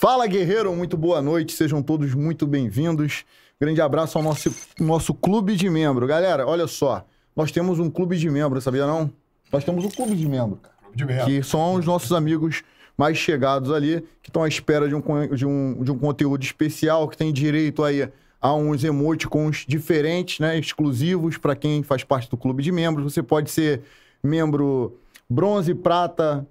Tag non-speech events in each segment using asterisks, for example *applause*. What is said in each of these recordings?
Fala, guerreiro, muito boa noite, sejam todos muito bem-vindos. Grande abraço ao nosso, nosso clube de membro. Galera, olha só, nós temos um clube de membro, sabia não? Nós temos um clube de membro, cara. Clube de membro. Que são os nossos amigos mais chegados ali, que estão à espera de um, de, um, de um conteúdo especial, que tem direito aí a uns emoticons diferentes, né? Exclusivos para quem faz parte do clube de membros. Você pode ser membro bronze, prata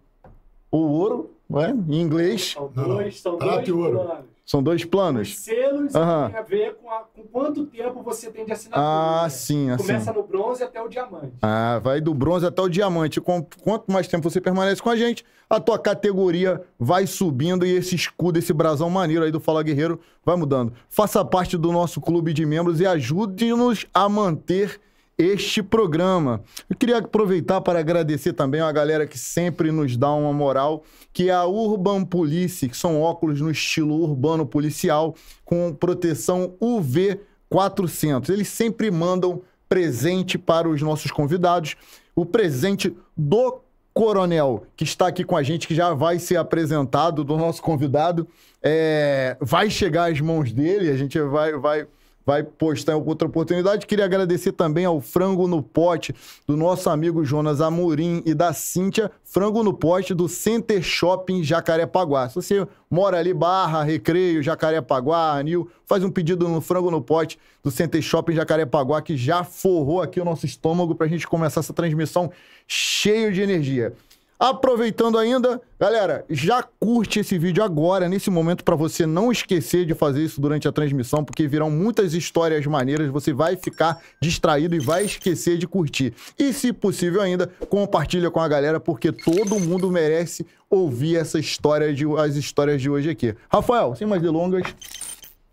ou ouro. Ué? Em inglês. São dois, são dois ouro. planos. São dois planos? Selos Aham. a ver com, a, com quanto tempo você tem de assinatura. Ah, sim, assim. Começa no bronze até o diamante. Ah, vai do bronze até o diamante. Com- Quanto mais tempo você permanece com a gente, a tua categoria vai subindo e esse escudo, esse brasão maneiro aí do Fala Guerreiro vai mudando. Faça parte do nosso clube de membros e ajude-nos a manter este programa. Eu queria aproveitar para agradecer também a galera que sempre nos dá uma moral, que é a Urban Police, que são óculos no estilo urbano policial com proteção UV 400. Eles sempre mandam presente para os nossos convidados, o presente do Coronel, que está aqui com a gente, que já vai ser apresentado do nosso convidado, é... vai chegar às mãos dele, a gente vai, vai vai postar em outra oportunidade. Queria agradecer também ao Frango no Pote, do nosso amigo Jonas Amorim e da Cíntia. Frango no Pote, do Center Shopping Jacarepaguá. Se você mora ali, Barra, Recreio, Jacarepaguá, Anil, faz um pedido no Frango no Pote, do Center Shopping Jacarepaguá, que já forrou aqui o nosso estômago para a gente começar essa transmissão cheio de energia. Aproveitando ainda, galera, já curte esse vídeo agora, nesse momento, para você não esquecer de fazer isso durante a transmissão, porque virão muitas histórias maneiras, você vai ficar distraído e vai esquecer de curtir. E, se possível ainda, compartilha com a galera, porque todo mundo merece ouvir essa história de, as histórias de hoje aqui. Rafael, sem mais delongas.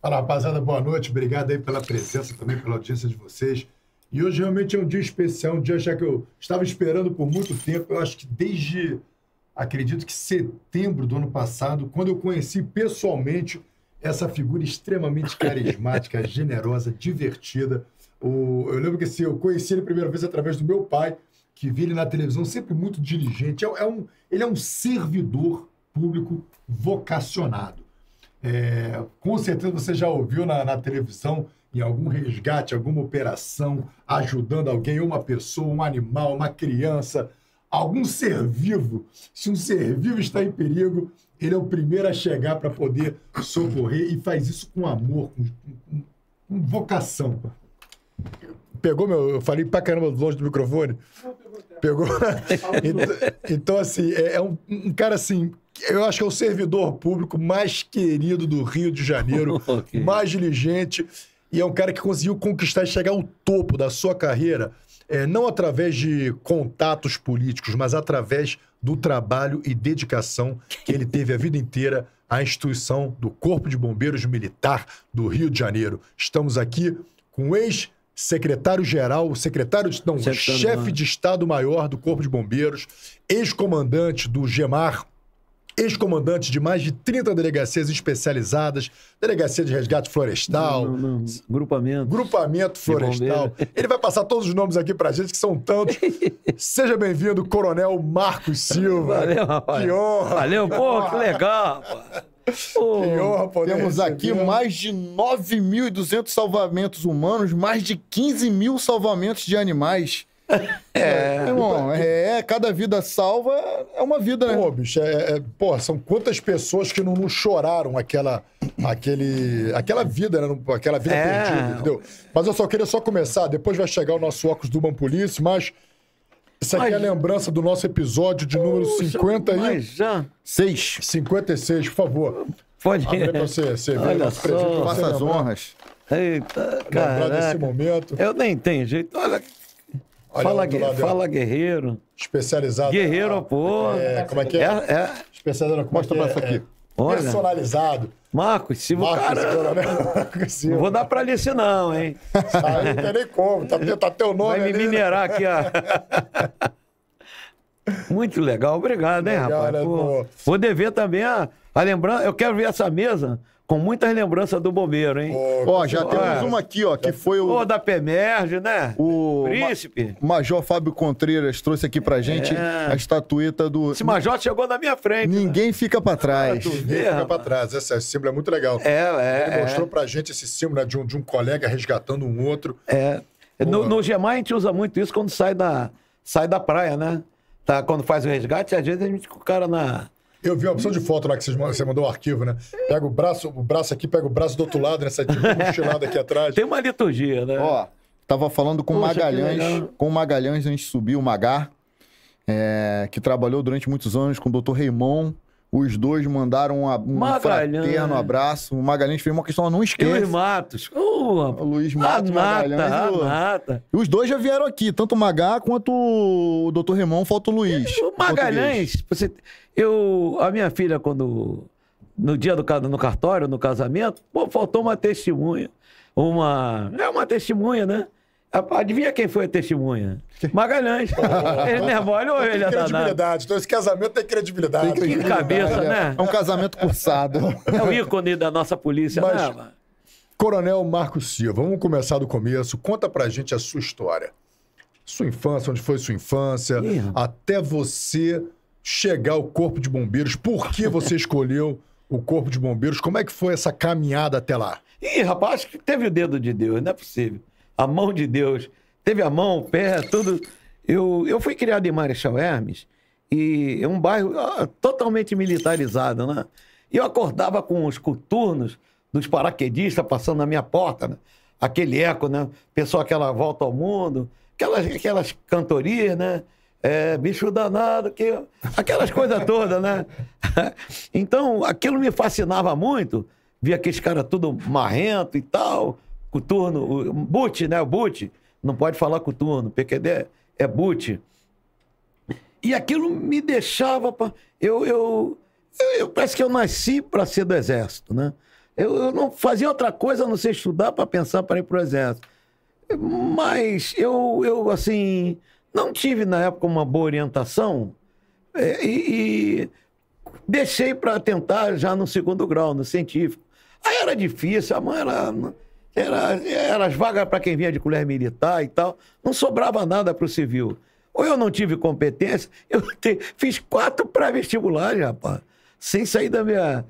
Fala, rapaziada, boa noite. Obrigado aí pela presença, também pela audiência de vocês. E hoje realmente é um dia especial, um dia já que eu estava esperando por muito tempo. Eu acho que desde, acredito que setembro do ano passado, quando eu conheci pessoalmente essa figura extremamente carismática, *laughs* generosa, divertida. O, eu lembro que assim, eu conheci ele a primeira vez através do meu pai, que vi ele na televisão, sempre muito diligente. É, é um, ele é um servidor público vocacionado. É, com certeza você já ouviu na, na televisão em algum resgate, alguma operação, ajudando alguém, uma pessoa, um animal, uma criança, algum ser vivo. Se um ser vivo está em perigo, ele é o primeiro a chegar para poder socorrer e faz isso com amor, com, com, com vocação. Pegou meu. Eu falei pra caramba longe do microfone. Pegou. *laughs* Então, então, assim, é, é, um, um cara assim eu acho que é o servidor público mais querido do Rio de Janeiro, *laughs* okay. mais diligente. E é um cara que conseguiu conquistar e chegar ao topo da sua carreira, é, não através de contatos políticos, mas através do trabalho e dedicação que ele teve a vida inteira à instituição do Corpo de Bombeiros Militar do Rio de Janeiro. Estamos aqui com o ex secretário-geral, secretário, não, chefe de Estado-Maior do Corpo de Bombeiros, ex-comandante do GEMAR, ex-comandante de mais de 30 delegacias especializadas, delegacia de resgate florestal, não, não, não. grupamento, grupamento florestal. Ele vai passar todos os nomes aqui pra gente, que são tantos. *laughs* Seja bem-vindo, Coronel Marcos Silva. Valeu, rapaz. Que honra. Valeu, pô, que *laughs* legal, pô. que honra poder Temos aqui mais de 9.200 salvamentos humanos, mais de 15 mil salvamentos de animais. É, irmão, é, é, então, é. é, cada vida salva é uma vida, né? Pô, bicho, é, é, pô, são quantas pessoas que não, não choraram aquela, aquele, aquela vida, né? Aquela vida é. perdida, entendeu? Mas eu só queria só começar, depois vai chegar o nosso óculos do Mampulício, mas isso aqui mas... é a lembrança do nosso episódio de número Poxa, 50 e... já... 6. 56, por favor. Pode ir. Pra você, você Olha só. Presente, Faça as honras. Eita, cara. momento. Eu nem tenho jeito. Olha Olha, fala, é guerreiro, fala Guerreiro. Especializado. É guerreiro, na, pô. É, como é que é? é, é. Especializado como Mostra é, isso aqui. Olha. Personalizado. Marcos Silva, Marcos, cara. Silva. Né? Não vou dar pra Alice, não, hein? Aí não tem nem como, tá, tá teu nome Vai me ali, né? minerar né? aqui, ó. Muito legal, obrigado, legal, hein, rapaz? Né, pô. Pô. Vou dever também a, a lembrança. Eu quero ver essa mesa com muitas lembranças do bombeiro, hein? Ó, oh, já temos uma aqui, ó, que foi o. Ô, oh, da Pemerge, né? O. Príncipe. Ma Major Fábio Contreiras trouxe aqui pra gente é. a estatueta do. Esse Major chegou na minha frente. Ninguém né? fica pra trás. Ninguém fica pra trás. Esse, símbolo é muito legal. É, é. Ele é. mostrou pra gente esse símbolo né, de, um, de um colega resgatando um outro. É. No, no Gemar a gente usa muito isso quando sai da, sai da praia, né? Tá, quando faz o resgate, às vezes a gente com o cara na eu vi a opção de foto lá que você mandou o um arquivo, né? Pega o braço, o braço aqui, pega o braço do outro lado, nessa né? tipo, mochilada aqui atrás. Tem uma liturgia, né? Ó, tava falando com o Magalhães. Com Magalhães a gente subiu o Magar, é, que trabalhou durante muitos anos com o Dr. Raymond os dois mandaram um Magalhães. fraterno abraço. O Magalhães fez uma questão, não esquece. Luiz Matos. Uh, o Luiz Matos, ah, Mata, Magalhães. Mata. E os dois já vieram aqui, tanto o Magá quanto o Dr. Remão, falta o Luiz. o Magalhães, você, eu, a minha filha, quando no dia do no cartório, no casamento, pô, faltou uma testemunha. Uma. É uma testemunha, né? Adivinha quem foi a testemunha? Magalhães. *laughs* ele é nervosa, olha ele. Tem credibilidade. Então esse casamento tem credibilidade. Tem credibilidade. Que cabeça, né? né? É um casamento cursado. É o ícone da nossa polícia, Mas, né? Mano? Coronel Marcos Silva, vamos começar do começo. Conta pra gente a sua história. Sua infância, onde foi sua infância, até você chegar ao Corpo de Bombeiros. Por que você escolheu o Corpo de Bombeiros? Como é que foi essa caminhada até lá? Ih, rapaz, acho que teve o dedo de Deus, não é possível a mão de Deus. Teve a mão, o pé, tudo. Eu, eu fui criado em Marechal Hermes e é um bairro totalmente militarizado, né? E eu acordava com os coturnos dos paraquedistas passando na minha porta, né? aquele eco, né? Pessoal, aquela volta ao mundo, aquelas, aquelas cantorias, né? É, bicho danado, que... aquelas coisas *laughs* todas, né? *laughs* então, aquilo me fascinava muito, via aqueles caras tudo marrento e tal, Coturno, o Buti, né? O Buti. Não pode falar Coturno. PQD é, é Buti. E aquilo me deixava. Pra... Eu, eu, eu, eu, parece que eu nasci para ser do Exército, né? Eu, eu, não fazia outra coisa a não ser estudar para pensar para ir para o Exército. Mas eu, eu, assim, não tive na época uma boa orientação é, e, e deixei para tentar já no segundo grau, no científico. Aí era difícil, a mãe era, era, era as vagas para quem vinha de colher militar e tal. Não sobrava nada para o civil. Ou eu não tive competência, *laughs* eu te, fiz quatro pré-vestibulares, rapaz. Sem sair da minha.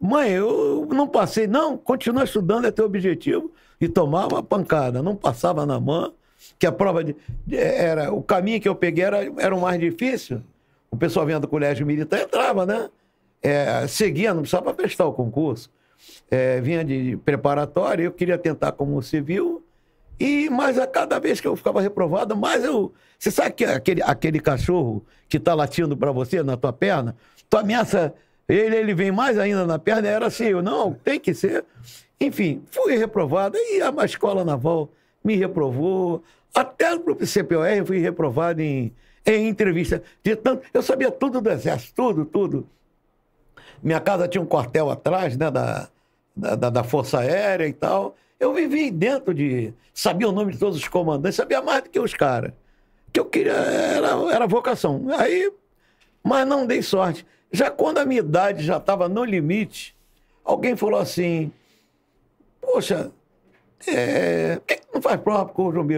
Mãe, eu não passei, não. Continua estudando, é teu objetivo. E tomava pancada, não passava na mão, que a prova de, era. O caminho que eu peguei era, era o mais difícil. O pessoal vinha do colégio militar, entrava, né? É, seguia, não precisava prestar o concurso é, vinha de preparatória, eu queria tentar como civil, e mas a cada vez que eu ficava reprovado, mais eu. Você sabe que aquele, aquele cachorro que está latindo para você na tua perna, tu ameaça ele, ele vem mais ainda na perna, era assim, eu não, tem que ser. Enfim, fui reprovado, e a escola naval me reprovou, até o CPOR fui reprovado em, em entrevista. De tanto, eu sabia tudo do Exército, tudo, tudo. Minha casa tinha um quartel atrás, né? Da, da, da Força Aérea e tal. Eu vivi dentro de. Sabia o nome de todos os comandantes, sabia mais do que os caras. O que eu queria era, era vocação. Aí, mas não dei sorte. Já quando a minha idade já estava no limite, alguém falou assim: Poxa, é, por que não faz prova com o João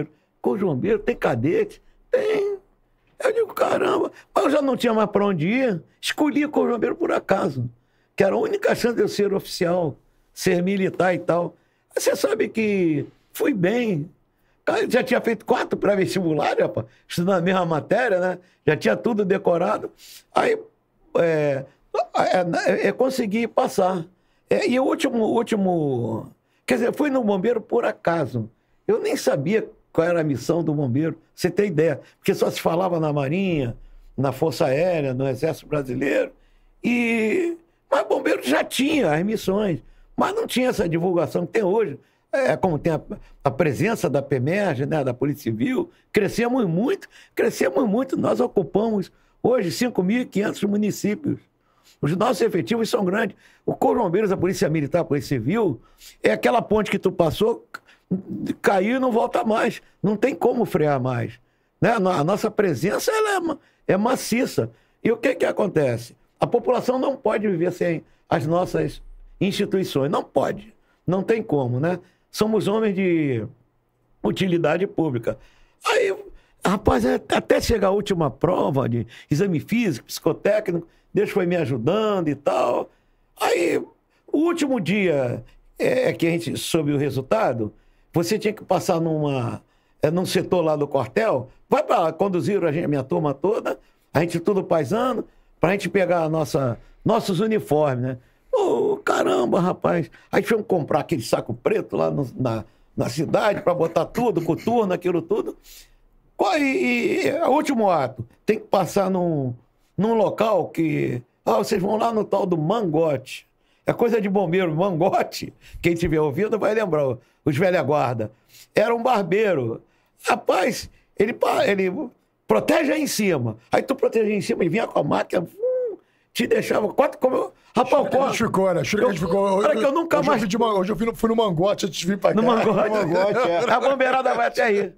Com o tem cadete, tem eu digo, caramba, mas eu já não tinha mais para onde ir. Escolhi bombeiro por acaso, que era a única chance de eu ser oficial, ser militar e tal. Você sabe que fui bem. já tinha feito quatro pré-vestibular, estudando a mesma matéria, né? Já tinha tudo decorado. Aí é, é, é, consegui passar. É, e o último, último. Quer dizer, fui no bombeiro por acaso. Eu nem sabia qual era a missão do bombeiro. Você tem ideia? Porque só se falava na Marinha, na Força Aérea, no Exército Brasileiro. E mas bombeiro já tinha as missões, mas não tinha essa divulgação que tem hoje. É, como tem a, a presença da PEMERG, né, da Polícia Civil, crescemos muito, crescemos muito. Nós ocupamos hoje 5.500 municípios. Os nossos efetivos são grandes. O Corpo Bombeiros, a Polícia Militar, a Polícia Civil, é aquela ponte que tu passou, caiu e não volta mais. Não tem como frear mais. Né? A nossa presença ela é, é maciça. E o que, que acontece? A população não pode viver sem as nossas instituições. Não pode. Não tem como, né? Somos homens de utilidade pública. Aí, rapaz, é, até chegar a última prova de exame físico, psicotécnico, Deus foi me ajudando e tal. Aí, o último dia é, é que a gente soube o resultado, você tinha que passar numa, é, num setor lá do quartel, vai para conduzir a, gente, a minha turma toda, a gente tudo paisando, para a gente pegar a nossa, nossos uniformes, né? Ô, oh, caramba, rapaz. Aí fomos comprar aquele saco preto lá no, na, na cidade para botar tudo, coturno, aquilo tudo. E, é o último ato, tem que passar num, num local que. Ah, vocês vão lá no tal do Mangote. É coisa de bombeiro, mangote. Quem tiver ouvindo vai lembrar, os velha guarda. Era um barbeiro. Rapaz, ele, ele protege aí em cima. Aí tu protege aí em cima e vinha com a máquina, hum, te deixava quatro como Rapaz, quatro. Chicória, chicória, ficou. Né? Olha que eu nunca hoje mais. Eu hoje eu fui no, fui no Mangote antes de vir pra cá. No Mangote. No mangote é. A bombeirada vai até aí.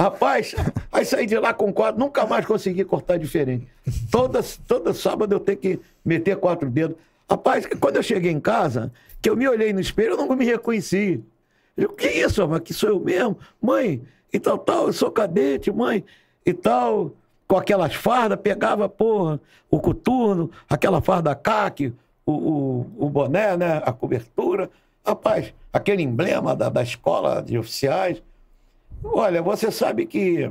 Rapaz, aí saí de lá com quatro, nunca mais consegui cortar diferente. todas todo sábado eu tenho que meter quatro dedos. Rapaz, quando eu cheguei em casa, que eu me olhei no espelho, eu não me reconheci. Eu que isso, mas que sou eu mesmo? Mãe, e tal, tal, eu sou cadete, mãe, e tal. Com aquelas fardas, pegava, porra, o coturno, aquela farda caque, o, o, o boné, né, a cobertura. Rapaz, aquele emblema da, da escola de oficiais. Olha, você sabe que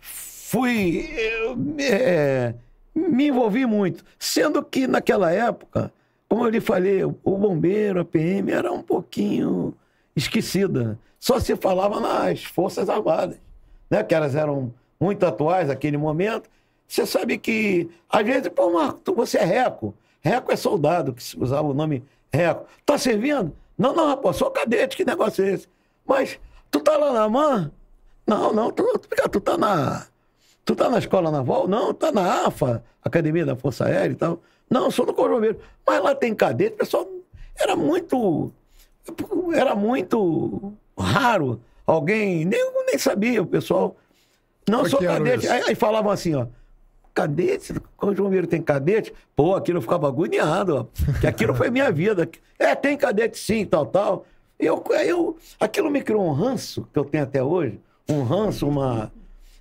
fui... Eu, eh, é, me envolvi muito. Sendo que naquela época, como eu lhe falei, o bombeiro, a PM, era um pouquinho esquecida. Só se falava nas Forças Armadas, né? que elas eram muito atuais naquele momento. Você sabe que, às vezes, pô, Marco, você é reco. Reco é soldado, que usava o nome reco. Tá servindo? Não, não, rapaz, sou cadete, que negócio é esse? Mas tu tá lá na MAN? Não, não, tu, tu, tu tá na Tu tá na escola naval? Não, tá na AFA, Academia da Força Aérea e tal. Não, sou no Corpo Bombeiro. Mas lá tem cadete, o pessoal era muito. Era muito raro alguém, nem, nem sabia o pessoal. Não, sou cadete. Aí, aí, falavam assim, ó. Cadete, quando o bombeiro tem cadete, pô, aquilo ficava agoniado, ó, que aquilo foi minha vida. *laughs* É, tem cadete sim, tal, tal. Eu, eu, aquilo me criou um ranço que eu tenho até hoje, um ranço, uma,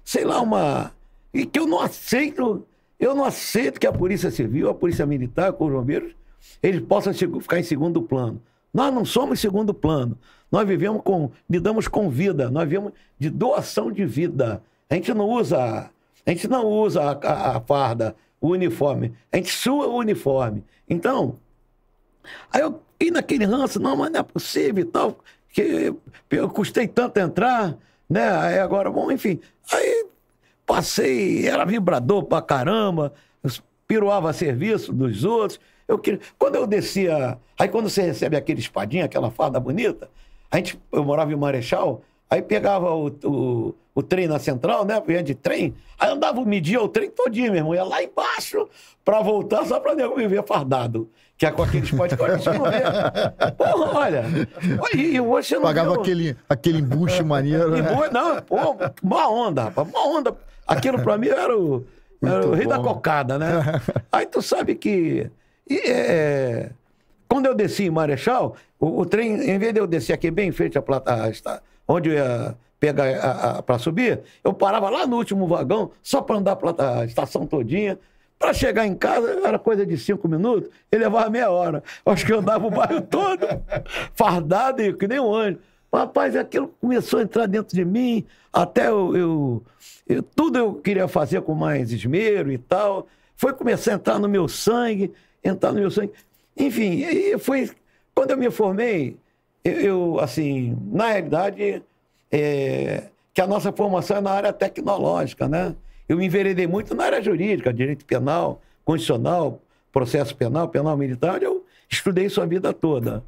sei lá, uma, e que eu não aceito, eu não aceito que a Polícia Civil, a Polícia Militar, com os bombeiros, eles possam ficar em segundo plano. Nós não somos segundo plano. Nós vivemos com, lidamos com vida, nós vivemos de doação de vida. A gente não usa, a gente não usa a, a, a farda, o uniforme. A gente sua o uniforme. Então, aí eu e naquele ranço, não, mas não é possível e tal, que eu custei tanto entrar, né? Aí agora, bom, enfim. Aí passei, era vibrador pra caramba, piruava serviço dos outros. Eu queria... Quando eu descia. Aí quando você recebe aquele espadinha, aquela farda bonita, a gente, eu morava em Marechal, aí pegava o, o, o trem na central, né? Ia de trem, aí andava, media o trem todinho, meu irmão. Ia lá embaixo pra voltar só pra nego me ver fardado. Que é com aqueles podcasts que Porra, olha. hoje eu não Pagava viu... aquele, aquele embuste maneiro. Né? Não, pô, uma onda, rapaz. Uma onda. Aquilo para mim era o, era o rei bom. da cocada, né? *laughs* Aí tu sabe que. E, é, quando eu desci em Marechal, o, o, trem, em vez de eu descer aqui bem em frente à plataforma, onde eu ia pegar para subir, eu parava lá no último vagão, só para andar a, estação todinha. Para chegar em casa, era coisa de cinco minutos, ele levava meia hora. Acho que eu andava o bairro todo, *laughs* fardado e que nem um anjo. Rapaz, aquilo começou a entrar dentro de mim, até eu, eu, eu, Tudo eu queria fazer com mais esmero e tal. Foi começar a entrar no meu sangue, entrar no meu sangue. Enfim, foi. Quando eu me formei, eu, eu assim, na realidade, é, que a nossa formação é na área tecnológica, né? Eu me enveredei muito na área jurídica, direito penal, constitucional, processo penal, penal militar, eu estudei sua vida toda.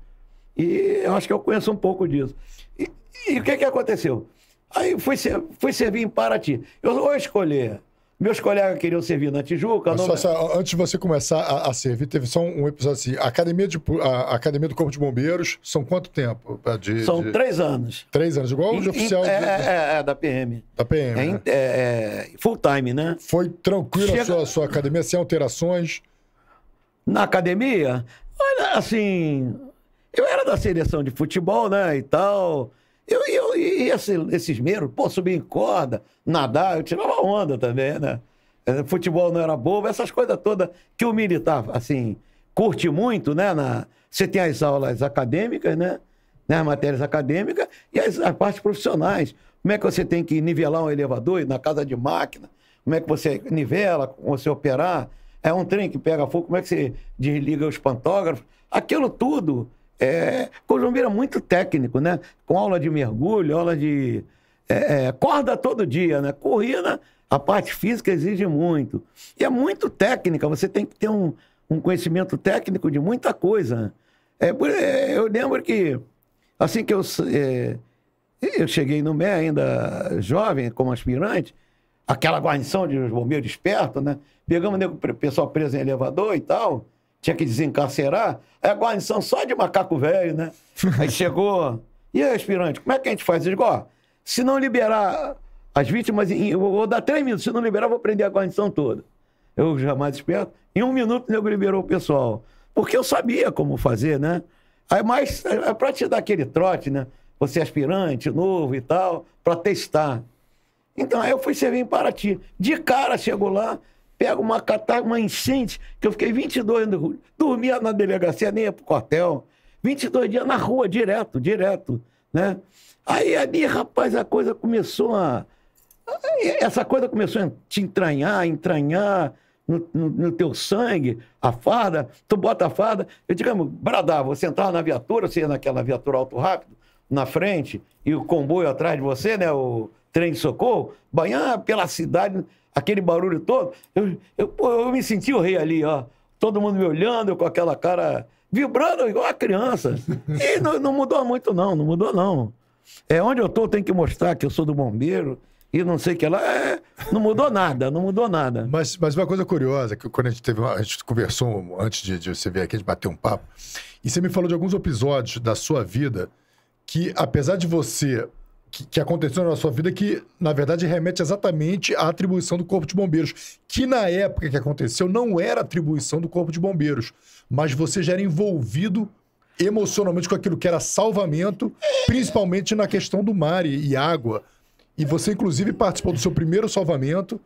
E eu acho que eu conheço um pouco disso. E, o que, é que aconteceu? Aí fui, fui servir em Paraty. Eu vou escolher. Meus colegas queriam servir na Tijuca. Não... Só, só, antes de você começar a, a, servir, teve só um episódio assim. Academia, de, a, Academia do Corpo de Bombeiros, são quanto tempo? Eh, de, são de... três anos. Três anos, igual de oficial. É, de... é, é, é da PM. Da PM. É, né? É, full time, né? Foi tranquila Chega... a sua, sua academia, sem alterações? Na academia? Olha, assim, eu era da seleção de futebol, né? E tal. Eu, eu, e esse, esse pô, subir em corda, nadar, eu tirava onda também, né? É, futebol não era bobo, essas coisas todas que o militar, assim, curte muito, né? Na, você tem as aulas acadêmicas, né? né? As matérias acadêmicas e as, as partes profissionais. Como é que você tem que nivelar um elevador na casa de máquina? Como é que você nivela, como você operar? É um trem que pega fogo, como é que você desliga os pantógrafos? Aquilo tudo é, Cojumbi é muito técnico, né? Com aula de mergulho, aula de. É, é, corda todo dia, né? Corrida, a parte física exige muito. E é muito técnica, você tem que ter um, um conhecimento técnico de muita coisa. É, é eu lembro que, assim que eu, é, eu cheguei no MEI, ainda jovem, como aspirante, aquela guarnição de bombeiros espertos, né? Pegamos o pessoal preso em elevador e tal tinha que desencarcerar, é a guarnição só de macaco velho, né? Aí *laughs* chegou. E aí, aspirante, como é que a gente faz? Eu digo, ó, se não liberar as vítimas, eu vou dar três minutos, se não liberar, eu vou prender a guarnição toda. Eu jamais esperto. Em um minuto, o nego liberou o pessoal. Porque eu sabia como fazer, né? Aí, mas é, é para te dar aquele trote, né? Você é aspirante, novo e tal, para testar. Então, aí eu fui servir em Paraty. De cara, chegou lá, pega uma catar, uma enchente, que eu fiquei 22 anos, de... dormia na delegacia, nem ia pro quartel, 22 dias na rua, direto, direto, né? Aí ali, rapaz, a coisa começou a... Essa coisa começou a te entranhar, entranhar no, no, no teu sangue, a farda, tu bota a farda, eu digamos, bradava você entrava na viatura, você ia naquela viatura alto rápido, na frente, e o comboio atrás de você, né, o trem de socorro, banhar pela cidade aquele barulho todo. Eu, eu, eu me senti o rei ali, ó. Todo mundo me olhando, eu com aquela cara vibrando igual a criança. E não, não, mudou muito, não, não mudou, não. É onde eu tô, tem que mostrar que eu sou do bombeiro e não sei o que lá. É, não mudou nada, não mudou nada. Mas, mas uma coisa curiosa, que quando a gente teve uma, a gente conversou antes de, de você vir aqui, a gente bater um papo, e você me falou de alguns episódios da sua vida que, apesar de você que, que, aconteceu na sua vida que, na verdade, remete exatamente à atribuição do Corpo de Bombeiros, que na época que aconteceu não era atribuição do Corpo de Bombeiros, mas você já era envolvido emocionalmente com aquilo que era salvamento, principalmente na questão do mar e, e água. E você, inclusive, participou do seu primeiro salvamento.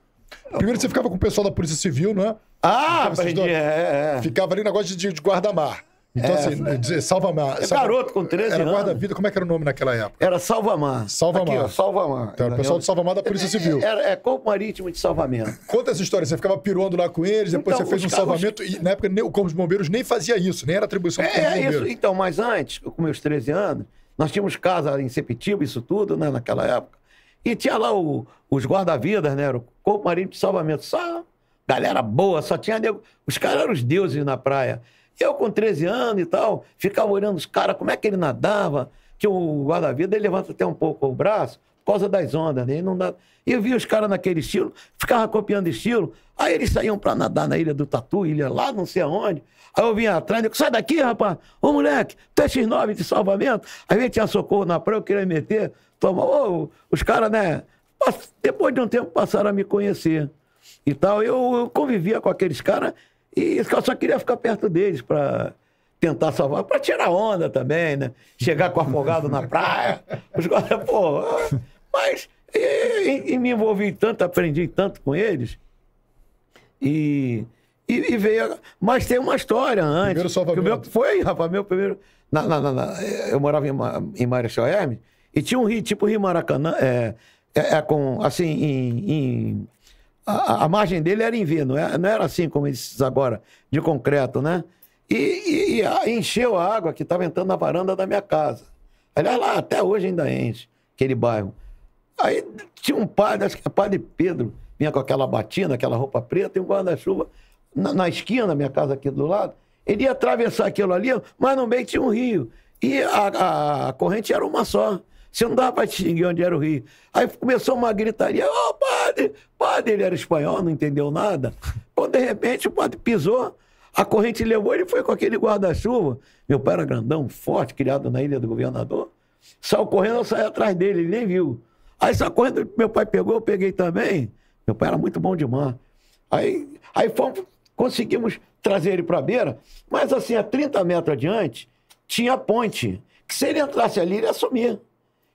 Primeiro você ficava com o pessoal da Polícia Civil, né? Ah, aprendi, do... É, é, é. Ficava ali negócio de, de guarda-mar. Então, é, assim, é, dizer, salva-mar. É salva, garoto com 13 era anos. Era guarda-vida, como é que era o nome naquela época? Era salva mar, salva mar, Salvamar. Então, era o pessoal de mar da é, Polícia é, Civil. Era, Corpo Marítimo de Salvamento. Conta essa história, você ficava piruando lá com eles, depois então, você fez um carros... salvamento, e na época nem, o Corpo de Bombeiros nem fazia isso, nem era atribuição do Corpo de Bombeiros. É isso, então, mas antes, com meus 13 anos, nós tínhamos casa em Sepetiba, isso tudo, né, naquela época. E tinha lá o, os guarda-vidas, né, era o Corpo Marítimo de Salvamento, só galera boa, só tinha Os caras eram os deuses na praia. Eu, com 13 anos e tal, ficava olhando os caras, como é que ele nadava, que o guarda-vida levanta até um pouco o braço, por causa das ondas, né? não dá... E eu via os caras naquele estilo, ficava copiando estilo, aí eles saíam para nadar na ilha do Tatu, ilha lá, não sei aonde. Aí eu vinha atrás, eu sai daqui, rapaz, ô moleque, tu é X9 de salvamento. Aí eu tinha socorro na praia, eu queria meter, tomar, ô, os caras, né? Depois de um tempo passaram a me conhecer e tal. Eu, eu convivia com aqueles caras e eu só queria ficar perto deles para tentar salvar, para tirar onda também, né? Chegar com afogado na praia. Os caras, pô. Mas e, e, me envolvi tanto, aprendi tanto com eles. E, e, e veio. Mas tem uma história antes. Primeiro salvamento. Que meu, foi, rapaz, meu primeiro. Na, na, na, eu morava em, em Marechal Hermes e tinha um rio tipo Rio Maracanã. É, é, é com, assim, em, em a, a, margem dele era em V, é, não era, assim como esses agora, de concreto, né? E, e, e encheu a água que estava entrando na varanda da minha casa. Aliás, lá até hoje ainda enche aquele bairro. Aí tinha um padre, acho que é padre Pedro, vinha com aquela batina, aquela roupa preta e um guarda-chuva na, na esquina da minha casa aqui do lado. Ele ia atravessar aquilo ali, mas no meio tinha um rio. E a, a, a corrente era uma só. Você não dava para distinguir onde era o Rio. Aí começou uma gritaria, ô oh, padre, padre, ele era espanhol, não entendeu nada. Quando de repente o padre pisou, a corrente levou, ele foi com aquele guarda-chuva. Meu pai era grandão, forte, criado na ilha do governador. Saiu correndo, eu saí atrás dele, ele nem viu. Aí saiu correndo, meu pai pegou, eu peguei também. Meu pai era muito bom de mar. Aí, aí fomos, conseguimos trazer ele para a beira, mas assim, a 30 metros adiante, tinha ponte, que se ele entrasse ali, ele ia sumir.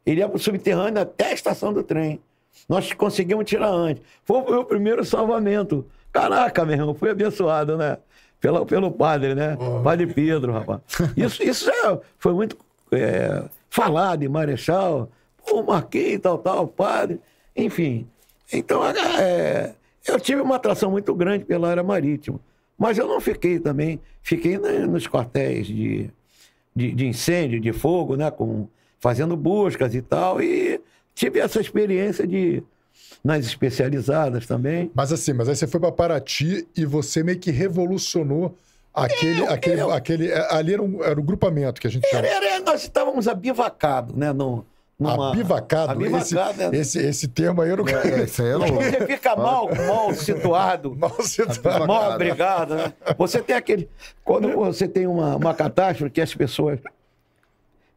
Ele ia para o subterrâneo até a estação do trem. Nós conseguimos tirar antes. Foi o meu primeiro salvamento. Caraca, meu irmão, fui abençoado, né? Pelo, pelo padre, né? Oh. Padre Pedro, rapaz. Isso, isso é, foi muito é, falado em Marechal. Pô, marquei tal, tal, padre. Enfim. Então, é, é, eu tive uma atração muito grande pela área marítima. Mas eu não fiquei também. Fiquei nos quartéis de, de, de incêndio, de fogo, né? Com fazendo buscas e tal. E tive essa experiência de nas especializadas também. Mas assim, mas aí você foi para Paraty e você meio que revolucionou aquele, eu, aquele, eu... aquele é, ali era um, era um grupamento que a gente era, era, nós estávamos abivacados, né, no numa... Abivacado? abivacado esse, né? esse, esse termo aí eu não é, é não... É você fica mal, mal situado. *laughs* mal situado. Mal obrigado, né? Você tem aquele... Quando você tem uma, uma catástrofe que as pessoas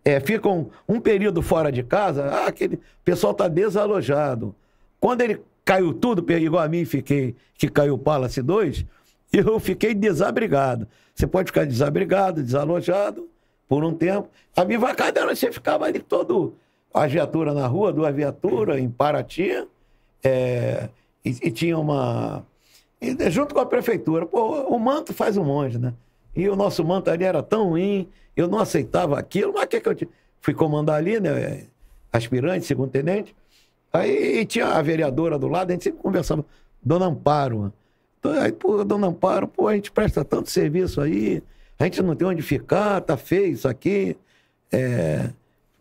é, ficam um período fora de casa, ah, aquele pessoal está desalojado. Quando ele caiu tudo, igual a mim fiquei, que caiu o Palace 2, *laughs* eu fiquei desabrigado. Você pode ficar desabrigado, desalojado por um tempo. A minha vacadela, você ficava ali todo, a viatura na rua, duas viaturas, em Paraty, é, e, e, tinha uma... E, junto com a prefeitura, pô, o manto faz um monte, né? E o nosso ali era tão ruim, eu não aceitava aquilo, mas o que, que eu tinha? Fui comandar ali, né? Eh, aspirante, segundo tenente. Aí tinha a vereadora do lado, a gente sempre conversava, Dona Amparo. Então, aí, pô, Dona Amparo, pô, a gente presta tanto serviço aí, a gente não tem onde ficar, tá feio isso aqui. É...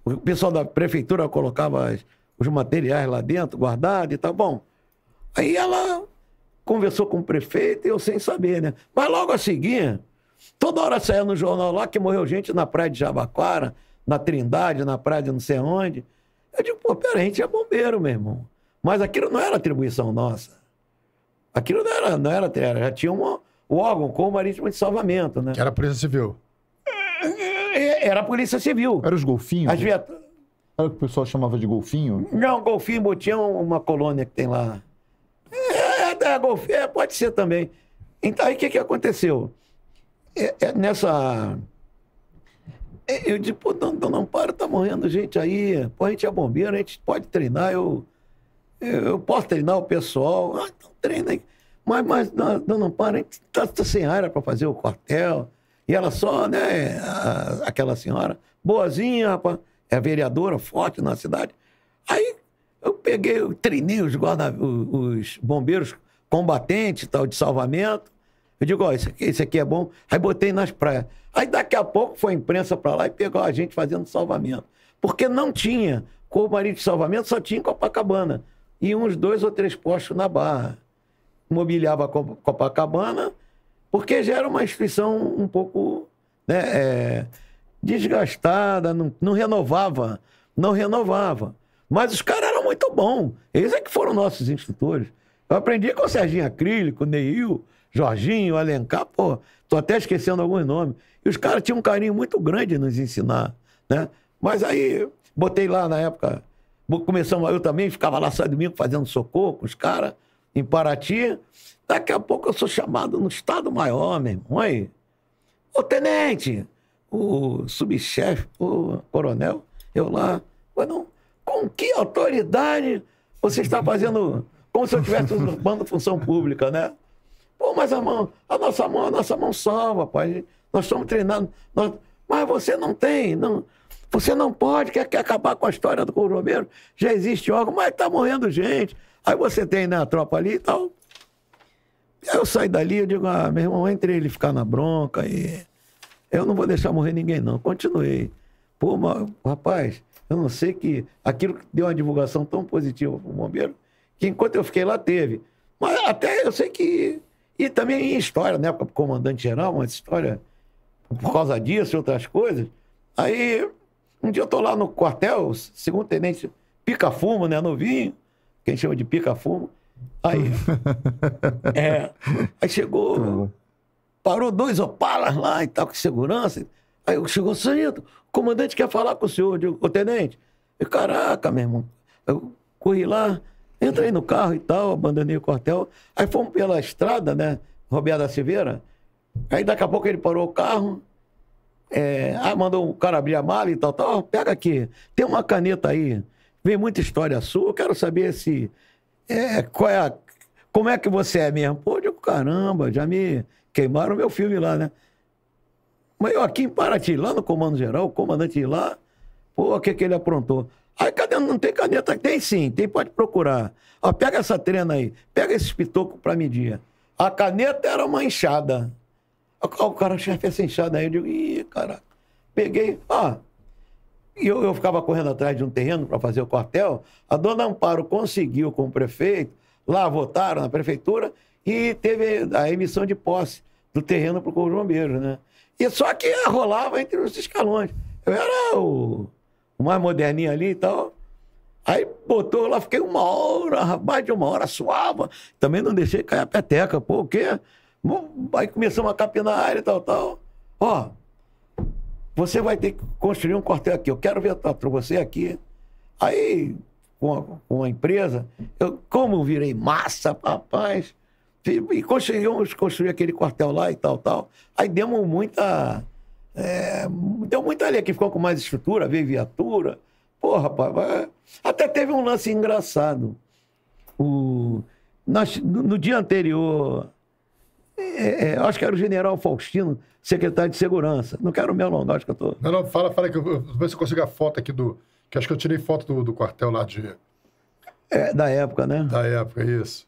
O pessoal da prefeitura colocava os materiais lá dentro, guardado e tá bom. Aí ela conversou com o prefeito, eu sem saber, né? Mas logo a seguir, Toda hora saía no jornal lá que morreu gente na praia de Jabaquara, na Trindade, na praia de não sei onde. Eu digo, pô, pera, a gente é bombeiro, meu irmão. Mas aquilo não era atribuição nossa. Aquilo não era, não era, era já tinha uma, o órgão com o marítimo de salvamento, né? Que era a Polícia Civil. É, é, era a Polícia Civil. Eram os golfinhos? As viat... Era o que o pessoal chamava de golfinho? Não, golfinho, botinha uma colônia que tem lá. É, é, é é, pode ser também. Então aí o que, que aconteceu? é, é nessa. É, eu disse, pô, não, não, não para, tá morrendo gente aí. Pô, a gente é bombeiro, a gente pode treinar, eu, eu, eu posso treinar o pessoal. Ah, então treina aí. Mas, mas não, não, não para, a gente tá, tá sem área para fazer o quartel. E ela só, né, a, aquela senhora, boazinha, rapaz, é vereadora, forte na cidade. Aí eu peguei, eu treinei os, guarda, os, os bombeiros combatentes, tal, de salvamento. Eu digo, ó, oh, esse, aqui, esse aqui é bom. Aí botei nas praias. Aí daqui a pouco foi a imprensa para lá e pegou a gente fazendo salvamento. Porque não tinha. corpo marítimo de salvamento só tinha em Copacabana. E uns dois ou três postos na barra. Mobiliava Copacabana, porque já era uma instituição um pouco né, é, desgastada, não, não renovava. Não renovava. Mas os caras eram muito bons. Eles é que foram nossos instrutores. Eu aprendi com o Serginho Acrílico, Neil, Jorginho, Alencar, pô, tô até esquecendo alguns nomes. E os caras tinham um carinho muito grande em nos ensinar, né? Mas aí, botei lá na época, começamos, eu também ficava lá só domingo fazendo socorro com os caras, em Paraty. Daqui a pouco eu sou chamado no Estado Maior, meu irmão. Aí, ô tenente, o subchefe, o coronel, eu lá, mas não, com que autoridade você está fazendo como se eu estivesse usurpando função pública, né? Pô, mas a mão, a nossa mão, a nossa mão salva, pai. Nós estamos treinando. Nós... Mas você não tem, não. Você não pode, quer, quer acabar com a história do bombeiro? Já existe órgão, mas está morrendo gente. Aí você tem né, a tropa ali e tal. Aí eu saio dali, eu digo, ah, meu irmão, entre ele ficar na bronca e. Eu não vou deixar morrer ninguém, não. Continuei. Pô, mas, rapaz, eu não sei que. Aquilo que deu uma divulgação tão positiva para o bombeiro, que enquanto eu fiquei lá, teve. Mas até eu sei que e também história, na né? época, comandante-geral, uma história por causa disso e outras coisas. Aí, um dia eu tô lá no quartel, segundo tenente, pica-fumo, né, novinho, que a gente chama de pica-fumo. Aí, *laughs* é, aí chegou, parou dois opalas lá e tal, com segurança. Aí chegou, sargento, o comandante quer falar com o senhor. Eu digo, tenente, eu, caraca, meu irmão, eu corri lá, Entrei no carro e tal, abandonei o quartel. Aí fomos pela estrada, né? Roberto da Silveira. Aí daqui a pouco ele parou o carro. É, aí ah, mandou o cara abrir a mala e tal, tal. Pega aqui, tem uma caneta aí. Vem muita história sua. Eu quero saber se. É, qual é a, como é que você é mesmo? Pô, eu digo, caramba, já me queimaram meu filme lá, né? Mas eu aqui em Paraty, lá no Comando Geral, o comandante lá, pô, o que, que ele aprontou? Aí cadê? Não tem caneta? Tem sim, tem, pode procurar. Ó, pega essa trena aí, pega esse pitoco para medir. A caneta era uma enxada. O, cara, chefe, essa enxada aí. Eu digo, ih, cara. Peguei, ó. E eu, eu ficava correndo atrás de um terreno para fazer o quartel. A dona Amparo conseguiu com o prefeito, lá votaram na prefeitura e teve a emissão de posse do terreno para o Corpo de Bombeiros, né? E só que rolava entre os escalões. Eu era o o mais moderninho ali e tal. Aí botou lá, fiquei uma hora, mais de uma hora suava. Também não deixei cair a peteca, pô, o quê? Aí começamos a capinar a área e tal, tal. Ó, você vai ter que construir um quartel aqui. Eu quero ver tá, para você aqui. Aí, com a, com a, empresa, eu, como virei massa, rapaz, e conseguimos construir aquele quartel lá e tal, tal. Aí demos muita é, então, muita linha que ficou com mais estrutura, veio viatura. Pô, rapaz, até teve um lance engraçado. O... Nós, no, no dia anterior, é, é, é acho que era o general Faustino, secretário de Segurança. Não quero me alongar acho que eu tô. Não, não, fala, fala que eu ver se eu consigo a foto aqui do. Que acho que eu tirei foto do, do quartel lá de. É, da época, né? Da época, isso.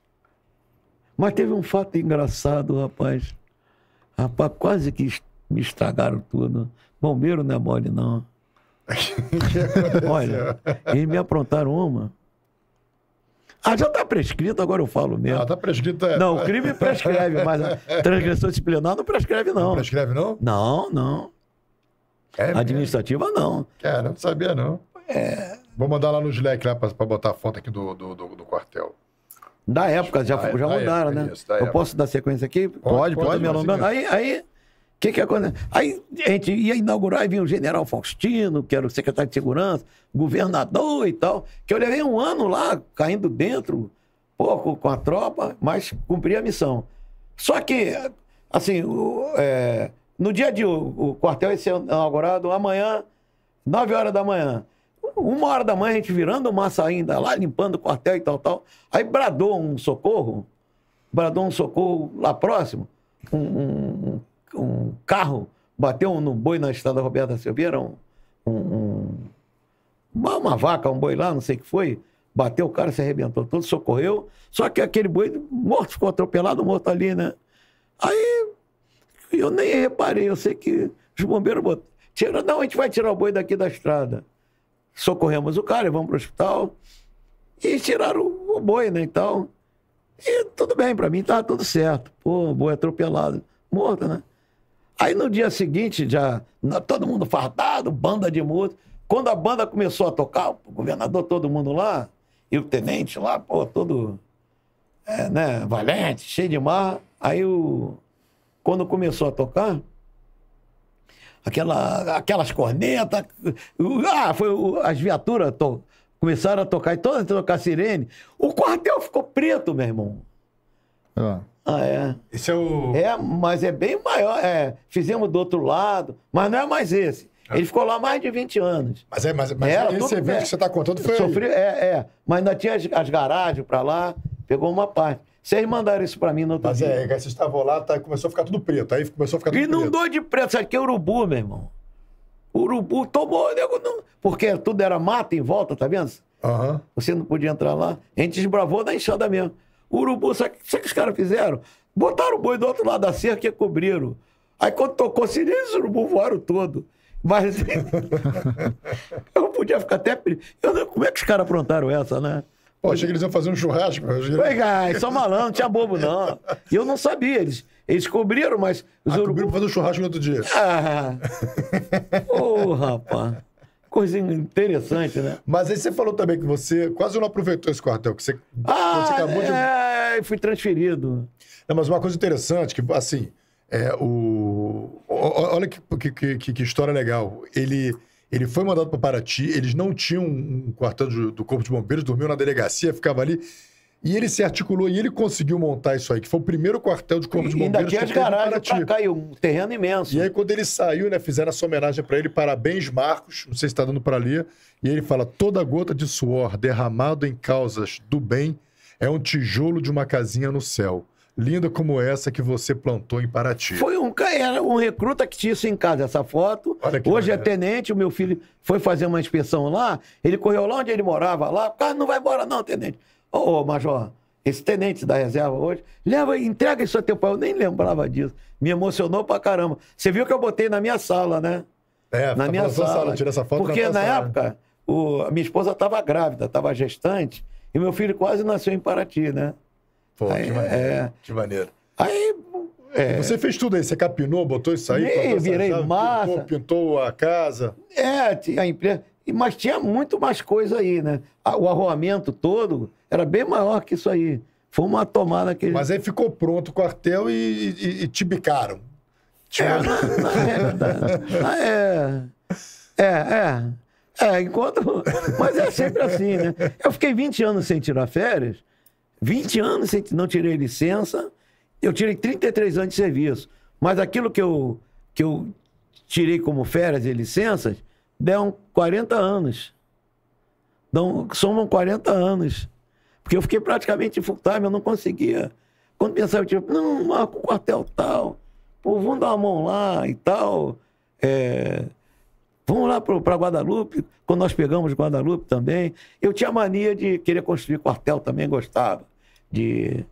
Mas teve um fato engraçado, rapaz. Rapaz, quase que me estragaram tudo. Bombeiro não é mole, não. *laughs* Olha, eles me aprontaram uma. Ah, já está prescrito, agora eu falo mesmo. Ah, tá prescrito. É... Não, o crime prescreve, mas a *laughs* transgressão disciplinar não prescreve, não. Não prescreve, não? Não, não. É Administrativa, não. É, não sabia, não. É... Vou mandar lá no Slack lá para botar a foto aqui do, do, do, do quartel. Da época, já, já mudaram, época, né? Isso, eu época. posso dar sequência aqui? Pode, pode, pode, pode me alongando. Aí, aí que que é acontece? Aí a gente ia inaugurar, e vinha o general Faustino, que era o secretário de segurança, governador e tal, que eu levei um ano lá, caindo dentro, pouco com a tropa, mas cumpri a missão. Só que, assim, o, é, no dia de o, o quartel ia ser inaugurado amanhã, nove horas da manhã. Uma hora da manhã, a gente virando massa ainda lá, limpando o quartel e tal, tal. Aí bradou um socorro, bradou um socorro lá próximo, um, um um carro bateu um, num boi na estrada Roberta Silveira, um, um, uma, uma, vaca, um boi lá, não sei o que foi, bateu o cara, se arrebentou todo, socorreu. Só que aquele boi morto ficou atropelado, morto ali, né? Aí eu nem reparei, eu sei que os bombeiros botaram. Tira, não, a gente vai tirar o boi daqui da estrada. Socorremos o cara, vamos para o hospital. E tiraram o, boi, né, e E tudo bem, para mim tá tudo certo. Pô, o boi atropelado. Morto, né? Aí no dia seguinte, já todo mundo fartado, banda de música. Quando a banda começou a tocar, o governador, todo mundo lá, e o tenente lá, pô, todo é, né, valente, cheio de mar. Aí o, quando começou a tocar, aquela, aquelas cornetas, ah, foi as viaturas to, começaram a tocar e todas a tocar sirene. O quartel ficou preto, meu irmão. Ah, é. Esse é o. É, mas é bem maior. É, fizemos do outro lado, mas não é mais esse. É. Ele ficou lá mais de 20 anos. Mas é, mas, mas Era, esse tudo, evento é, que você está contando foi. Sofri, é, é. Mas ainda tinha as, as garagens para lá, pegou uma parte. Vocês mandaram isso para mim no outro mas é, dia. Mas é, vocês estavam lá, tá, começou a ficar tudo preto. Aí começou a ficar tudo e preto. Inundou de preto. Sabe que é urubu, meu irmão? Urubu tomou, nego, não. Porque tudo era mata em volta, tá vendo? Uhum. Você não podia entrar lá. A gente esbravou na enxada mesmo. O urubu, sabe, sabe o que os caras fizeram? Botaram o boi do outro lado da cerca e cobriram. Aí quando tocou silêncio, os urubu voaram todo. Mas *laughs* eu podia ficar até. Eu, como é que os caras aprontaram essa, né? Pô, achei que eles iam fazer um churrasco. Foi, cara, ah, só malandro, não tinha bobo, não. E eu não sabia. Eles, eles cobriram, mas. Os ah, urubus... cobriram pra fazer um churrasco no outro dia. Ah, ô, rapaz coisa interessante, né? Mas aí você falou também que você quase não aproveitou esse quartel, que você, ah, você acabou de. É, fui transferido. Não, mas uma coisa interessante, que assim, é, o. Olha que, que, que, que história legal. Ele. Ele foi mandado para Paraty, eles não tinham um quartel do, do Corpo de Bombeiros, dormiu na delegacia, ficava ali. E ele se articulou e ele conseguiu montar isso aí, que foi o primeiro quartel de Corpo de Bombeiros. E ainda tinha de garagem pra cá, um terreno imenso. E aí, quando ele saiu, né, fizeram essa homenagem para ele, parabéns, Marcos, não sei se tá dando para ler. E ele fala: toda gota de suor derramado em causas do bem é um tijolo de uma casinha no céu. Linda como essa que você plantou em Paraty. Foi um era um recruta que tinha isso em casa, essa foto. Hoje maneira. é tenente, o meu filho foi fazer uma inspeção lá, ele correu lá onde ele morava, lá, o cara não vai embora não, tenente. Ô, oh, Major, esse tenente da reserva hoje, leva, entrega isso ao teu pai. Eu nem lembrava disso. Me emocionou pra caramba. Você viu que eu botei na minha sala, né? É, na tá minha sala. sala. Tira essa foto Porque tá na, época, o, a minha esposa estava grávida, estava gestante, e meu filho quase nasceu em Paraty, né? Pô, aí, que maneiro. É... Que maneiro. Aí. É... Você fez tudo aí, você capinou, botou isso aí? Nem, virei massa. Pintou, pintou a casa. É, a empresa. E, mas tinha muito mais coisa aí, né? Ah, o arruamento todo era bem maior que isso aí. Foi uma tomada que. Mas aí ficou pronto o quartel e, e, e te bicaram. Te... É, na, é, é, é, é. enquanto. Mas é sempre assim, né? Eu fiquei 20 anos sem tirar férias, 20 anos sem não tirei licença, eu tirei 33 anos de serviço. Mas aquilo que eu, que eu tirei como férias e licenças, Dão 40 anos. Dão, somam 40 anos. Porque eu fiquei praticamente full time, eu não conseguia. Quando pensava, tipo, não, marco o quartel tal, pô, vamos dar uma mão lá e tal. É... Vamos lá para Guadalupe, quando nós pegamos Guadalupe também. Eu tinha mania de querer construir quartel também, gostava. De,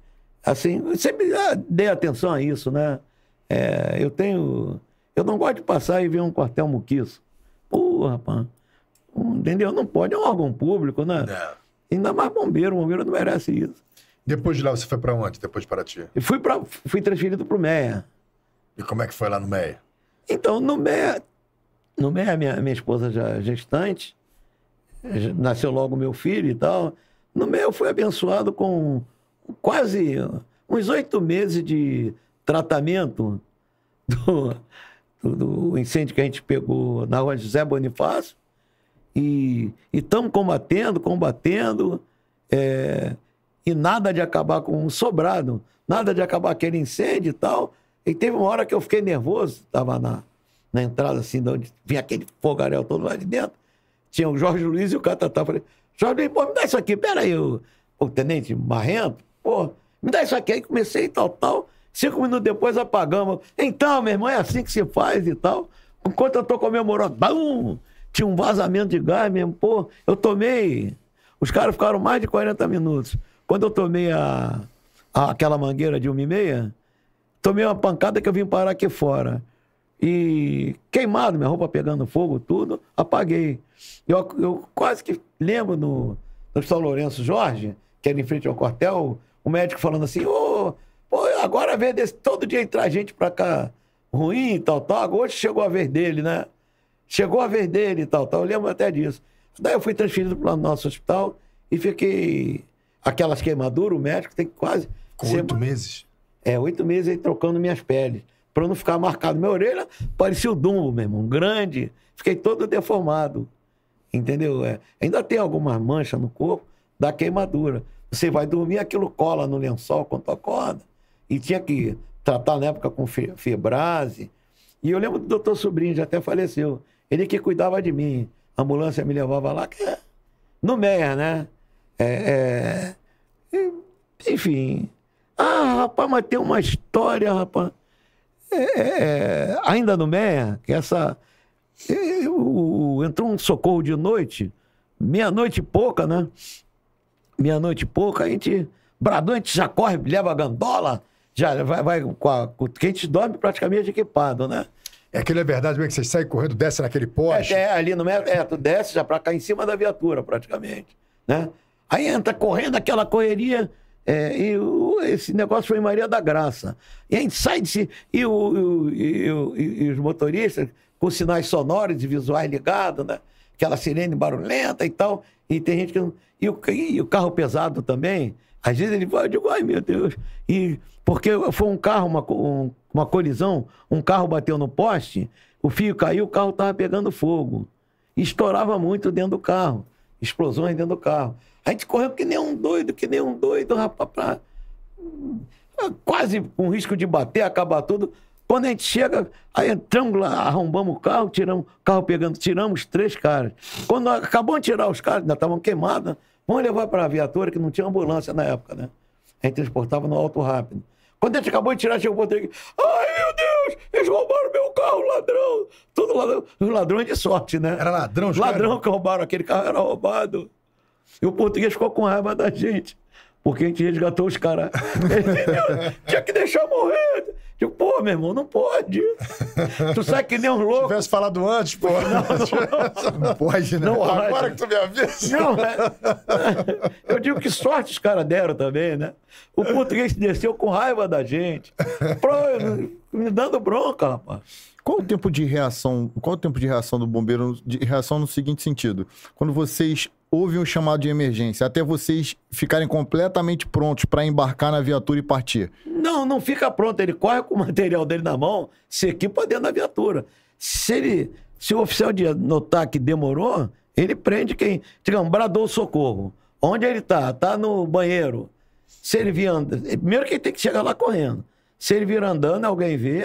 assim, sempre ah, dei atenção a isso, né? É, eu tenho. Eu não gosto de passar e ver um quartel muquiço. Pô, rapaz. Entendeu? Não pode, é um órgão público, né? Não. É. Ainda mais bombeiro, bombeiro não merece isso. Depois de lá, você foi para onde, depois de Paraty? Eu fui, pra, fui transferido para o E como é que foi lá no meia? Então, no meia, no meia minha, minha esposa já é gestante, nasceu logo meu filho e tal. No meia eu fui abençoado com quase uns oito meses de tratamento do do incêndio que a gente pegou na rua José Bonifácio. E estamos combatendo, combatendo, é, e nada de acabar com um sobrado, nada de acabar aquele incêndio e tal. E teve uma hora que eu fiquei nervoso, estava na, na entrada assim, de onde vinha aquele fogaréu todo lá de dentro. Tinha o Jorge Luiz e o Catatá. Falei, Jorge Luiz, pô, me dá isso aqui, peraí, o, o tenente marrento, pô, me dá isso aqui. Aí comecei tal, tal. Cinco minutos depois apagamos. Então, meu irmão, é assim que se faz e tal. Enquanto eu tô comemorando, bum, tinha um vazamento de gás mesmo. Pô, eu tomei. Os caras ficaram mais de 40 minutos. Quando eu tomei a, a aquela mangueira de uma e meia, tomei uma pancada que eu vim parar aqui fora. E queimado, minha roupa pegando fogo, tudo, apaguei. Eu, eu quase que lembro no, no São Lourenço Jorge, que era é em frente ao quartel, o médico falando assim, ô, agora é vê desse, todo dia entrar gente pra cá ruim e tal, tal. Hoje chegou a ver dele, né? Chegou a ver dele e tal, tal. Eu lembro até disso. Daí eu fui transferido para o nosso hospital e fiquei. Aquelas queimaduras, o médico tem que quase. Oito meses? É, oito meses aí trocando minhas peles. Pra não ficar marcado. Minha orelha parecia o Dumbo, meu irmão, grande. Fiquei todo deformado. Entendeu? É. Ainda tem algumas manchas no corpo da queimadura. Você vai dormir, aquilo cola no lençol quando acorda e tinha que tratar na época com febrase. E eu lembro do doutor Sobrinho, já até faleceu. Ele que cuidava de mim. A ambulância me levava lá, que é no Meia, né? É, é, enfim. Ah, rapaz, mas tem uma história, rapaz. É, é, é ainda no Meia, que essa. Eu, entrou um socorro de noite, meia-noite pouca, né? Meia-noite pouca, a gente. Bradante já corre, leva a gandola já vai, vai com, a, com quem gente dorme praticamente equipado, né? É aquilo é verdade mesmo é que vocês saem correndo, desce naquele poste? É, é ali no metro, é, tu desce já pra cá em cima da viatura, praticamente, né? Aí entra correndo aquela correria, é, e o, esse negócio foi Maria da Graça. E a gente sai de si, e, o, e, o, e, e os motoristas com sinais sonoros e visuais ligados, né? Aquela sirene barulhenta e tal, e tem gente que E o, e o carro pesado também, às vezes ele vai, eu digo, ai meu Deus, e porque foi um carro, uma, uma colisão, um carro bateu no poste, o fio caiu, o carro estava pegando fogo. Estourava muito dentro do carro, explosões dentro do carro. A gente correu que nem um doido, que nem um doido, rapaz, pra... quase com risco de bater, acabar tudo. Quando a gente chega, aí entramos lá, arrombamos o carro, tiramos o carro pegando, tiramos três caras. Quando acabou de tirar os caras, ainda estavam queimados, né? vamos levar para a viatura, que não tinha ambulância na época, né? A gente transportava no alto rápido. Quando a gente acabou de tirar, chegou o português, Ai, meu Deus! Eles roubaram meu carro, ladrão! Todo ladrão. Os ladrões é de sorte, né? Era ladrão, já Ladrão que roubaram, aquele carro era roubado. E o português ficou com raiva da gente. Porque a gente resgatou os caras. *laughs* Tinha que deixar morrer. Eu, pô, meu irmão, não pode. tu sai que nem um louco. Se tivesse falado antes, pô. Não, não, não pode, né? Não Agora pode. que tu me avisa. Não, *laughs* eu digo que sorte os caras deram também, né? O português desceu com raiva da gente. Pro... me dando bronca, rapaz. Qual o tempo de reação? Qual o tempo de reação do bombeiro? De reação no seguinte sentido: quando vocês houve um chamado de emergência, até vocês ficarem completamente prontos para embarcar na viatura e partir? Não, não fica pronto. Ele corre com o material dele na mão, se equipa dentro da viatura. Se ele, se o oficial de notar que demorou, ele prende quem, digamos, bradou socorro. Onde ele está? Está no banheiro. Se ele vir andando, primeiro que ele tem que chegar lá correndo. Se ele vir andando, alguém vê,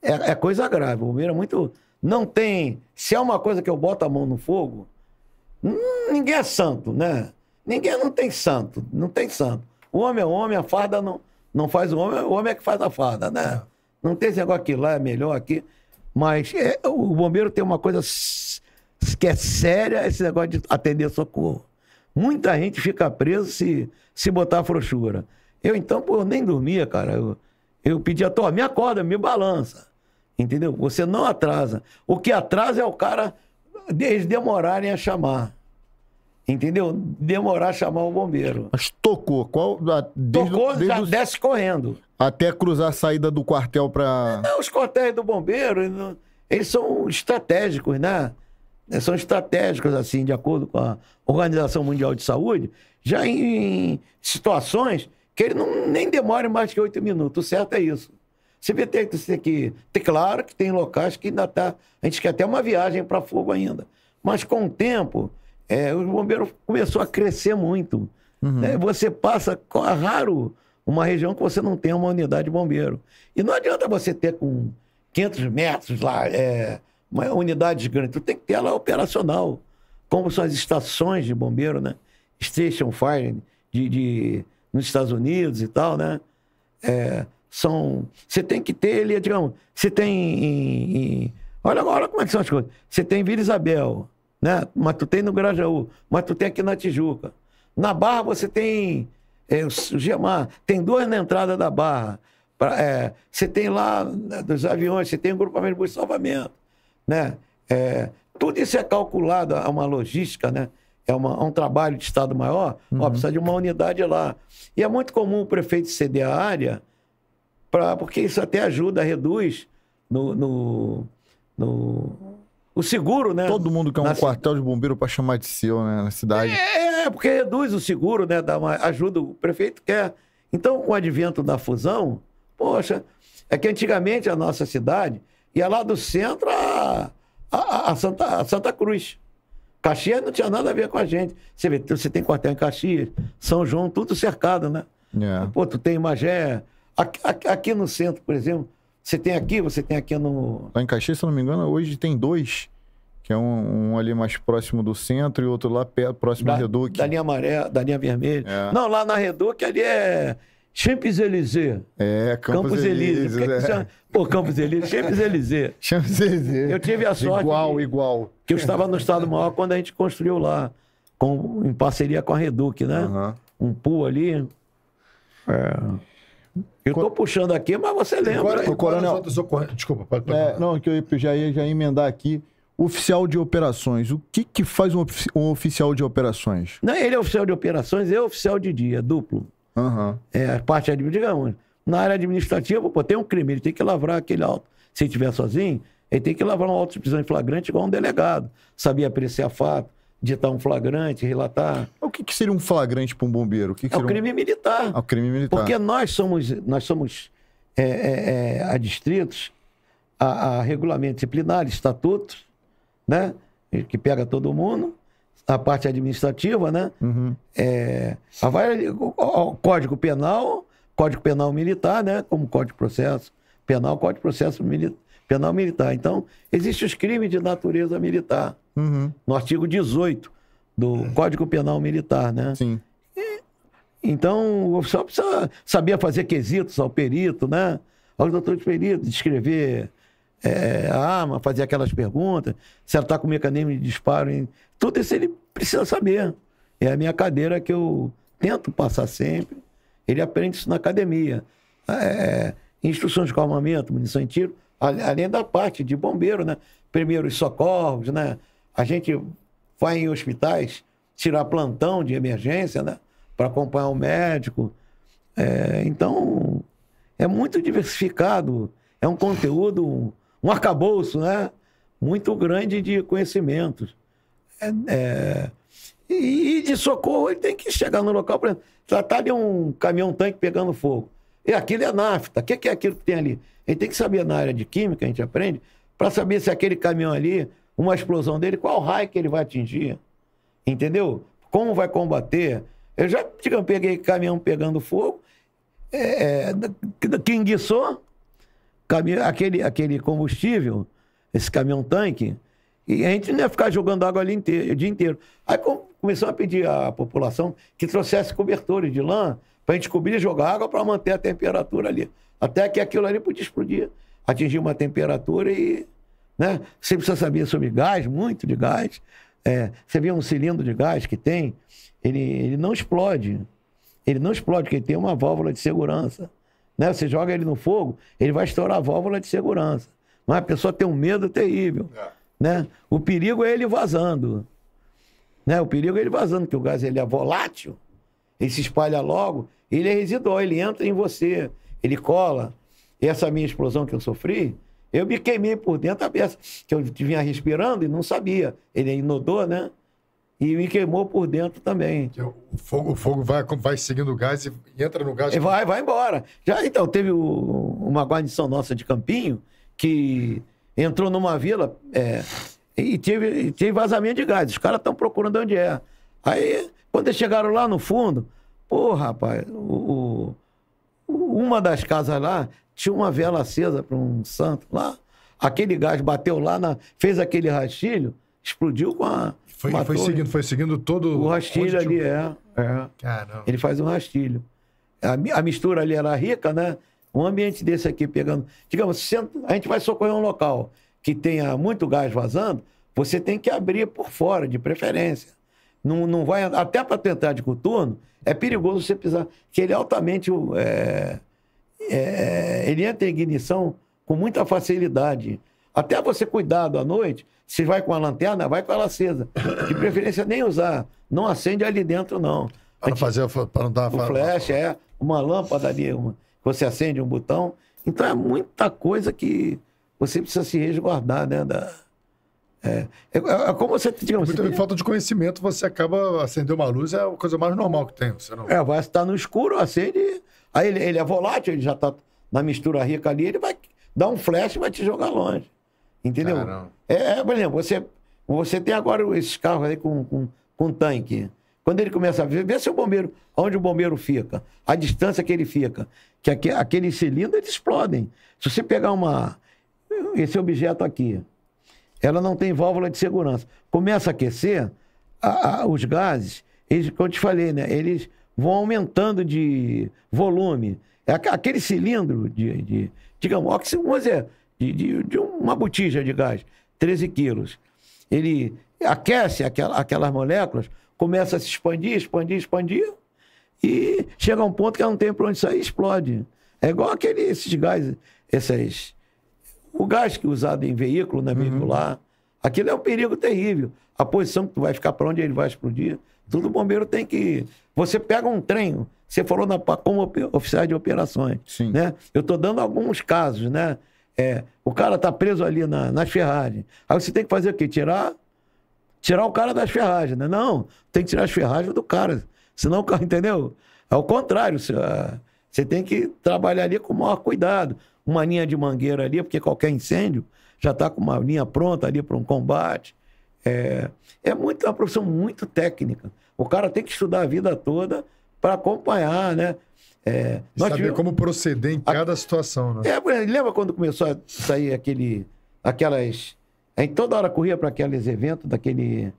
é, é coisa grave. O bombeiro é muito. Não tem. Se é uma coisa que eu boto a mão no fogo, Hum, ninguém é santo, né? Ninguém não tem santo, não tem santo. O homem é homem, a farda não, não faz o homem, o homem é que faz a farda, né? É. Não tem esse negócio aqui lá é melhor aqui. Mas é, o bombeiro tem uma coisa que é séria, esse negócio de atender socorro. Muita gente fica presa se, se botar a frouxura. Eu, então, pô, eu nem dormia, cara. Eu, eu a toa, me acorda, me balança. Entendeu? Você não atrasa. O que atrasa é o cara eles demorarem a chamar. Entendeu? Demorar a chamar o bombeiro. Mas tocou. Qual, desde, tocou, desde já o... desce correndo. Até cruzar a saída do quartel para. Não, os quartéis do bombeiro, eles são estratégicos, né? São estratégicos, assim, de acordo com a Organização Mundial de Saúde, já em situações que ele não, nem demore mais que oito minutos. O certo é isso. Você vê tem, tem que. Tem, claro que tem locais que ainda está. A gente quer até uma viagem para fogo ainda. Mas com o tempo, é, os bombeiros começou a crescer muito. Uhum. Né? Você passa é raro uma região que você não tem uma unidade de bombeiro. E não adianta você ter com 500 metros lá, é, uma unidade grande. Tu tem que ter ela operacional. Como são as estações de bombeiro, né? Station Fire de, de nos Estados Unidos e tal, né? É, são. Você tem que ter ali, digamos, você tem. Em, olha como é que são as coisas. Você tem Vila Isabel, né? Mas tu tem no Grajaú, mas tu tem aqui na Tijuca. Na Barra você tem é, o Gemar, tem duas na entrada da Barra. Pra, é, você tem lá né, dos aviões, você tem o um grupamento de salvamento, né? É, tudo isso é calculado, é uma logística, né? É, uma, é um trabalho de Estado maior, uhum. ó, precisa de uma unidade lá. E é muito comum o prefeito ceder a área Pra, porque isso até ajuda, reduz no, no, no o seguro, né? Todo mundo quer um na... quartel de bombeiro para chamar de seu, né? Na cidade. É, é, é porque reduz o seguro, né? Dá uma, ajuda, o prefeito quer. Então, com o advento da fusão, poxa, é que antigamente a nossa cidade ia lá do centro a, a, a Santa, a Santa Cruz. Caxias não tinha nada a ver com a gente. Você, vê, você tem quartel em Caxias, São João, tudo cercado, né? É. Pô, tu tem Magé, Aqui, aqui, no centro, por exemplo, você tem aqui, você tem aqui no. Lá em Caxias, se não me engano, hoje tem dois. Que é um, um ali mais próximo do centro e outro lá perto, próximo da, Reduc. Da linha amarela, da linha vermelha. É. Não, lá na Reduc ali é. Champs-Élysées. É, Campos, Campos Elíseos. é. é. Pô, Campos Elíseos, Champs-Élysées. *laughs* Champs-Élysées. Eu tive a sorte. Igual, de, igual. Que eu estava no Estado Maior quando a gente construiu lá, com, em parceria com a Reduc, né? Uhum. Um pool ali. É. Eu estou puxando aqui, mas você lembra. Agora, o coronel... Desculpa, pode, é, Não, que eu já ia já emendar aqui. Oficial de operações. O que, que faz um, um, oficial de operações? Não, ele é oficial de operações, é oficial de dia, duplo. Uhum. É, a parte administrativa. Digamos, na área administrativa, pô, tem um crime, ele tem que lavrar aquele auto. Se ele estiver sozinho, ele tem que lavrar um auto de prisão em flagrante igual um delegado. Sabia apreciar fato ditar um flagrante, relatar. O que, que seria um flagrante para um bombeiro? O que que é o um... crime militar. É o crime militar. Porque nós somos, nós somos é, é, é adstritos a, a regulamento disciplinar, estatuto, né? que pega todo mundo, a parte administrativa, né? Uhum. É, a vai, o, o, Código Penal, Código Penal Militar, né? Como Código de Processo Penal, Código de Processo Militar penal militar. Então, existem os crimes de natureza militar, uhum. no artigo 18 do Código Penal Militar, né? Sim. então, o oficial precisa saber fazer quesitos ao perito, né? Aos doutores peritos, descrever é, a arma, fazer aquelas perguntas, se ela está com mecanismo de disparo. Em... Tudo isso ele precisa saber. É a minha cadeira que eu tento passar sempre. Ele aprende isso na academia. É, é instruções de armamento, munição e tiro, além da parte de bombeiro, né? Primeiros socorros, né? A gente vai em hospitais tirar plantão de emergência, né? Para acompanhar o médico. É, então, é muito diversificado. É um conteúdo, um arcabouço, né? Muito grande de conhecimentos. É, é, e, de socorro, ele tem que chegar no local, por exemplo, tratar de um caminhão-tanque pegando fogo. E é, aquilo é nafta. O que é aquilo que tem ali? A gente tem que saber na área de química, a gente aprende, para saber se aquele caminhão ali, uma explosão dele, qual raio que ele vai atingir. Entendeu? Como vai combater? Eu já, digamos, peguei caminhão pegando fogo, é, que é, enguiçou aquele, aquele combustível, esse caminhão tanque, e a gente não ia ficar jogando água ali inteiro, o dia inteiro. Aí começou a pedir à população que trouxesse cobertores de lã para a gente cobrir, jogar água para manter a temperatura ali. Até que aquilo ali podia explodir, atingir uma temperatura e. Né? Você precisa saber sobre gás, muito de gás. É, você vê um cilindro de gás que tem, ele, ele não explode. Ele não explode, porque ele tem uma válvula de segurança. Né? Você joga ele no fogo, ele vai estourar a válvula de segurança. Mas a pessoa tem um medo terrível. É. Né? O perigo é ele vazando. Né? O perigo é ele vazando, porque o gás ele é volátil ele se espalha logo, ele é residual, ele entra em você, ele cola. Essa minha explosão que eu sofri, eu me queimei por dentro da peça, que eu vinha respirando e não sabia. Ele inodou, né? E me queimou por dentro também. É o fogo, o fogo vai, vai seguindo o gás e entra no gás. E vai, vai embora. Já então, teve o, uma guarnição nossa de Campinho que entrou numa vila é, e teve, teve vazamento de gás. Os caras estão procurando onde é. Aí quando eles chegaram lá no fundo, porra, rapaz, o, o, uma das casas lá tinha uma vela acesa para um santo lá. Aquele gás bateu lá, na, fez aquele rastilho, explodiu com a. Foi, foi seguindo, foi seguindo todo o rastilho ali, é, é. Caramba. Ele faz um rastilho. A, a mistura ali era rica, né? Um ambiente desse aqui pegando. Digamos, a gente vai socorrer um local que tenha muito gás vazando, você tem que abrir por fora, de preferência não, não vai até para tentar de coturno, é perigoso você pisar, que ele é altamente é, é, ele entra em ignição com muita facilidade. Até você cuidado à noite, se vai com a lanterna, vai com ela acesa. De preferência nem usar, não acende ali dentro não. Para fazer para não dar o flash é uma lâmpada ali, uma, você acende um botão. Então é muita coisa que você precisa se resguardar, né, da é. é, é, é como você, digamos, você tem... falta de conhecimento, você acaba acender uma luz, é a coisa mais normal que tem. Você não... É, vai estar tá no escuro, acende. Aí ele, ele é volátil, ele já está na mistura rica ali, ele vai dar um flash e vai te jogar longe. Entendeu? É, é, por exemplo, você, você tem agora esses carros aí com, com, com tanque. Quando ele começa a ver, vê se o bombeiro, onde o bombeiro fica, a distância que ele fica. Que aquele, aquele cilindro eles explodem. Se você pegar uma. Esse objeto aqui, ela não tem válvula de segurança. Começa a aquecer, a, a, os gases, eles, como eu te falei, né? Eles vão aumentando de volume. É aquele cilindro de, de digamos, oxigênio é de, de, de, uma botija de gás, 13 quilos. Ele aquece aquela, aquelas moléculas, começa a se expandir, expandir, expandir, e chega a um ponto que ela não tem para onde sair, explode. É igual aquele, esses gases, essas o gás que é usado em veículo, não é veicular. lá. Aquilo é um perigo terrível. A posição que tu vai ficar, para onde ele vai explodir, tudo o bombeiro tem que Você pega um trem, você falou na, como oficiais de operações. Sim. Né? Eu estou dando alguns casos, né? É, o cara está preso ali na, nas ferragens. Aí você tem que fazer o quê? Tirar, tirar o cara das ferragens, né? Não, tem que tirar as ferragens do cara. Senão o cara, *laughs* entendeu? É o contrário, você, ah, você tem que trabalhar ali com o maior cuidado uma linha de mangueira ali, porque qualquer incêndio já está com uma linha pronta ali para um combate. É, é muito, é uma profissão muito técnica. O cara tem que estudar a vida toda para acompanhar, né? É, Saber tivemos... como proceder em cada a... situação, né? É, lembra quando começou a sair aquele, aquelas... gente toda hora corria para aqueles eventos daquele...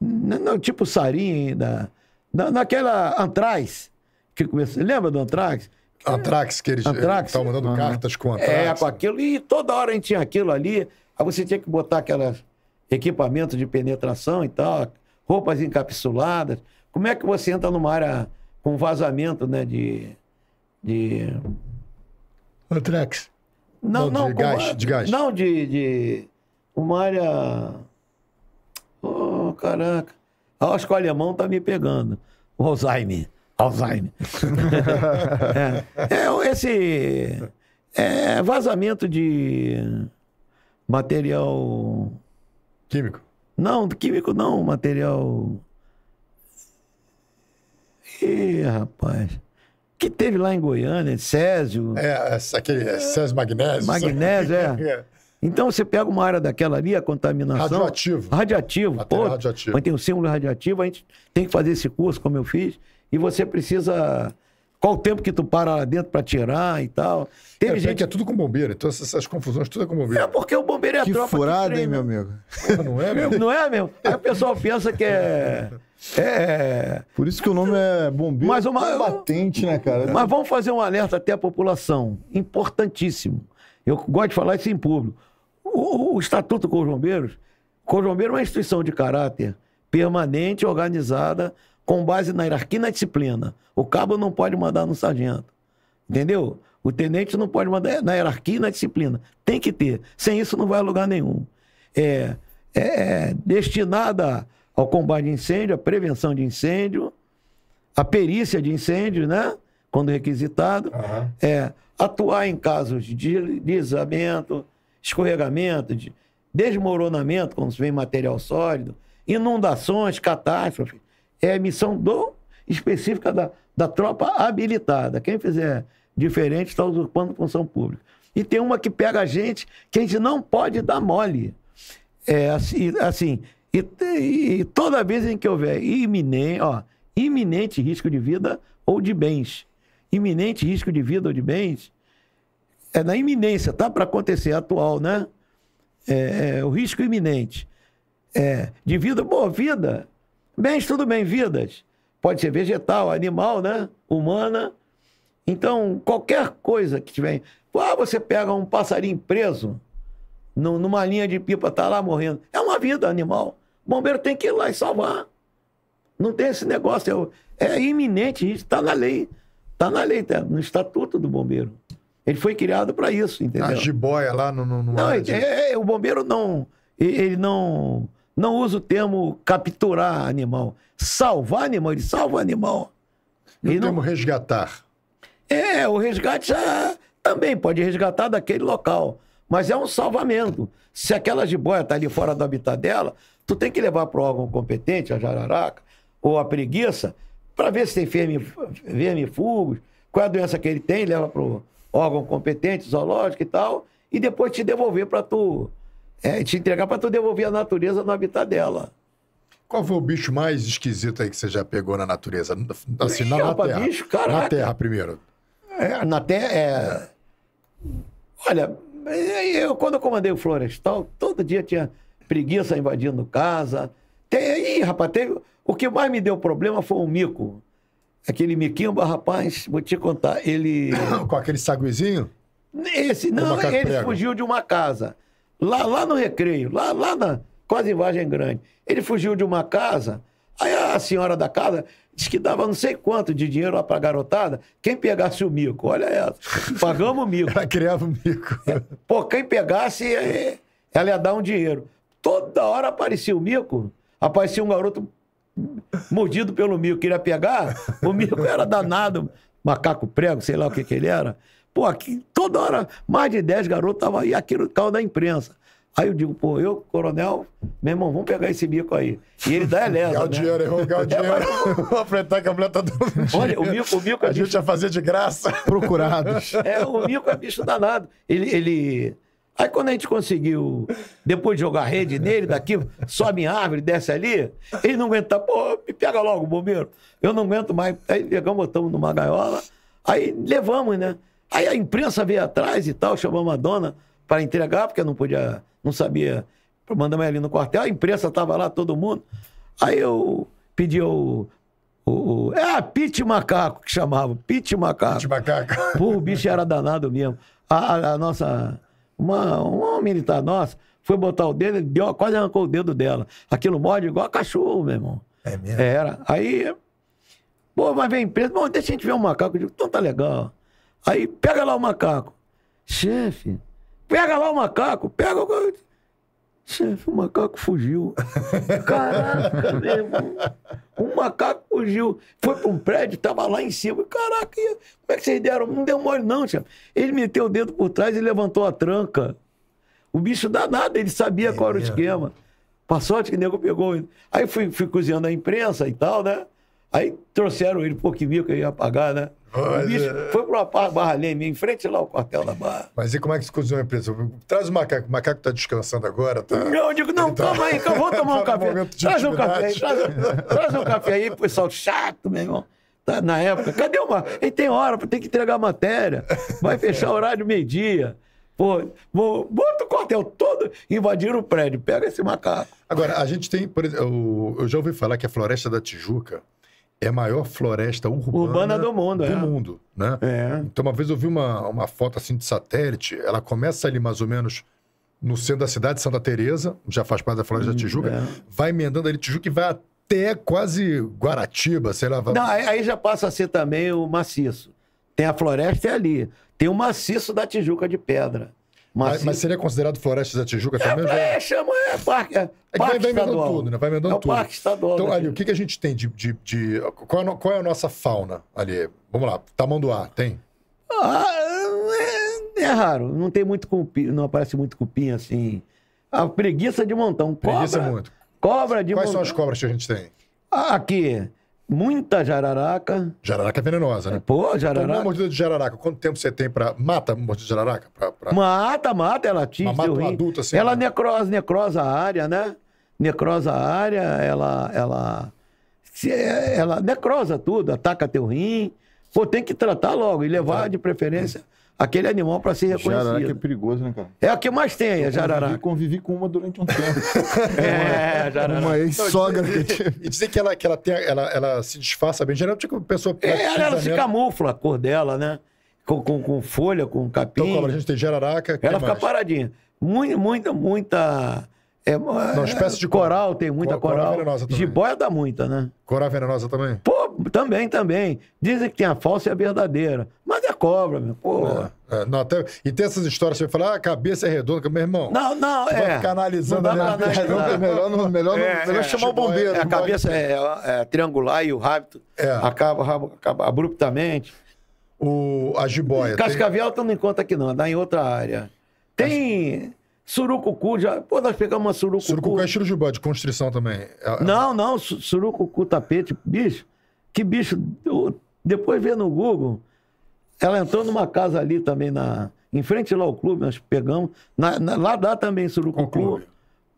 Não, tipo Sarim, da, na, naquela Antrax. Que começou, lembra do Antrax? Antrax, que eles estavam eh, mandando uhum. cartas com Antrax. É, com aquilo. E toda hora a gente tinha aquilo ali. Aí você tinha que botar aquelas equipamento de penetração e tal, roupas encapsuladas. Como é que você entra numa área com vazamento, né, de... de... Antrax. Não, não, não de, gás, de gás. Não, de, de... Uma área... Oh, caraca. Acho que o alemão tá me pegando. O Alzheimer. Alzheimer. *laughs* É, é, é, esse é, vazamento de material. Químico? Não, químico não, material. Ih, rapaz. Que teve lá em Goiânia, Césio. É, aquele é Césio Magnésio. Magnésio, é. *laughs* é. Então você pega uma área daquela ali, a contaminação. Radioativo. Radioativo, pô. Radioativo. Mas tem o símbolo radioativo, a gente tem que fazer esse curso, como eu fiz e você precisa qual o tempo que tu para lá dentro para tirar e tal. tem é, gente... É tudo com bombeiro, então essas, essas, confusões tudo é com bombeiro. É porque o bombeiro é a que tropa furada, que hein, meu amigo? não é mesmo? Não é mesmo? É Aí o pessoal pensa que é, é... É... Por isso que o nome é bombeiro Mas uma... batente, né, cara? Mas vamos fazer um alerta até à população. Importantíssimo. Eu gosto de falar isso em público. O, o Estatuto com os Bombeiros, com os Bombeiros é uma instituição de caráter permanente, organizada, com base na hierarquia e na disciplina. O cabo não pode mandar no sargento. Entendeu? O tenente não pode mandar é, na hierarquia e na disciplina. Tem que ter. Sem isso não vai a lugar nenhum. É, é, é destinada ao combate de incêndio, à prevenção de incêndio, à perícia de incêndio, né? Quando requisitado. Uhum. É, atuar em casos de deslizamento, escorregamento, de desmoronamento, quando se vem material sólido, inundações, catástrofes, é a missão do, específica da, da tropa habilitada. Quem fizer diferente está usurpando função pública. E tem uma que pega a gente que a gente não pode dar mole. É, assim, assim e, e, e, toda vez em que houver iminente, ó, iminente risco de vida ou de bens, iminente risco de vida ou de bens, é na iminência, tá para acontecer, é atual, né? É, é, o risco iminente. É, de vida, boa vida, Bens, tudo bem, vidas. Pode ser vegetal, animal, né? Humana. Então, qualquer coisa que tiver. Ah, você pega um passarinho preso numa linha de pipa, tá lá morrendo. É uma vida animal. O bombeiro tem que ir lá e salvar. Não tem esse negócio. É, é iminente, isso está na lei. Está na lei, tá no estatuto do bombeiro. Ele foi criado para isso, entendeu? A jiboia lá no. no, no não, é, é, o bombeiro não. Ele não não usa o termo capturar animal. Salvar animal, ele salva animal. E o não... termo resgatar? É, o resgate já também pode resgatar daquele local. Mas é um salvamento. Se aquela jiboia está ali fora do habitat dela, tu tem que levar para o órgão competente, a jararaca ou a preguiça, para ver se tem verme, vermifugos, qual é a doença que ele tem, leva para o órgão competente, zoológico e tal, e depois te devolver para tu é, te entregar para tu devolver a natureza no habitat dela. Qual foi o bicho mais esquisito aí que você já pegou na natureza? Assim, Ih, na, na terra. Bicho, na terra primeiro. É, na terra é... Olha, eu quando eu comandei o florestal, todo dia tinha preguiça invadindo casa. Tem, ih, rapaz, tem, o que mais me deu problema foi o mico. Aquele miquimba, rapaz, vou te contar, ele... *coughs* Com aquele saguizinho? Esse, não, ele prego. fugiu de uma casa lá, lá no recreio, lá, lá na, quase em Vargem Grande. Ele fugiu de uma casa, aí a senhora da casa disse que dava não sei quanto de dinheiro lá pra garotada, quem pegasse o mico, olha essa, *laughs* pagamos o mico. Ela criava o mico. É, pô, quem pegasse, é, ela ia dar um dinheiro. Toda hora aparecia o mico, aparecia um garoto mordido pelo mico, queria pegar, o mico era danado, macaco prego, sei lá o que que ele era. Pô, aqui toda hora, mais de 10 garotos estavam aí, aqui no carro da imprensa. Aí eu digo, pô, eu, coronel, meu irmão, vamos pegar esse bico aí. E ele dá eleza. Pegar o né? dinheiro, irmão, o é, dinheiro. Vou apresentar que a caminhonete tá Olha, o bico, o bico é A bicho... gente ia fazer de graça. Procurados. É, o bico é bicho danado. Ele, ele... Aí quando a gente conseguiu, depois de jogar rede nele, daqui, sobe em árvore, desce ali, ele não aguenta, pô, me pega logo, bombeiro. Eu não aguento mais. Aí pegamos, botamos numa gaiola, aí levamos, né? Aí a imprensa veio atrás e tal, chamou a Madonna para entregar, porque não podia, não sabia. Mandamos ali no quartel, a imprensa estava lá, todo mundo. Aí eu pedi o. o, o é, Pete Macaco que chamava, Pete Macaco. Pete Macaco. *laughs* Pô, o bicho era danado mesmo. A, a nossa. Uma, uma militar tá, nossa foi botar o dedo, ele deu, quase arrancou o dedo dela. Aquilo morde igual a cachorro, meu irmão. É mesmo? Era. Aí. Pô, vai ver a imprensa, bom, deixa a gente ver o um macaco. Eu digo, então tá legal. Aí pega lá o macaco. Chefe, pega lá o macaco, pega o. Chefe, o macaco fugiu. *laughs* Caraca, mesmo. O macaco fugiu. Foi para um prédio, tava lá em cima. Caraca, como é que vocês deram? Não deu mole, não, chefe. Ele meteu o dedo por trás e levantou a tranca. O bicho danado, ele sabia é, qual era o é. esquema. Passou sorte que o nego pegou. Aí fui, fui cozinhando a imprensa e tal, né? Aí trouxeram ele, pô, que viu que eu ia pagar, né? Mas, o bicho foi para uma barra ali em frente lá ao quartel da barra. Mas e como é que se cozinha uma empresa? Traz o macaco, o macaco está descansando agora, tá? Não, eu digo, não, tá... calma aí, que eu vou *laughs* tomar um tá café. Um traz um café aí, traz, traz um café aí, pessoal chato, meu irmão tá na época. Cadê macaco? Ele tem hora, tem que entregar matéria. Vai fechar horário meio-dia. Pô, bota o quartel todo, invadir o prédio, pega esse macaco. Agora, a gente tem, por exemplo, eu já ouvi falar que a Floresta da Tijuca é a maior floresta urbana, urbana do mundo. Do é. mundo né? É. Então, uma vez eu vi uma, uma foto assim de satélite, ela começa ali mais ou menos no centro da cidade, de Santa Teresa, já faz parte da Floresta hum, da Tijuca, é. vai emendando ali Tijuca e vai até quase Guaratiba, sei lá. Não, aí já passa a ser também o maciço. Tem a floresta é ali. Tem o maciço da Tijuca de pedra. Mas, mas seria considerado floresta da Tijuca é, também? É, chama, é parque. É, é parque vai, emendando tudo, né? Vai emendando é tudo. parque estadual. Então, ali, o que, que a gente tem de. de, de qual, é no, qual, é a nossa fauna ali? Vamos lá, Tamanduá, tem? Ah, é, é raro. Não tem muito cupim, não aparece muito cupim assim. A preguiça de montão. Cobra, preguiça é muito. Cobra de Quais montão. Quais são as cobras que a gente tem? Ah, aqui. Muita jararaca. Jararaca é venenosa, né? Pô, jararaca. uma mordida de jararaca, quanto tempo você tem pra. Mata a mordida de jararaca? Pra, pra... Mata, mata, ela atinge. Mas mata um adulto assim. Ela né? necrosa, necrosa a área, né? Necrosa a área, ela. ela... Se é, ela necrosa tudo, ataca teu rim. Pô, tem que tratar logo e levar de preferência aquele animal para ser reconhecido. Jararaca é perigoso, né, cara? É o que mais tem aí, a jararaca. Eu convivi, convivi com uma durante um tempo. é, *laughs* é, jararaca. Uma ex-sogra. E dizer que ela, que ela, tem, ela, ela se disfarça bem. Geralmente a pessoa... É, ela, ela se camufla, a cor dela, né? Com, com, com folha, com capim. Então, como a gente tem jararaca... Ela fica mais? paradinha. Muita, muita, muita... É uma Não, é, espécie de coral, coral, tem muita coral. coral. coral Jiboia dá muita, né? Coral venenosa também? Pô, também, também. Dizem que tem a falsa e a verdadeira. Mas cobra, meu. Pô. É, é, não, até, e tem essas histórias, você fala, ah, cabeça é redonda, meu irmão. Não, não, é. Vai ficar analisando não ali, analisar, melhor, não, melhor, é, melhor é. chamar o tipo, é, bombeiro. a cabeça é, é, triangular e o hábito acaba, acaba, abruptamente. O, a jiboia. E cascavel tem... não encontra aqui, não, dá em outra área. Tem. Surucucu, já. Pô, nós pegamos uma surucucu. Surucucu é estilo de constrição também. Não, não, surucucu, tapete, bicho. Que bicho. Depois vê no Google. Ela entrou numa casa ali também, na, em frente lá ao clube, nós pegamos. Na, na, lá dá também Surucu o clube.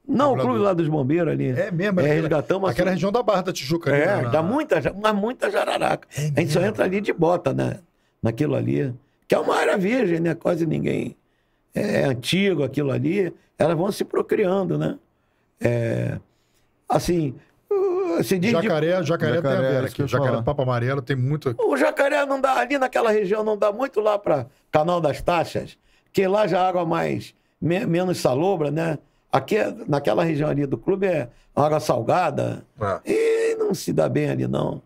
Não, o clube lá dos bombeiros ali. É mesmo, é, aquela, resgatamos. Aquela assim, região da Barra da Tijuca. É, ali, dá muita, mas muita jararaca. É a gente mesmo. só entra ali de bota, né? Naquilo ali. Que é uma área virgem, né? Quase ninguém. É, é antigo aquilo ali. Elas vão se procriando, né? É, assim, jacaré, jacaré, jacaré tem a ver aqui. Jacaré do Amarelo tem muito O jacaré não dá, ali naquela região não dá muito lá para Canal das Taxas, que lá já é água mais, me, menos salobra, né? Aqui, é, naquela região ali do clube é água salgada. É. E não se dá bem ali, não.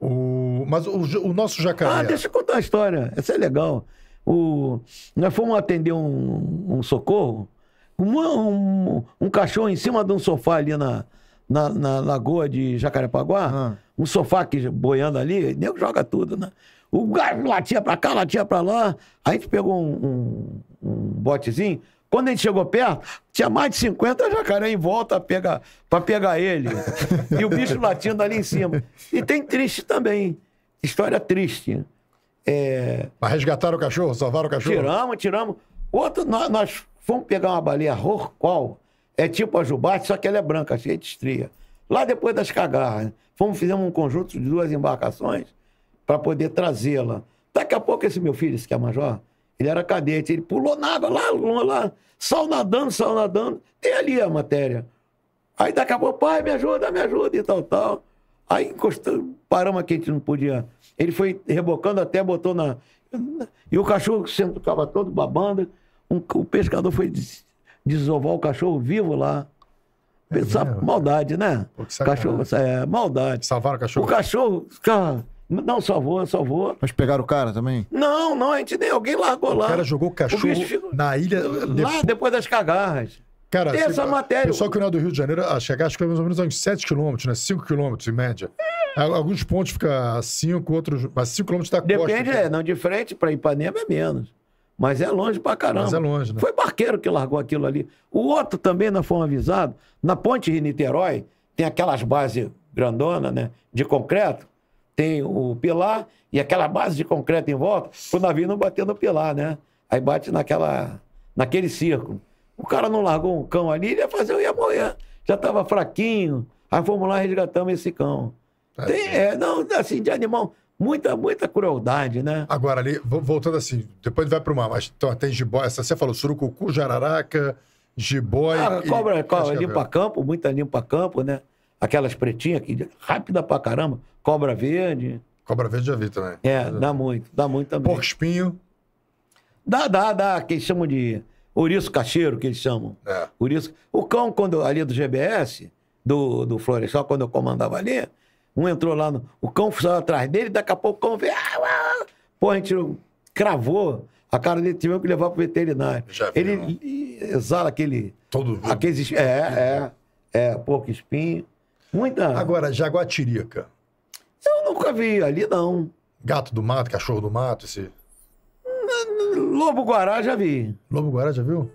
O... Mas o, o nosso jacaré... Ah, deixa eu contar uma história. Essa é legal. O... Nós fomos atender um, um socorro, um, um, um cachorro em cima de um sofá ali na na, na lagoa de Jacarepaguá, uhum. um sofá que boiando ali, nego joga tudo, né? O gajo latia pra cá, latia pra lá. a gente pegou um, um, um, botezinho. Quando a gente chegou perto, tinha mais de 50 jacaré em volta pegar pra pegar ele. *laughs* e o bicho latindo ali em cima. E tem triste também. História triste. É... Mas resgataram o cachorro? Salvaram o cachorro? Tiramos, tiramos. Outro, nós, nós fomos pegar uma baleia rorqual é tipo a jubate, só que ela é branca, cheia de estria. Lá depois das cagarras, né? fomos, fizemos um conjunto de duas embarcações para poder trazê-la. Daqui a pouco esse meu filho, esse que é major, ele era cadete, ele pulou na água lá, lá, sal nadando, sal nadando. Tem ali a matéria. Aí daqui a pouco, pai, me ajuda, me ajuda e tal, tal. Aí encostou, paramos aqui, a gente não podia. Ele foi rebocando até, botou na. E o cachorro sentava todo babando. Um, o pescador foi desovar o cachorro vivo lá. Pensar, é, maldade, né? Pô, cachorro, é, maldade. Salvaram o cachorro? O cachorro, cara, não salvou, salvou. Mas pegaram o cara também? Não, não, a gente nem, alguém largou o lá. O cara jogou o cachorro o ficou... na ilha. Lá, depois, das cagarras. Cara, Tem assim, essa matéria. Só que o é do Rio de Janeiro, a chegar acho que é mais ou menos uns 7 km, né? 5 km em média. Alguns pontos fica 5, outros. Mas 5 km da Depende, costa. Depende, é, não, de frente para Ipanema é menos. Mas é longe pra caramba. Mas é longe, né? Foi Barqueiro que largou aquilo ali. O outro também não foi avisado. Na ponte de Niterói, tem aquelas bases grandonas, né? De concreto. Tem o pilar e aquela base de concreto em volta, o navio não bater no pilar, né? Aí bate naquela, naquele círculo. O cara não largou um cão ali, ele ia fazer, eu ia morrer. Já estava fraquinho. Aí fomos lá e resgatamos esse cão. Tá tem, é, não, assim, de animal muita, muita crueldade, né? Agora, ali, voltando assim, depois vai para o mar, mas então, tem jiboia, essa você falou, surucucu, jararaca, jiboia. Ah, cobra, e... cobra limpa-campo, muita limpa-campo, né? Aquelas pretinhas que rápida pra caramba, cobra verde. Cobra verde já vi também. É, dá muito, dá muito também. Porco espinho. Dá, dá, dá, que eles chamam de ouriço cacheiro, que eles chamam. É. Ouriço. O cão, quando ali do GBS, do, do Florestal, quando eu comandava ali, um entrou lá, no, o cão saiu atrás dele, daqui a pouco o cão veio. Ah, Pô, a gente cravou a cara dele, tivemos que levar pro veterinário. Já vi, ele né? exala aquele. Todo aqueles, É, é. É, porco espinho. Muita. Agora, jaguatirica. Eu nunca vi ali, não. Gato do mato, cachorro do mato, esse. Lobo Guará já vi. Lobo Guará já viu?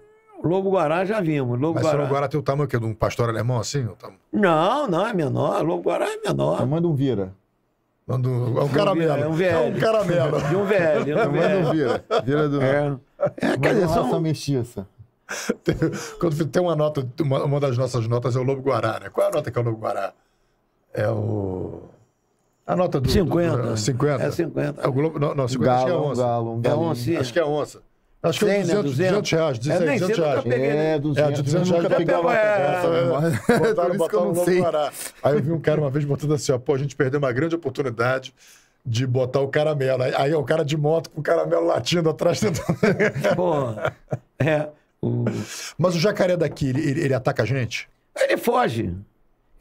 Lobo Guará já vimos. Lobo Mas o Lobo Guará tem o tamanho que é de um pastor alemão assim? Não, não, é menor. Lobo Guará é menor. Manda um vira. Manda é um caramelo. É um velho. É um caramelo. De um velho. É um vira. Vira do. É, é quer dizer, são... mestiça. Tem, *laughs* quando tem uma nota, uma, uma, das nossas notas é o Lobo Guará, né? Qual é a nota que é o Lobo Guará? É o. A nota do. 50. Do, do, 50. É 50. É o Globo, não, não, 50 galo, acho que é onça. Galo, um é onça. Acho que é onça. Tá Acho que 100, 200, né? 200, 200 reais. 16, é, nem 200 reais. Peguei, né? É, 200, é, 200 reais. Nunca pegava é, né? é, é... Botaram, botaram no sei. Pará. Aí eu vi um cara uma vez botando assim, ó, pô, a gente perdeu uma grande oportunidade de botar o caramelo. Aí é o cara de moto com o caramelo latindo atrás. Tentando... *laughs* Pô, é... O... Mas o jacaré daqui, ele, ele, ele ataca a gente? Ele foge.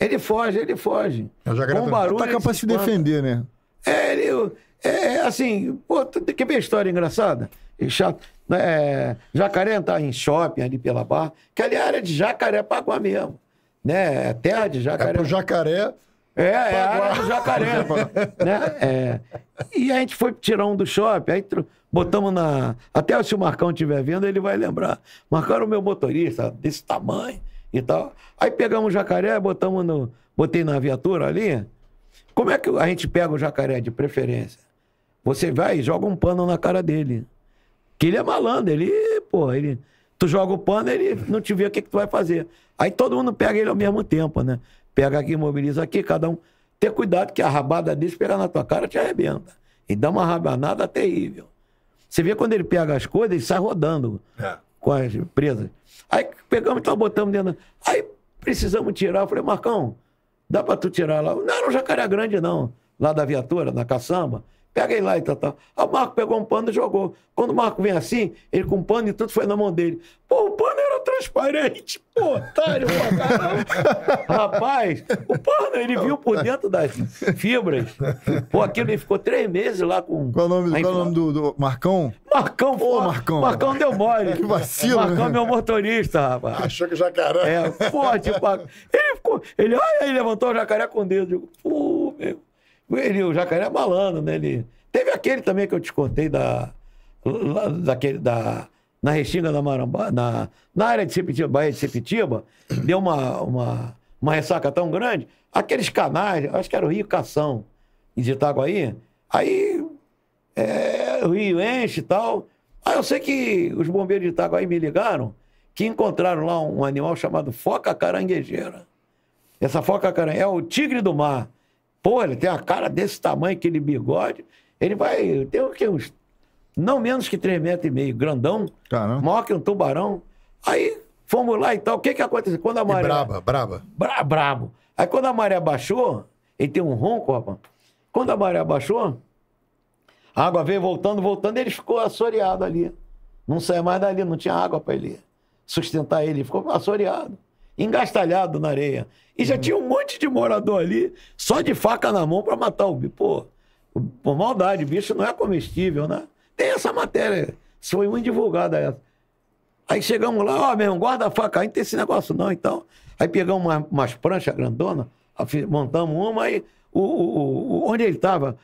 Ele foge, ele foge. É O jacaré Com barulho, ataca tá pra se defender, né? É, ele, é, é assim, pô, quer ver a história engraçada? E chato. Né? É, jacaré andava em shopping ali pela barra, que ali é área de Jacarepaguá mesmo. Né? É terra de jacaré. É pro jacaré. É, é a área do jacaré. *laughs* né? É. E a gente foi tirar um do shopping, aí botamos na. Até se o Marcão estiver vendo, ele vai lembrar. Marcaram o meu motorista, desse tamanho e tal. Aí pegamos o jacaré, botamos no. Botei na viatura ali. Como é que a gente pega o jacaré de preferência? Você vai e joga um pano na cara dele. Que ele é malandro, ele, pô, ele. Tu joga o pano, ele não te vê o que, que tu vai fazer. Aí todo mundo pega ele ao mesmo tempo, né? Pega aqui, mobiliza aqui, cada um. Ter cuidado que a rabada dele pegar na tua cara te arrebenta. E dá uma rabanada terrível. Você vê quando ele pega as coisas, ele sai rodando é. com as presas. Aí pegamos e então, botamos dentro. Aí precisamos tirar. Eu falei, Marcão, dá para tu tirar lá? Não, era um jacaré grande, não. Lá da viatura, na caçamba ele lá e tal, tal. Aí o Marco pegou um pano e jogou. Quando o Marco vem assim, ele com um pano e tudo foi na mão dele. Pô, o pano era transparente, pô, otário pra caralho. Rapaz, o pano, ele viu por dentro das fibras. Pô, aquilo ele ficou três meses lá com. Qual o nome, qual nome do, do, Marcão? Marcão, pô. Marcão. Marcão deu mole. Que vacilo. Marcão né? é meu motorista, rapaz. Achou que jacaré. É, forte, tipo, Ele ficou. Ele, ai, ele levantou o jacaré com o dedo. digo, pô, meu. Ele, o jacaré é malandro, né? Ele... Teve aquele também que eu te contei da. Daquele, da na Restinga da Marambá, na, na área de Sepitiba, Bahia de Sepitiba, uhum. deu uma, uma, uma ressaca tão grande. Aqueles canais, acho que era o Rio Cação, de Itaguaí, aí é, o Rio enche e tal. Aí eu sei que os bombeiros de Itaguaí me ligaram que encontraram lá um animal chamado foca caranguejeira. Essa foca caranguejeira é o tigre do mar. Pô, ele tem a cara desse tamanho, aquele bigode. Ele vai. Tem o quê? Uns, não menos que 3,5 metros e meio, grandão. Caramba. Maior que um tubarão. Aí fomos lá e tal. O que que aconteceu? Quando a maré. E braba, braba. Bra, brabo. Aí quando a maré baixou, ele tem um ronco, rapaz. Quando a maré baixou, a água veio voltando, voltando, ele ficou assoreado ali. Não saiu mais dali, não tinha água para ele sustentar ele, ficou assoreado engastalhado na areia. E já uhum. tinha um monte de morador ali, só de faca na mão para matar o bicho. Pô, por maldade, bicho não é comestível, né? Tem essa matéria, foi muito divulgada essa. Aí chegamos lá, ó, oh, meu irmão, guarda a faca, aí não tem esse negócio não, então. Aí pegamos uma, umas pranchas grandonas, montamos uma, aí o, o, o onde ele estava,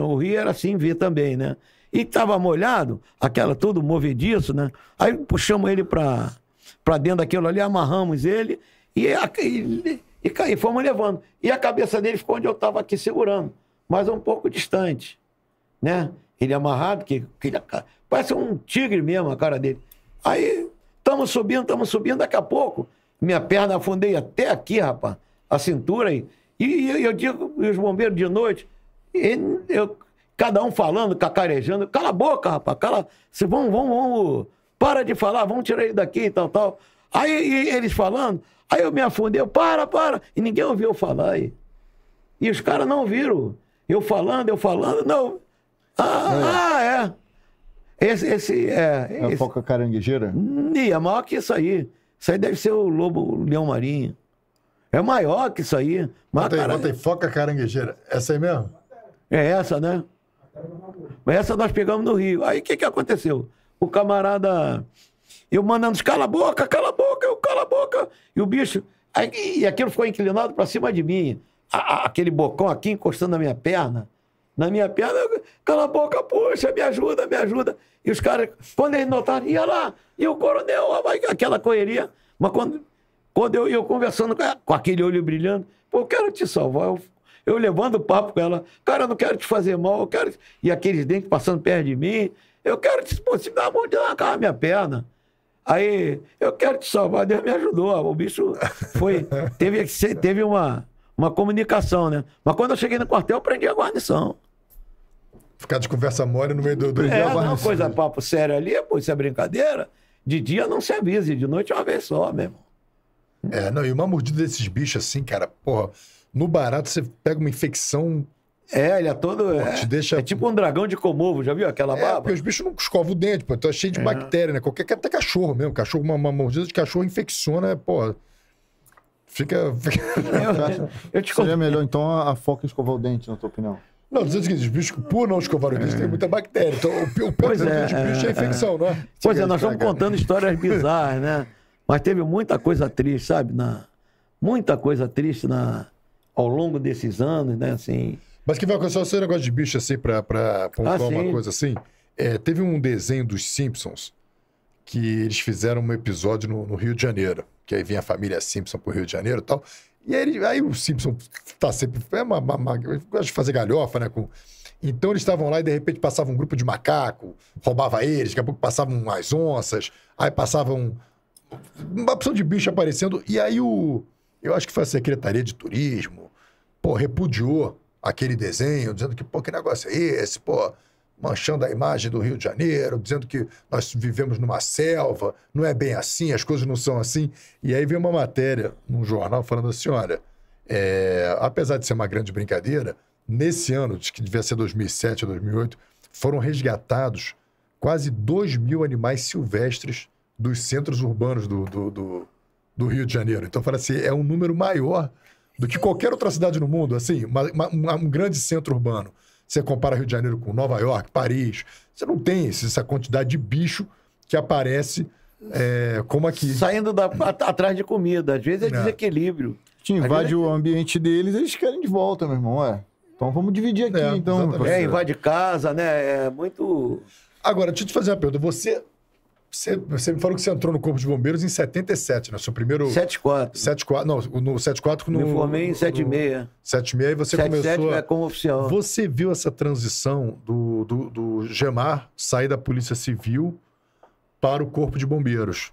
o rio era assim ver também, né? E estava molhado, aquela tudo movediço, né? Aí puxamos ele para para dentro daquilo ali, amarramos ele e, e, e, fomos levando. E a cabeça dele ficou onde eu estava aqui segurando, mas é um pouco distante, né? Ele é amarrado, que, que ele, é parece um tigre mesmo a cara dele. Aí, estamos subindo, estamos subindo, daqui a pouco, minha perna afundei até aqui, rapaz, a cintura aí. E, e eu digo, e os bombeiros de noite, eu, cada um falando, cacarejando, cala a boca, rapaz, cala, vocês vão, vão para de falar, vamos tirar ele daqui e tal, tal. Aí eles falando, aí eu me afundei, eu, para, para. E ninguém ouviu eu falar aí. E os caras não viram. Eu falando, eu falando, não. Ah, é. Ah, é. Esse, esse, é. É esse. foca caranguejeira? E é maior que isso aí. Isso aí deve ser o lobo leão marinho. É maior que isso aí. Bota aí, bota aí, foca caranguejeira. Essa aí mesmo? É essa, né? Essa nós pegamos no Rio. Aí o que, que aconteceu? o camarada. Eu mandando, cala a boca, cala a boca, eu cala a boca. E o bicho. Aí, e aquilo ficou inclinado para cima de mim. A, a, aquele bocão aqui encostando na minha perna. Na minha perna, eu, cala a boca, puxa, me ajuda, me ajuda. E os caras, quando eles notaram, ia lá, e o coronel, aquela correria. Mas quando, quando eu, eu conversando com, ela, com aquele olho brilhando, pô, eu quero te salvar. Eu, eu levando o papo com ela, cara, eu não quero te fazer mal, eu quero. E aqueles dentes passando perto de mim, eu quero te. Pô, se dá uma de arrancar a minha perna. Aí, eu quero te salvar, Deus me ajudou. O bicho foi. *laughs* Teve, teve uma, uma comunicação, né? Mas quando eu cheguei no quartel, eu prendi a guarnição. Ficar de conversa mole no meio do, do é, dia, não, é coisa papo sério ali, pô, isso é brincadeira. De dia não se avise, de noite é uma vez só mesmo. É, não, e uma mordida desses bichos assim, cara, porra, no barato você pega uma infecção é, ele é todo. Pô, é, deixa... é, tipo um dragão de comovo, já viu aquela é, barba? É, porque os bichos não escovam o dente, pô. Então é cheio de é. bactéria, né? Qualquer, até cachorro mesmo. Cachorro, uma, uma mordida de cachorro infecciona, é, pô. Fica. *laughs* Eu, eu *laughs* Seria melhor, então, a foca escovar o dente, na tua opinião. Não, dizendo o os bichos, por não escovar o dente, tem muita bactéria. Então, o, pior pelo é, de bicho é, é infecção, não é? pois é, nós estamos contando histórias bizarras, né? Mas teve muita coisa triste, sabe? Na... Muita coisa triste na... ao longo desses anos, né? Assim. Mas que vai só esse negócio de bicho assim, pra, pra pontuar ah, uma coisa assim. É, teve um desenho dos Simpsons que eles fizeram um episódio no, no, Rio de Janeiro. Que aí vinha a família Simpson pro Rio de Janeiro e tal. E aí, ele, aí o Simpson tá sempre. É uma, uma, uma, gosta de fazer galhofa, né? Com, então eles estavam lá e de repente passava um grupo de macaco, roubava eles, daqui a pouco passavam as onças, aí passavam uma opção de bicho aparecendo. E aí o. Eu acho que foi a Secretaria de Turismo, pô, repudiou aquele desenho, dizendo que, pô, que negócio é esse, pô, manchando a imagem do Rio de Janeiro, dizendo que nós vivemos numa selva, não é bem assim, as coisas não são assim. E aí veio uma matéria num jornal falando assim: olha, é, apesar de ser uma grande brincadeira, nesse ano, que devia ser 2007, ou 2008, foram resgatados quase 2 mil animais silvestres dos centros urbanos do, do, do, do Rio de Janeiro. Então, fala assim, é um número maior do que qualquer outra cidade no mundo, assim, uma, uma, um grande centro urbano. Você compara Rio de Janeiro com Nova York, Paris, você não tem essa quantidade de bicho que aparece é, como aqui. Saindo da, atrás de comida, às vezes é, é. desequilíbrio. Te invade o é ambiente deles, eles querem de volta, meu irmão, é. Então vamos dividir aqui, é, então. É, invade casa, né? É muito... Agora, deixa eu te fazer uma pergunta. Você você, você, me falou que você entrou no Corpo de Bombeiros em 77, né? Seu primeiro. 74. 7-4. não, no 74 no. Me formei em 76. 76 e você 7, começou. 7, é como oficial. Você viu essa transição do, do, do Gemar sair da Polícia Civil para o Corpo de Bombeiros?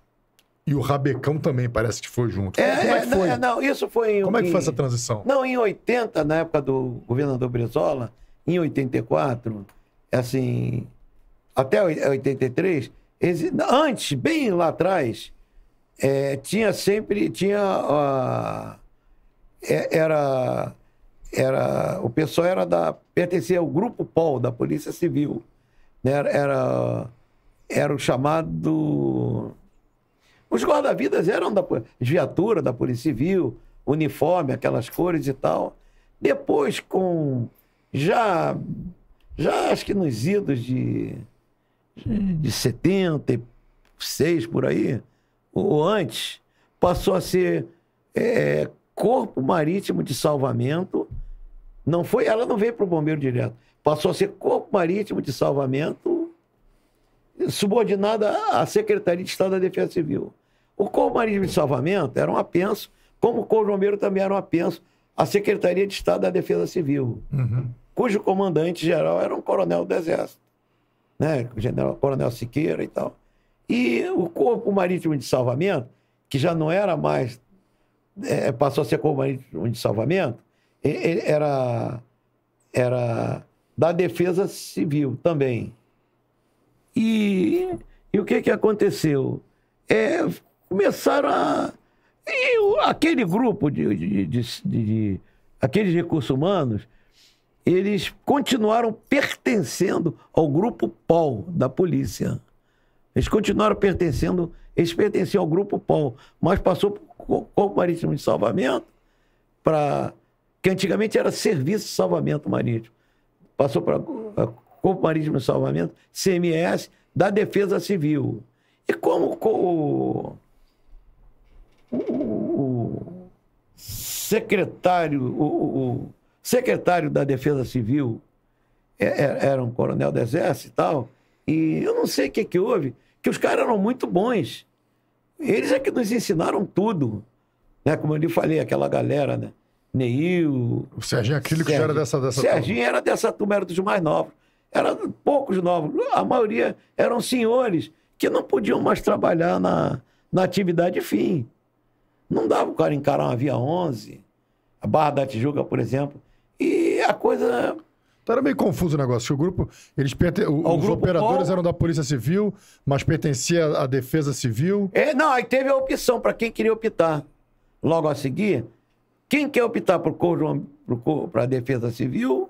E o Rabecão também parece que foi junto. É, Como é, que é, foi? Não, é, não, isso foi em, Como é que foi essa transição? Não, em 80, na época do governador Brizola, em 84, assim, até 83, Antes, bem lá atrás, é, tinha sempre. Tinha. Uh, era. Era, o pessoal era da pertencia ao grupo POL da Polícia Civil, né? Era era o chamado os guarda-vidas eram da viatura da Polícia Civil, uniforme, aquelas cores e tal. Depois com já já acho que nos idos de de 76 por aí, ou antes, passou a ser é, é, Corpo Marítimo de Salvamento. Não foi, ela não veio para o bombeiro direto. Passou a ser Corpo Marítimo de Salvamento, subordinada à Secretaria de Estado da Defesa Civil. O Corpo Marítimo de Salvamento era um apenso, como o Corpo Bombeiro também era um apenso, à Secretaria de Estado da Defesa Civil, uhum. cujo comandante-geral era um coronel do Exército né? General Coronel Siqueira e tal. E o Corpo Marítimo de Salvamento, que já não era mais, é, passou a ser Corpo Marítimo de Salvamento, ele era, era da Defesa Civil também. E, e o que, que aconteceu? É, começaram a. E aquele grupo de, de, de, de, de aqueles recursos humanos eles continuaram pertencendo ao grupo POL da polícia. Eles continuaram pertencendo, eles pertenciam ao grupo POL, mas passou o Corpo Marítimo de Salvamento, para que antigamente era Serviço de Salvamento Marítimo. Passou para o Corpo Marítimo de Salvamento, CMS, da Defesa Civil. E como o, o, o secretário, o, o secretário da Defesa Civil é, é, era um coronel do Exército e tal, e eu não sei o que, que houve, que os caras eram muito bons. Eles é que nos ensinaram tudo. Né? Como eu lhe falei, aquela galera, né? Neil. O Serginho Acrílico Serginho, já era dessa, dessa Serginho turma. Serginho era dessa turma, era dos mais novos. Era poucos novos. A maioria eram senhores que não podiam mais trabalhar na, na atividade fim. Não dava o cara encarar uma Via 11. A Barra da Tijuca, por exemplo, a coisa. Né? Então era meio confuso o negócio, que o grupo. Eles perten... o, os grupo operadores eram da Polícia Civil, mas pertencia à Defesa Civil. É, não, aí teve a opção para quem queria optar. Logo a seguir, quem quer optar para a Defesa Civil,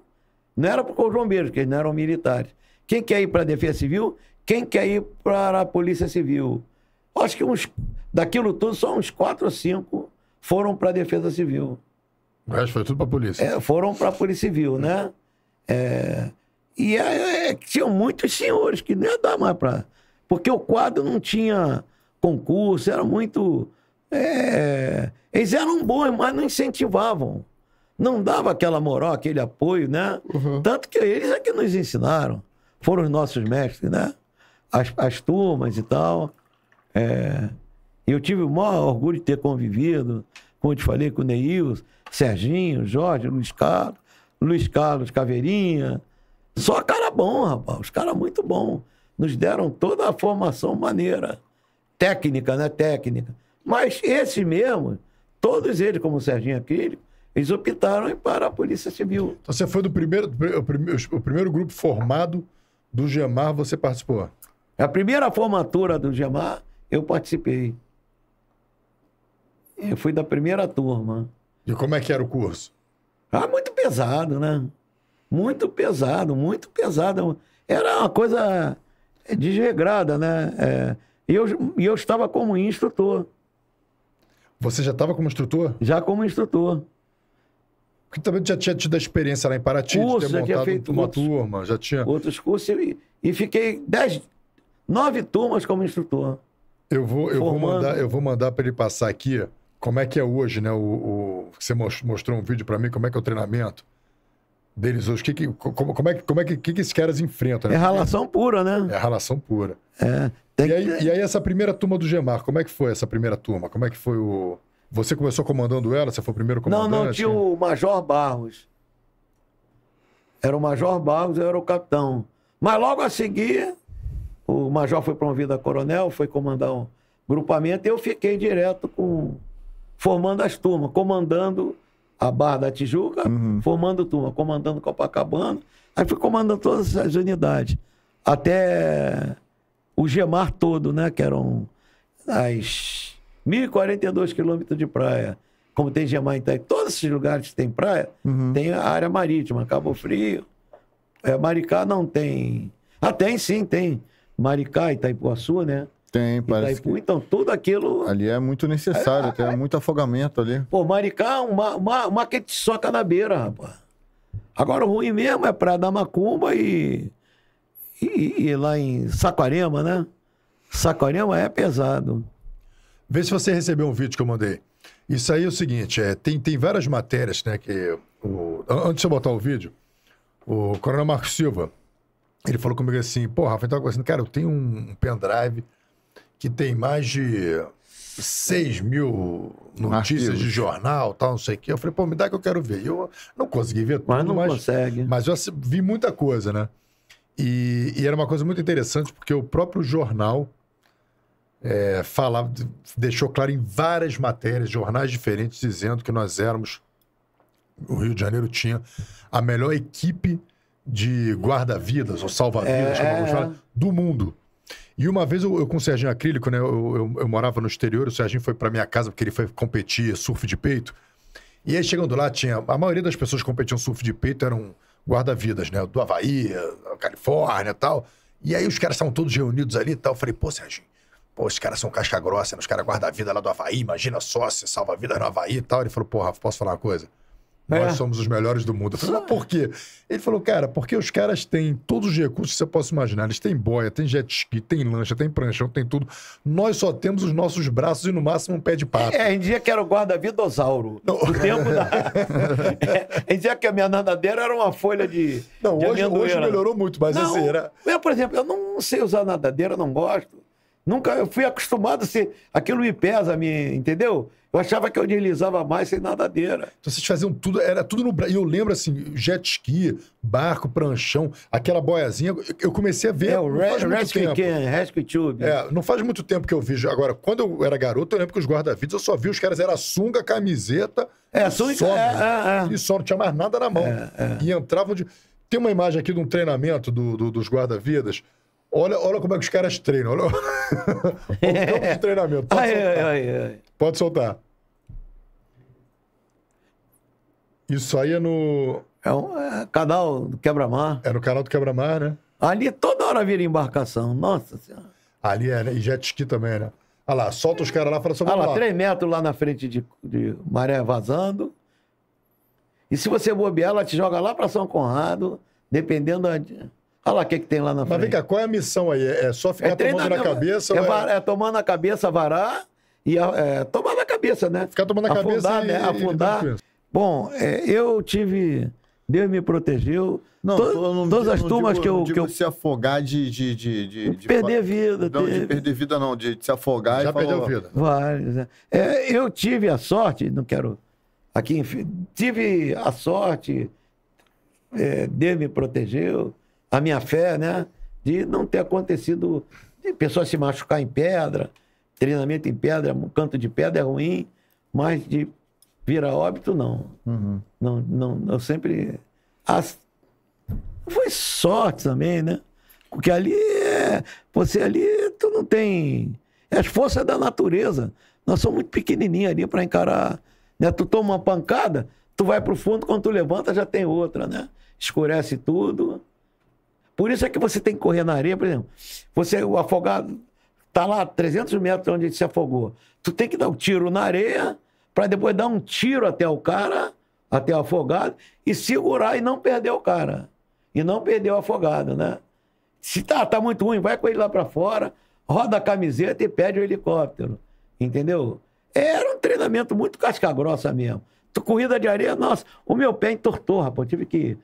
não era para os bombeiros, porque eles não eram militares. Quem quer ir para a Defesa Civil, quem quer ir para a Polícia Civil. Acho que uns, daquilo tudo, só uns quatro ou cinco foram para a Defesa Civil. O resto foi tudo para a polícia. É, foram para a Polícia Civil, né? É, e é, é, tinham muitos senhores que nem dá mais para. Porque o quadro não tinha concurso, era muito. É, eles eram bons, mas não incentivavam. Não dava aquela moral, aquele apoio, né? Uhum. Tanto que eles é que nos ensinaram. Foram os nossos mestres, né? As, as turmas e tal. É, eu tive o maior orgulho de ter convivido, como eu te falei, com o Neils. Serginho, Jorge, Luiz Carlos, Luiz Carlos Caveirinha. Só cara bom, rapaz. Os caras muito bom. Nos deram toda a formação maneira. Técnica, né? Técnica. Mas esses mesmo, todos eles, como o Serginho Aquino, eles optaram em para a Polícia Civil. Então você foi do primeiro, o primeiro, o primeiro grupo formado do Gemar, você participou? A primeira formatura do Gemar, eu participei. Eu fui da primeira turma. E como é que era o curso? Ah, muito pesado, né? Muito pesado, muito pesado. Era uma coisa desregrada, né? É, e eu, eu estava como instrutor. Você já estava como instrutor? Já como instrutor. Porque também já tinha tido a experiência lá em Paraty, curso, de ter montado feito uma outros, turma, já tinha... Outros cursos e, e fiquei dez, nove turmas como instrutor. Eu vou, eu vou mandar, eu vou mandar para ele passar aqui como é que é hoje, né? O, o você mostrou um vídeo para mim, como é que é o treinamento deles hoje? Que, que, como, como é, como é que, que, que esses caras enfrentam? Né? É relação pura, né? É relação pura. É. E aí, que... e, aí, essa primeira turma do Gemar, como é que foi essa primeira turma? Como é que foi o... Você começou comandando ela? Você foi o primeiro comandante? Não, não, tinha o Major Barros. Era o Major Barros, eu era o capitão. Mas logo a seguir, o Major foi promovido a coronel, foi comandar um grupamento e eu fiquei direto com formando as turmas, comandando a Barra da Tijuca, uhum. formando turma, comandando Copacabana. Aí fui comandando todas as unidades. Até o Gemar todo, né? Que eram as 1.042 quilômetros de praia. Como tem Gemar em todos esses lugares que tem praia, uhum. tem a área marítima, Cabo Frio. É, Maricá não tem. Ah, tem sim, tem. Maricá, e Itaipuaçu, né? Tem, parece. Itaipu, que... Então, tudo aquilo. Ali é muito necessário, é, até é, muito afogamento ali. Pô, Maricá, uma, uma, uma que te soca na beira, rapaz. Agora, o ruim mesmo é pra dar macumba e. E, e lá em Saquarema, né? Saquarema é pesado. Vê se você recebeu um vídeo que eu mandei. Isso aí é o seguinte, é, tem, tem várias matérias, né? Que o, antes de eu botar o vídeo, o Coronel Marcos Silva, ele falou comigo assim, pô, Rafa, então assim, cara, eu tenho um pendrive que tem mais de 6 mil notícias de jornal, tal, não sei o quê. Eu falei, pô, me dá que eu quero ver. Eu não consegui ver tudo, mas não mas, consegue. Mas eu vi muita coisa, né? E, e, era uma coisa muito interessante, porque o próprio jornal é, falava, deixou claro em várias matérias, jornais diferentes, dizendo que nós éramos. O Rio de Janeiro tinha a melhor equipe de guarda-vidas ou salva-vidas, é... do mundo. E uma vez eu, eu com o Serginho Acrílico, né? Eu, eu, eu morava no exterior, o Serginho foi para minha casa porque ele foi competir surf de peito. E aí, chegando lá, tinha. A maioria das pessoas que competiam surf de peito eram guarda-vidas, né? Do Havaí, Califórnia e tal. E aí os caras estavam todos reunidos ali e tal. Eu falei, pô, Serginho, pô, esses caras são casca grossa, né? Os caras guarda-vida lá do Havaí, imagina só se salva-vida no Havaí e tal. Ele falou, pô, Rafa, posso falar uma coisa? É. Nós somos os melhores do mundo. Eu falei, mas por quê? Ele falou, cara, porque os caras têm todos os recursos que você possa imaginar. Eles têm boia, tem jet ski, tem lancha, tem pranchão, tem tudo. Nós só temos os nossos braços e no máximo um pé de pato. É, em dia que era o guarda-vidosauro. No tempo da. *laughs* é, em dia que a minha nadadeira era uma folha de. Não, de hoje, hoje, melhorou muito, mas assim, não, assim era. Eu, por exemplo, eu não sei usar nadadeira, não gosto. Nunca eu fui acostumado a ser. Aquilo me pesa, me, entendeu? Eu achava que eu deslizava mais sem nadadeira. Então vocês faziam tudo, era tudo no E eu lembro assim, jet ski, barco, pranchão, aquela boiazinha. Eu comecei a ver. É, o Rescue Can, Rescue Tube. É, não faz muito tempo que eu vejo. Agora, quando eu era garoto, eu lembro que os guarda-vidas eu só vi os caras, era sunga, camiseta. É, sunga. Só, é, né? é, é, E só, não tinha mais nada na mão. É, é. E entravam de. Tem uma imagem aqui de um treinamento do, do, dos guarda-vidas Olha, olha como é que os caras treinam. Olha, *laughs* é é o campo de treinamento. Pode ai, soltar. Ai, ai, Pode soltar. Isso aí é no. É um é, canal do Quebra-Mar. É no canal do Quebra-Mar, né? Ali toda hora vira embarcação. Nossa Senhora. Ali é, né? E jet ski também, né? Olha lá, solta os caras lá e fala só assim, Olha lá, lá, três metros lá na frente de, de maré vazando. E se você bobear, ela te joga lá para São Conrado, dependendo da. Olha lá o que, que tem lá na Mas frente. Mas vem cá, qual é a missão aí? É só ficar é tomando na né? cabeça? É, é- var, é tomando a cabeça, varar e é, tomar na cabeça, né? Ficar tomando a cabeça afundar, e, né? Afundar. E Bom, é, eu tive... Deus me protegeu. Não, não todas as turmas digo, que eu. Não que eu... se afogar de. de, de, de, de perder vida. Não, de perder vida, não, de, de se afogar Já e perdeu falou... vida. Vários. Né? É, eu tive a sorte, não quero. Aqui, enfim, tive a sorte, é, Deus me protegeu, a minha fé, né? De não ter acontecido de pessoa se machucar em pedra, treinamento em pedra, canto de pedra é ruim, mas de virar óbito, não. Uhum. Não, não, eu sempre. As... Foi sorte também, né? Porque ali é... Você ali, tu não tem. É as forças da natureza. Nós somos muito pequenininhos ali para encarar. Né? Tu toma uma pancada, tu vai pro fundo, quando tu levanta já tem outra, né? Escurece tudo. Por isso é que você tem que correr na areia, por exemplo. Você, o afogado, tá lá 300 metros onde ele se afogou. Tu tem que dar um tiro na areia para depois dar um tiro até o cara, até o afogado, e segurar e não perder o cara. E não perder o afogado, né? Se tá, tá muito ruim, vai com ele lá para fora, roda a camiseta e pede o helicóptero. Entendeu? Era um treinamento muito casca-grossa mesmo. Corrida de areia, nossa, o meu pé entortou, rapaz. tive que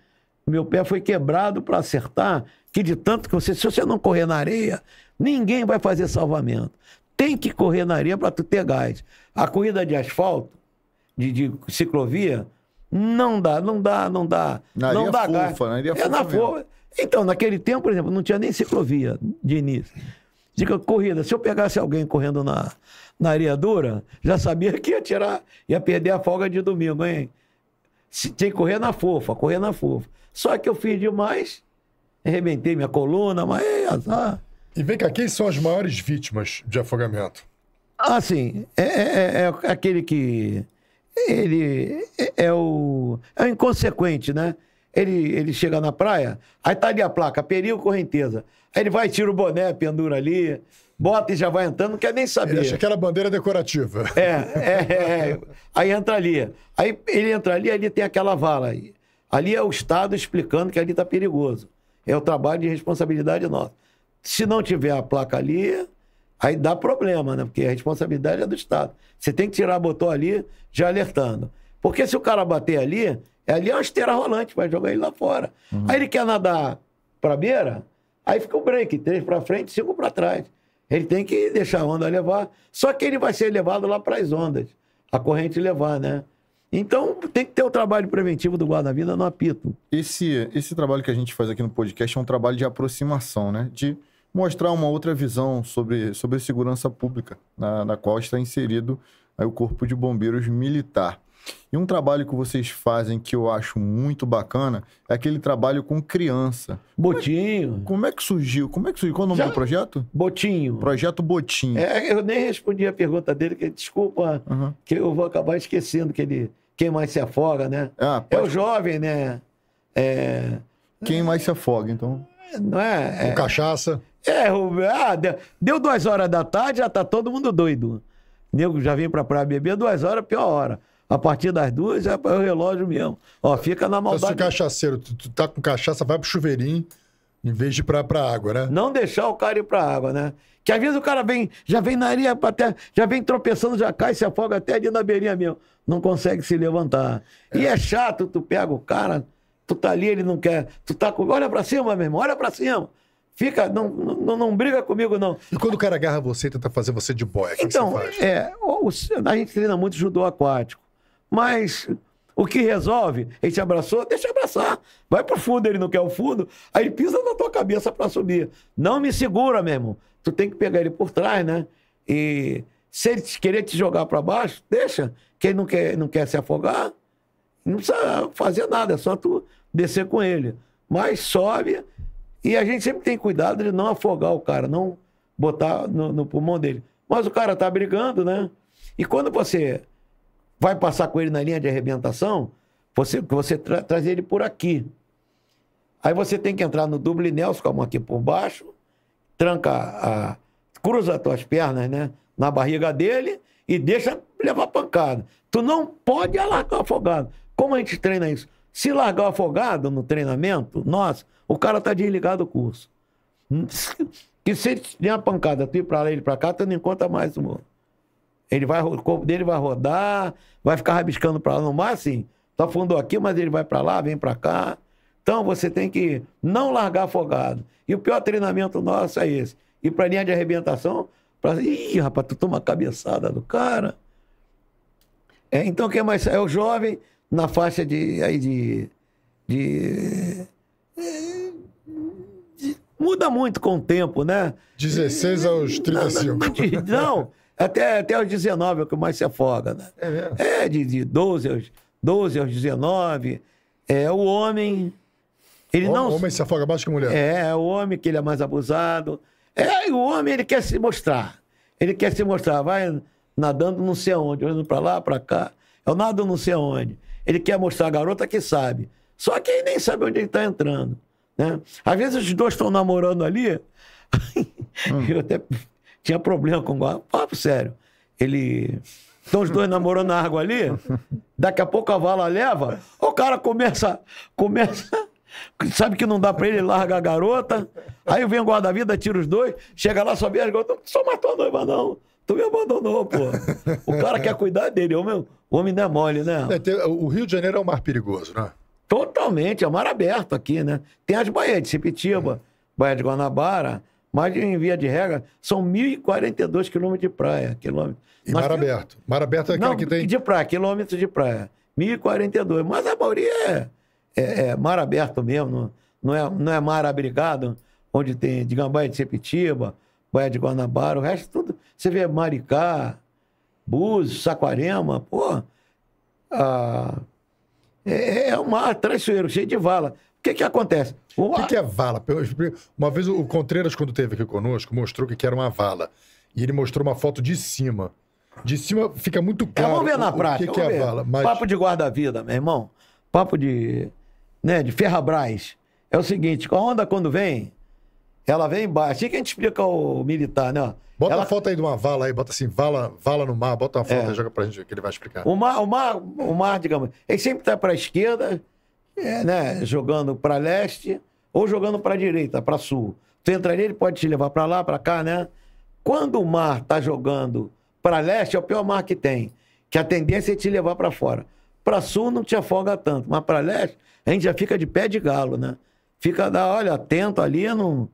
meu pé foi quebrado para acertar, que de tanto que você, se você não correr na areia, ninguém vai fazer salvamento. Tem que correr na areia para tu ter gás. A corrida de asfalto, de, de ciclovia, não dá, não dá, não dá. Na não dá fofa, gás. Na é fofa na fofa. Então, naquele tempo, por exemplo, não tinha nem ciclovia de início. Diga, corrida, se eu pegasse alguém correndo na, na areia dura, já sabia que ia tirar, ia perder a folga de domingo, hein? Se, tinha que correr na fofa, correr na fofa. Só que eu fiz demais, arrebentei minha coluna, mas é ah. azar. E vem cá, quem são as maiores vítimas de afogamento? Ah, sim. É, é, é, é aquele que. Ele é, é o. É o inconsequente, né? Ele, ele chega na praia, aí tá ali a placa, perigo correnteza. Aí ele vai, tira o boné, pendura ali, bota e já vai entrando, não quer nem saber. Ele acha que era bandeira é decorativa. É, é, é, Aí entra ali. Aí ele entra ali, ali tem aquela vala aí. Ali é o Estado explicando que ali está perigoso. É o trabalho de responsabilidade nossa. Se não tiver a placa ali, aí dá problema, né? Porque a responsabilidade é do Estado. Você tem que tirar botão ali, já alertando. Porque se o cara bater ali, ali é uma esteira rolante, vai jogar ele lá fora. Uhum. Aí ele quer nadar para beira, aí fica o break, três para frente, cinco para trás. Ele tem que deixar a onda levar. Só que ele vai ser levado lá para as ondas, a corrente levar, né? Então, tem que ter o trabalho preventivo do guarda-vida no apito. Esse, esse trabalho que a gente faz aqui no podcast é um trabalho de aproximação, né? De mostrar uma outra visão sobre, sobre segurança pública, na, na qual está inserido aí, o Corpo de Bombeiros Militar. E um trabalho que vocês fazem que eu acho muito bacana é aquele trabalho com criança. Botinho. Como é, como é que surgiu? Como é que surgiu? Qual o nome Já? do projeto? Botinho. Projeto Botinho. É, eu nem respondi a pergunta dele, que desculpa, uhum. que eu vou acabar esquecendo que ele. Quem mais se afoga, né? Ah, é pode... É o jovem, né? É... Quem mais se afoga, então? Não é? É. é... O cachaça. É, ah, deu duas horas da tarde, já tá todo mundo doido. O nego já vem pra praia beber duas horas, pior hora. A partir das duas é, é o relógio mesmo. Ó, fica na maldade. Então, se o cachaceiro, tu, tu tá com cachaça, vai pro chuveirinho, em vez de ir pra, pra água, né? Não deixar o cara ir pra água, né? Que às vezes o cara vem, já vem na areia até, já vem tropeçando, já cai, se afoga até ali na beirinha mesmo. Não consegue se levantar. É. E é chato, tu pega o cara, tu tá ali, ele não quer. Tu tá com. Olha pra cima, meu irmão, olha pra cima. Fica, não, não, não briga comigo, não. E quando o cara agarra você e tenta fazer você de boia, então, que você faz? É, a gente treina muito judô aquático. Mas o que resolve? Ele te abraçou, deixa abraçar. Vai pro fundo, ele não quer o fundo, aí ele pisa na tua cabeça para subir. Não me segura, meu irmão. Tu tem que pegar ele por trás, né? E se ele querer te jogar para baixo, deixa. Quem não quer, não quer se afogar, não precisa fazer nada, é só tu descer com ele. Mas sobe e a gente sempre tem cuidado de não afogar o cara, não botar no, no pulmão dele. Mas o cara tá brigando, né? E quando você vai passar com ele na linha de arrebentação, você, você tra traz ele por aqui. Aí você tem que entrar no double Nelson com a mão aqui por baixo, tranca a. cruza as tuas pernas, né? Na barriga dele e deixa levar pancada. Tu não pode largar o afogado. Como a gente treina isso? Se largar o afogado no treinamento, nossa, o cara tá desligado do curso. *laughs* Que se der uma pancada, tu ir pra lá e ele pra cá, tu não encontra mais o mundo. Ele vai, o corpo dele vai rodar, vai ficar rabiscando para lá no mar, sim, Tá fundou aqui, mas ele vai para lá, vem para cá. Então você tem que não largar afogado. E o pior treinamento nosso é esse. E para linha de arrebentação, para ih, rapaz, tu toma a cabeçada do cara. É, então quem mais é o jovem na faixa de aí de, de, de, de muda muito com o tempo, né? 16 aos 35. *laughs* Não, não até, até os 19 é o que mais se afoga, né? É, é de, de 12, aos, 12 aos 19. É o homem. Ele o não. homem se afoga mais que mulher. É, é o homem que ele é mais abusado. É, o homem ele quer se mostrar. Ele quer se mostrar, vai nadando não sei aonde, olhando para lá, para cá. Eu nado não sei aonde. Ele quer mostrar a garota que sabe. Só que ele nem sabe onde ele está entrando. Né? Às vezes os dois estão namorando ali. hum. *laughs* Eu até tinha problema com guarda. Papo sério. Ele. Estão os dois namorando na água ali, daqui a pouco a vala leva, o cara começa. começa Sabe que não dá pra ele, larga a garota. Aí vem o guarda-vida, tira os dois, chega lá, sobe as garotas. Só matou a noiva, não. Tu me abandonou, pô. O cara quer cuidar dele. O homem, o homem não é mole, né? É, o Rio de Janeiro é um mar perigoso, né? Totalmente, é um mar aberto aqui, né? Tem as baías de Sepitiba, uhum. Baía de Guanabara. Mas, em via de regra, são 1.042 quilômetros de praia. Quilômetro. E mar aberto. Mar aberto é aquele Não, que tem. De praia, quilômetros de praia. 1.042. Mas a maioria é, é, é, mar aberto mesmo. Não é, não é mar abrigado, onde tem, digamos, Baía de Sepitiba, Baía de Guanabara, o resto tudo. Você vê Maricá, Búzios, Saquarema, pô. Ah, é, é um mar traiçoeiro, cheio de vala que, que acontece? O que, que, é vala? Uma vez o Contreiras, quando teve aqui conosco, mostrou que era uma vala. E ele mostrou uma foto de cima. De cima fica muito é, claro. É, vamos ver na o, prática. O que, que é a vala? Mas... Papo de guarda-vida, meu irmão. Papo de. Né, de Ferrabras. É o seguinte: a onda quando vem, ela vem embaixo. Assim que a gente explica o militar, né? Bota ela... a foto aí de uma vala aí, bota assim, vala, vala no mar, bota uma foto é. e joga pra gente que ele vai explicar. O mar, o mar, o mar digamos, ele sempre tá pra esquerda é, né, jogando para leste ou jogando para direita, para sul. Tu entra nele, pode te levar para lá, para cá, né? Quando o mar tá jogando para leste, é o pior mar que tem, que a tendência é te levar para fora. Para sul não te afoga tanto, mas para leste a gente já fica de pé de galo, né? Fica da, olha, atento ali, não.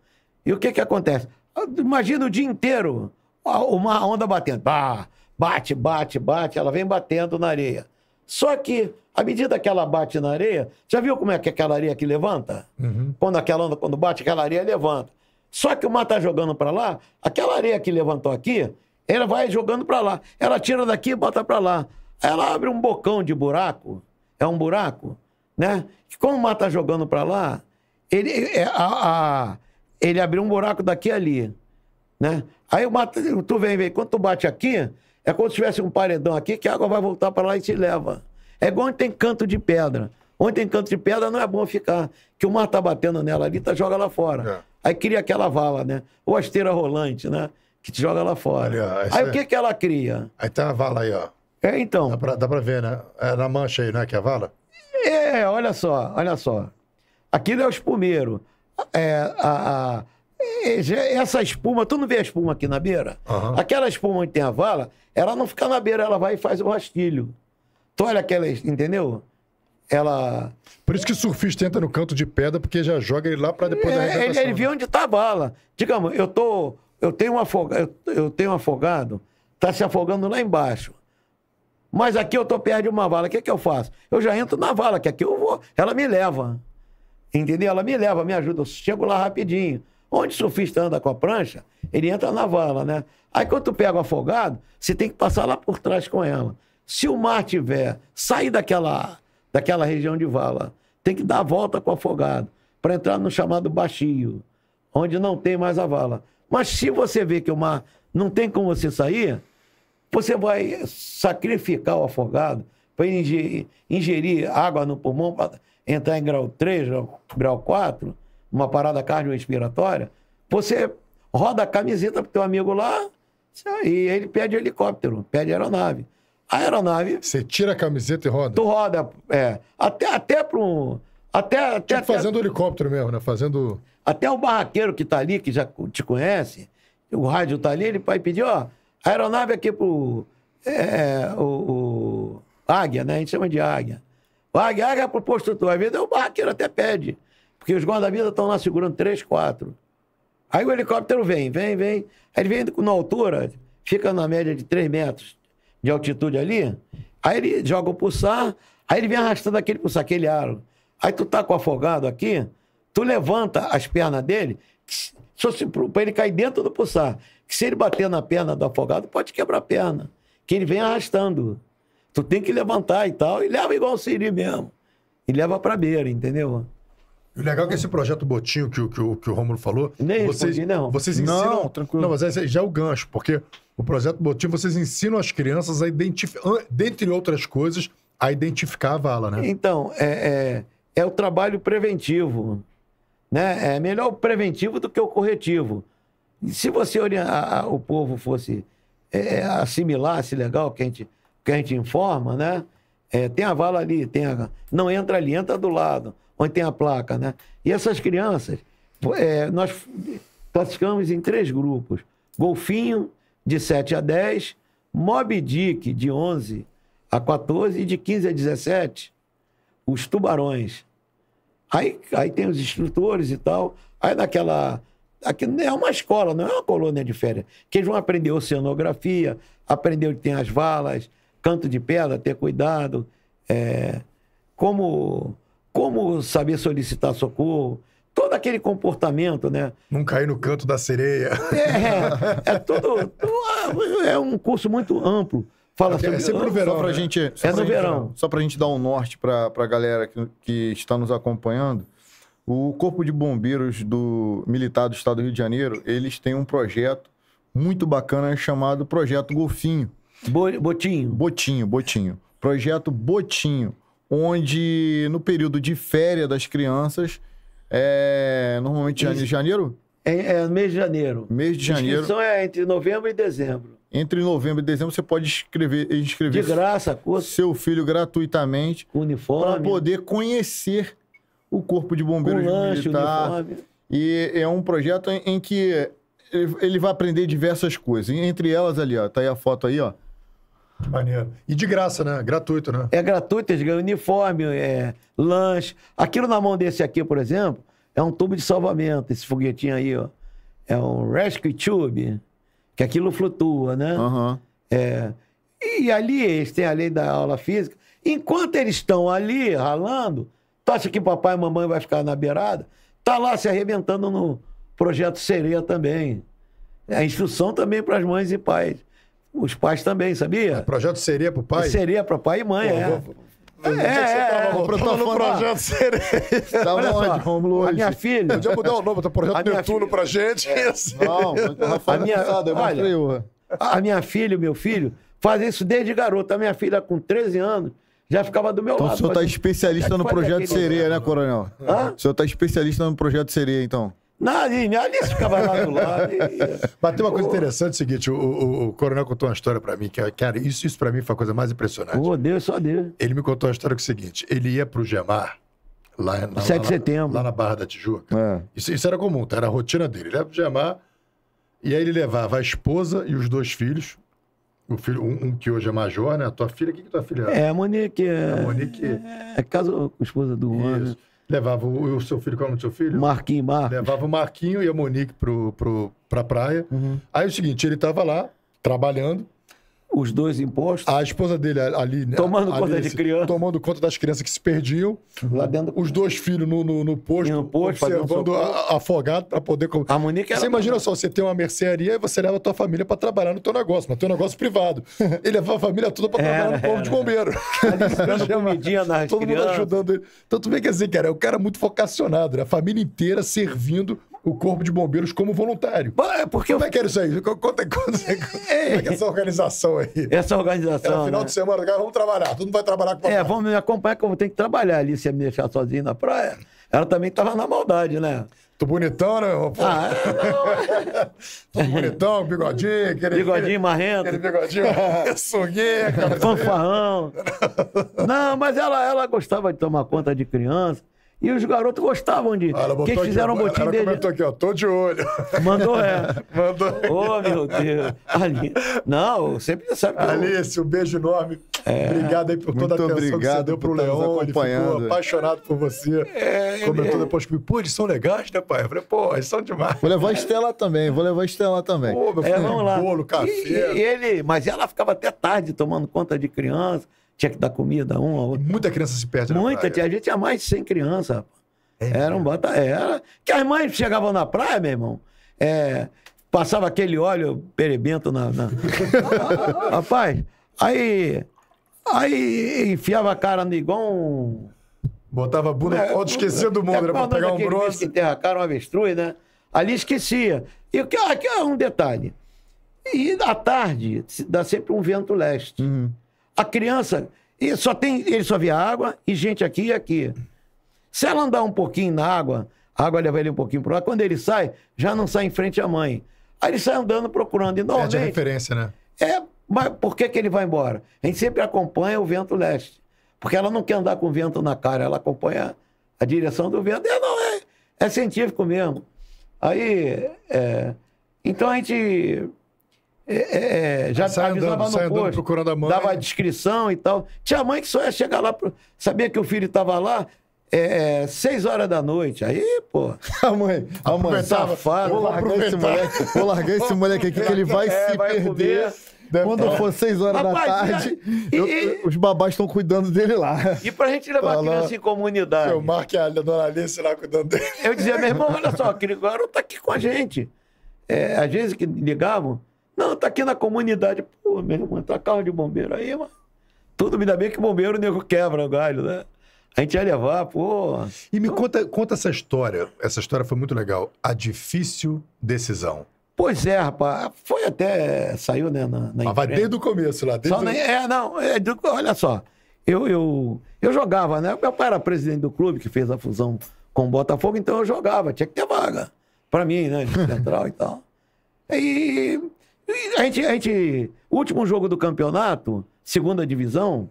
E o que que acontece? Ah, imagina o dia inteiro uma onda batendo. Bah, bate, bate, bate, ela vem batendo na areia. Só que, à medida que ela bate na areia, já viu como é que aquela areia que levanta? Uhum. Quando aquela onda, quando bate, aquela areia levanta. Só que o mar está jogando para lá, aquela areia que levantou aqui, ela vai jogando para lá. Ela tira daqui e bota para lá. Ela abre um bocão de buraco, é um buraco, né? Que como o mar está jogando para lá, ele, é, a, a, ele abriu um buraco daqui ali, né? Aí o mar, tu vem, vem, quando tu bate aqui, é como se tivesse um paredão aqui que a água vai voltar para lá e se leva. É igual onde tem canto de pedra. Onde tem canto de pedra não é bom ficar, que o mar tá batendo nela ali, tá joga lá fora. É. Aí cria aquela vala, né? Ou a esteira rolante, né? Que te joga lá fora. Ali, ó, aí é... o que que ela cria? Aí tem a vala aí, ó. É, então. Dá pra, dá pra ver, né? É na mancha aí, né? Que é a vala? É, olha só, olha só. Aquilo é o espumeiro. É, a, a é, é essa espuma, tu não vê a espuma aqui na beira? Uhum. Aquela espuma onde tem a vala, ela não fica na beira, ela vai e faz o rastilho. Tu olha aquela, entendeu? Ela. Por isso que o surfista entra no canto de pedra, porque já joga ele lá para depois é, da ele, ele vê né? onde tá a vala. Digamos, eu tô. Eu tenho um afogado, eu, eu tenho um afogado, tá se afogando lá embaixo. Mas aqui eu tô perto de uma vala. O que é que eu faço? Eu já entro na vala, que aqui eu vou. Ela me leva. Entendeu? Ela me leva, me ajuda. Eu chego lá rapidinho. Onde o surfista anda com a prancha, ele entra na vala, né? Aí quando tu pega o afogado, você tem que passar lá por trás com ela. Se o mar tiver, sair daquela, daquela região de vala, tem que dar a volta com o afogado para entrar no chamado baixio, onde não tem mais a vala. Mas se você vê que o mar não tem como você sair, você vai sacrificar o afogado para ingerir, ingerir, água no pulmão para entrar em grau 3, grau 4, uma parada cardiorrespiratória, você roda a camiseta pro teu amigo lá e ele pede helicóptero, pede aeronave. A aeronave. Você tira a camiseta e roda? Tu roda, é. Até, até para um. Até, até, tipo fazendo até, helicóptero mesmo, né? Fazendo. Até o barraqueiro que tá ali, que já te conhece, o rádio tá ali, ele vai pedir, ó, a aeronave aqui pro. É, o, o, Águia, né? A gente chama de águia. O águia, águia é pro posto tu. Às vezes o barraqueiro até pede. Porque os guarda-vidas estão lá segurando três, quatro. Aí o helicóptero vem, vem, vem. Ele vem na altura, fica na média de três metros de altitude ali. Aí ele joga o pulsar, aí ele vem arrastando aquele pulsar, aquele aro. Aí tu tá com o afogado aqui, tu levanta as pernas dele, para ele cair dentro do pulsar. Que se ele bater na perna do afogado, pode quebrar a perna. Que ele vem arrastando. Tu tem que levantar e tal, e leva igual o Siri mesmo. E leva pra beira, entendeu? O legal é que esse projeto Botinho que, que, que o Romulo falou. Nem vocês, não. Vocês ensinam. Não, tranquilo. Não, mas esse já é o gancho, porque o projeto Botinho, vocês ensinam as crianças a identificar, dentre outras coisas, a identificar a vala, né? Então, é, é, é o trabalho preventivo. Né? É melhor o preventivo do que o corretivo. E se você o povo fosse é, é assimilasse legal que a gente, que a gente informa, né? É, tem a vala ali, tem a... não entra ali, entra do lado onde tem a placa, né? E essas crianças, é, nós classificamos em três grupos. Golfinho, de 7 a 10, Mob Dick, de 11 a 14, e de 15 a 17, os tubarões. Aí, aí tem os instrutores e tal. Aí naquela. Aqui é uma escola, não é uma colônia de férias. Que eles vão aprender oceanografia, aprender onde tem as valas, canto de pedra, ter cuidado, é, como como saber solicitar socorro, todo aquele comportamento, né? Não cair no canto da sereia. É, *laughs* é tudo. É um curso muito amplo. Fala é, sobre é sempre no verão, só pra né? gente, só é no verão. só pra gente dar um norte pra, pra galera que, que está nos acompanhando. O Corpo de Bombeiros do Militar do Estado do Rio de Janeiro, eles têm um projeto muito bacana chamado Projeto Golfinho. Bo, botinho. Botinho, Botinho. Projeto Botinho onde no período de férias das crianças, é, normalmente em janeiro? É, é, mês de janeiro. Mês de janeiro. A inscrição é entre novembro e dezembro. Entre novembro e dezembro você pode escrever, inscrever de graça, curso. seu filho gratuitamente. Com uniforme. Para poder conhecer o Corpo de Bombeiros lanche, Militar. Uniforme. E é um projeto em, em que ele vai aprender diversas coisas. Entre elas ali, ó, tá aí a foto aí, ó. Maneiro. E de graça, né? Gratuito, né? É gratuito, eles ganham uniforme, é, lanche. Aquilo na mão desse aqui, por exemplo, é um tubo de salvamento, esse foguetinho aí, ó. É um rescue tube, que aquilo flutua, né? Uhum. É, e ali eles têm a lei da aula física. Enquanto eles estão ali ralando, tu acha que papai e mamãe vai ficar na beirada? Tá lá se arrebentando no projeto Sereia também. É a instrução também para as mães e pais. Os pais também, sabia? O projeto seria pro pai? Seria pro pai e mãe, Pô, é. Onde Eu é, que você tava é, é. no projeto seria. Tava onde, Romulo, hoje? A minha filha. Podia mudar o nome, tá projeto Netuno filha... pra gente. É. Não, a minha, passada, olha, a minha filha, meu filho, fazia isso desde garoto. A minha filha, com 13 anos, já ficava do meu então, lado. Então o senhor tá especialista no projeto Sereia, né, coronel? Hã? O senhor tá especialista no projeto Sereia, então. Na disso ali ficava lá do lado. E... Mas tem uma coisa Pô. interessante, é o seguinte, o, o, o, coronel contou uma história para mim, que, cara, isso, isso para mim foi a coisa mais impressionante. Pô, Deus, só Deus. Ele me contou a história que é o seguinte, ele ia pro Gemar, lá, na, 7 de lá, setembro. Lá na Barra da Tijuca. É. Isso, isso, era comum, tá? Era a rotina dele. Ele ia pro Gemar, e aí ele levava a esposa e os dois filhos, o filho, um, um, que hoje é major, né? A tua filha, o que que tua filha é? É, a Monique. É, a Monique. É, é, com esposa do Juan, Isso. Né? Levava o, o seu filho, qual era é o nome do seu filho? Marquinho, Marquinho. Levava o Marquinho e a Monique pro, pro, pra praia. Uhum. Aí é o seguinte, ele tava lá, trabalhando, os dois impostos. A esposa dele ali, né? Tomando conta de criança. Tomando conta das crianças que se perdiam. Lá dentro. Os dois filhos no, no, no posto, no posto observando afogado para poder A Monique Você imagina só, você tem uma mercearia e você leva a tua família para trabalhar no teu negócio, mas teu negócio privado. Ele leva a família toda para trabalhar no povo de bombeiro. Ali comidinha nas Todo crianças. mundo ajudando ele. Então tu bem que assim, cara, é um cara muito focacionado né? A família inteira servindo o Corpo de Bombeiros como voluntário. É porque como eu... é que era isso aí? Conta, conta, é. É, é essa organização aí. Essa organização. Era final né? de semana, cara, vamos trabalhar. Todo mundo vai trabalhar com É, vamos me acompanhar, que eu que trabalhar ali se eu me deixar sozinho na praia. Ela também estava na maldade, né? Tu bonitão, né, rapaz. Ah, é? *laughs* tu bonitão, bigodinho, aquele. Bigodinho marrento. Aquele bigodinho, *laughs* cara. Fanfarrão. *laughs* Não, mas ela, ela gostava de tomar conta de criança. E os garotos gostavam de. Ela que eles fizeram aqui, um botim ela, ela dele. aqui, ó, tô de olho. Mandou é. *laughs* Mandou. Ô, oh, meu Deus. Ali. Não, sempre sabe. Que Alice, um beijo enorme. É. Obrigado aí por toda Muito a atenção que você deu pro Leão. Ele ficou apaixonado por você. É, ele... Comentou é. depois comigo, pô, eles são legais, né, pai? Eu falei, pô, eles são demais. Vou levar a Estela também, vou levar a Estela também. Pô, meu é, filho, é, vamos lá. bolo, café. E, e ele, mas ela ficava até tarde tomando conta de criança tinha que dar comida a um a outro. Muita criança se perde Muita, a gente tinha mais de 100 crianças, É, era um bota, era. Que as mães chegavam na praia, meu irmão, é, passava aquele óleo perebento na. na... *laughs* rapaz, aí. Aí enfiava a cara no igual um. Botava a bunda, é, é, esquecia do é mundo, é, era pra pegar um grosso. que enterracaram um avestruz, né? Ali esquecia. E aqui é um detalhe. E à tarde dá sempre um vento leste. Uhum. A criança, ele só, tem, ele só via água e gente aqui e aqui. Se ela andar um pouquinho na água, a água leva ele um pouquinho para lá. Quando ele sai, já não sai em frente à mãe. Aí ele sai andando procurando. E normalmente, é de referência, né? É, mas por que, que ele vai embora? A gente sempre acompanha o vento leste. Porque ela não quer andar com o vento na cara, ela acompanha a direção do vento. É, não, é, é científico mesmo. Aí, é, então a gente é, é, é, já sai avisava andando, no posto, procurando a mãe. Dava a descrição e tal. Tinha mãe que só ia chegar lá, pro... sabia que o filho estava lá, é, é, seis horas da noite. Aí, pô. *laughs* A mãe, a mãe safado. Vou largar esse moleque, vou largar esse moleque aqui que ele vai é, se vai perder. Comer. Quando é. for seis horas Rapaz, da tarde, e, eu, e, os babás estão cuidando dele lá. E pra gente levar tá a criança lá, em comunidade. Seu Marco e a dona Alice lá cuidando dele. Eu dizia, meu irmão, olha só, aquele garoto tá aqui com a gente. É, às vezes que ligavam, não, tá aqui na comunidade. Pô, meu irmão, tá carro de bombeiro aí, mano. Tudo, ainda bem que bombeiro o nego quebra o galho, né? A gente ia levar, pô. E me então conta, conta essa história. Essa história foi muito legal. A difícil decisão. Pois é, rapaz. Foi até. Saiu, né? Na, na ah, vai desde o começo lá. Desde só É, não. É, olha só. Eu, eu, eu jogava, né? Meu pai era presidente do clube que fez a fusão com o Botafogo, então eu jogava. Tinha que ter vaga. Pra mim, né? De *laughs* central e tal. E a gente, a gente. Último jogo do campeonato, segunda divisão,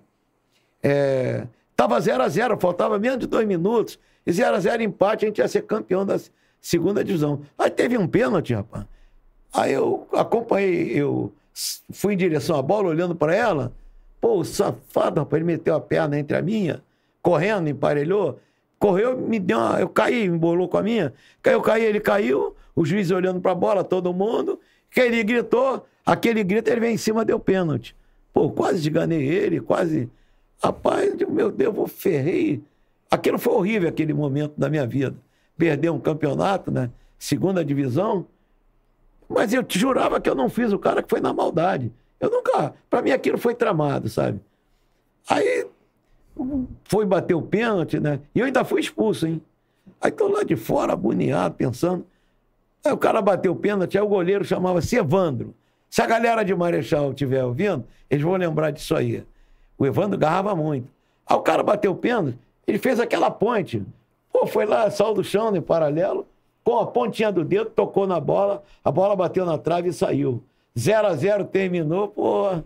é, tava 0 a 0 faltava menos de dois minutos. E 0 a 0 empate, a gente ia ser campeão da segunda divisão. Aí teve um pênalti, rapaz. Aí eu acompanhei, eu fui em direção à bola, olhando para ela. Pô, safado, rapaz, ele meteu a perna entre a minha, correndo, emparelhou. Correu, me deu uma, Eu caí, embolou com a minha. Eu caí, ele caiu, o juiz olhando para a bola, todo mundo que ele gritou, aquele grito ele veio em cima, deu pênalti. Pô, quase ganhei ele, quase. Rapaz, meu Deus, eu ferrei. Aquilo foi horrível, aquele momento da minha vida. Perder um campeonato, né? Segunda divisão. Mas eu te jurava que eu não fiz o cara que foi na maldade. Eu nunca. Para mim aquilo foi tramado, sabe? Aí foi bater o pênalti, né? E eu ainda fui expulso, hein? Aí tô lá de fora, agoniado, pensando. Aí o cara bateu o pênalti, aí o goleiro chamava se Evandro. Se a galera de Marechal estiver ouvindo, eles vão lembrar disso aí. O Evandro garrava muito. Aí o cara bateu o pênalti, ele fez aquela ponte. Pô, foi lá, sal do chão, em né, paralelo, com a pontinha do dedo, tocou na bola, a bola bateu na trave e saiu. 0 a 0 terminou, pô.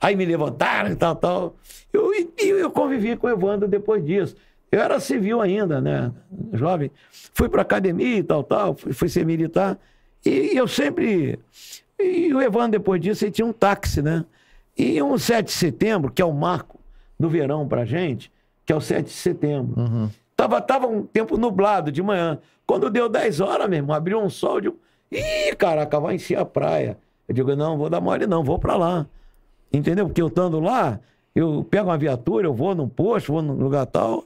Aí me levantaram e tal, tal. Eu, eu, eu convivi com o Evandro depois disso. Eu era civil ainda, né? Jovem. Fui para academia e tal, tal. Fui, fui ser militar. E, eu sempre. E o Evandro, depois disso, ele tinha um táxi, né? E um 7 de setembro, que é o marco do verão pra gente, que é o 7 de setembro. Uhum. Tava, tava um tempo nublado de manhã. Quando deu 10 horas mesmo, abriu um sol. Eu Ih, caraca, vai encher a praia. Eu digo, não, vou dar mole, não, vou pra lá. Entendeu? Porque eu estando lá, eu pego uma viatura, eu vou num posto, vou num lugar tal,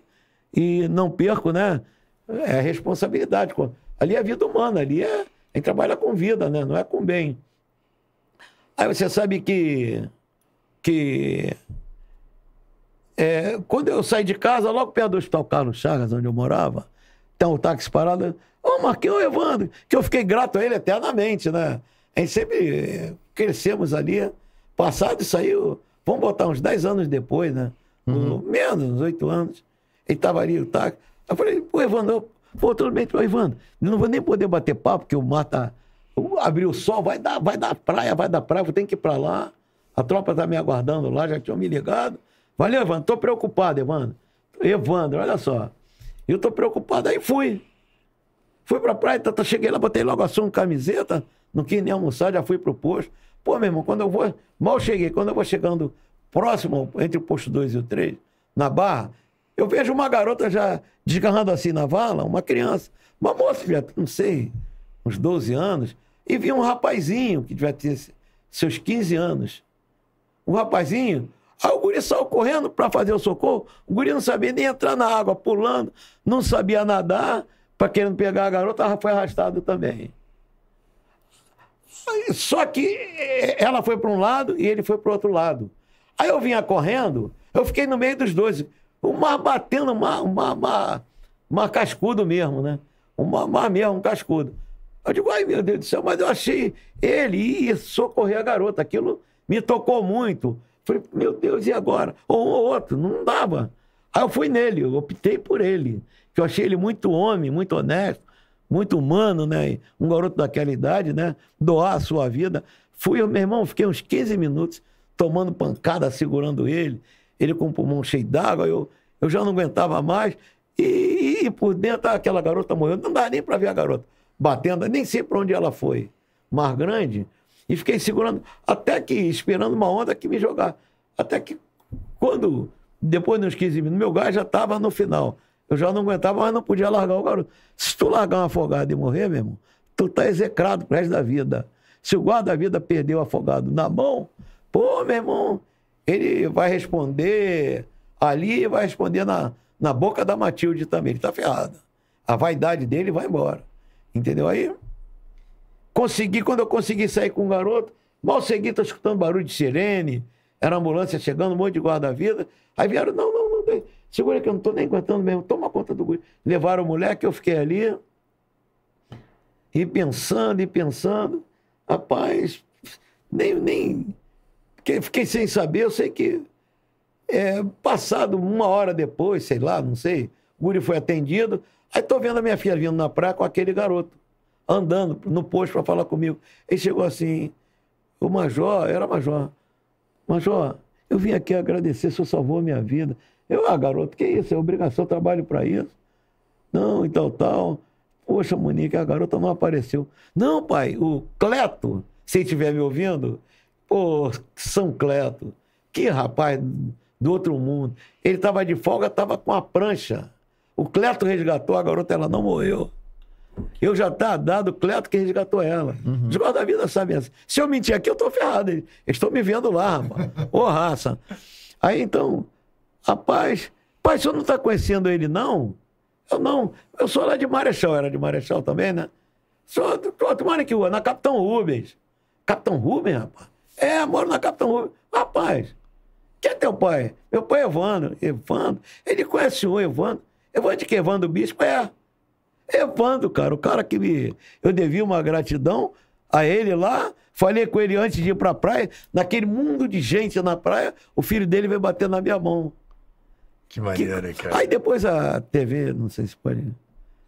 e não perco, né? É responsabilidade. Ali é vida humana, ali é. A gente trabalha com vida, né? Não é com bem. Aí você sabe que. que é, quando eu saí de casa, logo perto do Hospital Carlos Chagas, onde eu morava, tem um táxi parado. Ô, oh, Marquinhos, Evandro, que eu fiquei grato a ele eternamente, né? A gente sempre crescemos ali. Passado isso aí, vamos botar uns 10 anos depois, né? Uhum. Menos, uns 8 anos. Ele estava ali, o táxi. Eu falei, pô, Evandro, pô, tudo bem, Evandro. Não vou nem poder bater papo, porque o mar tá. Abriu o sol, vai dar, vai dar praia, vai dar praia, Vou ter que ir para lá. A tropa está me aguardando lá, já tinham me ligado. Valeu, Evandro, estou preocupado, Evandro. Evandro, olha só. Eu estou preocupado. Aí fui. Fui para a praia, tata, tá, tá, cheguei lá, botei logo assunto, camiseta, não quis nem almoçar, já fui pro posto. Pô, meu irmão, quando eu vou. Mal cheguei, quando eu vou chegando próximo, entre o posto 2 e o 3, na barra, eu vejo uma garota já desgarrando assim na vala, uma criança, uma moça, já, não sei, uns 12 anos, e vi um rapazinho que devia ter seus 15 anos. Um rapazinho, aí o guri saiu correndo para fazer o socorro, o guri não sabia nem entrar na água, pulando, não sabia nadar, para querendo pegar a garota, foi arrastado também. Só que eh, ela foi para um lado e ele foi para o outro lado. Aí eu vinha correndo, eu fiquei no meio dos dois o mar batendo, o mar cascudo mesmo, né? O mar mesmo, um cascudo. Eu digo, ai meu Deus do céu, mas eu achei ele ir socorrer a garota. Aquilo me tocou muito. Falei, meu Deus, e agora? Ou um ou outro, não dava. Aí eu fui nele, eu optei por ele. Que eu achei ele muito homem, muito honesto, muito humano, né? Um garoto daquela idade, né? Doar a sua vida. Fui, meu irmão, fiquei uns 15 minutos tomando pancada, segurando ele ele com o pulmão cheio d'água, eu, eu já não aguentava mais. E, e por dentro, tá aquela garota morreu. Não dá nem para ver a garota batendo, nem sei para onde ela foi. Mar Grande. E fiquei segurando, até que, esperando uma onda que me jogar. Até que, quando, depois de uns 15 minutos, meu gás já estava no final. Eu já não aguentava, mas não podia largar o garoto. Se tu largar um afogado e morrer, meu irmão, tu tá execrado pro resto da vida. Se o guarda-vida perdeu o afogado na mão, pô, meu irmão, ele vai responder ali e vai responder na, na boca da Matilde também. Ele está ferrado. A vaidade dele vai embora. Entendeu? Aí, consegui, quando eu consegui sair com o garoto, mal segui, tô escutando barulho de sirene, era ambulância chegando, um monte de guarda-vida. Aí vieram, não, não, não, segura que eu não tô nem aguentando mesmo, toma conta do guri. Levaram o moleque, eu fiquei ali, e pensando, e pensando, rapaz, nem, nem, Fiquei, fiquei sem saber, eu sei que é, passado uma hora depois, sei lá, não sei, o Guri foi atendido. Aí tô vendo a minha filha vindo na praia com aquele garoto, andando no posto para falar comigo. Ele chegou assim, o Major, era Major, Major, eu vim aqui agradecer, o senhor salvou a minha vida. Eu, ah, garoto, que isso, é obrigação, trabalho para isso. Não, e então, tal, tal. Poxa, Monique, a garota não apareceu. Não, pai, o Cleto, se estiver me ouvindo, Ô, São Cleto, que rapaz do outro mundo. Ele estava de folga, estava com a prancha. O Cleto resgatou a garota, ela não morreu. Eu já tá dado o Cleto que resgatou ela. Uhum. Os guarda da vida sabem assim. Se eu mentir aqui, eu tô ferrado. Eles estão me vendo lá, rapaz. Ô, raça. Aí então, rapaz, pai, o senhor não tá conhecendo ele, não? Eu não. Eu sou lá de Marechal, era de Marechal também, né? Sou, outro tô, que o na Capitão Rubens. Capitão Rubens, rapaz? É, moro na Capitão Rubens. Rapaz, quem é teu pai? Meu pai é Evandro. Evandro? Ele conhece o Evandro? Evandro de que? Evandro Bispo? É. Evandro, cara, o cara que me... Eu devia uma gratidão a ele lá. Falei com ele antes de ir pra praia. Naquele mundo de gente na praia, o filho dele veio bater na minha mão. Que maneiro, que... cara. Aí depois a TV, não sei se pode...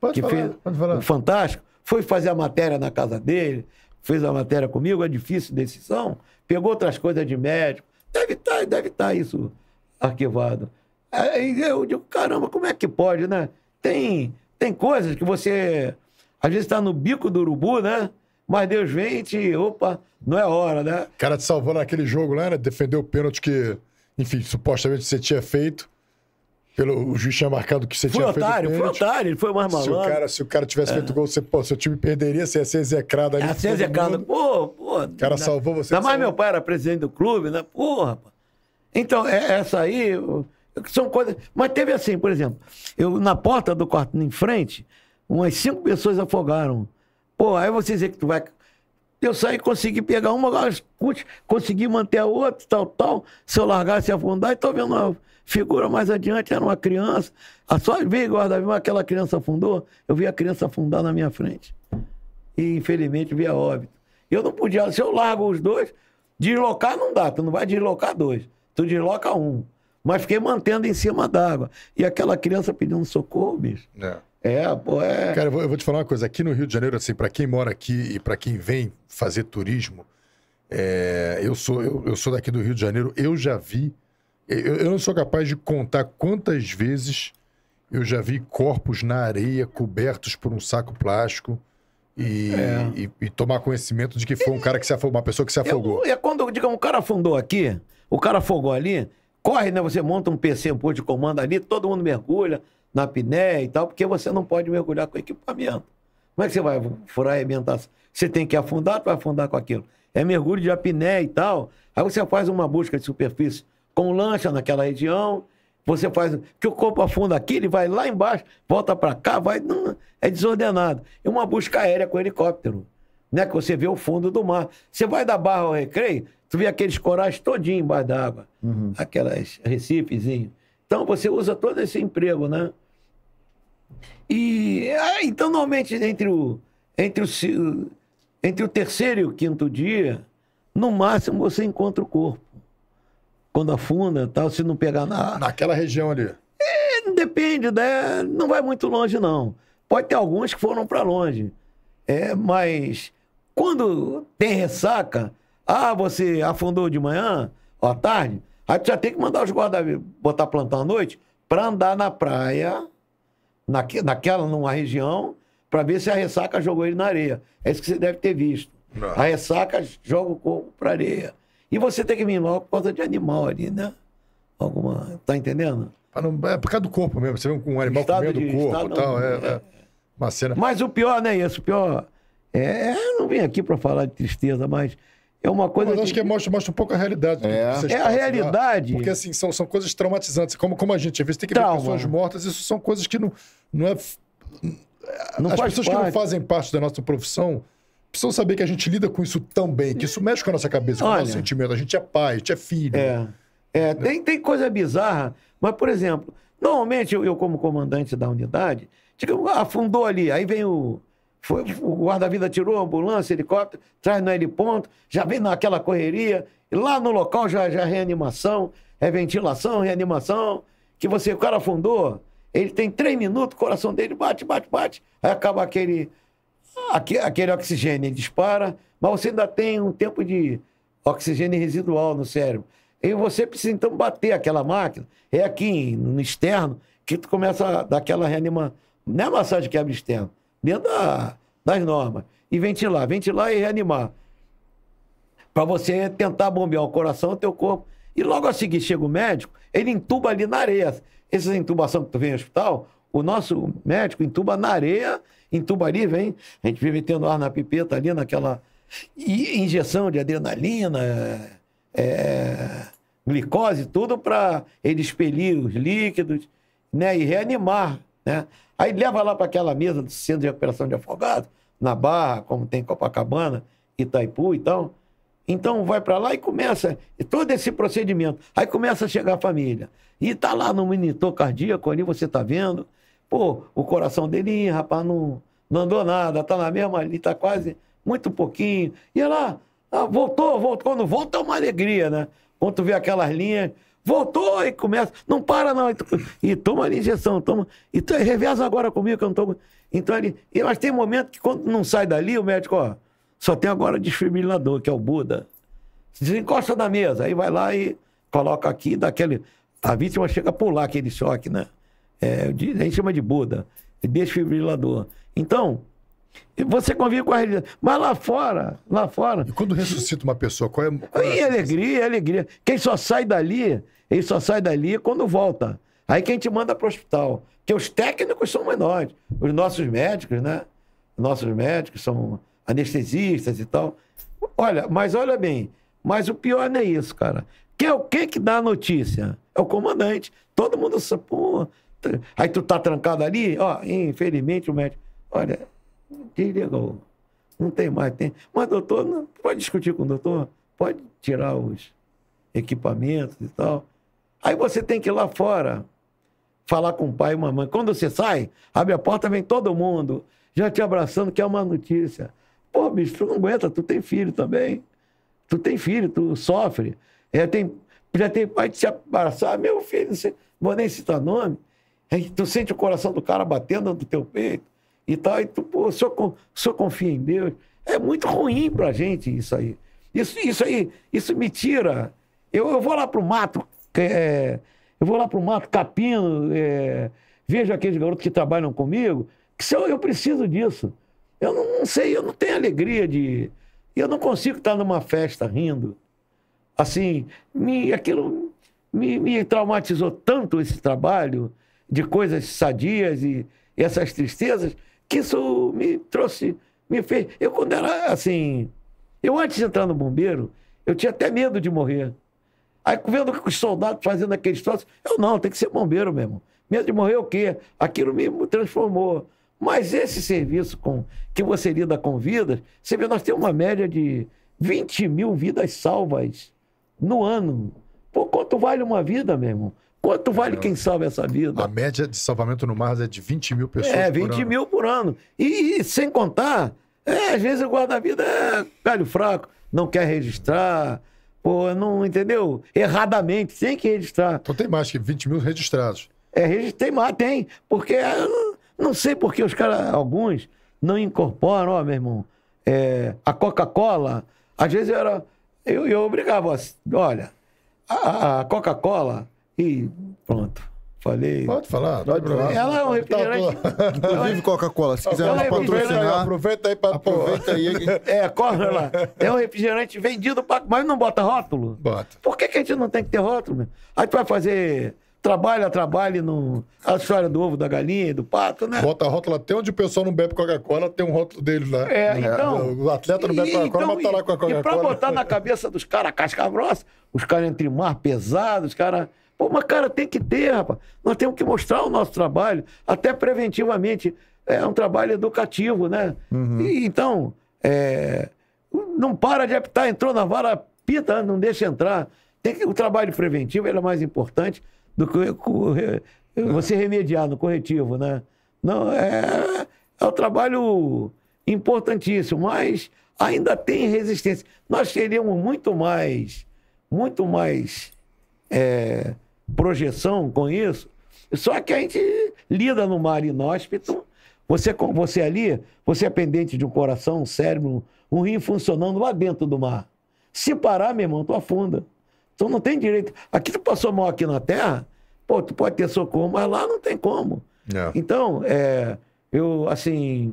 Pode que falar, fez pode falar. O Fantástico, foi fazer a matéria na casa dele fez a matéria comigo, é difícil decisão, pegou outras coisas de médico. Deve estar, tá, deve estar tá isso arquivado. Aí eu digo, caramba, como é que pode, né? Tem, tem coisas que você. Às vezes está no bico do urubu, né? Mas Deus vem e Opa, não é hora, né? O cara te salvou naquele jogo lá, né? Defendeu o pênalti que, enfim, supostamente você tinha feito. Pelo, o juiz tinha marcado que você foi tinha otário, feito. Foi otário, foi otário, ele foi mais malandro. Se o cara, se o cara tivesse é. feito gol, você, pô, seu time perderia, você ia ser execrado ali. Ia ser execrado. Pô, pô. O cara na, salvou você. Ainda mais meu pai era presidente do clube, né? Porra, pô. Então, é, essa aí são coisas. Mas teve assim, por exemplo, eu na porta do quarto em frente, umas cinco pessoas afogaram. Pô, aí você dizer que tu vai. Eu saí, consegui pegar uma, consegui manter a outra, tal, tal. Se eu largar, se afundar, e tô vendo. Uma... Figura mais adiante, era uma criança. A só ver, guarda mas aquela criança afundou, eu vi a criança afundar na minha frente. E, infelizmente, vi a óbito. Eu não podia, se eu largo os dois, deslocar não dá, tu não vai deslocar dois, tu desloca um. Mas fiquei mantendo em cima d'água. E aquela criança pedindo socorro, bicho. É. É, pô, é. Cara, eu vou, eu vou, te falar uma coisa. Aqui no Rio de Janeiro, assim, para quem mora aqui e para quem vem fazer turismo, é, eu, sou, eu, eu, sou daqui do Rio de Janeiro, eu já vi eu, eu não sou capaz de contar quantas vezes eu já vi corpos na areia cobertos por um saco plástico. E, é. e, e, tomar conhecimento de que foi um cara que se afogou, uma pessoa que se afogou. é quando, digamos, um cara afundou aqui, o cara afogou ali, corre, né? Você monta um PC, um ponto de comando ali, todo mundo mergulha na piné e tal, porque você não pode mergulhar com equipamento. Como é que você vai furar a alimentação? Você tem que afundar, tu vai afundar com aquilo. É mergulho de apiné e tal. Aí você faz uma busca de superfície com lancha naquela região. Você faz que o corpo afunda aqui, ele vai lá embaixo, volta para cá, vai. Não, é desordenado. É uma busca aérea com helicóptero, né? Que você vê o fundo do mar. Você vai da barra ao recreio, tu vê aqueles corais todinhos embaixo d'água, uhum. aquelas recifezinho. Então você usa todo esse emprego, né? E é, então normalmente entre o entre o entre o terceiro e o quinto dia, no máximo você encontra o corpo quando afunda tal, se não pegar na... Naquela região ali. É, depende, né? Não vai muito longe, não. Pode ter alguns que foram para longe. É, mas quando tem ressaca, ah, você afundou de manhã ou à tarde, aí tu já tem que mandar os guardas botar plantão à noite para andar na praia, naque, naquela, numa região, para ver se a ressaca jogou ele na areia. É isso que você deve ter visto. Não. A ressaca joga o corpo para areia. E você tem que mimar por causa de animal ali, né? Alguma. Tá entendendo? É por causa do corpo mesmo. Você vê um animal estado comendo o corpo e tal. É, é, é, uma cena. Mas o pior não é isso. O pior. É, é, eu não vim aqui para falar de tristeza, mas é uma coisa. Mas acho que, que mostra, mostra um pouco a realidade. É, é a realidade. Lá. Porque, assim, são, são coisas traumatizantes. Como, como a gente às é tem que Trauma. ver pessoas mortas, isso são coisas que não, não é. Não As pessoas parte. que não fazem parte da nossa profissão precisam saber que a gente lida com isso também, que isso mexe com a nossa cabeça, com o nosso sentimento. A gente é pai, a gente é filho. É. é tem, tem coisa bizarra, mas, por exemplo, normalmente eu, eu como comandante da unidade, digamos, afundou ali, aí vem o. Foi, o guarda-vida tirou a ambulância, helicóptero, traz no heliponto, já vem naquela correria, e lá no local já, já é reanimação, é ventilação, reanimação, que você, o cara afundou, ele tem três minutos, o coração dele bate, bate, bate, aí acaba aquele aquele oxigênio dispara, mas você ainda tem um tempo de oxigênio residual no cérebro. E você precisa então bater aquela máquina, é aqui no externo, que tu começa a dar aquela reanima, não é massagem que abre externo, dentro da, das normas. E ventilar, ventilar e reanimar. Para você tentar bombear o coração o teu corpo. E logo a seguir chega o médico, ele entuba ali na areia. Essas intubações que tu vem no hospital, o nosso médico entuba na areia, entuba ali vem. A gente vive tendo ar na pipeta ali, naquela. E injeção de adrenalina, é, é glicose, tudo para ele expelir os líquidos né, e reanimar. Né? Aí leva lá para aquela mesa do centro de recuperação de afogado na Barra, como tem Copacabana, Itaipu e tal. Então vai para lá e começa todo esse procedimento. Aí começa a chegar a família. E está lá no monitor cardíaco ali, você está vendo, Pô, o coração dele, rapaz, não, não andou nada, tá na mesma ali, tá quase muito pouquinho. E ela ah, voltou, voltou. Quando volta é uma alegria, né? Quando tu vê aquelas linhas, voltou e começa. Não para, não. E, tu, e toma ali injeção, toma. E tu, reveza agora comigo que eu não tô. Então ele. Mas tem momento que quando não sai dali, o médico, ó, só tem agora desfibrilador, que é o Buda. Desencosta da mesa. Aí vai lá e coloca aqui, dá aquele. A vítima chega a pular aquele choque, né? é, a gente chama de Buda, desfibrilador. Então, você convive com a realidade. Mas lá fora, lá fora. E quando ressuscita uma pessoa, qual é. Qual é alegria, é alegria. Quem só sai dali, ele só sai dali é quando volta. Aí quem te manda para o hospital. Porque os técnicos são menores Os nossos médicos, né? Nossos médicos são anestesistas e tal. Olha, mas olha bem. Mas o pior não é isso, cara. Que é o que que dá a notícia? É o comandante. Todo mundo, pô, Aí tu tá trancado ali, ó, infelizmente o médico, olha, desligou. Não tem mais tempo. Mas, doutor, não, pode discutir com o doutor? Pode tirar os equipamentos e tal. Aí você tem que ir lá fora falar com o pai e mamãe. Quando você sai, abre a porta, vem todo mundo já te abraçando, que é uma notícia. Pô, bicho, tu não aguenta, tu tem filho também. Tu tem filho, tu sofre. Já é, tem, já tem pai te abraçar, meu filho, não vou nem citar nome. Aí tu sente o coração do cara batendo no teu peito e tal. E tu, pô, o senhor, o senhor confia em Deus. É muito ruim pra gente isso aí. Isso, isso aí, isso me tira. Eu, eu vou lá pro mato, é, eu vou lá pro mato, capino, é, vejo aqueles garotos que trabalham comigo, que se eu, eu preciso disso. Eu não, não sei, eu não tenho alegria de. Eu não consigo estar numa festa rindo. Assim, me, aquilo me, me traumatizou tanto esse trabalho de coisas sadias e, e essas tristezas, que isso me trouxe, me fez. Eu, quando era assim. Eu, antes de entrar no bombeiro, eu tinha até medo de morrer. Aí, vendo os soldados fazendo aqueles troços, eu não, tem que ser bombeiro mesmo. Medo de morrer o quê? Aquilo me transformou. Mas esse serviço com que você lida com vidas, você vê, nós temos uma média de 20 mil vidas salvas no ano. Pô, quanto vale uma vida, meu irmão? Quanto vale quem salva essa vida? A média de salvamento no mar é de 20 mil pessoas é, 20 por ano. mil por ano. E, e sem contar, é, às vezes o guarda-vida é galho fraco, não quer registrar, pô, não entendeu? Erradamente, tem que registrar. Então tem mais que 20 mil registrados. É, tem mais, tem. Porque é, não sei porque os caras, alguns, não incorporam, ó, meu irmão, é, a Coca-Cola. Às vezes eu era. Eu, eu obrigava, olha, a, a Coca-Cola e pronto. Falei. Pode falar. Pode falar. Ela é um tá refrigerante. Inclusive é Coca-Cola. Se quiser ela patrocinar. Aproveita aí para Aproveita aí. é, corre lá. É um refrigerante vendido, pra... mas não bota rótulo? Bota. Por que, que a gente não tem que ter rótulo? Meu? Aí tu vai fazer trabalha, trabalhe no. A história do ovo, da galinha e do pato, né? Bota rótulo até onde o pessoal não bebe Coca-Cola, tem um rótulo deles lá. É, é. então. O atleta não bebe Coca-Cola, então, mas tá lá com a Coca-Cola. E pra botar na cabeça dos caras, casca grossa, os caras entre mar pesados, os caras. Pô, mas cara, tem que ter, rapaz. Nós temos que mostrar o nosso trabalho, até preventivamente. É um trabalho educativo, né? Uhum. E, então, é, não para de apitar, entrou na vara, pita, não deixa entrar. Tem que, o trabalho preventivo é mais importante do que você é. remediar no corretivo, né? Não, é, é um trabalho importantíssimo, mas ainda tem resistência. Nós teríamos muito mais, muito mais é, projeção com isso. Só que a gente lida no mar inóspito. Você, você ali, você é pendente de um coração, um cérebro, um rim funcionando lá dentro do mar. Se parar, meu irmão, tu afunda. Tu não tem direito. Aqui tu passou mal aqui na terra, pô, tu pode ter socorro, mas lá não tem como. É. Então, é, eu, assim,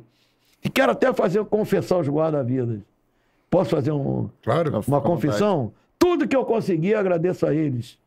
e quero até fazer, confessar os guarda-vidas. Posso fazer um, claro, uma confissão? Tudo que eu consegui, agradeço a eles.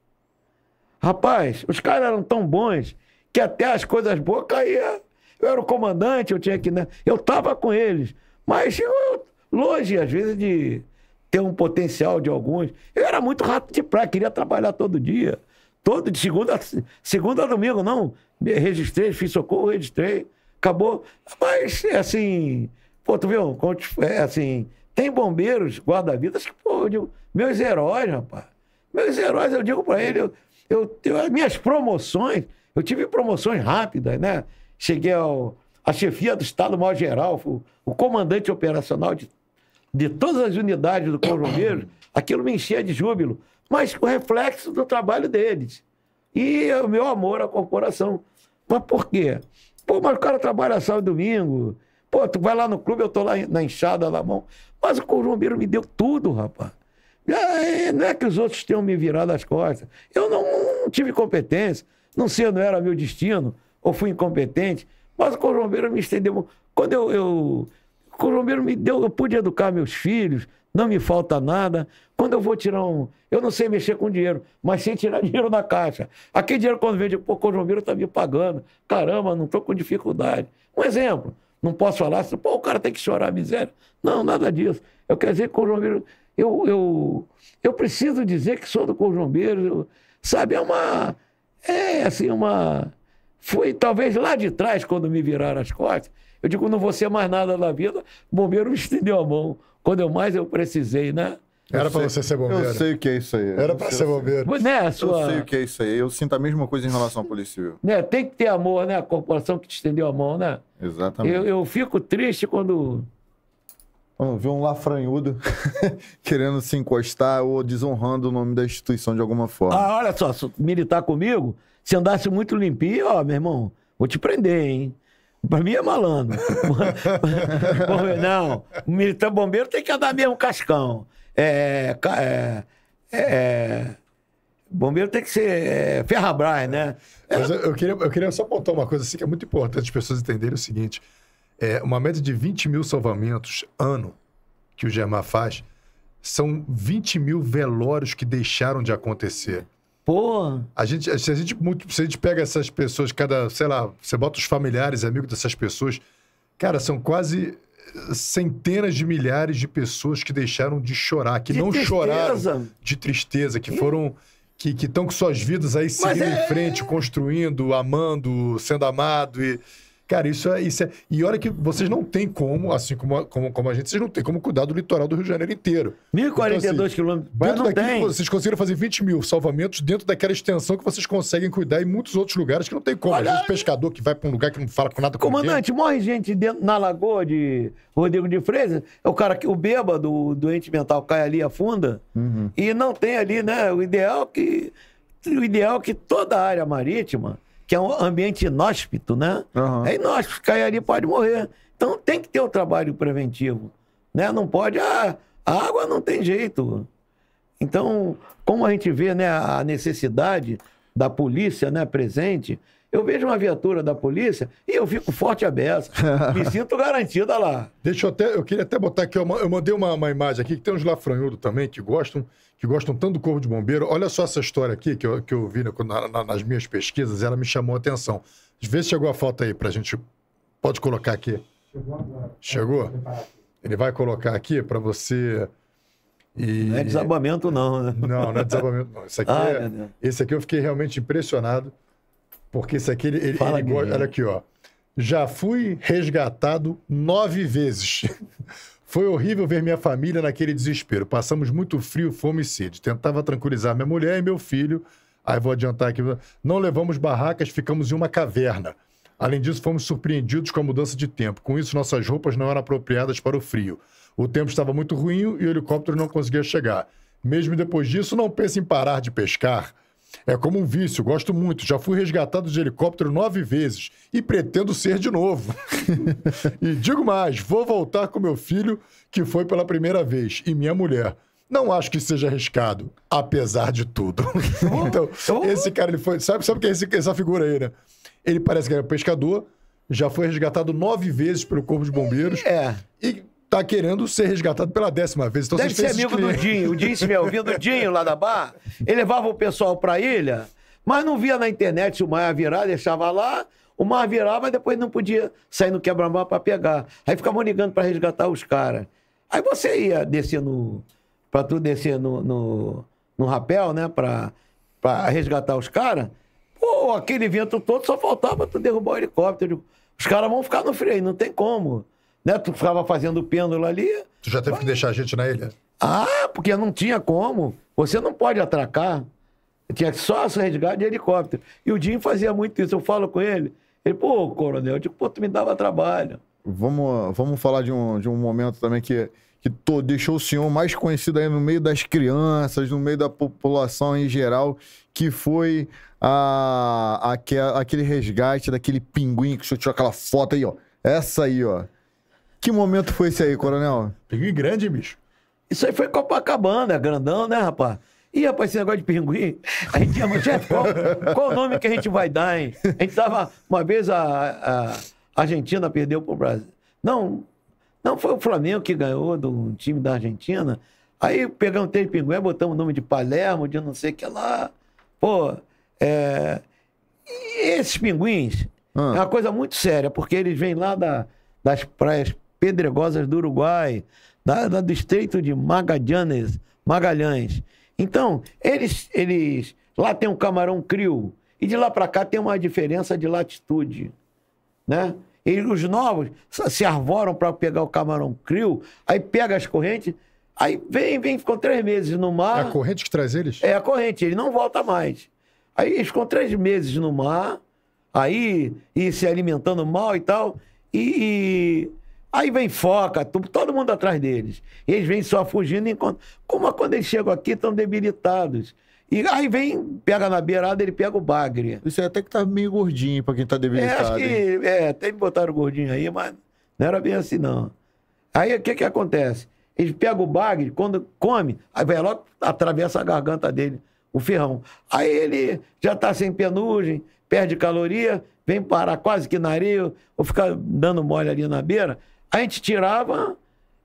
Rapaz, os caras eram tão bons que até as coisas boas caíam. Eu era o comandante, eu tinha que. Né? Eu tava com eles. Mas eu, longe, às vezes, de ter um potencial de alguns. Eu era muito rato de praia, queria trabalhar todo dia. Todo de segunda, segunda a domingo, não. Registrei, fiz socorro, registrei. Acabou. Mas, assim. Pô, tu viu? É, assim, tem bombeiros, guarda-vidas que, pô, digo, meus heróis, rapaz. Meus heróis, eu digo para ele, eu, eu, eu, minhas promoções, eu tive promoções rápidas, né? Cheguei ao, a chefia do Estado-Maior-Geral, o, o, comandante operacional de, de todas as unidades do Corpo Bombeiro, aquilo me enchia de júbilo, mas com reflexo do trabalho deles. E o meu amor à corporação. Mas por quê? Pô, mas o cara trabalha sábado e domingo. Pô, tu vai lá no clube, eu tô lá na enxada, na mão. Mas o Corumbeiro me deu tudo, rapaz. É, é, não é que os outros tenham me virado as costas. Eu não, não tive competência. Não sei, não era meu destino, ou fui incompetente. Mas o Corombeiro me estendeu. Quando eu. eu o Corombeiro me deu. Eu pude educar meus filhos, não me falta nada. Quando eu vou tirar um. Eu não sei mexer com dinheiro, mas sei tirar *laughs* dinheiro na caixa. Aquele dinheiro, quando vende, pô, o Corombeiro está me pagando. Caramba, não estou com dificuldade. Um exemplo. Não posso falar assim, pô, o cara tem que chorar miséria. Não, nada disso. Eu quero dizer que o Corombeiro eu, eu, eu preciso dizer que sou do Corjombeiro, sabe? É uma. É assim, uma. Foi talvez lá de trás, quando me viraram as costas. Eu digo, não vou ser mais nada na vida. O bombeiro *laughs* me estendeu a mão. Quando eu mais eu precisei, né? Era para você ser bombeiro. Eu sei o que é isso aí. Era para ser bombeiro. Mas, né, sua... Eu sei o que é isso aí. Eu sinto a mesma coisa em relação ao policial. Né, tem que ter amor, né? A corporação que te estendeu a mão, né? Exatamente. Eu, eu fico triste quando Vamos ver um lafranhudo *laughs* querendo se encostar ou desonrando o nome da instituição de alguma forma. Ah, olha só, se militar comigo, se andasse muito limpinho, ó, meu irmão, vou te prender, hein? Pra mim é malandro. *laughs* não, o militar bombeiro tem que andar mesmo cascão. É, é, é, é, bombeiro tem que ser é, ferrabras, né? Mas eu, eu, queria, eu queria só apontar uma coisa assim que é muito importante as pessoas entenderem o seguinte. É, uma média de 20 mil salvamentos ano que o Germar faz são 20 mil velórios que deixaram de acontecer. Pô! A gente, se, a gente, se a gente pega essas pessoas, cada, sei lá, você bota os familiares, amigos dessas pessoas, cara, são quase centenas de milhares de pessoas que deixaram de chorar, que de não tristeza. choraram de tristeza, que foram que estão com suas vidas aí seguindo é... em é, frente, é. construindo, amando, sendo amado e Cara, isso é, isso é. E olha que vocês não têm como, assim como, como, como a gente, vocês não têm como cuidar do litoral do Rio de Janeiro inteiro. 1.042 então, assim, quilômetros. Dentro daqui, tem. vocês conseguiram fazer 20 mil salvamentos dentro daquela extensão que vocês conseguem cuidar em muitos outros lugares que não tem como. Olha... Às vezes, pescador que vai para um lugar que não fala com nada com Comandante, morre gente dentro, na lagoa de Rodrigo de Freitas. É o cara que o bêbado, o doente mental, cai ali, afunda. Uhum. E não tem ali, né? O ideal que. O ideal é que toda a área marítima que é um ambiente inóspito, né? Uhum. É inóspito, Caiari pode morrer. Então tem que ter o um trabalho preventivo, né? Não pode, ah, a água não tem jeito. Então, como a gente vê né, a necessidade da polícia né, presente, eu vejo uma viatura da polícia e eu fico forte a beça. Me *laughs* sinto garantida lá. Deixa eu até. Eu queria até botar aqui, eu mandei uma, uma imagem aqui que tem uns lafranhudos também que gostam, que gostam tanto do corpo de bombeiro. Olha só essa história aqui que eu, que eu vi né, na, na, nas minhas pesquisas, ela me chamou a atenção. Vê se chegou a foto aí pra gente. Pode colocar aqui. Chegou agora. Chegou? Ele vai colocar aqui para você. E... Não é desabamento, não, né? Não, não é desabamento, não. Esse *laughs* aqui, é... Esse aqui eu fiquei realmente impressionado. Porque isso aqui, ele, ele, Fala ele Olha aqui, ó. Já fui resgatado nove vezes. *laughs* Foi horrível ver minha família naquele desespero. Passamos muito frio, fome e sede. Tentava tranquilizar minha mulher e meu filho. Aí vou adiantar aqui. Não levamos barracas, ficamos em uma caverna. Além disso, fomos surpreendidos com a mudança de tempo. Com isso, nossas roupas não eram apropriadas para o frio. O tempo estava muito ruim e o helicóptero não conseguia chegar. Mesmo depois disso, não pense em parar de pescar. É como um vício, gosto muito. Já fui resgatado de helicóptero nove vezes e pretendo ser de novo. *laughs* e digo mais: vou voltar com meu filho, que foi pela primeira vez, e minha mulher. Não acho que seja arriscado, apesar de tudo. *laughs* então, oh, oh. esse cara, ele foi. Sabe, sabe que é esse, essa figura aí, né? Ele parece que era pescador, já foi resgatado nove vezes pelo Corpo de Bombeiros. É. E tá querendo ser resgatado pela décima vez. Então, Deve ser amigo do Dinho. O Dinho estiver ouvindo, o Dinho lá da bar, ele levava o pessoal pra ilha, mas não via na internet se o mar virar, deixava lá, o mar virava, mas depois não podia sair no quebra-mar pra pegar. Aí ficavam ligando pra resgatar os caras. Aí você ia descer no... pra tu descer no, no, no rapel, né, pra, pra resgatar os caras, pô, aquele vento todo só faltava tu derrubar o helicóptero. Os caras vão ficar no freio, não tem como né? Tu ficava fazendo pêndulo ali. Tu já teve que deixar a gente na ilha? Ah, porque não tinha como. Você não pode atracar. Tinha só o resgate de helicóptero. E o Dinho fazia muito isso. Eu falo com ele. Ele, pô, coronel, eu digo, pô, tu me dava trabalho. Vamos, vamos falar de um, de um momento também que, que tô, deixou o senhor mais conhecido aí no meio das crianças, no meio da população em geral, que foi a, a, aquele resgate daquele pinguim que o senhor tirou aquela foto aí, ó. Essa aí, ó. Que momento foi esse aí, coronel? Pinguim grande, bicho. Isso aí foi Copacabana, é grandão, né, rapaz? Ih, rapaz, esse negócio de pinguim, a gente ia, chefe, qual, qual o nome que a gente vai dar, hein? A gente tava, uma vez a, a Argentina perdeu pro Brasil. Não, não foi o Flamengo que ganhou do time da Argentina. Aí pegamos três pinguim, botamos o nome de Palermo, de não sei o que lá. Pô, é... E esses pinguins ah. é uma coisa muito séria, porque eles vêm lá da, das praias pedregosas do Uruguai, da, da do Estreito de Magallanes, Magalhães. Então, eles, eles lá tem um camarão crio e de lá para cá tem uma diferença de latitude, né? E os novos se arvoram para pegar o camarão crio, aí pega as correntes, aí vem, vem, ficam três meses no mar. É a corrente que traz eles? É a corrente, ele não volta mais. Aí eles ficam três meses no mar, aí e se alimentando mal e tal, e, e Aí vem foca, todo mundo atrás deles. E eles vêm só fugindo, enquanto... como quando eles chegam aqui, estão debilitados. E aí vem, pega na beirada, ele pega o bagre. Isso aí é até que tá meio gordinho pra quem tá debilitado. É, acho que, é, até me botaram gordinho aí, mas não era bem assim, não. Aí o que que acontece? ele pega o bagre, quando come, aí vai logo, atravessa a garganta dele, o ferrão. Aí ele já tá sem penugem, perde caloria, vem parar quase que na areia, ou ficar dando mole ali na beira. A gente tirava,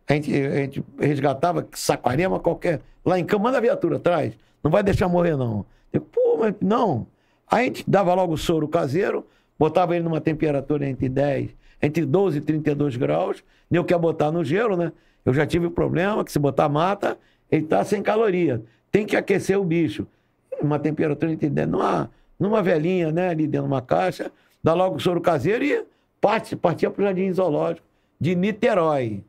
a gente, a gente resgatava saquarema qualquer. Lá em cama, manda a viatura atrás. Não vai deixar morrer, não. Eu, pô, mas não. a gente dava logo o soro caseiro, botava ele numa temperatura entre 10, entre 12 e 32 graus. Nem quer botar no gelo, né? Eu já tive o problema que se botar mata, ele tá sem caloria. Tem que aquecer o bicho. Uma temperatura entre 10, numa, numa velhinha, né? Ali dentro de uma caixa, dá logo o soro caseiro e parte, partia para o jardim zoológico de Niterói.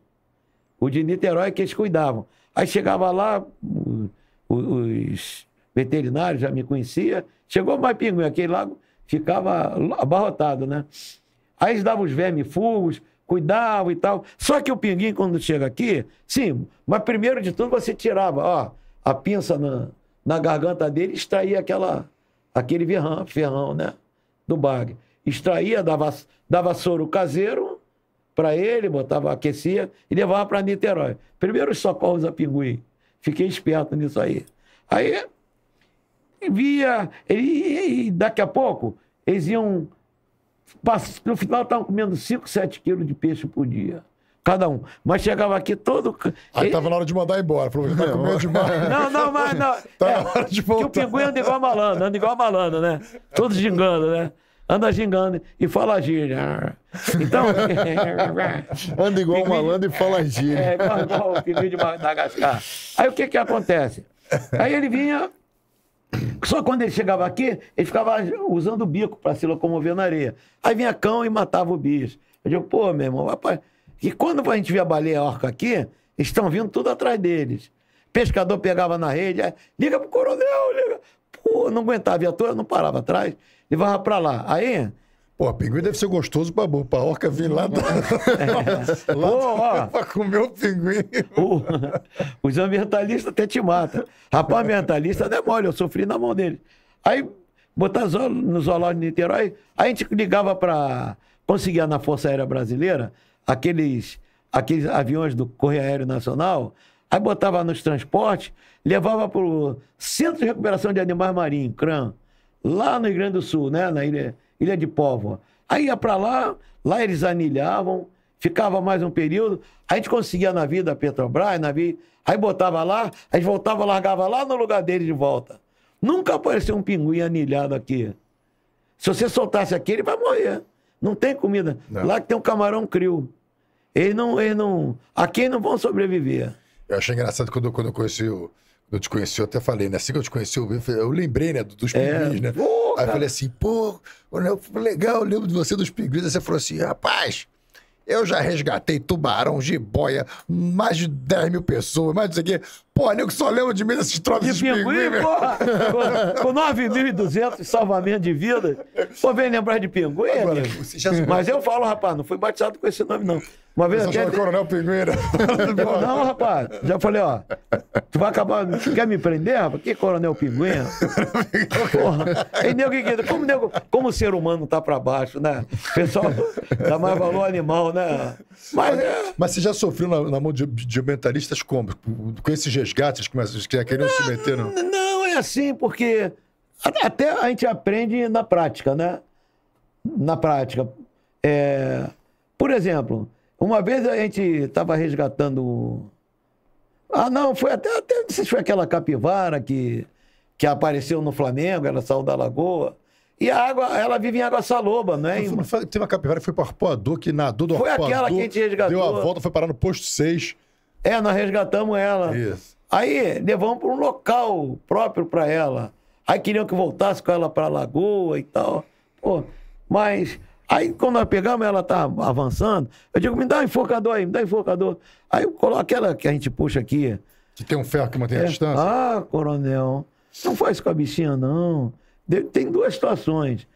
O de Niterói que eles cuidavam. Aí chegava lá, os veterinários já me conhecia. Chegou mais pinguim, aquele lago ficava abarrotado, né? Aí eles davam os vermes fugos, cuidavam e tal. Só que o pinguim, quando chega aqui, sim, mas primeiro de tudo você tirava, ó, a pinça na, na garganta dele, extraía aquela, aquele ferrão, ferrão, né? Do bag. Extraía, dava, dava soro caseiro, para ele, botava, aquecia e levava para Niterói. Primeiro os socorros a pinguim. Fiquei esperto nisso aí. Aí via, e, e daqui a pouco eles iam. No final estavam comendo 5, 7 quilos de peixe por dia cada um. Mas chegava aqui todo. Aí estava na hora de mandar embora. Falou, tá comendo demais. *laughs* Não, não, mas não. tá é, na hora de voltar. Que o pinguim anda igual malandro, anda igual malandro, né? Todos gingando, né? anda gingando e fala gíria. Então. *laughs* anda igual um malandro e fala é, gíria. É, igual, o pinguim de Madagascar. Aí o que que acontece? Aí ele vinha. Só quando ele chegava aqui, ele ficava usando o bico para se locomover na areia. Aí vinha cão e matava o bicho. Eu digo, pô, meu irmão, rapaz. E quando a gente via a baleia orca aqui, estão vindo tudo atrás deles. Pescador pegava na rede, é, liga pro coronel, liga. Pô, não aguentava a viatura, não parava atrás levava pra lá. Aí. Pô, pinguim deve ser gostoso pra, pra orca vir lá da... é. *laughs* lá Pô, ó, *laughs* pra comer o pinguim. O, *laughs* os ambientalistas até te matam. Rapaz, ambientalista não é mole, eu sofri na mão dele. Aí, botar no zoológico de Niterói, a gente ligava pra... Conseguia na Força Aérea Brasileira aqueles, aqueles aviões do Correio Aéreo Nacional, aí botava nos transportes, levava o Centro de Recuperação de Animais Marinhos, CRAM, lá no Rio Grande do Sul, né? Na ilha, ilha de Póvoa. Aí ia para lá, lá eles anilhavam, ficava mais um período, a gente conseguia na vida Petrobras, na vida, aí botava lá, a gente voltava, largava lá no lugar dele de volta. Nunca apareceu um pinguim anilhado aqui. Se você soltasse aqui, ele vai morrer. Não tem comida. Não. Lá que tem um camarão crio. Eles não, eles não. Aqui não vão sobreviver. Eu achei engraçado quando, quando eu conheci o, eu te conheci, eu até falei, né? Assim que eu te conheci, eu, eu lembrei, né? Dos pinguins, é, né? Aí eu falei assim, né, pô, legal, eu lembro de você dos pinguins. Aí você falou assim, rapaz, eu já resgatei tubarão, jiboia, mais de 10 mil pessoas, mais não sei o quê. Porra, nego só lembra de mim desses troços de pinguim, pinguim porra! com, com 9.200 salvamento de vida. Pô, vem lembrar de pinguim, Agora, amigo. Já... Mas eu falo, rapaz, não fui batizado com esse nome, não. Uma vez até... De... Coronel Pinguim, né? Não, rapaz. Já falei, ó. Tu vai acabar... Tu quer me prender, rapaz? Que Coronel Pinguim? porra. E nego, que... como, nego... como o ser humano tá pra baixo, né? O pessoal dá mais valor ao animal, né? Mas, é- Mas você já sofreu na, na mão de, de, de ambientalistas como? Com esse jeito? resgates, que vocês queriam não, se meter, não? Não, é assim, porque até a gente aprende na prática, né? Na prática. É... Por exemplo, uma vez a gente estava resgatando. Ah, não, foi até, até. Não sei se foi aquela capivara que, que apareceu no Flamengo, ela saiu da lagoa. E a água, ela vive em água saloba, não é? Uma... Teve uma capivara que foi para o arpoador, que nadou do foi arpoador. Foi aquela que a gente resgatou. Deu a volta, foi parar no posto 6. É, nós resgatamos ela. Isso. Aí levamos para um local próprio para ela. Aí queriam que voltasse com ela para a lagoa e tal. Pô, mas aí quando nós pegamos, ela tá avançando. Eu digo, me dá um enforcador aí, me dá um enforcador. Aí eu coloco aquela que a gente puxa aqui. Que tem um ferro que mantém é. a distância? Ah, coronel, não faz com a bichinha, não. Tem duas situações.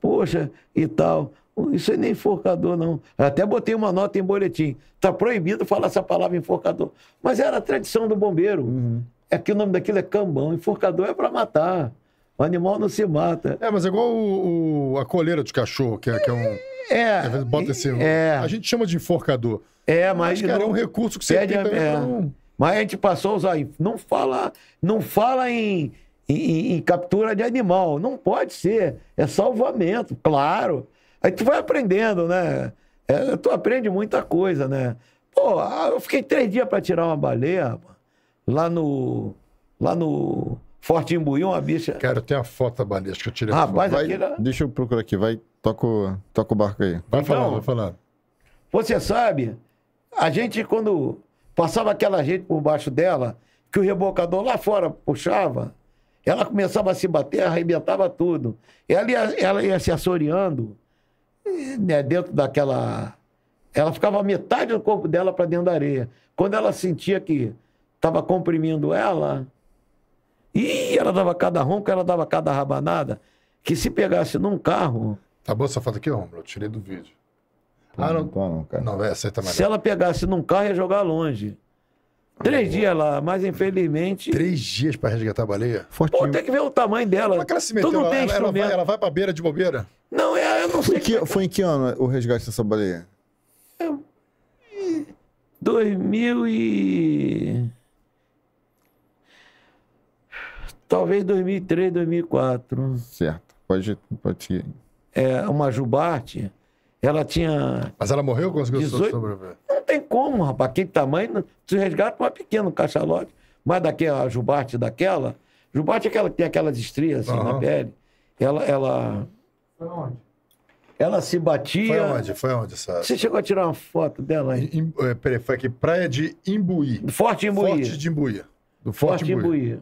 Poxa, e tal. Isso nem é enforcador, não. Até botei uma nota em boletim. Está proibido falar essa palavra enforcador. Mas era a tradição do bombeiro. Uhum. É que o nome daquilo é cambão. Enforcador é para matar. O animal não se mata. É, mas é igual o, o, a coleira de cachorro, que é, que é um. É. Bota esse, é. A gente chama de enforcador. É, mas. mas cara, não, é um recurso que você pede, tem também é. Mas a gente passou a usar. Não fala, não fala em, em, em, captura de animal. Não pode ser. É salvamento, claro. Aí tu vai aprendendo, né? É, tu aprende muita coisa, né? Pô, ah, eu fiquei três dias para tirar uma baleia, lá no. Lá no Forte Imbuí, uma bicha. Cara, tem a foto da baleia, acho que eu tirei ah, Rapaz, vai, aquele... Deixa eu procurar aqui, vai, toca o, toca o barco aí. Vai então, falando, vai falando. Você sabe, a gente quando passava aquela gente por baixo dela, que o rebocador lá fora puxava, ela começava a se bater, arrebentava tudo. Ela ia, ela ia se assoreando né, dentro daquela. Ela ficava metade do corpo dela para dentro da areia. Quando ela sentia que estava comprimindo ela, e ela dava cada ronco ela dava cada rabanada, que se pegasse num carro. Tá boa essa foto aqui, Romulo? Eu tirei do vídeo. Ah, não. Não, não, cara. não essa é, aí tá Se ela pegasse num carro, ia jogar longe. Três dias lá, mas infelizmente. Três dias pra resgatar a baleia? Fortinho. Pô, tem que ver o tamanho dela. Como é que ela se meteu? ela, tem ela, ela, vai, ela vai pra beira de bobeira? Não, é, eu não foi sei. Que, que... É foi em que ano o resgate dessa baleia? É, 2000 e. Talvez 2003, 2004. Certo. Pode, pode ir. É, uma jubarte ela tinha. Mas ela morreu com 18... sobreviver? Não tem como, rapaz. que tamanho, se resgata uma pequena, cachalote. Mas daquela, a jubarte daquela. Jubarte é aquela que tem aquelas estrias assim, uhum. na pele. Ela. ela... Foi onde? Ela se batia. Foi onde? Foi onde sabe? Você chegou a tirar uma foto dela? aí é, peraí, foi aqui, praia de Imbuí. Forte Imbuí. Forte de Imbuí. Do Forte, Forte Imbuí. Imbuí.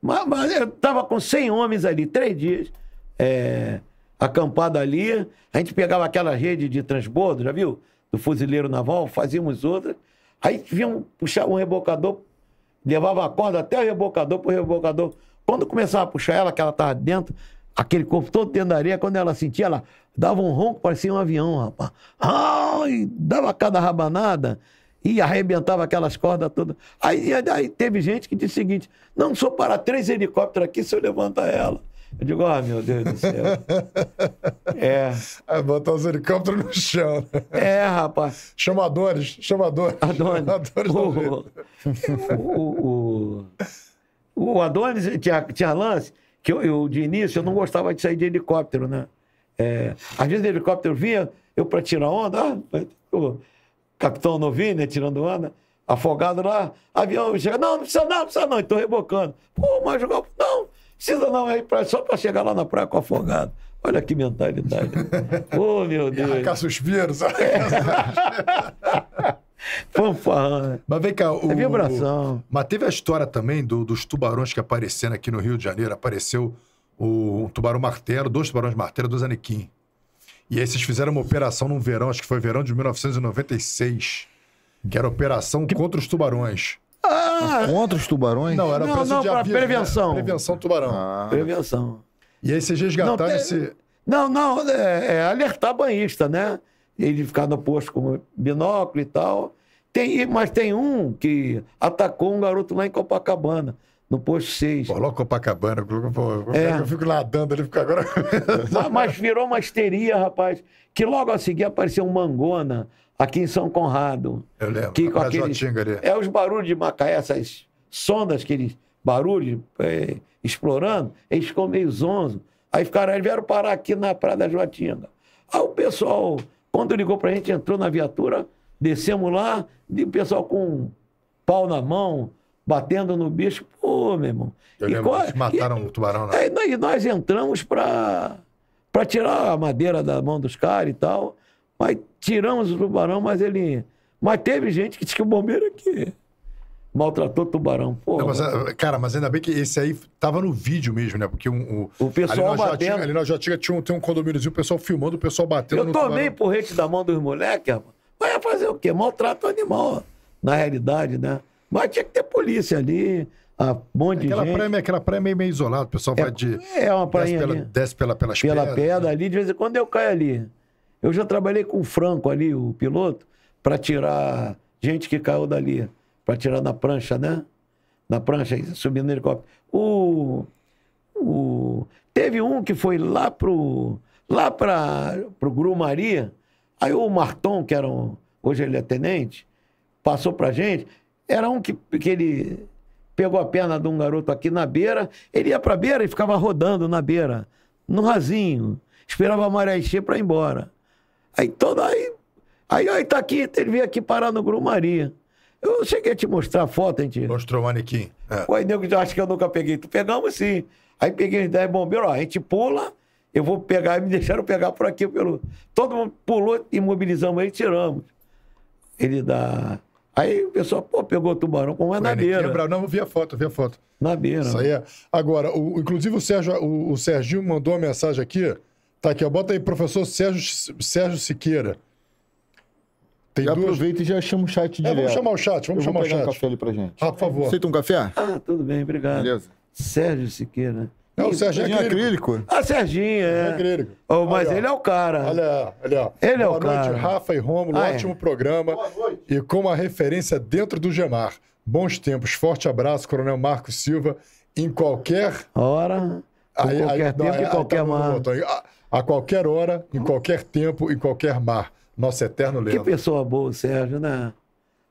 Mas, mas, eu tava com 100 homens ali, três dias. É acampado ali. A gente pegava aquela rede de transbordo, já viu? Do fuzileiro naval, fazíamos outra. Aí vinham puxar um rebocador, levava a corda até o rebocador, pro rebocador. Quando começava a puxar ela, que ela estava dentro, aquele corpo todo dentro da areia, quando ela sentia, ela dava um ronco, parecia um avião, rapaz. Ah, dava cada rabanada e arrebentava aquelas cordas todas. Aí, aí teve gente que disse o seguinte: não, só para três helicópteros aqui se eu levantar ela. Eu digo, ah, oh, meu Deus do céu. *laughs* é. é. Botar os helicópteros no chão. Né? É, rapaz. Chamadores, chamadores. Adonis. Chamadores o, o, o, o, Adonis tinha, tinha lance que eu, eu, de início, eu não gostava de sair de helicóptero, né? É, às vezes o helicóptero vinha, eu para tirar onda, ah, o capitão novinho, né, tirando onda, afogado lá, avião chega, não, não precisa não, não precisa não, estou rebocando. Pô, mas jogar, não, Precisa não ir é pra, só para chegar lá na praia com afogado. Olha que mentalidade. *laughs* Ô, oh, meu Deus. Arrancar suspiros. Arrancar é. *laughs* Fanfarrão. Né? Mas vem cá, o, é vibração. O, mas teve a história também do, dos tubarões que apareceram aqui no Rio de Janeiro. Apareceu o, um tubarão martelo, dois tubarões martelo, dois anequim. E aí vocês fizeram uma operação num verão, acho que foi verão de 1996, que era a operação que... contra os tubarões. Ah, contra os tubarões? Não, era não, não, de né? prevenção. Né? Prevenção tubarão. Ah. Prevenção. E aí vocês resgataram não, esse... Não, não, é, é alertar banhista, né? Ele ficar no posto com binóculo e tal. Tem, mas tem um que atacou um garoto lá em Copacabana, no posto 6. Coloca Copacabana, é. eu fico nadando ali, fica agora. *laughs* mas, mas virou uma histeria, rapaz. Que logo a seguir apareceu um Mangona, aqui em São Conrado. Eu lembro. Que com aqueles, é os barulhos de Macaé, essas sondas, aqueles barulhos é, explorando, eles ficam meio zonzo. Aí ficaram, eles vieram parar aqui na Praia da Joatinga. Aí o pessoal, quando ligou pra gente, entrou na viatura, descemos lá, e o pessoal com um pau na mão, batendo no bicho. Pô, meu irmão. Eu e lembro, eles mataram é, e, o tubarão. Né? Aí nós, nós entramos pra, pra tirar a madeira da mão dos caras e tal. Mas tiramos o tubarão, mas ele. Mas teve gente que disse que o bombeiro aqui é maltratou o tubarão. Porra, Não, mas, né? ah, cara, mas ainda bem que esse aí tava no vídeo mesmo, né? Porque um, um, o pessoal batendo. ali na Jotinha tinha um, um condomíniozinho, o pessoal filmando, o pessoal batendo Eu tomei porrete da mão dos moleques, rapaz. Vai fazer o quê? Maltrato animal, na realidade, né? Mas tinha que ter polícia ali, um monte aquela de gente. Praia, aquela praia é é meio, meio isolada, o pessoal é, vai de... É uma praia Desce, pela, desce pela, pelas pela pedras. Pela pedra né? ali, de vez em quando eu caio ali. Eu já trabalhei com o Franco ali, o piloto, para tirar gente que caiu dali, para tirar na prancha, né? Na prancha, subindo no helicóptero. O, o, teve um que foi lá pro lá para pro Grumaria, aí o Marton, que era um, hoje ele é tenente, passou para gente, era um que, que ele pegou a perna de um garoto aqui na beira, ele ia para beira e ficava rodando na beira, no rasinho, esperava a maré encher para ir embora. Aí todo aí. Aí, aí tá aqui, ele veio aqui parar no Grumaria. Eu cheguei a te mostrar a foto, gente. Mostrou o manequim. É. Pô, nego, eu acho que eu nunca peguei. Tu pegamos sim. Aí peguei os 10 bombeiros, ó, a gente pula, eu vou pegar, e me deixaram pegar por aqui. Pelo... Todo mundo pulou, imobilizamos ele e tiramos. Ele dá. Aí o pessoal, pô, pegou o tubarão, como é na beira. Quebra... Não, vi a foto, vi a foto. Na beira. Isso né? aí é. Agora, o, inclusive o, Sérgio, o, o Serginho mandou uma mensagem aqui. Tá aqui, ó, bota aí, professor Sérgio, Sérgio Siqueira. Tem duas... aproveita e já chama o chat direto. É, vamos chamar o chat, vamos Eu chamar o chat. um café ali pra gente. Ah, por favor. Aceita um café? Ah, tudo bem, obrigado. Beleza. Sérgio Siqueira. Não, o Serginho é, é acrílico. acrílico. Ah, Serginho, é. é. acrílico. Oh, mas olha, ele é o cara. Olha, olha. Ele é o cara. Boa noite, Rafa e Rômulo. Ah, é. ótimo é. programa. Boa noite. E com uma referência dentro do Gemar. Bons tempos. Forte abraço, Coronel Marcos Silva. Em qualquer... Hora. Aí, qualquer aí, tempo e qualquer tá mar. Ah, a qualquer hora, em qualquer tempo, em qualquer mar. Nosso eterno Leandro. Que pessoa boa o Sérgio, né?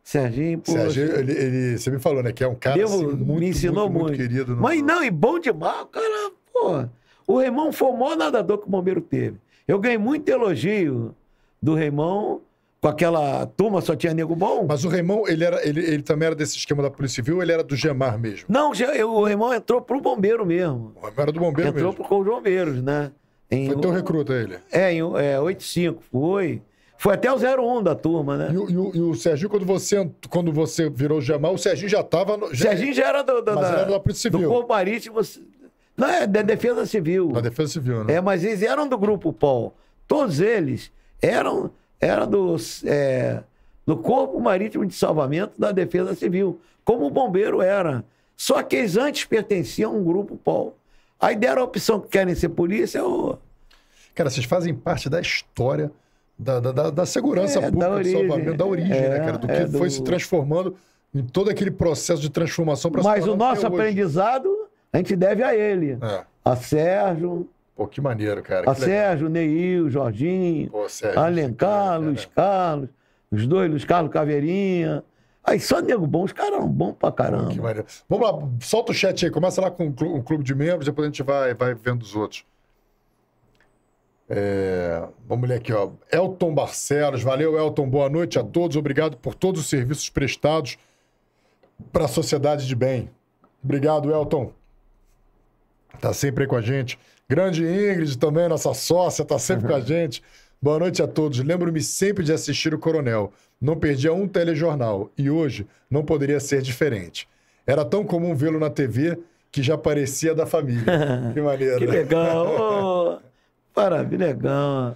Serginho, pô. Serginho, ele, ele, você me falou, né? Que é um cara Devo, assim, muito, me ensinou muito, muito, muito querido. No... Mas não, e bom demais, cara, pô. O Reimão foi o maior nadador que o Bombeiro teve. Eu ganhei muito elogio do Reimão com aquela turma só tinha nego bom. Mas o Reimão, ele, era, ele, ele também era desse esquema da Polícia Civil ou ele era do Gemar mesmo? Não, o Reimão entrou pro bombeiro mesmo. O era do bombeiro entrou mesmo. Entrou com os bombeiros, né? Em, foi teu recruta ele? É, em é, 85, foi. Foi até o 01 da turma, né? E, o, e e o Serginho, quando você, quando você virou Jamal, o Serginho já estava. No... É- Serginho já era do, do, mas da, era Civil. do Corpo Marítimo. Não, é da Defesa Civil. Da Defesa Civil, né? É, mas eles eram do Grupo Pol. Todos eles eram, eram dos, é, do Corpo Marítimo de Salvamento da Defesa Civil, como o bombeiro era. Só que eles antes pertenciam a um Grupo Pol. Aí deram a opção que querem ser polícia ou. Cara, vocês fazem parte da história da, da, da segurança é, pública da origem, do Salvamento, da origem, é, né, cara? Do é, que é, foi se transformando em todo aquele processo de transformação para Mas o é nosso aprendizado, a gente deve a ele. É. A Sérgio. Pô, que maneiro, cara. A Sérgio, Neil, Jorginho, Pô, Sérgio, Alencar, cara, Luiz Carlos, os dois, Luiz Carlos Caveirinha. Aí só nego bom, os caras bom pra caramba. Vamos lá, solta o chat aí, começa lá com o clube de membros, depois a gente vai, vai vendo os outros. É, vamos ler aqui, ó. Elton Barcelos, valeu, Elton, boa noite a todos. Obrigado por todos os serviços prestados para a sociedade de bem. Obrigado, Elton. Tá sempre aí com a gente. Grande Ingrid também, nossa sócia, tá sempre com a *laughs* gente. Boa noite a todos. Lembro-me sempre de assistir o Coronel. Não perdia um telejornal e hoje não poderia ser diferente. Era tão comum vê-lo na TV que já parecia da família. *laughs* que maneiro. que legal. Oh, maravilha, legal.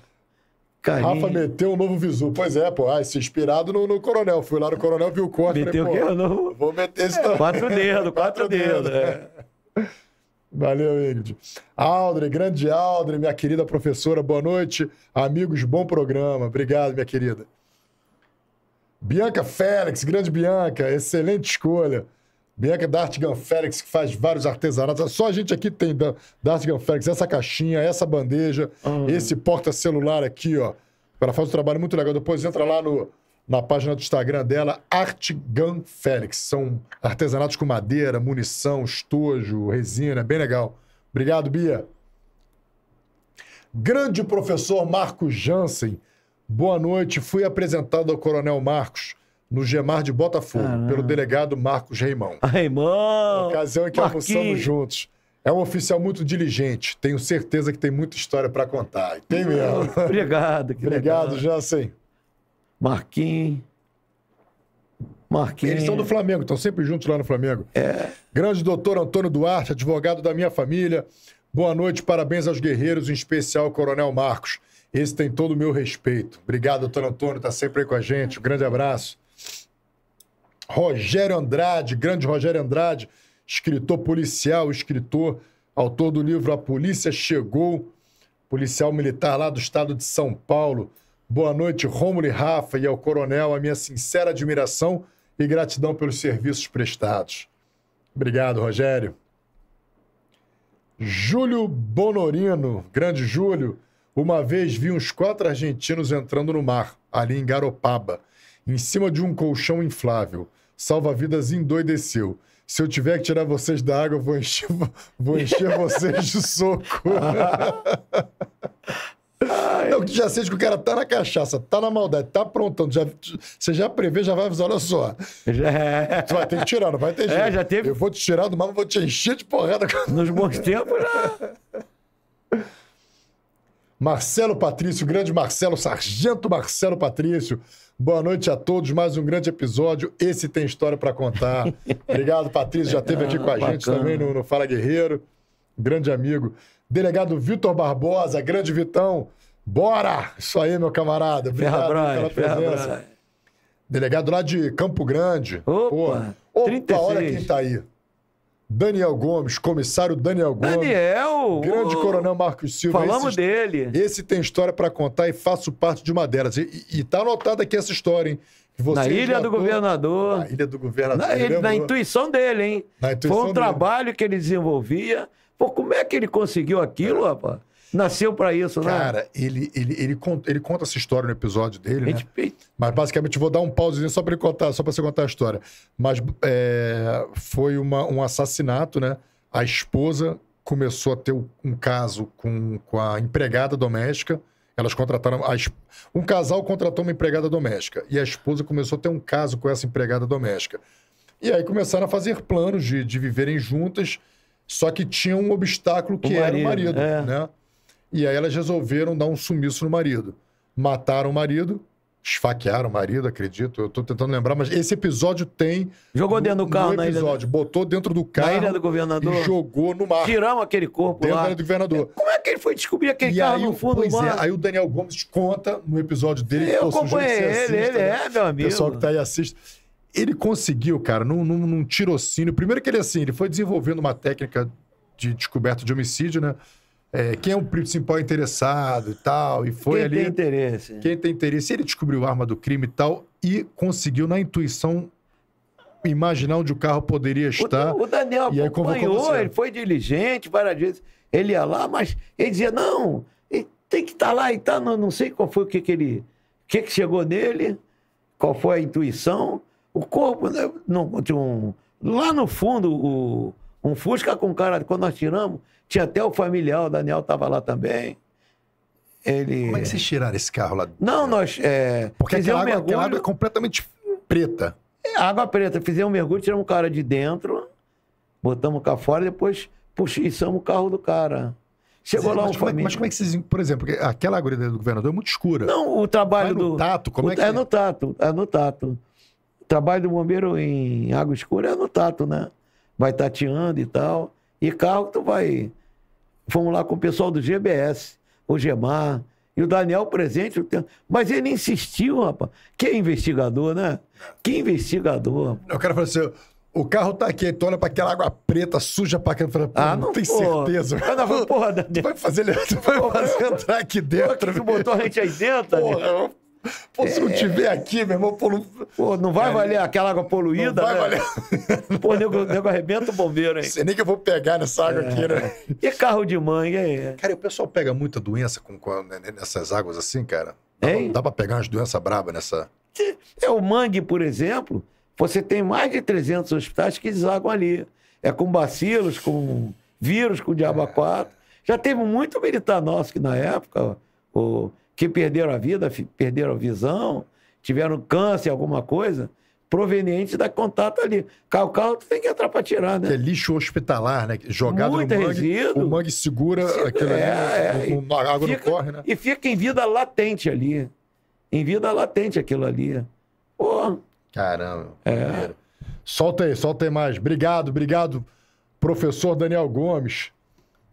Carinho. Rafa meteu um novo visu. Pois é, pô. Ah, se inspirado no, no, Coronel. Fui lá no Coronel, vi o corte. Meteu falei, o quê? Não... Vou meter esse é, também. Quatro *laughs* dedos, quatro, quatro dedos. dedos. É. *laughs* Valeu, Ingrid. Aldre, grande Aldre, minha querida professora, boa noite. Amigos, bom programa. Obrigado, minha querida. Bianca Félix, grande Bianca, excelente escolha. Bianca Dartigan Félix, que faz vários artesanatos. Só a gente aqui tem Dartigan Félix, essa caixinha, essa bandeja, uhum. esse porta-celular aqui, ó. Ela faz um trabalho muito legal. Depois entra lá no na página do Instagram dela, Artgun Félix. São artesanatos com madeira, munição, estojo, resina, bem legal. Obrigado, Bia. Grande professor Marcos Jansen. Boa noite. Fui apresentado ao Coronel Marcos no Gemar de Botafogo, Caramba. pelo delegado Marcos Reimão. Ah, Reimão! Ocasião em que Marquinhos. almoçamos juntos. É um oficial muito diligente. Tenho certeza que tem muita história para contar. Tem mesmo. Obrigado. Obrigado, legal. Jansen. Marquinhos. Marquinhos. Eles são do Flamengo, estão sempre juntos lá no Flamengo. É. Grande doutor Antônio Duarte, advogado da minha família. Boa noite, parabéns aos guerreiros, em especial ao Coronel Marcos. Esse tem todo o meu respeito. Obrigado, doutor Antônio, está sempre aí com a gente. Um grande abraço. Rogério Andrade, grande Rogério Andrade, escritor policial, escritor, autor do livro A Polícia Chegou, policial militar lá do estado de São Paulo. Boa noite, Romulo e Rafa, e ao coronel a minha sincera admiração e gratidão pelos serviços prestados. Obrigado, Rogério. Júlio Bonorino, grande Júlio, uma vez vi uns quatro argentinos entrando no mar, ali em Garopaba, em cima de um colchão inflável. Salva-vidas endoideceu. Se eu tiver que tirar vocês da água, vou encher, vou encher vocês de soco. *laughs* Ai. Não, que já sente que o cara tá na cachaça, tá na maldade, tá aprontando. Já, você já prevê, já vai avisar, olha só. Já... Você vai ter que tirar, não vai ter é, jeito. É, já teve. Eu vou te tirar do mapa, vou te encher de porrada. Nos bons tempos já. Marcelo Patrício, grande Marcelo, Sargento Marcelo Patrício. Boa noite a todos, mais um grande episódio. Esse tem história para contar. *laughs* Obrigado, Patrício, já esteve aqui com a bacana. gente também no, no Fala Guerreiro. Grande amigo. Delegado Vitor Barbosa, grande Vitão. Bora! Isso aí, meu camarada. Obrigado ferra Brian, pela presença. Delegado lá de Campo Grande. Opa! Opa, 36. olha quem tá aí. Daniel Gomes, comissário Daniel Gomes. Daniel! Grande coronel Marcos Silva. Falamos esse, dele. Esse tem história para contar e faço parte de uma delas. E, e tá anotada aqui essa história, hein? na Ilha do Governador. Na Ilha do Governador. Na, ele, na intuição dele, hein? Na intuição Foi um dele. trabalho que ele desenvolvia Pô, como é que ele conseguiu aquilo, é. rapaz? Nasceu para isso, né? Cara, ele, ele, ele, conta, ele conta essa história no episódio dele, né? Mas basicamente vou dar um pausezinho só para contar, só para você contar a história. Mas é, foi uma, um assassinato, né? A esposa começou a ter um caso com, com a empregada doméstica. Elas contrataram. um casal contratou uma empregada doméstica. E a esposa começou a ter um caso com essa empregada doméstica. E aí começaram a fazer planos de, de viverem juntas. Só que tinha um obstáculo que o era o marido, é. né? E aí elas resolveram dar um sumiço no marido. Mataram o marido, esfaquearam o marido, acredito. Eu tô tentando lembrar, mas esse episódio tem. Jogou no, dentro do carro, né? episódio. Do... Botou dentro do carro. Na ilha do governador. E jogou no mar. Tiramos aquele corpo dentro lá. ilha do governador. Como é que ele foi descobrir aquele e carro aí, no fundo pois do é, mar? É, aí o Daniel Gomes conta no episódio dele. Eu acompanhei ele, assista, ele né? é, meu amigo. O pessoal que tá aí assiste ele conseguiu, cara, num, num, num, tirocínio. Primeiro que ele, assim, ele foi desenvolvendo uma técnica de descoberta de homicídio, né? É, quem é o principal interessado e tal, e foi quem ali... Quem tem interesse. Quem tem interesse. Ele descobriu a arma do crime e tal, e conseguiu, na intuição, imaginar onde o carro poderia estar. O, o Daniel e acompanhou, ele foi diligente várias vezes. Ele ia lá, mas ele dizia, não, ele tem que estar tá lá e tá, não, não sei qual foi o que que ele... O que que chegou nele, qual foi a intuição... O corpo, né, não, tinha um, lá no fundo, o, um Fusca com cara, quando nós tiramos, tinha até o familiar, o Daniel estava lá também. Ele... Como é que vocês tiraram esse carro lá? Não, nós... É, Porque aquela água, mergulho... aquela água é completamente preta. É, água preta. Fizemos um mergulho, tiramos o cara de dentro, botamos cá fora, depois puxamos o carro do cara. Chegou Sim, lá um é mas família. É, mas como é que vocês. Por exemplo, aquela agulha do governador é muito escura. Não, o trabalho Vai do. No tato, como é o, é que é? É no tato, é no tato. Trabalho do bombeiro em água escura é no tato, né? Vai tateando e tal. E carro tu vai. Fomos lá com o pessoal do GBS, o Gemar, e o Daniel presente. Mas ele insistiu, rapaz. Que investigador, né? Que investigador. Eu quero falar assim, o carro tá Olha pra aquela água preta, suja pra cá. Ah, não, tem certeza. Ah, não, *laughs* porra, Daniel. Tu vai fazer, tu vai fazer entrar aqui dentro. Porra, que tu botou a gente aí dentro, porra, Pô, se não é. tiver aqui, meu irmão, pô, não... Pô, não vai é. valer aquela água poluída, não vai né? valer. *laughs* Pô, nego, nego arrebenta o bombeiro, hein? Você nem que eu vou pegar nessa água é. aqui, né? E carro de mãe, aí? Cara, o pessoal pega muita doença com, com né, né, nessas águas assim, cara? Dá, dá pra pegar umas doenças brabas nessa... É o mangue, por exemplo, você tem mais de 300 hospitais que desagam ali. É com bacilos, com vírus, com diabo é. Já teve muito militar nosso que na época... O que perderam a vida, perderam visão, tiveram câncer, alguma coisa, proveniente da contato ali. Carro, carro tem que entrar para tirar, né? Que é lixo hospitalar, né? Jogado Muito no mangue, o mangue segura Se, aquilo é, ali, é, né? é no, a água fica, não corre, né? E fica em vida latente ali. Em vida latente aquilo ali. Pô. Caramba. É. Solta aí, solta aí mais. Obrigado, obrigado, professor Daniel Gomes.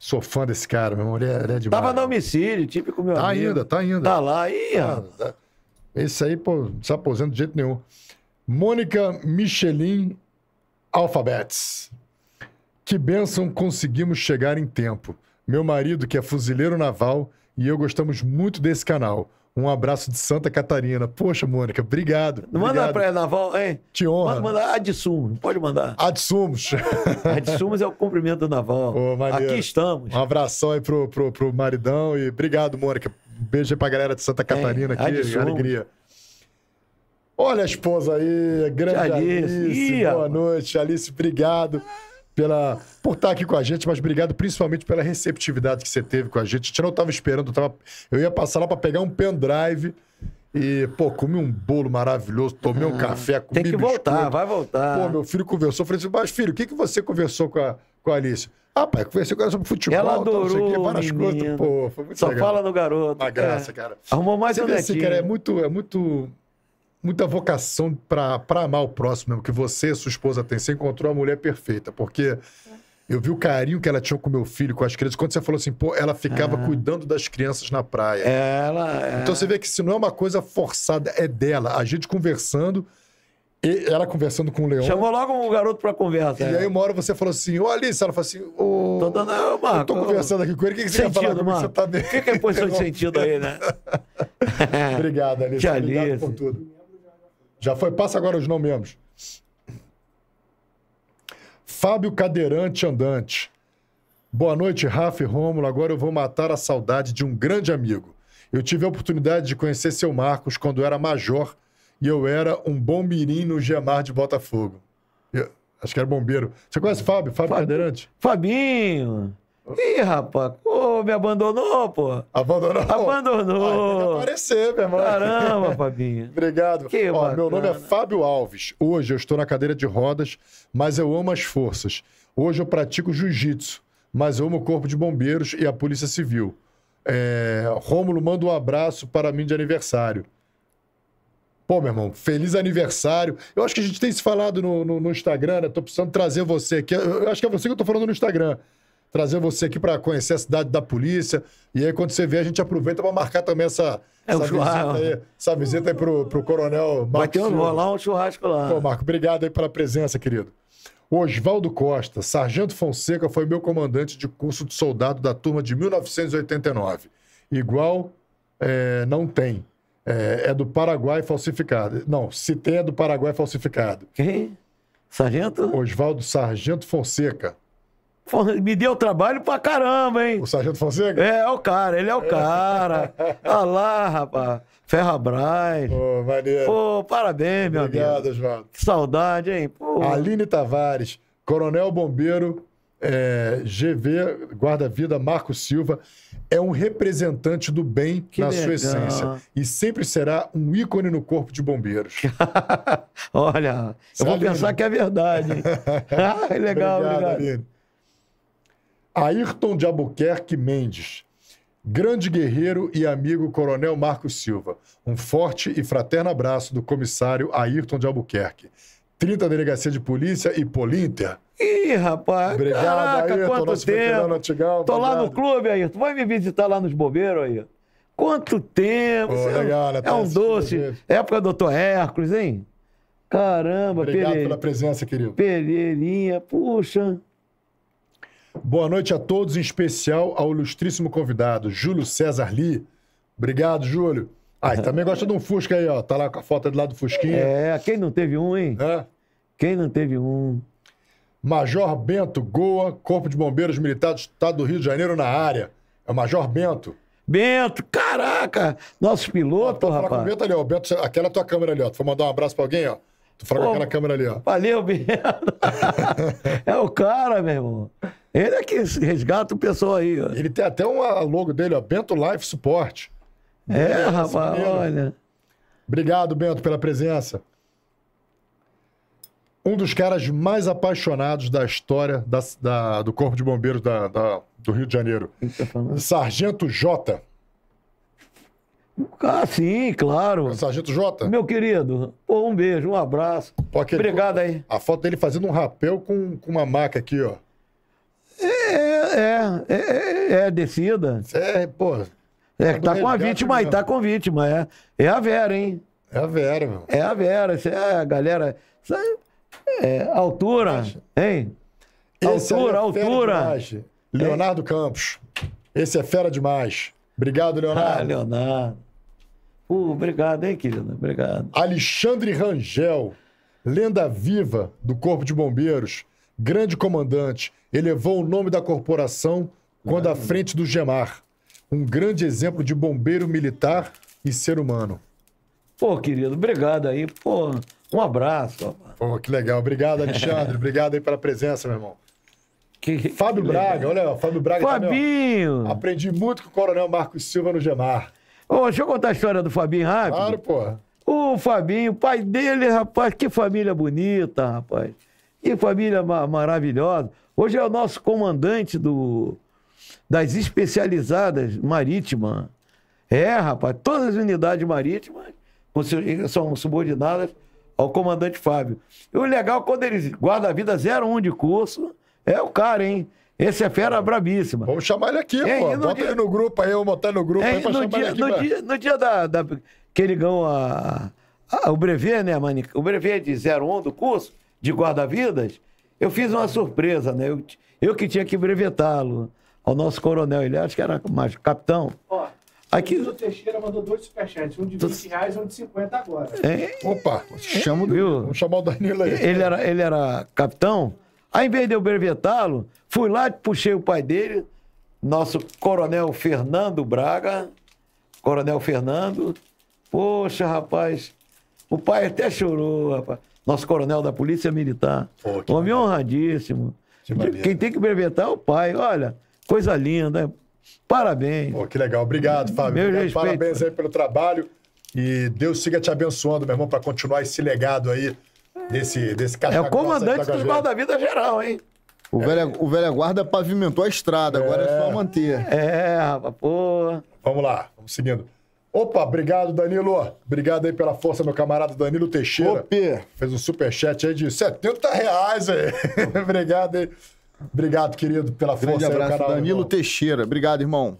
Sou fã desse cara, meu irmão. Ele é, ele é demais. Tava no homicídio, típico meu tá amigo. Tá ainda, tá ainda. Tá lá, aí, ah, tá, tá. Esse aí, pô, não se aposenta de jeito nenhum. Mônica Michelin Alphabets. Que bênção conseguimos chegar em tempo. Meu marido, que é fuzileiro naval, e eu gostamos muito desse canal. Um abraço de Santa Catarina. Poxa, Mônica, obrigado. Não manda pra Naval, hein? Te honra. Manda, manda Adsumo, pode mandar. Adsumos. *laughs* Adsumos é o cumprimento do Naval. Pô, Aqui estamos. Um abração aí pro, pro, pro maridão e obrigado, Mônica. beijo aí pra galera de Santa é, Catarina é, aqui. Adsumos. Alegria. Olha a esposa aí, grande Alice. Alice. boa noite, Alice, obrigado pela, por estar aqui com a gente, mas obrigado principalmente pela receptividade que você teve com a gente. A gente não estava esperando, eu, tava, eu ia passar lá para pegar um pendrive. E, pô, comi um bolo maravilhoso, tomei um ah, café, comi Tem que biscoito. voltar, vai voltar. Pô, meu filho conversou, falei assim, mas filho, o que, que você conversou com a, com a Alice? Ah, pai, conversei com ela sobre futebol, ela adorou, tal, não sei o quê, várias coisas, pô, foi muito Só legal. fala no garoto. Uma graça, é. cara. Arrumou mais você um vê, assim, netinho. Assim, cara, é muito, é muito muita vocação para amar o próximo, mesmo que você, sua esposa, tem. Você encontrou a mulher perfeita, porque eu vi o carinho que ela tinha com meu filho, com as crianças. Quando você falou assim, pô, ela ficava é. cuidando das crianças na praia. Ela. É... Então você vê que se não é uma coisa forçada, é dela. A gente conversando. ela conversando com o Leão. Chamou logo um garoto pra conversa. E é. aí, uma hora você falou assim: Ô Alice, ela falou assim: Ô. Tô dando, não é, Marco, eu tô conversando aqui com ele, o que, que você sentido, quer falar comigo? Você tá meio... Fica em posição de sentido aí, né? *laughs* Obrigado, Alice. Tchau, Obrigado Alice. por tudo. Já foi, passa agora os nomes. Fábio Cadeirante Andante. Boa noite, Rafa e Rômulo. Agora eu vou matar a saudade de um grande amigo. Eu tive a oportunidade de conhecer seu Marcos quando era major e eu era um bombeirinho no Gemar de Botafogo. Eu, acho que era bombeiro. Você conhece Fábio? Fábio Cadeirante? Fabinho! Ih, rapaz, oh, me abandonou, pô. Abandonou? Abandonou. Ah, aparecer, meu irmão. Caramba, *laughs* Fabinho. Obrigado. Que Ó, meu nome é Fábio Alves. Hoje eu estou na cadeira de rodas, mas eu amo as forças. Hoje eu pratico jiu-jitsu, mas eu amo o corpo de bombeiros e a polícia civil. É... Rômulo, manda um abraço para mim de aniversário. Pô, meu irmão, feliz aniversário. Eu acho que a gente tem se falado no, no, no Instagram, né? Tô precisando trazer você aqui. Eu, eu acho que é você que eu tô falando no Instagram trazer você aqui para conhecer a cidade da polícia. E aí, quando você vier, a gente aproveita para marcar também essa, é, essa, visita aí, essa visita aí pro, pro coronel Marcos. Vai ter um, rolar um churrasco lá. Pô, Marco, obrigado aí pela presença, querido. Oswaldo Costa, Sargento Fonseca, foi meu comandante de curso de soldado da turma de 1989. Igual é, não tem. É, é, do Paraguai falsificado. Não, se tem é do Paraguai falsificado. Quem? Sargento? Oswaldo Sargento Fonseca. Me deu trabalho pra caramba, hein? O Sargento Fonseca? É, é o cara, ele é o cara. *laughs* Olha lá, rapaz. Braz. Pô, maneiro. Pô, parabéns, Obrigado, meu amigo. Obrigado, Oswaldo. Que saudade, hein? Pô. Aline Tavares, Coronel Bombeiro, é, GV, guarda-vida Marco Silva, é um representante do bem que na legal. sua essência. E sempre será um ícone no corpo de bombeiros. *laughs* Olha, eu vou pensar Aline? que é verdade. *laughs* ah, legal, obrigado. legal. Aline. Ayrton de Albuquerque Mendes, grande guerreiro e amigo Coronel Marcos Silva. Um forte e fraterno abraço do comissário Ayrton de Albuquerque. 30 Delegacia de Polícia e Polinter. Ih, rapaz. Obrigado, Caraca, Ayrton, quanto tempo. Antigal, Tô obrigado. lá no clube, Ayrton. Vai me visitar lá nos bobeiros, aí? Quanto tempo. Pô, é legal, é um doce. Época do Dr. Hércules, hein? Caramba, Obrigado Pereira. pela presença, querido. Pereirinha, puxa. Boa noite a todos, em especial ao ilustríssimo convidado, Júlio César Lee. Obrigado, Júlio. Ah, *laughs* e também gosta de um Fusca aí, ó. Tá lá com a foto do lado do Fusquinha. É, quem não teve um, hein? É. Quem não teve um? Major Bento Goa, Corpo de Bombeiros Militar do Estado do Rio de Janeiro na área. É o Major Bento. Bento, caraca! Nosso piloto, ó, rapaz. com o Bento ali, ó. Bento, aquela é tua câmera ali, ó. Tu foi mandar um abraço pra alguém, ó. Tu fala com aquela câmera ali, ó. Valeu, Bento. *laughs* *laughs* é o cara, meu irmão. Ele é que resgata o pessoal aí, ó. Ele tem até um logo dele, ó, Bento Life Support. É, é rapaz, olha. Obrigado, Bento, pela presença. Um dos caras mais apaixonados da história da, da, do Corpo de Bombeiros da, do Rio de Janeiro. Tá Sargento J. Ah, sim, claro. É Sargento J. Meu querido, pô, um beijo, um abraço. Pô, aquele, Obrigado aí. A foto dele fazendo um rapel com, com uma maca aqui, ó. É, é, é, é, é descida. É, pô. É, que tá, tá com a vítima aí, tá com vítima, é. É a Vera, hein? É a Vera, meu. É a Vera, isso é a galera. Isso é, altura, hein? Esse altura, é altura. Leonardo Campos. Esse é fera demais. Obrigado, Leonardo. Ah, Leonardo. Uh, obrigado, hein, querido? Obrigado. Alexandre Rangel, lenda viva do Corpo de Bombeiros grande comandante, elevou o nome da corporação quando à frente do Gemar. Um grande exemplo de bombeiro militar e ser humano. Pô, querido, obrigado aí. Pô, um abraço. Pô, que legal. Obrigado, Alexandre. *laughs* obrigado aí pela presença, meu irmão. Que, Fábio que Braga, olha, Fábio Braga. Tá Fabinho! Tá, meu, aprendi muito com o Coronel Marcos Silva no Gemar. Ô, deixa eu contar a história do Fabinho rápido. Claro, pô. O Fabinho, pai dele, rapaz, que família bonita, rapaz. E família ma maravilhosa. Hoje é o nosso comandante do, das especializadas marítimas. É, rapaz, todas as unidades marítimas são subordinadas ao comandante Fábio. E o legal, quando eles guarda-vida 01 de curso, é o cara, hein? Esse é fera brabíssima. Vamos chamar ele aqui, é, pô. Bota dia... ele no grupo aí, eu vou botar no grupo é, aí pra chamar dia, ele aqui. No, dia, no dia da, da, que ele ganhou a, o brevet, né, Manica? O brevet de 01 do curso, de guarda-vidas, eu fiz uma surpresa, né? Eu, eu que tinha que brevetá-lo ao nosso coronel. Ele acho que era mais capitão. Ó, Aqui... O Teixeira mandou dois superchats, um de 20 reais e um de 50 agora. É. Opa, chama do... Vamos chamar o Danilo aí. Ele era, ele era capitão. Aí, em vez de eu brevetá-lo, fui lá, e puxei o pai dele, nosso coronel Fernando Braga. Coronel Fernando. Poxa, rapaz, o pai até chorou, rapaz nosso coronel da Polícia Militar. Pô, que Homem honradíssimo. Que Quem tem que brevetar é o pai. Olha, coisa linda. Parabéns. Pô, que legal. Obrigado, Fábio. Meu Obrigado. Respeito, Parabéns aí pelo trabalho. E Deus siga te abençoando, meu irmão, para continuar esse legado aí desse, desse É o comandante tá dos guarda-vida geral, hein? O, é. velho, o velho guarda pavimentou a estrada, é. agora é só é. manter. É, rapaz, Vamos lá, vamos seguindo. Opa, obrigado, Danilo. Obrigado aí pela força, meu camarada Danilo Teixeira. Opa. Fez um superchat aí de 70 reais aí. *laughs* obrigado aí. Obrigado, querido, pela Grande força abraço, aí, canal, Danilo irmão. Teixeira. Obrigado, irmão.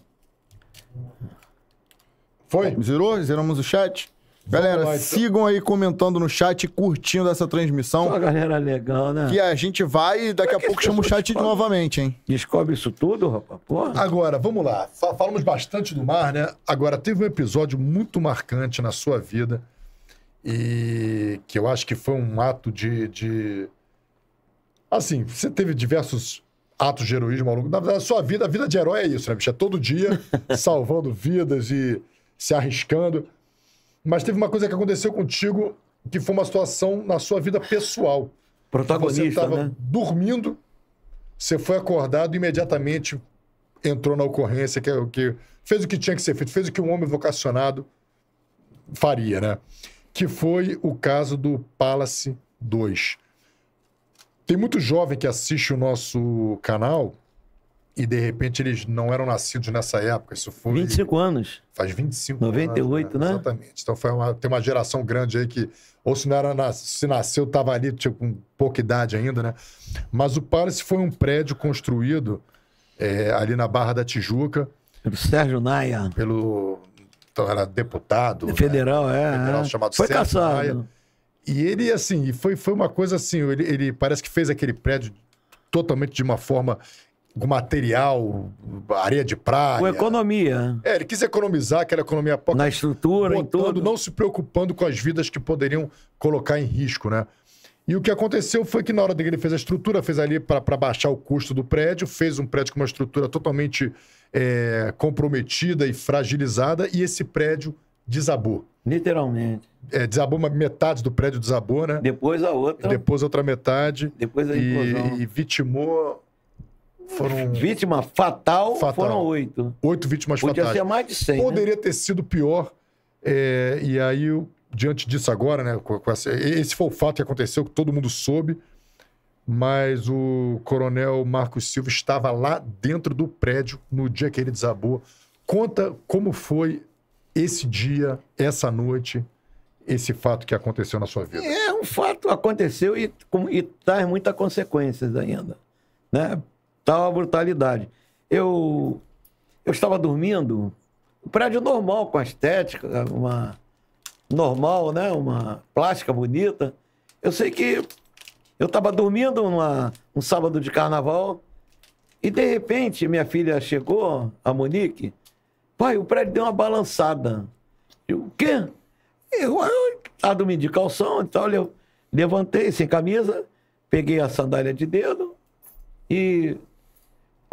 Foi? Zerou? Zeramos o chat? Galera, lá, então. sigam então. aí comentando no chat, curtindo essa transmissão. Uma galera legal, né? Que a gente vai e daqui a é pouco chama o chat descobre? novamente, hein? Descobre isso tudo, rapaz? Porra. Agora, vamos lá. Falamos bastante do mar, né? Agora, teve um episódio muito marcante na sua vida e que eu acho que foi um ato de... de... Assim, você teve diversos atos de heroísmo ao longo. Na sua vida, a vida de herói é isso, né, bicho? É todo dia *laughs* salvando vidas e se arriscando. Mas teve uma coisa que aconteceu contigo que foi uma situação na sua vida pessoal. Protagonista, Você estava né? dormindo, você foi acordado imediatamente entrou na ocorrência, que é que fez o que tinha que ser feito, fez o que um homem vocacionado faria, né? Que foi o caso do Palace 2. Tem muito jovem que assiste o nosso canal e de repente eles não eram nascidos nessa época, isso foi. 25 anos. Faz 25 98, anos. 98, né? né? Exatamente. Então foi uma, tem uma geração grande aí que, ou se não era se nasceu, estava ali, tipo, com pouca idade ainda, né? Mas o Palace foi um prédio construído é, ali na Barra da Tijuca. Pelo Sérgio Naia. Pelo. Então era deputado. Né? federal, né? é. Federal é. chamado foi Sérgio caçado. Naia. E ele, assim, foi, foi uma coisa assim, ele, ele parece que fez aquele prédio totalmente de uma forma com material, areia de praia. Com economia. É, ele quis economizar aquela economia Na estrutura, botando, em tudo. Não se preocupando com as vidas que poderiam colocar em risco, né? E o que aconteceu foi que na hora que ele fez a estrutura, fez ali para baixar o custo do prédio, fez um prédio com uma estrutura totalmente é, comprometida e fragilizada, e esse prédio desabou. Literalmente. É, desabou uma metade do prédio desabou, né? Depois a outra. Depois a outra metade. Depois a e, E vitimou foram... Vítima fatal, fatal. foram oito. Né? Oito vítimas Podia fatais. Podia ser mais de cem. Né? Poderia né? ter sido pior. É, e aí, diante disso agora, né? Com, com essa, esse foi o fato que aconteceu, que todo mundo soube. Mas o coronel Marcos Silva estava lá dentro do prédio no dia que ele desabou. Conta como foi esse dia, essa noite, esse fato que aconteceu na sua vida. É, um fato aconteceu e, e traz muitas consequências ainda. Né? tal brutalidade. Eu, eu estava dormindo, um prédio normal, com estética, uma normal, né? Uma plástica bonita. Eu sei que eu estava dormindo numa, um sábado de carnaval e de repente minha filha chegou, a Monique. Pai, o prédio deu uma balançada. Eu, o quê? Eu estava ah, dormindo de calção, então eu levantei sem camisa, peguei a sandália de dedo e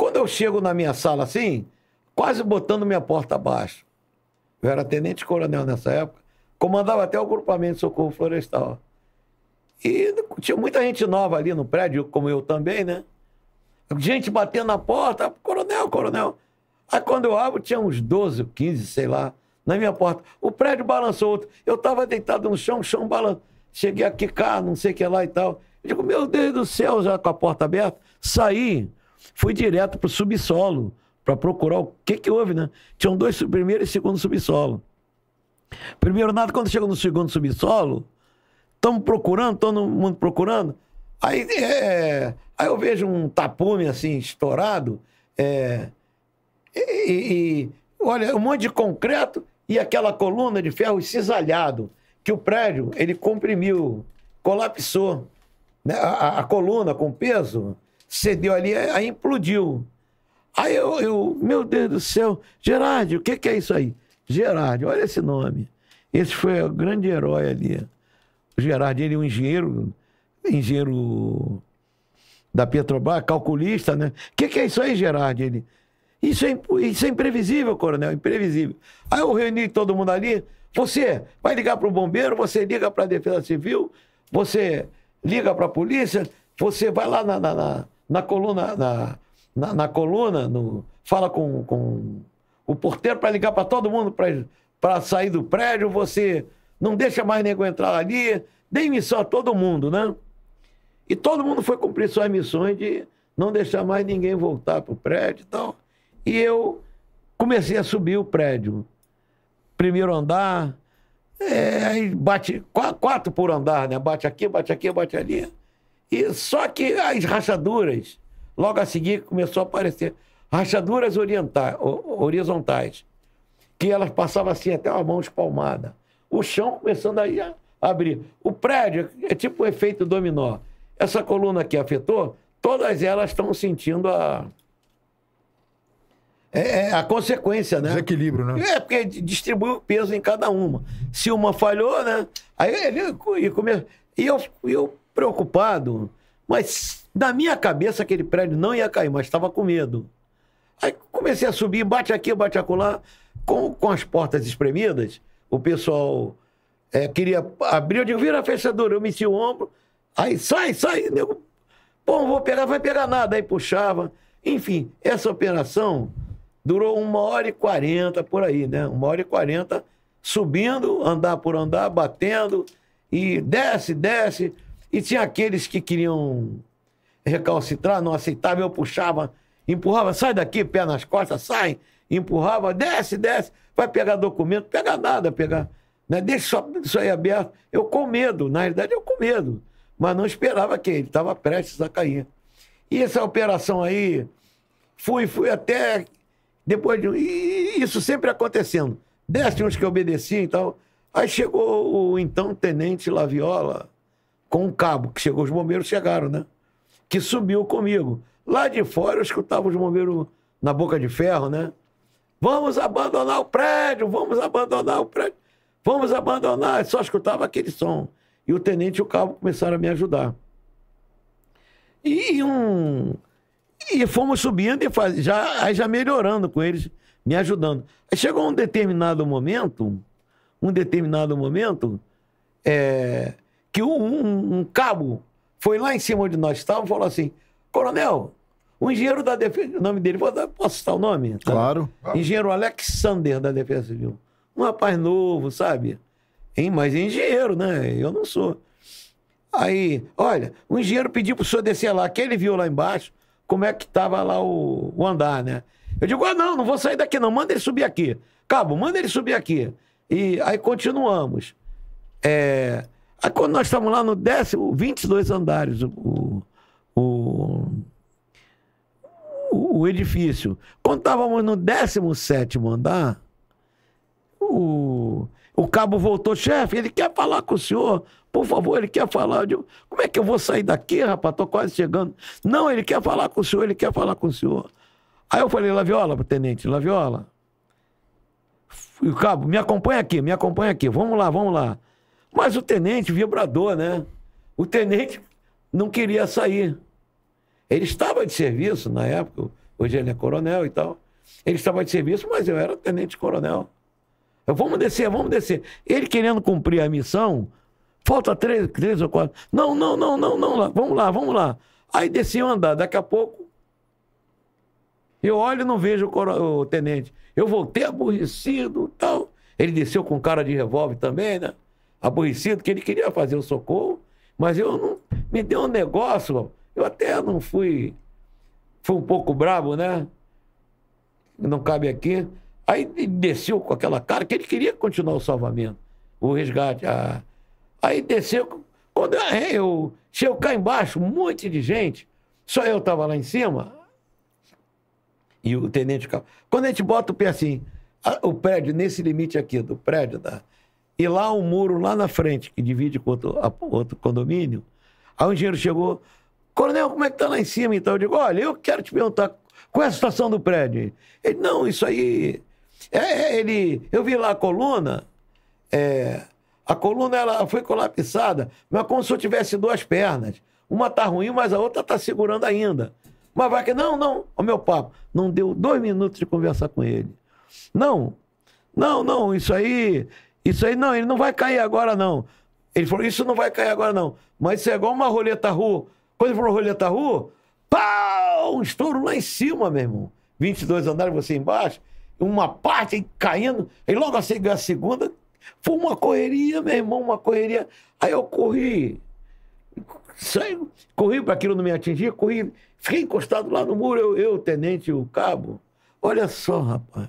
quando eu chego na minha sala assim, quase botando minha porta abaixo, eu era tenente-coronel nessa época, comandava até o grupamento de socorro florestal. E tinha muita gente nova ali no prédio, como eu também, né? Gente batendo na porta, coronel, coronel. Aí quando eu abro, tinha uns 12, 15, sei lá, na minha porta. O prédio balançou outro. Eu estava deitado no chão, o chão balançou. Cheguei a quicar, não sei o que lá e tal. Eu digo, meu Deus do céu, já com a porta aberta. Saí, Fui direto para o subsolo para procurar o que, que houve, né? Tinham dois, primeiro e segundo subsolo. Primeiro nada, quando chega no segundo subsolo, estamos procurando, todo mundo procurando. Aí, é, aí eu vejo um tapume assim, estourado, é, e, e, e, olha, um monte de concreto e aquela coluna de ferro cisalhado, que o prédio ele comprimiu, colapsou. Né? a, a coluna com peso cedeu ali, aí implodiu. Aí eu, eu meu Deus do céu, Gerardi, o que, que é isso aí? Gerardi, olha esse nome. Esse foi o grande herói ali. O Gerardi, ele é um engenheiro, engenheiro da Petrobras, calculista, né? O que, que é isso aí, Gerardi? Ele, isso é, isso é imprevisível, coronel, imprevisível. Aí eu reuni todo mundo ali. Você vai ligar para o bombeiro, você liga para a Defesa Civil, você liga para a polícia, você vai lá na, na, na na coluna, na, na, na coluna, no, fala com, com o porteiro para ligar para todo mundo para sair do prédio, você não deixa mais nego entrar ali, dê missão a todo mundo, né? E todo mundo foi cumprir suas missões de não deixar mais ninguém voltar para o prédio e tal. E eu comecei a subir o prédio. Primeiro andar, é, aí bate quatro por andar, né? Bate aqui, bate aqui, bate ali. E só que as rachaduras, logo a seguir começou a aparecer rachaduras orientais, horizontais, que elas passavam assim até uma mão espalmada. O chão começando a abrir. O prédio é tipo um efeito dominó. Essa coluna que afetou, todas elas estão sentindo a é, é a consequência, né? Desequilíbrio, né? É, porque distribui o peso em cada uma. Se uma falhou, né? Aí ele e E eu, eu preocupado, mas na minha cabeça aquele prédio não ia cair, mas estava com medo. Aí comecei a subir, bate aqui, bate acolá, com, com as portas espremidas, o pessoal é, queria abrir, eu digo, vira a fechadura, eu meti o ombro, aí sai, sai, eu, pô, não vou pegar, vai pegar nada, aí puxava. Enfim, essa operação durou uma hora e quarenta por aí, né? Uma hora e quarenta subindo, andar por andar, batendo, e desce, desce, e tinha aqueles que queriam recalcitrar, não aceitava, eu puxava, empurrava, sai daqui, pé nas costas, sai, empurrava, desce, desce, vai pegar documento, pega nada, pegar. Né? Deixa só isso aí aberto. Eu com medo, na realidade eu com medo, mas não esperava que ele estava prestes a cair. E essa operação aí, fui, fui até depois de. E isso sempre acontecendo. Desce uns que obedeciam e tal. Aí chegou o então tenente Laviola, com um cabo que chegou, os bombeiros chegaram, né? Que subiu comigo. Lá de fora eu escutava os bombeiros na boca de ferro, né? Vamos abandonar o prédio, vamos abandonar o prédio, vamos abandonar. Eu só escutava aquele som. E o tenente e o cabo começaram a me ajudar. E um e fomos subindo e faz, já já melhorando com eles, me ajudando. Aí chegou um determinado momento, um determinado momento, é, que um, um, cabo foi lá em cima onde nós estávamos e falou assim: Coronel, o engenheiro da defesa, o nome dele, posso citar o nome? Tá? Claro. Engenheiro Alexander da Defesa Civil. Um rapaz novo, sabe? Hein? Mas é engenheiro, né? Eu não sou. Aí, olha, o engenheiro pediu pro senhor descer lá, que ele viu lá embaixo como é que tava lá o, o andar, né? Eu digo, ah, não, não vou sair daqui não, manda ele subir aqui. Cabo, manda ele subir aqui. E aí continuamos. É, Aí quando nós estávamos lá no décimo, 22 andares, o, o, o, o edifício. Quando estávamos no 17 andar, o, o cabo voltou, chefe, ele quer falar com o senhor. Por favor, ele quer falar. de digo, como é que eu vou sair daqui, rapaz? Estou quase chegando. Não, ele quer falar com o senhor, ele quer falar com o senhor. Aí eu falei, Laviola, pro tenente, Laviola. o cabo, me acompanha aqui, me acompanha aqui. Vamos lá, vamos lá. Mas o tenente vibrador, né? O tenente não queria sair. Ele estava de serviço na época, hoje ele é coronel e tal. Ele estava de serviço, mas eu era tenente-coronel. Eu, vamos descer, vamos descer. Ele querendo cumprir a missão, falta três, três ou quatro. Não, não, não, não, não, lá. vamos lá, vamos lá. Aí desci o andar, daqui a pouco. Eu olho e não vejo o, o tenente. Eu voltei aborrecido tal. Ele desceu com cara de revólver também, né? aborrecido, que ele queria fazer o socorro, mas eu não. Me deu um negócio, eu até não fui. Fui um pouco brabo, né? Não cabe aqui. Aí desceu com aquela cara que ele queria continuar o salvamento, o resgate. A... Aí desceu. Quando eu, cheio cá embaixo, um monte de gente, só eu estava lá em cima, e o tenente Quando a gente bota o pé assim, o prédio, nesse limite aqui do prédio, da, e lá um muro, lá na frente, que divide com outro, a, outro condomínio, aí o engenheiro chegou, coronel, como é que tá lá em cima? Então eu digo, olha, eu quero te perguntar, qual é a situação do prédio? Ele, não, isso aí... É, é ele... Eu vi lá a coluna, é, a coluna ela foi colapsada, mas como se eu tivesse duas pernas. Uma tá ruim, mas a outra tá segurando ainda. Mas vai que não, não, o meu papo. Não deu dois minutos de conversar com ele. Não, não, não, isso aí isso aí, não, ele não vai cair agora, não. Ele falou, isso não vai cair agora, não. Mas isso é igual uma roleta rua. Quando ele falou roleta rua, pau! Um estouro lá em cima, meu irmão. 22 andares, você embaixo. Uma parte caindo. Aí logo assim, a segunda, foi uma correria, meu irmão, uma correria. Aí eu corri. Saí, corri para aquilo não me atingir, corri. Fiquei encostado lá no muro, eu, eu, o tenente, o cabo. Olha só, rapaz.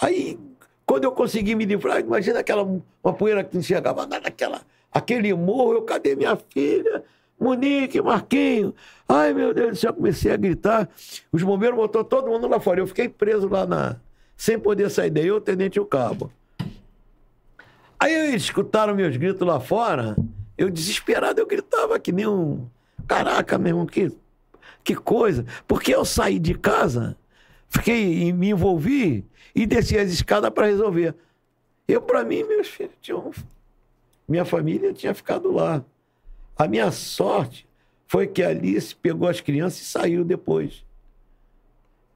Aí quando eu consegui me livrar, imagina aquela uma poeira que não chegava ah, nada, aquela, aquele morro, eu, cadê minha filha? Monique, Marquinho. Ai, meu Deus do céu, comecei a gritar. Os bombeiros botou todo mundo lá fora. Eu fiquei preso lá na. Sem poder sair daí, eu, o tenente e o cabo. Aí eles escutaram meus gritos lá fora. Eu, desesperado, eu gritava que nem um. Caraca, meu irmão, que, que coisa. Porque eu saí de casa, fiquei me envolvi e descia as escadas para resolver. Eu, para mim, meus filhos tinham. Minha família tinha ficado lá. A minha sorte foi que a Alice pegou as crianças e saiu depois.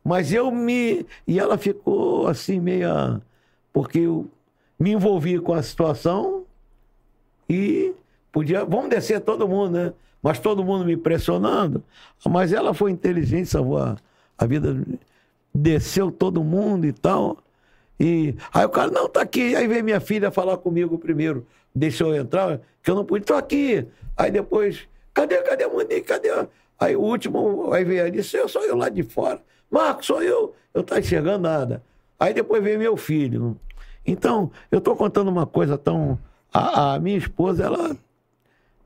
Mas eu me. E ela ficou assim, meia. Porque eu me envolvi com a situação e podia. Vamos descer todo mundo, né? Mas todo mundo me pressionando. Mas ela foi inteligente, salvou a, a vida desceu todo mundo e tal. E aí o cara, não, tá aqui. Aí veio minha filha falar comigo primeiro. Deixou eu entrar, que eu não pude, tô aqui. Aí depois, cadê, cadê a Monique? Cadê? Aí o último, aí veio ali, sou eu, sou eu lá de fora. Marcos, sou eu. Eu não tá enxergando nada. Aí depois veio meu filho. Então, eu tô contando uma coisa tão. A, a minha esposa, ela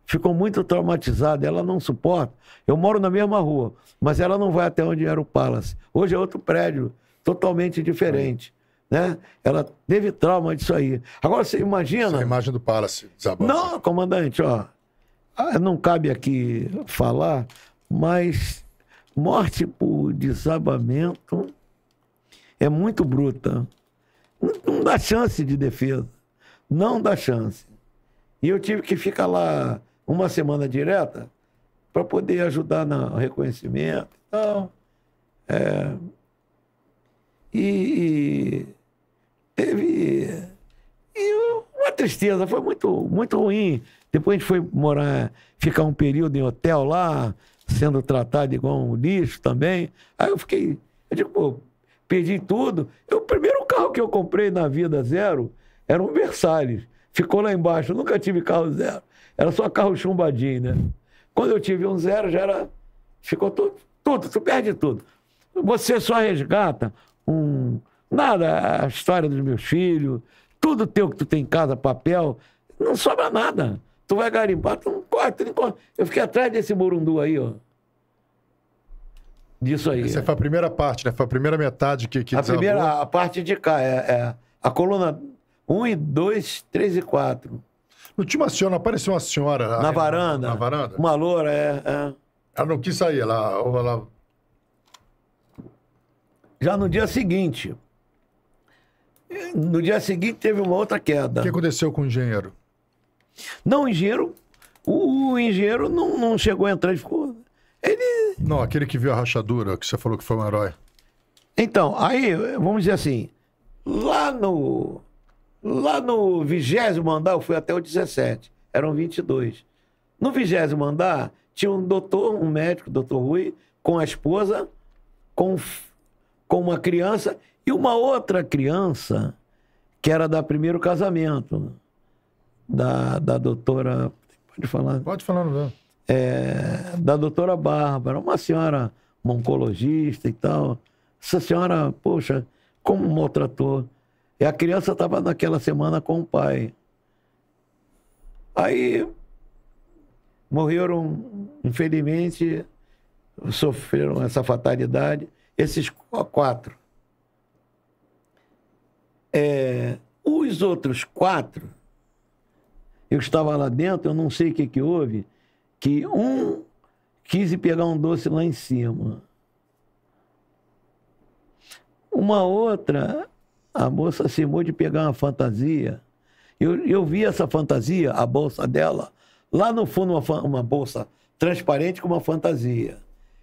ficou muito traumatizada, ela não suporta. Eu moro na mesma rua, mas ela não vai até onde era o Palace. Hoje é outro prédio, totalmente diferente. Né? Ela teve trauma disso aí. Agora você imagina. Essa é a imagem do Palace, desabafo. Não, comandante, ó. Ah, não cabe aqui falar, mas morte por desabamento é muito bruta. Não dá chance de defesa. Não dá chance. E eu tive que ficar lá uma semana direta para poder ajudar no reconhecimento e tal. É, e, e, teve e uma tristeza, foi muito, muito ruim. Depois a gente foi morar, ficar um período em hotel lá, sendo tratado igual um lixo também. Aí eu fiquei, eu digo, pô, perdi tudo. Eu, o primeiro carro que eu comprei na vida zero era um Versalhes. Ficou lá embaixo, eu nunca tive carro zero. Era só carro chumbadinho, né? Quando eu tive um zero, já era. Ficou tudo, tudo, tu perde tudo. Você só resgata um. Nada, a história dos meus filhos, tudo teu que tu tem em casa, papel, não sobra nada. Tu vai garimpar, tu não corta tu não Eu fiquei atrás desse burundu aí, ó. Disso aí. Essa é. foi a primeira parte, né? Foi a primeira metade que. que a primeira, a parte de cá, é, é a coluna 1 e 2, 3 e 4. Não tinha uma senhora, apareceu uma senhora. Na aí, né? varanda? Na varanda. Uma loura, é, é. Ela não quis sair, ela, ela. Já no dia seguinte. No dia seguinte teve uma outra queda. O que aconteceu com o engenheiro? Não, o engenheiro. O, o engenheiro não, não chegou a entrar, ele ficou. Ele. Não, aquele que viu a rachadura, que você falou que foi um herói. Então, aí, vamos dizer assim, lá no Lá no vigésimo andar, eu fui até o 17, eram 22. No vigésimo andar, tinha um doutor, um médico, doutor Rui, com a esposa, com, com uma criança e uma outra criança que era da primeiro casamento da, da doutora. Pode falar? Pode falar, não. É, da doutora Bárbara, uma senhora, uma oncologista e tal. Essa senhora, poxa, como maltratou e a criança estava naquela semana com o pai. Aí morreram, infelizmente, sofreram essa fatalidade, esses quatro. É, os outros quatro, eu estava lá dentro, eu não sei o que, que houve, que um quis pegar um doce lá em cima. Uma outra a moça cismou de pegar uma fantasia. Eu, eu vi essa fantasia, a bolsa dela, lá no fundo, uma, uma bolsa transparente com uma fantasia.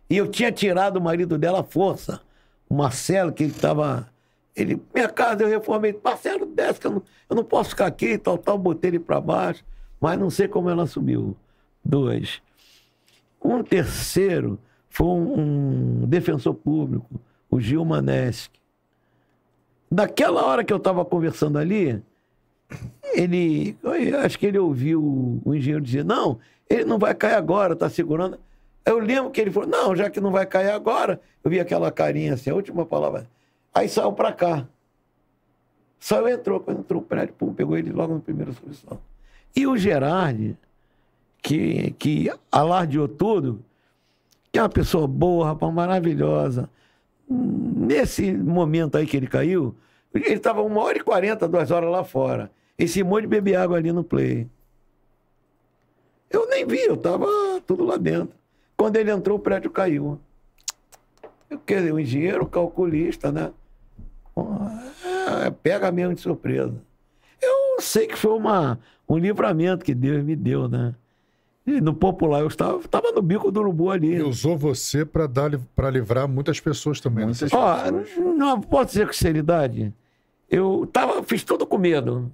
E eu tinha tirado o marido dela à força, o Marcelo, que ele estava. Ele, minha casa, eu reformei. Marcelo, desce, que eu não, eu não posso ficar aqui, tal, tal. Botei ele para baixo, mas não sei como ela subiu. Dois. Um terceiro foi um, um defensor público, o Gil Manesque. Naquela hora que eu estava conversando ali, ele. acho que ele ouviu o engenheiro dizer: não, ele não vai cair agora, está segurando. Eu lembro que ele falou: não, já que não vai cair agora. Eu vi aquela carinha assim, a última palavra. Aí saiu para cá. Saiu, entrou. Quando entrou o prédio, pum, pegou ele logo no primeiro solução. E o Gerardi, que, que alardeou tudo, que é uma pessoa boa, rapaz, maravilhosa Nesse momento aí que ele caiu, ele estava uma hora e quarenta, duas horas lá fora. Esse monte de beber água ali no play. Eu nem vi, eu estava tudo lá dentro. Quando ele entrou, o prédio caiu. Eu, quer dizer, o um engenheiro, calculista, né? É, pega mesmo de surpresa. Eu sei que foi uma, um livramento que Deus me deu, né? E no popular eu estava, no bico do urubu ali. E usou você para dar para livrar muitas pessoas também. Né? Muitas pessoas. Ó, não posso dizer com seriedade. Eu tava, fiz tudo com medo.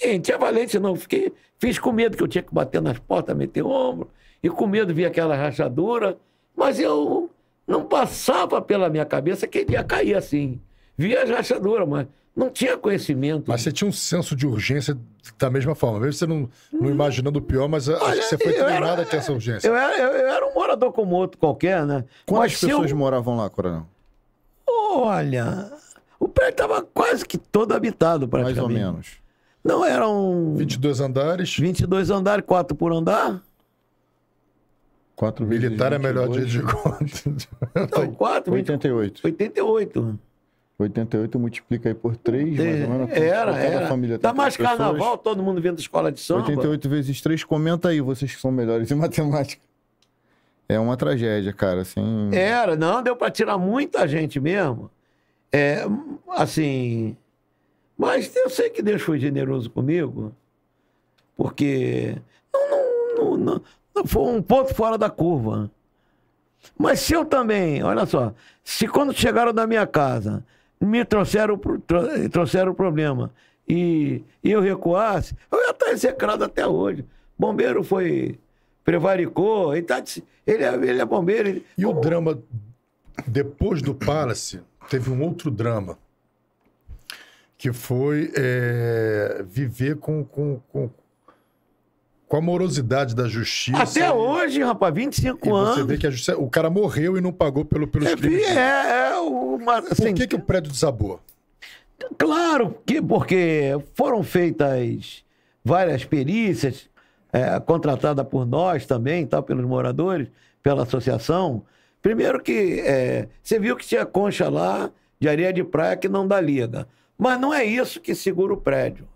E não tinha valente não, fiquei, fiz com medo que eu tinha que bater nas portas, meter o ombro e com medo vi aquela rachadura, mas eu não passava pela minha cabeça que ele ia cair assim. Via a rachadura, mas não tinha conhecimento. Mas você tinha um senso de urgência da mesma forma, mesmo você não, não hum. imaginando o pior, mas acho que você foi treinado era, a ter essa urgência. Eu era, eu era, um morador como outro qualquer, né? Quantas mas pessoas eu... moravam lá, Coronel? Olha, o prédio estava quase que todo habitado, praticamente. Mais ou menos. Não, eram... 22 andares? 22 andares, 4 por andar. 4 Militar é melhor dia de conta. Não, 4... 88. 88. 88 multiplica aí por 3, mais ou menos. Era, é, era. Família tá, tá mais pessoas. carnaval, todo mundo vindo da escola de samba. 88 vezes 3, comenta aí, vocês que são melhores em *laughs* matemática. É uma tragédia, cara, assim... Era, não, deu para tirar muita gente mesmo. É, assim... Mas eu sei que Deus foi generoso comigo, porque não, não, não, não, não foi um ponto fora da curva. Mas se eu também, olha só, se quando chegaram na minha casa me trouxeram, trouxeram o problema. E, e eu recuasse, eu ia estar execrado até hoje. Bombeiro foi, prevaricou, ele, tá, ele, é, ele é bombeiro. Ele... E o drama, depois do Palace, teve um outro drama, que foi é, viver com, com, com, com a morosidade da justiça. Até hoje, rapaz, 25 e anos. Você vê que justiça, o cara morreu e não pagou pelo, pelos é, crimes. É, é uma, assim, Por que, que o prédio desabou? Claro que porque foram feitas várias perícias, é, contratada por nós também, tá, pelos moradores, pela associação. Primeiro que é, você viu que tinha concha lá de areia de praia que não dá liga. Mas não é isso que segura o prédio.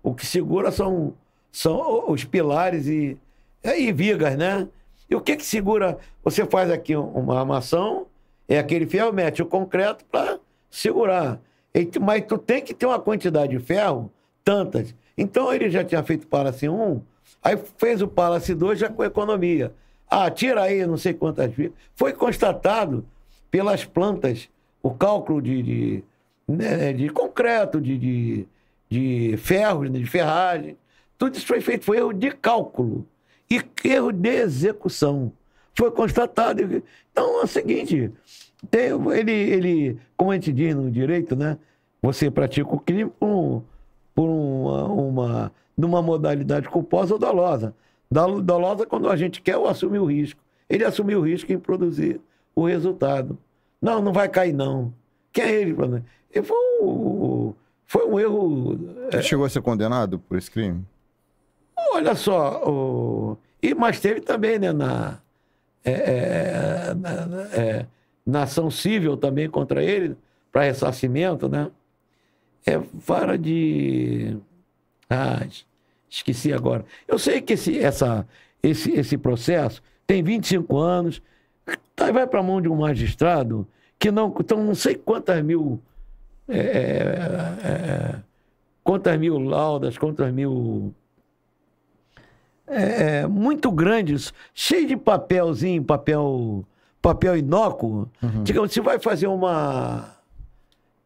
O que segura são são os pilares e, é, e vigas, né? E o que que segura? Você faz aqui uma armação, é aquele ferro, mete o concreto para segurar. E, mas tu tem que ter uma quantidade de ferro, tantas. Então ele já tinha feito Palace 1, aí fez o Palace 2 já com economia. Ah, tira aí não sei quantas vigas. Foi constatado pelas plantas o cálculo de, de, né, de concreto, de, de, de ferros, né, de ferragem. Tudo isso foi feito, foi erro de cálculo e erro de execução. Foi constatado. Então é o seguinte, tem, ele, ele, como a gente diz no direito, né? Você pratica o crime por, por uma, uma, numa modalidade culposa ou dolosa. Dolosa quando a gente quer ou assumir o risco. Ele assumiu o risco em produzir o resultado. Não, não vai cair, não. Quem é ele? foi um, foi um erro. Ele é, chegou a ser condenado por esse crime? Olha só, o... e, mas teve também né, na, é, é na, é, na ação civil também contra ele, para ressarcimento, né? É vara de. Ah, esqueci agora. Eu sei que esse, essa, esse, esse processo tem 25 anos, tá, vai para a mão de um magistrado que não. Então, não sei quantas mil. É, é, é, é quantas mil laudas, quantas mil é, é, muito grandes, cheio de papelzinho, papel, papel inócuo. Uhum. Digamos, se vai fazer uma.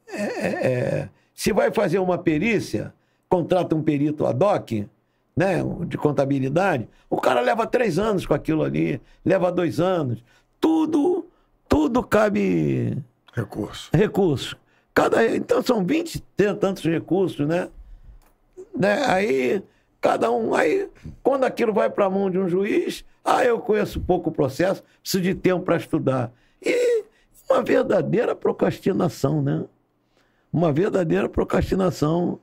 É, é, é, se vai fazer uma perícia, contrata um perito ad hoc, né, de contabilidade, o cara leva três anos com aquilo ali, leva dois anos. Tudo, tudo cabe. Recurso. Recurso. Cada, então são 20 tantos recursos, né? né? Aí cada um. Aí, quando aquilo vai para a mão de um juiz, ah, eu conheço pouco o processo, preciso de tempo para estudar. E uma verdadeira procrastinação, né? Uma verdadeira procrastinação.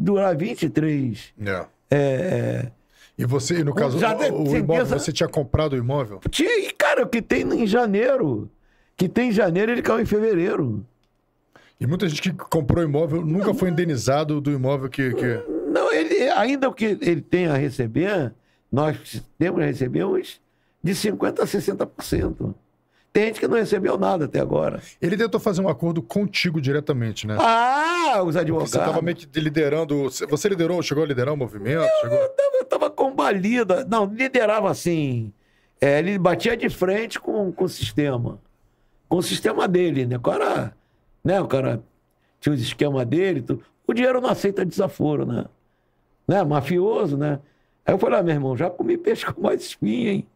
Durar 23. É. é. é... E você, no caso, já, o, o imóvel, pensa... você tinha comprado o imóvel? Tinha, cara, o que tem em janeiro. Que tem em janeiro, ele caiu em fevereiro. E muita gente que comprou imóvel nunca foi indenizado do imóvel que... que... Não, ele, ainda o que ele tem a receber, nós temos a receber uns de 50% a 60%. Tem gente que não recebeu nada até agora. Ele tentou fazer um acordo contigo diretamente, né? Ah, os advogados. Você estava meio que liderando. Você liderou, chegou a liderar o movimento? Eu, chegou... eu estava Não, liderava assim. É, ele batia de frente com, com o sistema. Com o sistema dele, né? O cara, né? O cara tinha os esquemas dele. Tudo. O dinheiro não aceita desaforo, né? né? Mafioso, né? Aí eu falei, ah, meu irmão, já comi peixe com mais espinha, hein?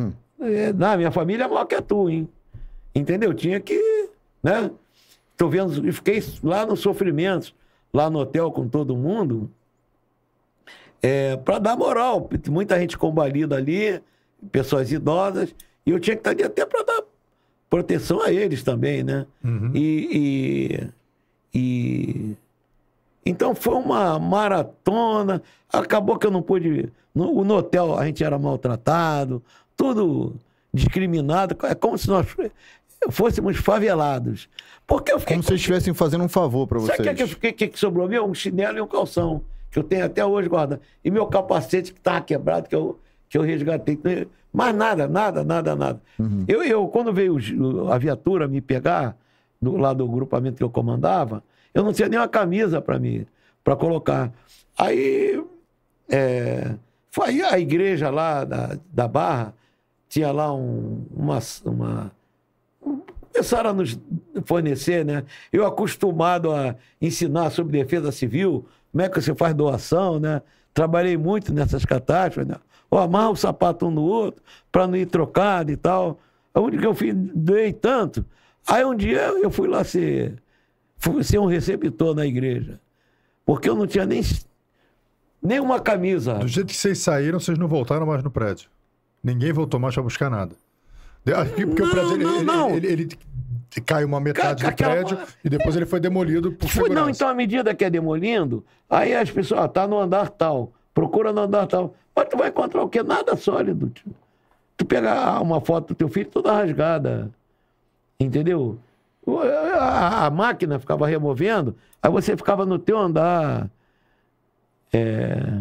*laughs* é, minha família é maior que a tua, hein? Entendeu? Tinha que, né? Tô vendo, e fiquei lá no sofrimento, lá no hotel com todo mundo, é, para dar moral. Muita gente combalida ali, pessoas idosas, e eu tinha que estar ali até para dar proteção a eles também, né? Uhum. E, e, e, então foi uma maratona. Acabou que eu não pude. No, no hotel a gente era maltratado, tudo discriminado. É como se nós fôssemos favelados. Porque eu fiquei, como se estivessem fazendo um favor para vocês. Sabe o que, é que, é que, sobrou meu? Um chinelo e um calção, que eu tenho até hoje guardado. E meu capacete que estava quebrado, que eu, que eu resgatei. Então, mas nada, nada, nada, nada. Uhum. Eu, eu, quando veio a viatura me pegar, do, lá do grupamento que eu comandava, eu não tinha nenhuma camisa para mim, para colocar. Aí, é, foi a igreja lá da, da Barra, tinha lá um, uma, uma começaram a nos fornecer, né? Eu acostumado a ensinar sobre defesa civil, como é que você faz doação, né? Trabalhei muito nessas catástrofes, né? Ou amarra o sapato um no outro para não ir trocado e tal. É onde que eu fiz, doei tanto. Aí um dia eu fui lá ser fui ser é um receptor na igreja. Porque eu não tinha nem nenhuma camisa. Do jeito que vocês saíram, vocês não voltaram mais no prédio. Ninguém voltou mais para buscar nada. Porque não, o prédio, não, ele, não. Ele, ele, ele, uma metade Ca do prédio e depois ele foi demolido por foi, Não, então à medida que é demolindo, aí as pessoas, ah, tá no andar tal, procura no andar tal. Mas tu vai encontrar o quê? Nada sólido. Tio. Tu pega ah, uma foto do teu filho toda rasgada. Entendeu? A máquina ficava removendo, aí você ficava no teu andar. É...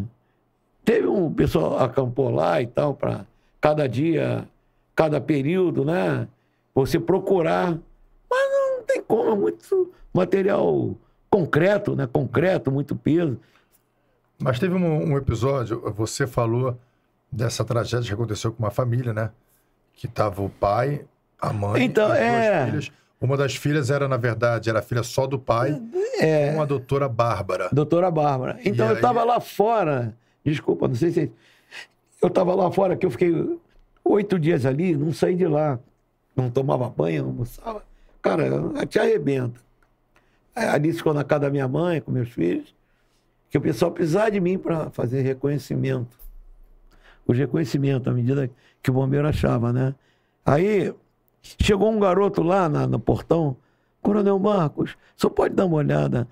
Teve um pessoal acampou lá e tal, para cada dia, cada período, né? Você procurar. Mas não tem como, é muito material concreto, né? Concreto, muito peso. Mas teve um, um episódio, você falou dessa tragédia que aconteceu com uma família, né? Que tava o pai, a mãe então, e as é... filhas. Uma das filhas era, na verdade, era filha só do pai, é, com a doutora Bárbara. Doutora Bárbara. Então e eu estava lá fora, desculpa, não sei se. Eu estava lá fora, que eu fiquei oito dias ali, não saí de lá. Não tomava banho, não almoçava. Cara, te arrebenta. Ali ficou na casa da minha mãe, com meus filhos, que o pessoal precisava de mim para fazer reconhecimento. Os reconhecimentos, à medida que o bombeiro achava, né? Aí Chegou um garoto lá na, no portão, Coronel Marcos, só pode dar uma olhada.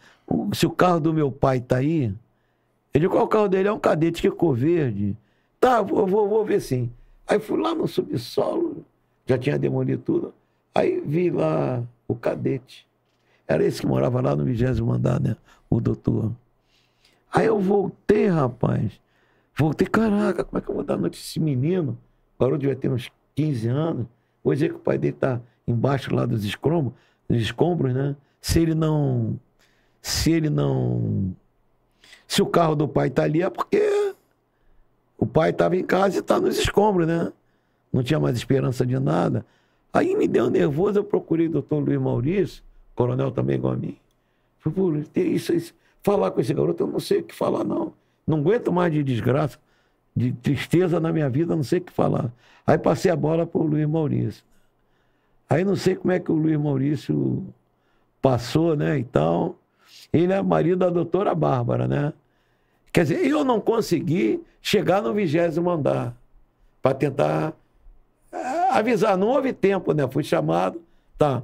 se o carro do meu pai tá aí. Ele, qual o carro dele? É um cadete que ficou é verde. Tá, vou, vou, vou ver sim. Aí fui lá no subsolo, já tinha demolido tudo. Aí vi lá o cadete. Era esse que morava lá no vigésimo andar, né? O doutor. Aí eu voltei, rapaz. Voltei, caraca, como é que eu vou dar notícia esse menino? O garoto devia ter uns 15 anos. Hoje é que o pai dele está embaixo lá dos escombros, dos escombros, né? Se ele não. Se ele não. Se o carro do pai está ali é porque o pai estava em casa e está nos escombros, né? Não tinha mais esperança de nada. Aí me deu nervoso, eu procurei o doutor Luiz Maurício, coronel também igual a mim. Falei, isso, isso, falar com esse garoto, eu não sei o que falar, não. Não aguento mais de desgraça de tristeza na minha vida, não sei o que falar. Aí passei a bola para o Luiz Maurício. Aí não sei como é que o Luiz Maurício passou, né, então Ele é marido da doutora Bárbara, né? Quer dizer, eu não consegui chegar no vigésimo andar para tentar eh, avisar. Não houve tempo, né? Fui chamado, tá.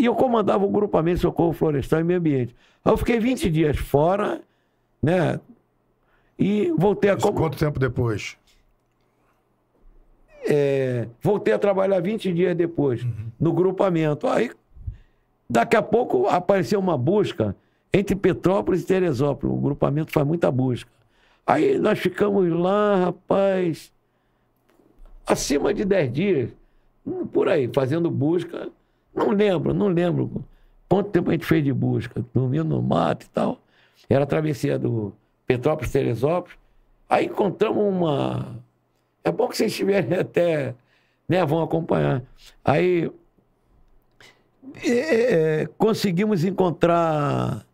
E eu comandava o grupamento Socorro Florestal e Meio Ambiente. Aí eu fiquei 20 dias fora, né? E voltei a. Isso quanto tempo depois? É, voltei a trabalhar 20 dias depois, uhum. no grupamento. Aí, daqui a pouco, apareceu uma busca entre Petrópolis e Teresópolis. O grupamento faz muita busca. Aí nós ficamos lá, rapaz, acima de 10 dias, por aí, fazendo busca. Não lembro, não lembro quanto tempo a gente fez de busca. Dormindo no mato e tal. Era a travessia do Petrópolis, Teresópolis. Aí encontramos uma. É bom que vocês estiverem até. Né, vão acompanhar. Aí. É, é, é conseguimos encontrar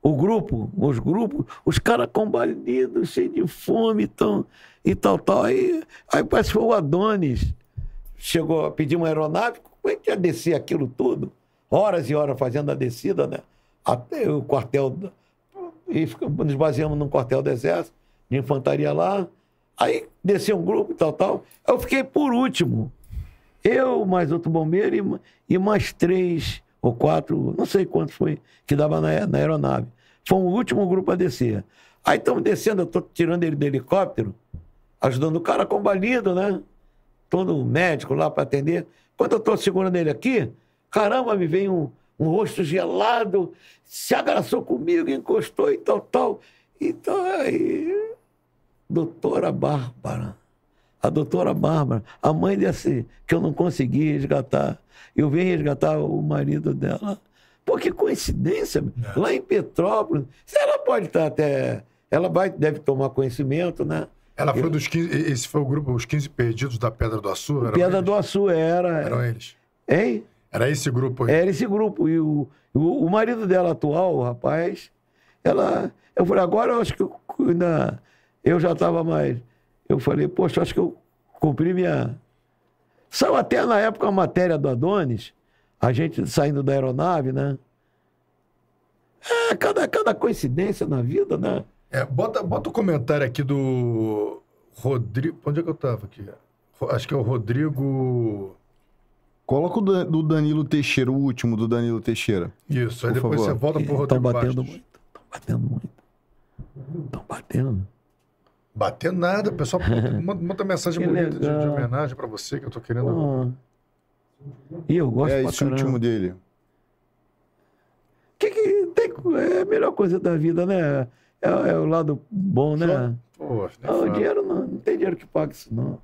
o grupo, os grupos, os caras combalidos, cheios de fome tão, e tal, tal. Aí, aí parece que foi o Adonis. Chegou a pedir uma aeronave, como é que ia descer aquilo tudo? Horas e horas fazendo a descida, né? Até o quartel e nos baseamos num quartel do Exército, de infantaria lá. Aí desceu um grupo e tal, tal. Eu fiquei por último. Eu, mais outro bombeiro e, e mais três ou quatro, não sei quanto foi, que dava na, na aeronave. Foi o último grupo a descer. Aí estamos descendo, eu estou tirando ele do helicóptero, ajudando o cara combalido, né? Todo médico lá para atender. Quando eu estou segurando ele aqui, caramba, me vem um, um rosto gelado, se abraçou comigo, encostou e tal, tal. Então aí, doutora Bárbara, a doutora Bárbara, a mãe desse que eu não consegui resgatar, eu vim resgatar o marido dela. Pô, que coincidência, é. lá em Petrópolis, ela pode estar até, ela vai, deve tomar conhecimento, né? Ela eu... foi dos 15, esse foi o grupo, os 15 perdidos da Pedra do Açu? Pedra eles? do Açu, era. Eram eles. Hein? Era esse grupo aí? Era esse grupo. E o, o, o marido dela atual, o rapaz, ela. Eu falei, agora eu acho que eu, eu já estava mais. Eu falei, poxa, acho que eu cumpri minha. Saiu até na época a matéria do Adonis, a gente saindo da aeronave, né? É, cada, cada coincidência na vida, né? É, bota, bota o comentário aqui do Rodrigo. Onde é que eu estava aqui? Acho que é o Rodrigo. Coloca o do Danilo Teixeira, o último do Danilo Teixeira. Isso, aí depois favor. você volta pro Rodrigo Estão batendo muito, estão batendo muito. Estão batendo. Batendo nada, pessoal. *laughs* Manda mensagem que bonita de, de, homenagem para você que eu tô querendo. E eu gosto É esse último dele. Que, que tem, é a melhor coisa da vida, né? É, é o lado bom, né? Só, é o dinheiro não, não tem dinheiro que pague isso, não.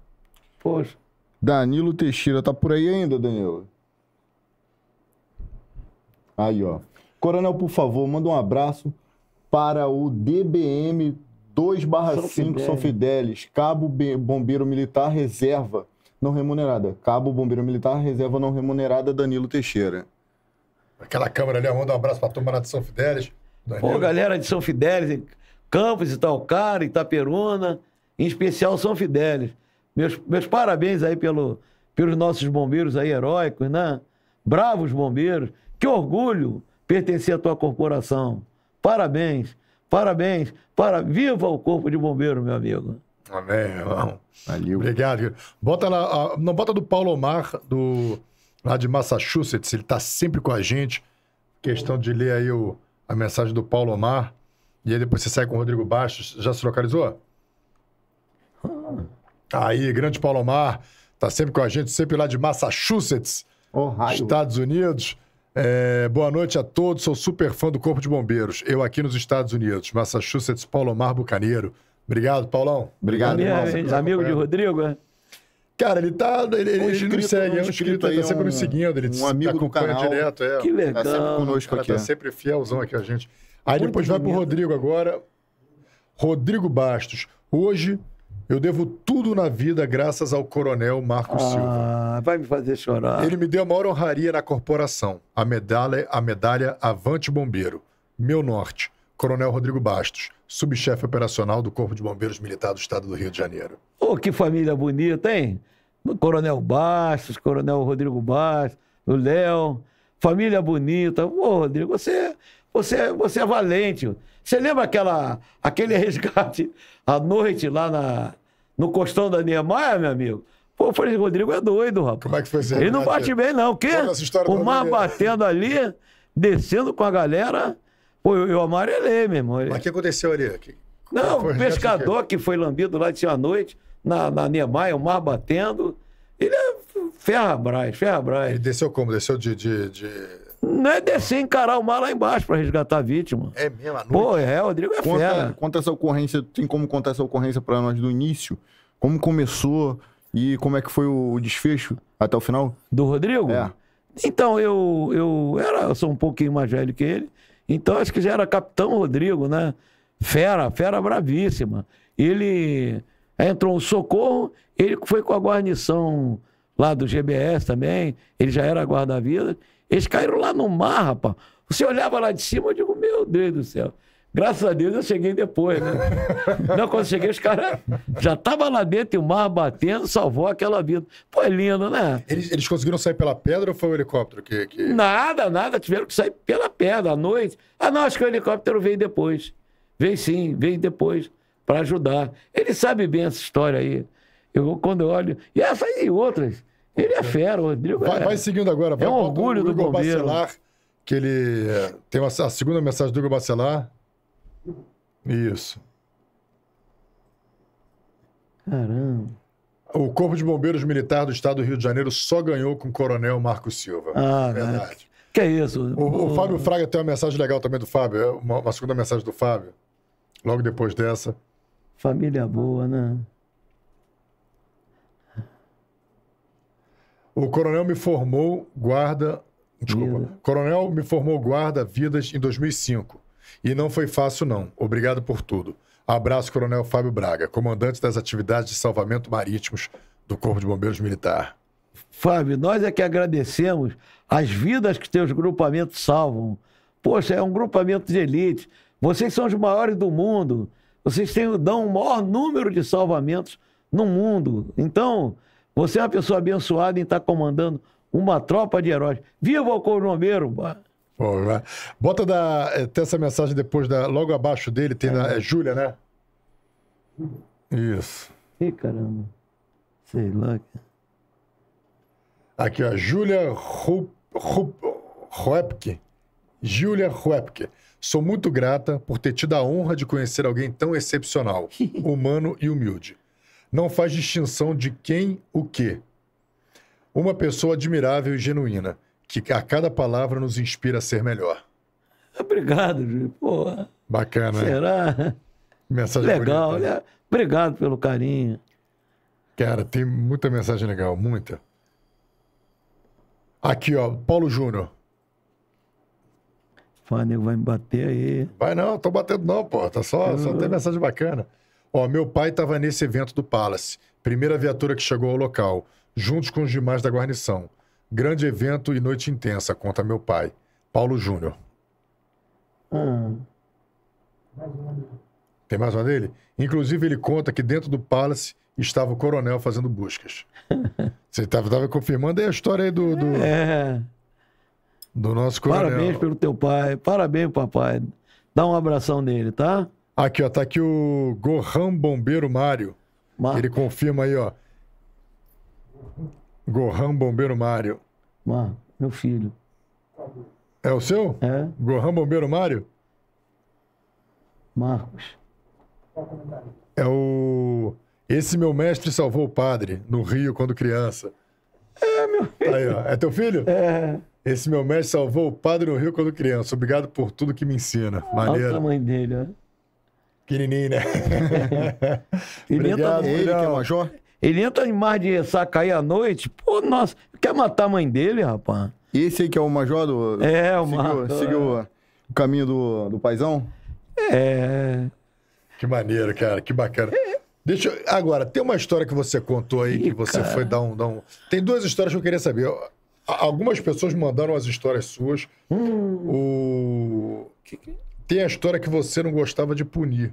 Poxa. Danilo Teixeira tá por aí ainda, Danilo? Aí, ó. Coronel, por favor, manda um abraço para o DBM 2/5 São Fidélis, Cabo Bombeiro Militar Reserva não remunerada. Cabo Bombeiro Militar Reserva não remunerada Danilo Teixeira. Aquela câmera ali, manda um abraço para a turma lá de São Fidélis. Danilo. Pô, galera de São Fidélis, Campos, Italcara, Itaperuna, em especial São Fidélis. Meus, meus parabéns aí pelo, pelos nossos bombeiros aí heróicos, né? Bravos bombeiros. Que orgulho pertencer à tua corporação. Parabéns, parabéns. Para... Viva o Corpo de Bombeiro, meu amigo. Amém, irmão. Valeu. Obrigado. Bota lá, não bota do Paulo Omar, do, lá de Massachusetts, ele está sempre com a gente. Questão de ler aí o, a mensagem do Paulo Omar. E aí depois você sai com o Rodrigo Bastos. Já se localizou? Tá aí, grande Palomar, tá sempre com a gente, sempre lá de Massachusetts, Ohio. Estados Unidos. É, boa noite a todos, sou super fã do Corpo de Bombeiros. Eu aqui nos Estados Unidos, Massachusetts, Palomar Bucaneiro. Obrigado, Paulão. Obrigado, Amigo, irmão, amigo de Rodrigo? É? Cara, ele tá. Ele, um ele nos segue, é um inscrito, tá aí, tá sempre um, nos seguindo, ele um amigo tá do canal. direto. É, que legal. Tá sempre conosco aqui. Tá é. sempre fielzão aqui a gente. Aí Muito depois bonito. vai pro Rodrigo agora. Rodrigo Bastos. Hoje eu devo tudo na vida graças ao coronel Marcos ah, Silva. Vai me fazer chorar. Ele me deu a maior honraria na corporação, a medalha, a medalha Avante Bombeiro. Meu norte, Coronel Rodrigo Bastos, subchefe operacional do Corpo de Bombeiros Militar do Estado do Rio de Janeiro. Ô, oh, que família bonita, hein? Coronel Bastos, Coronel Rodrigo Bastos, o Léo, família bonita. Ô, oh, Rodrigo, você você, você é valente. Você lembra aquela, aquele *laughs* resgate à noite lá na, no costão da Niemeyer, meu amigo, Pô, o falei, Rodrigo é doido, rapaz. Como é que foi isso? Ele não bate bem, não. O quê? O mar batendo ali, descendo com a galera. Pô, eu, eu amarelei, é meu irmão. Mas o que aconteceu ali? Que... Não, o pescador que... que foi lambido lá de cima à noite, na, na Niemeyer, o mar batendo. Ele é ferra Brás, ferra Brás. Ele desceu como? Desceu de... de, de não é descer encarar o mar lá embaixo para resgatar a vítima. É mesmo, a noite. Pô, é, o Rodrigo é conta, fera. Conta essa ocorrência, tem como contar essa ocorrência para nós do início? Como começou e como é que foi o desfecho até o final? Do Rodrigo? É. Então, eu, eu, era, eu sou um pouquinho mais velho que ele, então acho que já era capitão Rodrigo, né? Fera, fera bravíssima. Ele entrou no socorro, ele foi com a guarnição lá do GBS também, ele já era guarda-vidas, eles caíram lá no mar, rapaz. Você olhava lá de cima, eu digo, meu Deus do céu. Graças a Deus eu cheguei depois, né? *laughs* Não, quando cheguei, os caras já estavam lá dentro e o mar batendo, salvou aquela vida. Pô, é lindo, né? Eles, eles conseguiram sair pela pedra ou foi o helicóptero que, que, Nada, nada. Tiveram que sair pela pedra à noite. Ah, não, acho que o helicóptero veio depois. Veio sim, veio depois para ajudar. Ele sabe bem essa história aí. Eu, quando eu olho. E essa e outras. Ele é fera, o Rodrigo. Vai, é... vai seguindo agora. Vai, é um orgulho do bombeiro. Bacelar, que ele é, tem uma, a segunda mensagem do Hugo Bacelar. Isso. Caramba. O Corpo de Bombeiros Militar do Estado do Rio de Janeiro só ganhou com o Coronel Marco Silva. Ah, é né? verdade. Que é isso? O, o, o, Fábio Fraga tem uma mensagem legal também do Fábio, é uma, uma segunda mensagem do Fábio, logo depois dessa. Família boa, né? O coronel me formou guarda. Desculpa. Vida. Coronel me formou guarda vidas em 2005. E não foi fácil, não. Obrigado por tudo. Abraço, Coronel Fábio Braga, comandante das atividades de salvamento marítimos do Corpo de Bombeiros Militar. Fábio, nós é que agradecemos as vidas que teus grupamentos salvam. Poxa, é um grupamento de elite. Vocês são os maiores do mundo. Vocês têm, dão o maior número de salvamentos no mundo. Então, você é uma pessoa abençoada em estar tá comandando uma tropa de heróis. Viva o Coromeiro! Porra. Né? Bota da, eh, tem essa mensagem depois, da, logo abaixo dele, tem na, é Júlia, né? Isso. Ih, caramba. Sei lá. Aqui, ó. Júlia Ruepke. Júlia Ruepke. Sou muito grata por ter tido a honra de conhecer alguém tão excepcional, *laughs* humano e humilde não faz distinção de quem o quê. Uma pessoa admirável e genuína, que a cada palavra nos inspira a ser melhor. Obrigado, Júlio. Porra. Bacana, né? Será? Né? Mensagem Legal, bonita. Né? Né? Obrigado pelo carinho. Cara, tem muita mensagem legal, muita. Aqui, ó, Paulo Júnior. Fala, nego, vai me bater aí. Vai não, tô batendo não, pô. Tá só, só tem mensagem bacana. Ó, meu pai estava nesse evento do Palace, primeira viatura que chegou ao local, juntos com os demais da guarnição. Grande evento e noite intensa, conta meu pai. Paulo Júnior. Hum. Tem mais uma dele? Inclusive, ele conta que dentro do Palace estava o coronel fazendo buscas. *laughs* Você estava confirmando aí a história aí do. do... É. Do nosso coronel. Parabéns pelo teu pai. Parabéns, papai. Dá um abração nele, tá? Aqui, ó, tá aqui o Gohan Bombeiro Mário. Mar... Ele confirma aí, ó. Gohan Bombeiro Mário. Mar, meu filho. É o seu? É. Gohan Bombeiro Mário? Marcos. É o. Esse meu mestre salvou o padre no Rio quando criança. É, meu filho. Aí, ó. É teu filho? É. Esse meu mestre salvou o padre no Rio quando criança. Obrigado por tudo que me ensina. Maneiro. Olha o tamanho dele, ó. Pequenininho, né? *laughs* ele entra, ele que é major? Ele entra em mar de ressaca aí à noite. Pô, nossa, quer matar a mãe dele, rapaz? Esse aí que é o major do... É, o seguiu, major. Seguiu o caminho do, do paizão? É. Que maneiro, cara. Que bacana. É. Deixa eu... Agora, tem uma história que você contou aí, Ih, que você cara. foi dar um, dar um... Tem duas histórias que eu queria saber. Algumas pessoas mandaram as histórias suas. Hum. O... Que que... É? Tem a história que você não gostava de punir.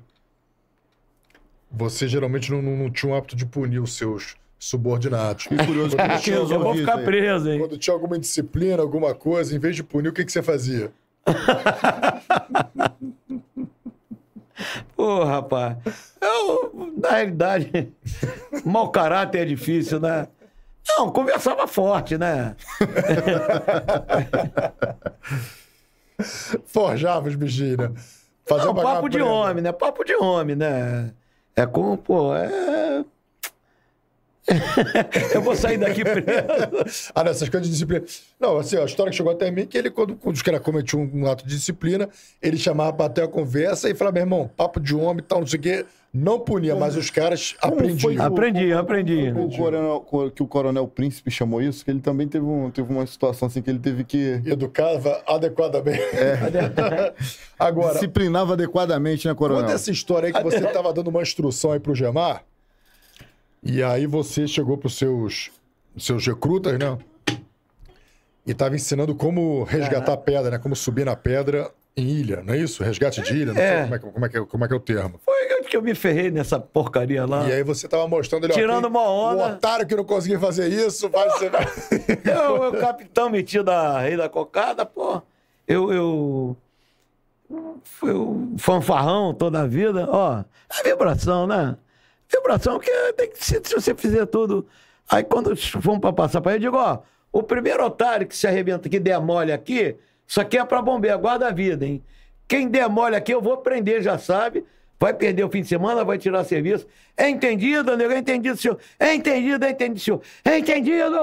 Você geralmente não, não, não tinha o hábito de punir os seus subordinados. curioso, quando tinha, eu vou ficar aí, preso, hein? Quando tinha alguma disciplina, alguma coisa, em vez de punir, o que, que você fazia? *laughs* Pô, rapaz, eu, é na realidade, *laughs* mau caráter é difícil, né? Não, conversava forte, né? *laughs* *laughs* Forjava os bichinhos, né? Fazer não, papo de homem, né? Papo de homem, né? É como, pô, é... *laughs* eu vou sair daqui *laughs* preso. ah, não, essas coisas de disciplina. Não, assim, ó, a história que chegou até mim é que ele, quando, quando os caras cometiam um, um, ato de disciplina, ele chamava pra ter a conversa e falava, meu irmão, papo de homem e tal, não sei o quê. Não punia, mas os caras aprendiam. Foi, aprendi, o, O, o, coronel, que o coronel príncipe chamou isso, que ele também teve, um, teve uma situação assim que ele teve que. Educava adequadamente. É. *laughs* Agora. Disciplinava adequadamente, né, coronel? Conta essa história aí que você estava dando uma instrução aí pro Gemar. E aí você chegou pros seus, seus recrutas, né? E estava ensinando como resgatar a pedra, né? Como subir na pedra em ilha, não é isso? Resgate de ilha, é. não sei é. como é, como, é, é, como é que é o termo. Foi que eu me ferrei nessa porcaria lá. E aí você tava mostrando ele, Tirando ó, uma onda. Um otário que não conseguia fazer isso, vai ser... *laughs* eu, o capitão metido a rei da cocada, pô. Eu, eu... Fui fanfarrão toda a vida, ó. É vibração, né? Vibração, porque tem que, se, se você fizer tudo... Aí quando vamos para passar para ele, eu digo, ó... O primeiro otário que se arrebenta, aqui, der mole aqui, isso aqui é para bombear guarda-vida, a hein? Quem der mole aqui, eu vou prender, já sabe. Vai perder o fim de semana, vai tirar serviço. É entendido, nego? É entendido, senhor. É entendido, é entendido, senhor. É entendido!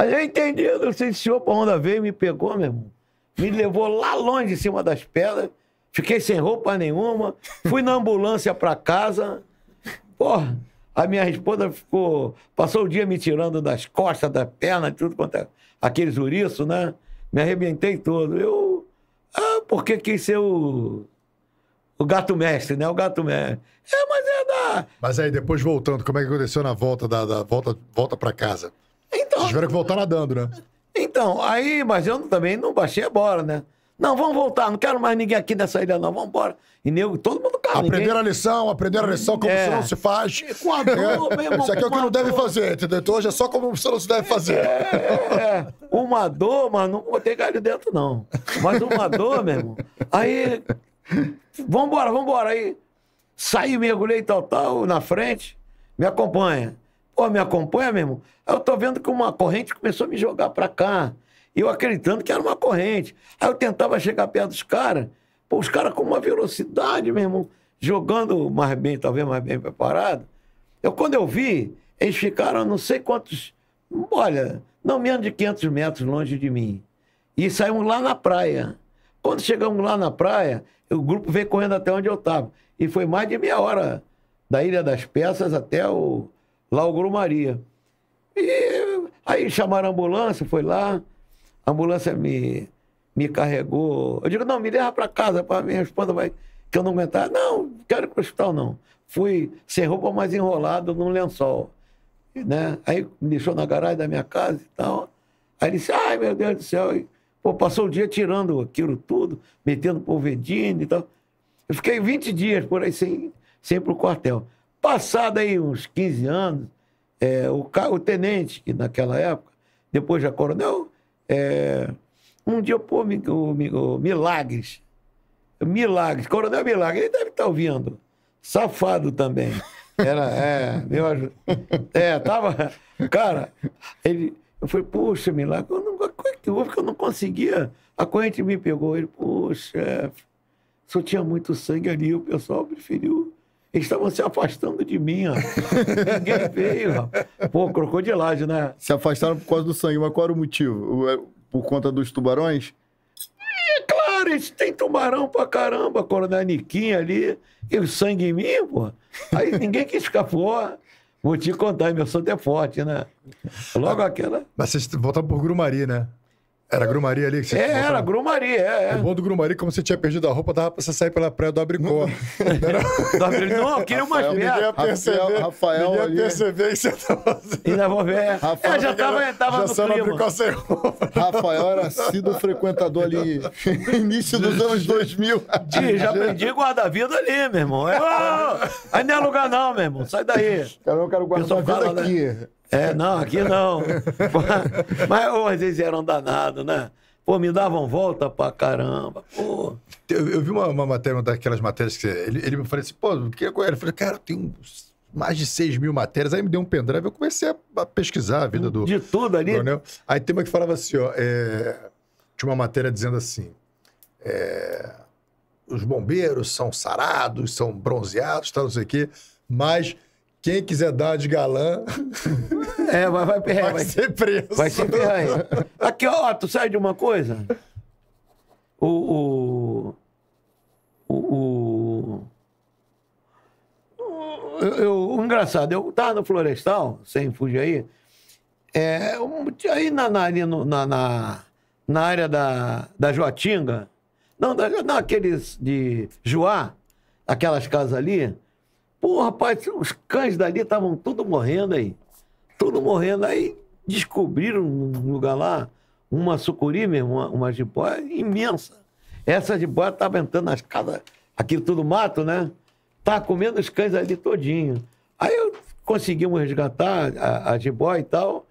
É entendido. Eu sei, o senhor, pra onde veio, me pegou, meu irmão. Me levou lá longe, em cima das pedras. Fiquei sem roupa nenhuma. Fui na ambulância pra casa. Porra, a minha esposa ficou... Passou o dia me tirando das costas, da perna, tudo quanto é... Aqueles ouriços, né? Me arrebentei todo. Eu... Ah, que quis ser o o gato mestre, né? O gato mestre. É, mas é da. Mas aí depois voltando, como é que aconteceu na volta da, da volta, volta para casa? Então. Vocês tiveram que voltar nadando, né? Então, aí, mas eu também não baixei a bola, né? Não, vamos voltar, não quero mais ninguém aqui nessa ilha, não, vamos embora. E nego, todo mundo caiu. Aprender ninguém... a lição, aprender a lição, como é. você não se faz. Com a dor, é. *laughs* Isso aqui é o que não deve fazer, entendeu? Então, hoje é só como você não se deve fazer. É, é, é. Uma dor, mas não botei galho dentro, não. Mas uma dor, meu irmão. Aí *laughs* vambora, vambora. Aí saí, mergulhei tal, tal, na frente, me acompanha. Pô, me acompanha mesmo? Aí eu tô vendo que uma corrente começou a me jogar pra cá. eu acreditando que era uma corrente. Aí eu tentava chegar perto dos caras. Pô, os caras com uma velocidade, meu irmão, jogando mais bem, talvez mais bem preparado. Eu, quando eu vi, eles ficaram não sei quantos, olha, não menos de 500 metros longe de mim. E saímos lá na praia. Quando chegamos lá na praia, o grupo veio correndo até onde eu estava. E foi mais de meia hora da Ilha das Peças até o, lá o Grumaria. E aí chamaram a ambulância, foi lá, a ambulância me, me carregou. Eu digo, não, me leva para casa, para minha esposa vai, que eu não aguentar. Não, quero ir para o hospital, não. Fui sem roupa, mas enrolado num lençol. Né? Aí me deixou na garagem da minha casa e tal. Aí disse, ai meu Deus do céu. Pô, passou o dia tirando aquilo tudo, metendo polvedinho e tal. Eu fiquei 20 dias por aí sem, sem ir para o quartel. Passado aí uns 15 anos, é, o, o, tenente, que naquela época, depois já coronel, é, um dia, pô, mi, o, Milagres. Milagres, coronel Milagres, ele deve estar tá ouvindo. Safado também. Era, é, meu *laughs* É, tava. Cara, ele eu falei, poxa, milagre, eu não, é que houve que eu não conseguia. A corrente me pegou. Ele, poxa, só tinha muito sangue ali, o pessoal preferiu. Eles estavam se afastando de mim, ó. Ninguém veio, Pô, crocodilagem, né? Se afastaram por causa do sangue, mas qual era o motivo? É, por conta dos tubarões? É claro, eles têm tubarão pra caramba, coronel Niquinha ali, e o sangue em mim, pô. Aí ninguém quis ficar fora. Vou te contar, meu santo é forte, né? Logo aquela. Mas vocês voltaram por Grumari, né? Era grumaria ali que você é, tinha? Era grumaria, é, é. O bom do grumaria, como você tinha perdido a roupa, dava pra você sair pela praia do Abricó. *laughs* *laughs* do Abricó? Não, eu queria umas merda. Ninguém ia perceber. Rafael, Rafael ninguém ia perceber que você tava... Ainda vou ver. Rafael, é, já tava, era, tava já no clima. Abricó sem roupa. Rafael era sido frequentador ali, *laughs* início dos anos 2000. Dia, já aprendi guarda-vida ali, meu irmão. É, ah! Ah, aí não é lugar não, meu irmão. Sai daí. Cara, eu quero guardar-vida né? aqui. Né? É. é, não, aqui não. *laughs* mas, oh, às vezes eram danados, né? Pô, me davam volta pra caramba, pô. Eu, eu vi uma, uma, matéria, uma daquelas matérias que ele, ele me falou assim, pô, o que é? Eu falei, cara, tem mais de 6 mil matérias. Aí me deu um pendrive, eu comecei a, pesquisar a vida do. De tudo ali. Aí tem uma que falava assim, ó. É... tinha uma matéria dizendo assim. É... os bombeiros são sarados, são bronzeados, tal, não sei o quê, mas quem quiser dar de galã. É, vai, vai, é, *laughs* vai, vai ser preso. Vai ser preso. Aqui, ó, tu sai de uma coisa? O. O. o, o eu, engraçado, eu tava tá no Florestal, sem fugir aí. É, aí na, na, ali no, na, na, na área da, da Joatinga, não, da, não, aqueles de Joá, aquelas casas ali, Pô, rapaz, os cães dali estavam todos morrendo aí. Tudo morrendo. Aí descobriram num lugar lá uma sucuri mesmo, uma, uma jiboia imensa. Essa jiboia estava entrando nas casas, aqui tudo mato, né? Tá comendo os cães ali todinho. Aí eu conseguimos resgatar a, a jiboia e tal.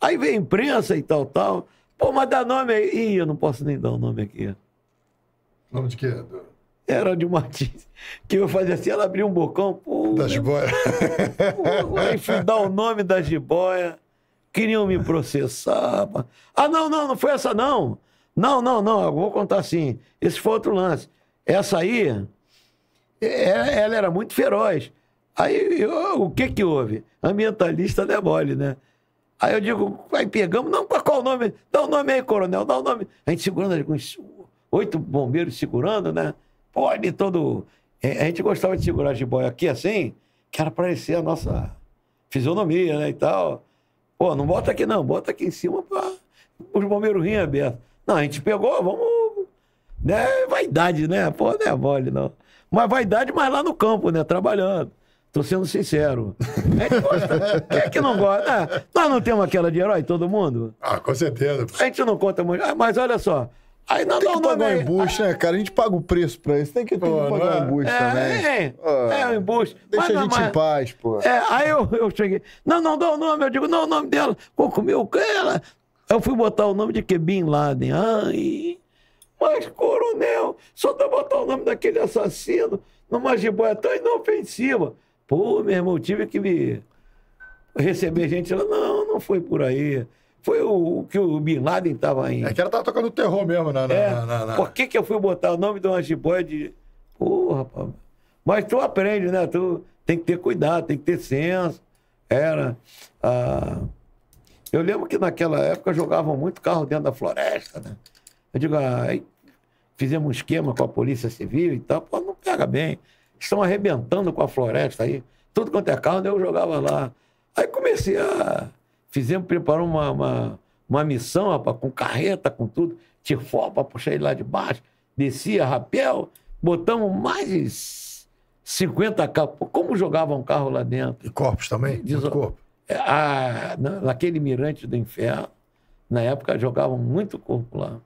Aí veio a imprensa e tal, tal. Pô, mas dá nome aí. Ih, eu não posso nem dar o um nome aqui. Nome de quê? era de Martins. Que eu fazia assim, ela abria um bocão. Pô, da jiboia. Aí fui dar o nome da jiboia. Queriam me processar. Ah, não, não, não foi essa, não. Não, não, não, eu vou contar assim. Esse foi outro lance. Essa aí, é, ela era muito feroz. Aí, eu, o que que houve? Ambientalista não é mole, né? Aí eu digo, vai pegamos, não, qual o nome? Dá o nome aí, coronel, dá o nome. A gente segurando ali com oito bombeiros segurando, né? Pô, todo. A gente gostava de segurar de jiboia aqui assim, que era parecer a nossa fisionomia, né? E tal. Pô, não bota aqui não, bota aqui em cima para os bombeiros abertos Não, a gente pegou, vamos. Né? Vaidade, né? Pô, não é mole, não. Mas vaidade, mas lá no campo, né? Trabalhando. Tô sendo sincero. É que gosta. Quem é que não gosta? Né? Nós não temos aquela de herói, todo mundo? Ah, com certeza. A gente não conta muito. Ah, mas olha só, Aí não, tem não, que não, pagar o um né? embuste, aí... né, cara? A gente paga o preço pra isso. Tem que, tem que pagar um embuste é, também. É, oh, é, um embuste. Deixa mas, a gente mas... em paz, pô. É, aí eu, eu cheguei. Não, não, dá o nome. Eu digo, não, o nome dela. Pô, comeu ela. Eu fui botar o nome de que? Bin Laden. Ai, mas, coronel, só dá botar o nome daquele assassino numa jiboia tão inofensiva. Pô, meu irmão, tive que me receber gente lá. Não, não foi por aí. Foi o, que o Bin Laden estava é que Ela estava tocando terror mesmo, né, na, é. Por que, que eu fui botar o nome de uma jiboia de. Pô, rapaz. Mas tu aprende, né? Tu tem que ter cuidado, tem que ter senso. Era. Ah... Eu lembro que naquela época jogavam muito carro dentro da floresta, né? Eu digo, ah, fizemos um esquema com a Polícia Civil e tal, pô, não pega bem. Estão arrebentando com a floresta aí. Tudo quanto é carro, eu jogava lá. Aí comecei a Fizemos, preparamos uma, uma, uma missão, rapaz, com carreta, com tudo, tifó para puxar ele lá de baixo, descia rapel, botamos mais 50 carros. Como jogavam um carro lá dentro? E corpos também? Diz, corpo. É, a, na, naquele mirante do inferno, na época jogavam muito corpo lá.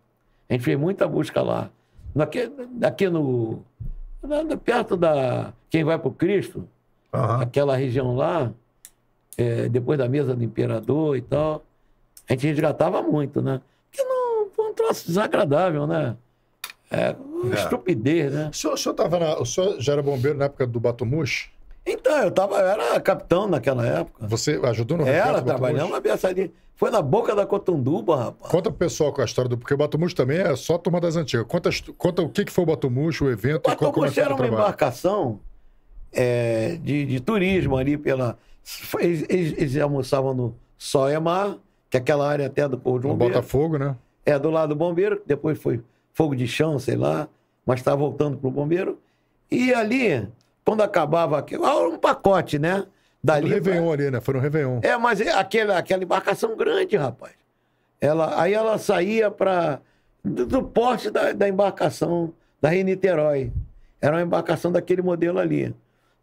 A gente fez muita busca lá. Aqui, aqui no. Perto da. Quem vai para o Cristo, uhum. aquela região lá, é, depois da mesa do imperador e tal, a gente resgatava muito, né? Que não foi um troço desagradável, né? É, é. estupidez, né? O senhor, o senhor tava na, o senhor já era bombeiro na época do Batomush? Então, eu tava, eu era capitão naquela época. Você ajudou no Era, trabalhamos na Foi na boca da Cotunduba, rapaz. Conta pro pessoal com é a história do. Porque o Batomuxo também é só turma das antigas. Conta, conta o que, que foi o Batomuxo, o evento, o Batomuxo era uma embarcação é, de, de, turismo ali pela, foi, eles, eles almoçavam no Soemar, que é aquela área até do Corpo de Bombeiro. Botafogo, né? É, do lado do Bombeiro, depois foi Fogo de Chão, sei lá, mas estava tá voltando para o Bombeiro. E ali, quando acabava aquilo, um pacote, né? Dali, foi no Réveillon ali, né? Foi no Réveillon. É, mas é aquela, aquela embarcação grande, rapaz. Ela, aí ela saía para do, do, porte da, da embarcação da Rio Niterói. Era uma embarcação daquele modelo ali.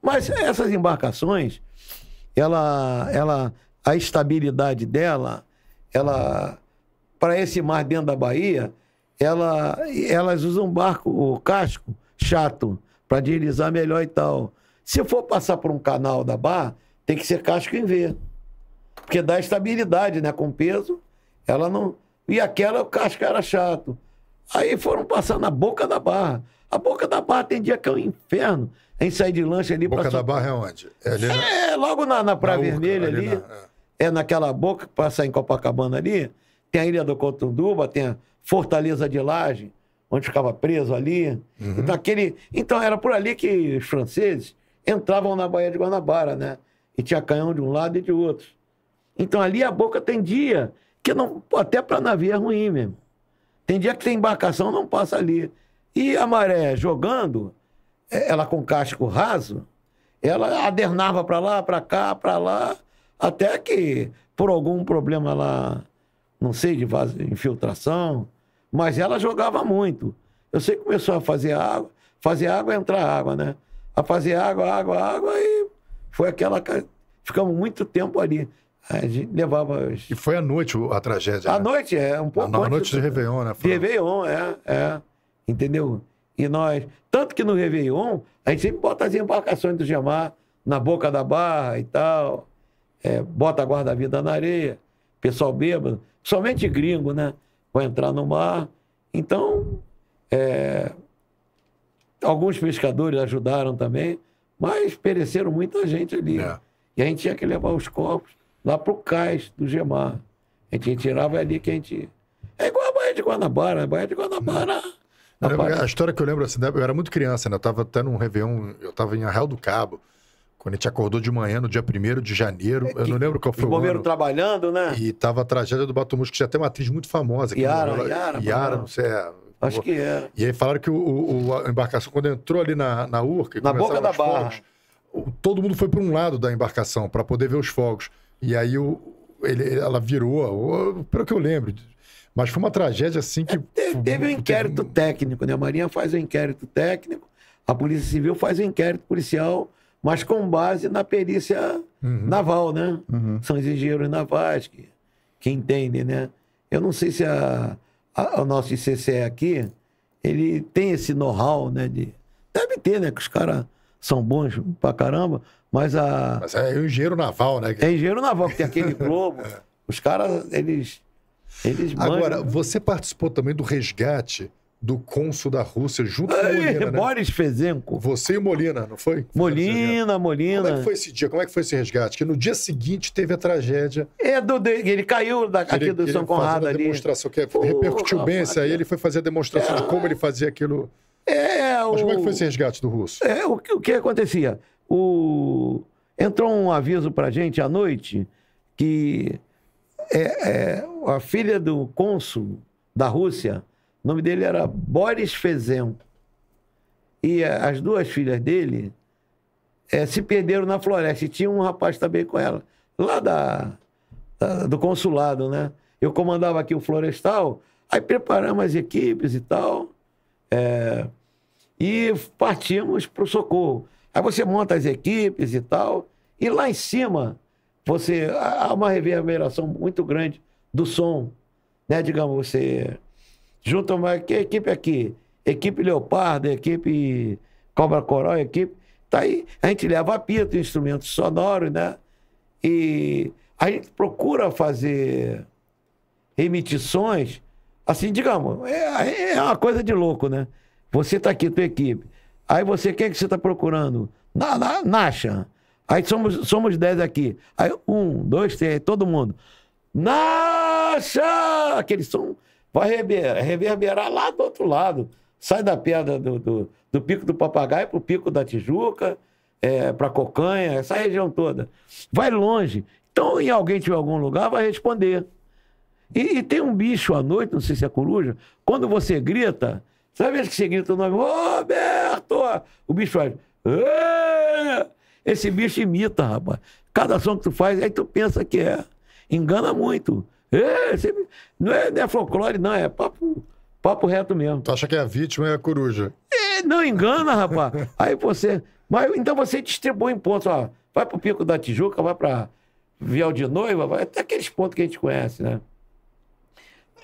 Mas essas embarcações, ela, ela, a estabilidade dela, ela, para esse mar dentro da Bahia, ela, elas usam barco, o casco chato, para deslizar melhor e tal. Se for passar por um canal da barra, tem que ser casco em V. Porque dá estabilidade, né? Com peso, ela não. E aquela, o casco era chato. Aí foram passar na boca da barra. A boca da barra tem dia que é um inferno. A gente sai de lancha ali Boca da Barra é onde? É, ali, é logo na, na Praia na Vermelha ali. ali na... É, é naquela boca, passar em Copacabana ali. Tem a Ilha do Cotunduba, tem a Fortaleza de Laje, onde ficava preso ali. Uhum. Então, aquele... então era por ali que os franceses entravam na Baía de Guanabara, né? E tinha canhão de um lado e de outro. Então ali a boca tem dia que não. Até para navio é ruim mesmo. Tem dia que tem embarcação, não passa ali. E a maré jogando, é, ela com casco raso, ela adernava para lá, para cá, para lá, até que por algum problema lá, não sei, de vaso, infiltração, mas ela jogava muito. Eu sei que começou a fazer água, fazer água entrar água, né? A fazer água, água, água e foi aquela ficamos muito tempo ali. A gente levava. Os... E foi à noite a tragédia. À né? noite, é, um pouco. À noite de Réveillon, né? Foi... Réveillon, é, é. Entendeu? E nós, tanto que no Réveillon, a gente sempre bota as embarcações do Gemar na boca da barra e tal, é, bota guarda-vida na areia, pessoal bêbado, somente gringo, né? Vai entrar no mar. Então, é, alguns pescadores ajudaram também, mas pereceram muita gente ali. É. E a gente tinha que levar os corpos lá para o cais do Gemar. A gente tirava ali que a gente. É igual a Baía de Guanabara, a né? Baía de Guanabara. Hum. A história que eu lembro, assim, né, eu era muito criança, né? Eu tava até num Réveillon, eu tava em Arraial do Cabo, quando a gente acordou de manhã, no dia 1 de janeiro, é que, eu não lembro qual foi o bombeiro trabalhando, né? E tava a tragédia do Batumus, que já tem uma atriz muito famosa. Aqui Yara, no... Yara. Yara, não sei... É, Acho que era. E aí falaram que o, o, a embarcação, quando entrou ali na, na Urca... Na boca da barra. Fogos, todo mundo foi para um lado da embarcação, para poder ver os fogos. E aí o, ele, ela virou, pelo que eu lembro mas foi uma tragédia assim que. É, teve, teve um inquérito teve... técnico, né? A Marinha faz o um inquérito técnico, a Polícia Civil faz o um inquérito policial, mas com base na perícia uhum. naval, né? Uhum. São os engenheiros navais que, que entendem, né? Eu não sei se a, a, o nosso ICCE aqui, ele tem esse know-how, né? De, deve ter, né? Que os caras são bons pra caramba, mas a. Mas é engenheiro naval, né? É engenheiro naval, que tem aquele *laughs* globo. os caras, eles eles Agora, né? você participou também do resgate do cônsul da Rússia junto com o Molina, né? Boris Fezenko. Você e o Molina, não foi? Molina, Molina. Como é que foi esse dia? Como é que foi esse resgate? Que no dia seguinte teve a tragédia. É, do, ele caiu da, aqui ele, do São Conrado ali. demonstração, que é, Pô, repercutiu bem isso aí, ele foi fazer a demonstração é. de como ele fazia aquilo. É, o... Mas como é que foi esse resgate do russo? É, o, o que acontecia? O... Entrou um aviso pra gente à noite que é, é a filha do cônsul da Rússia, o nome dele era Boris Fezen. E as duas filhas dele é, se perderam na floresta. E tinha um rapaz também com ela, lá da, da, do consulado, né? Eu comandava aqui o florestal, aí preparamos as equipes e tal, é, e partimos para o socorro. Aí você monta as equipes e tal, e lá em cima você há uma reverberação muito grande do som. Né? Digamos, você junta uma equipe aqui, equipe Leopardo, equipe Cobra Coral, equipe. Tá aí, a gente leva apito, instrumentos sonoros, né? E a gente procura fazer emitições, assim, digamos, é, é uma coisa de louco, né? Você tá aqui, tua equipe. Aí você, quem é que você tá procurando? Na, na, Nacha. Aí somos, somos dez aqui. Aí um, dois, três, todo mundo. Nasha! Aquele som vai reverberar lá do outro lado. Sai da pedra do, do, do pico do papagaio para o pico da Tijuca, é, para Cocanha, essa região toda. Vai longe. Então, em alguém tiver algum lugar, vai responder. E, e, tem um bicho à noite, não sei se é coruja, quando você grita, sabe que você grita o nome, Roberto! O bicho faz. Esse bicho imita, rapaz. Cada som que tu faz, aí tu pensa que é engana muito. É, você, não, é, não é folclore, não, é papo, papo reto mesmo. Tu acha que é a vítima é a coruja? É, não engana, rapaz. *laughs* Aí você. Mas então você distribui em pontos, ó. Vai pro Pico da Tijuca, vai pra Vial de Noiva, vai até aqueles pontos que a gente conhece, né?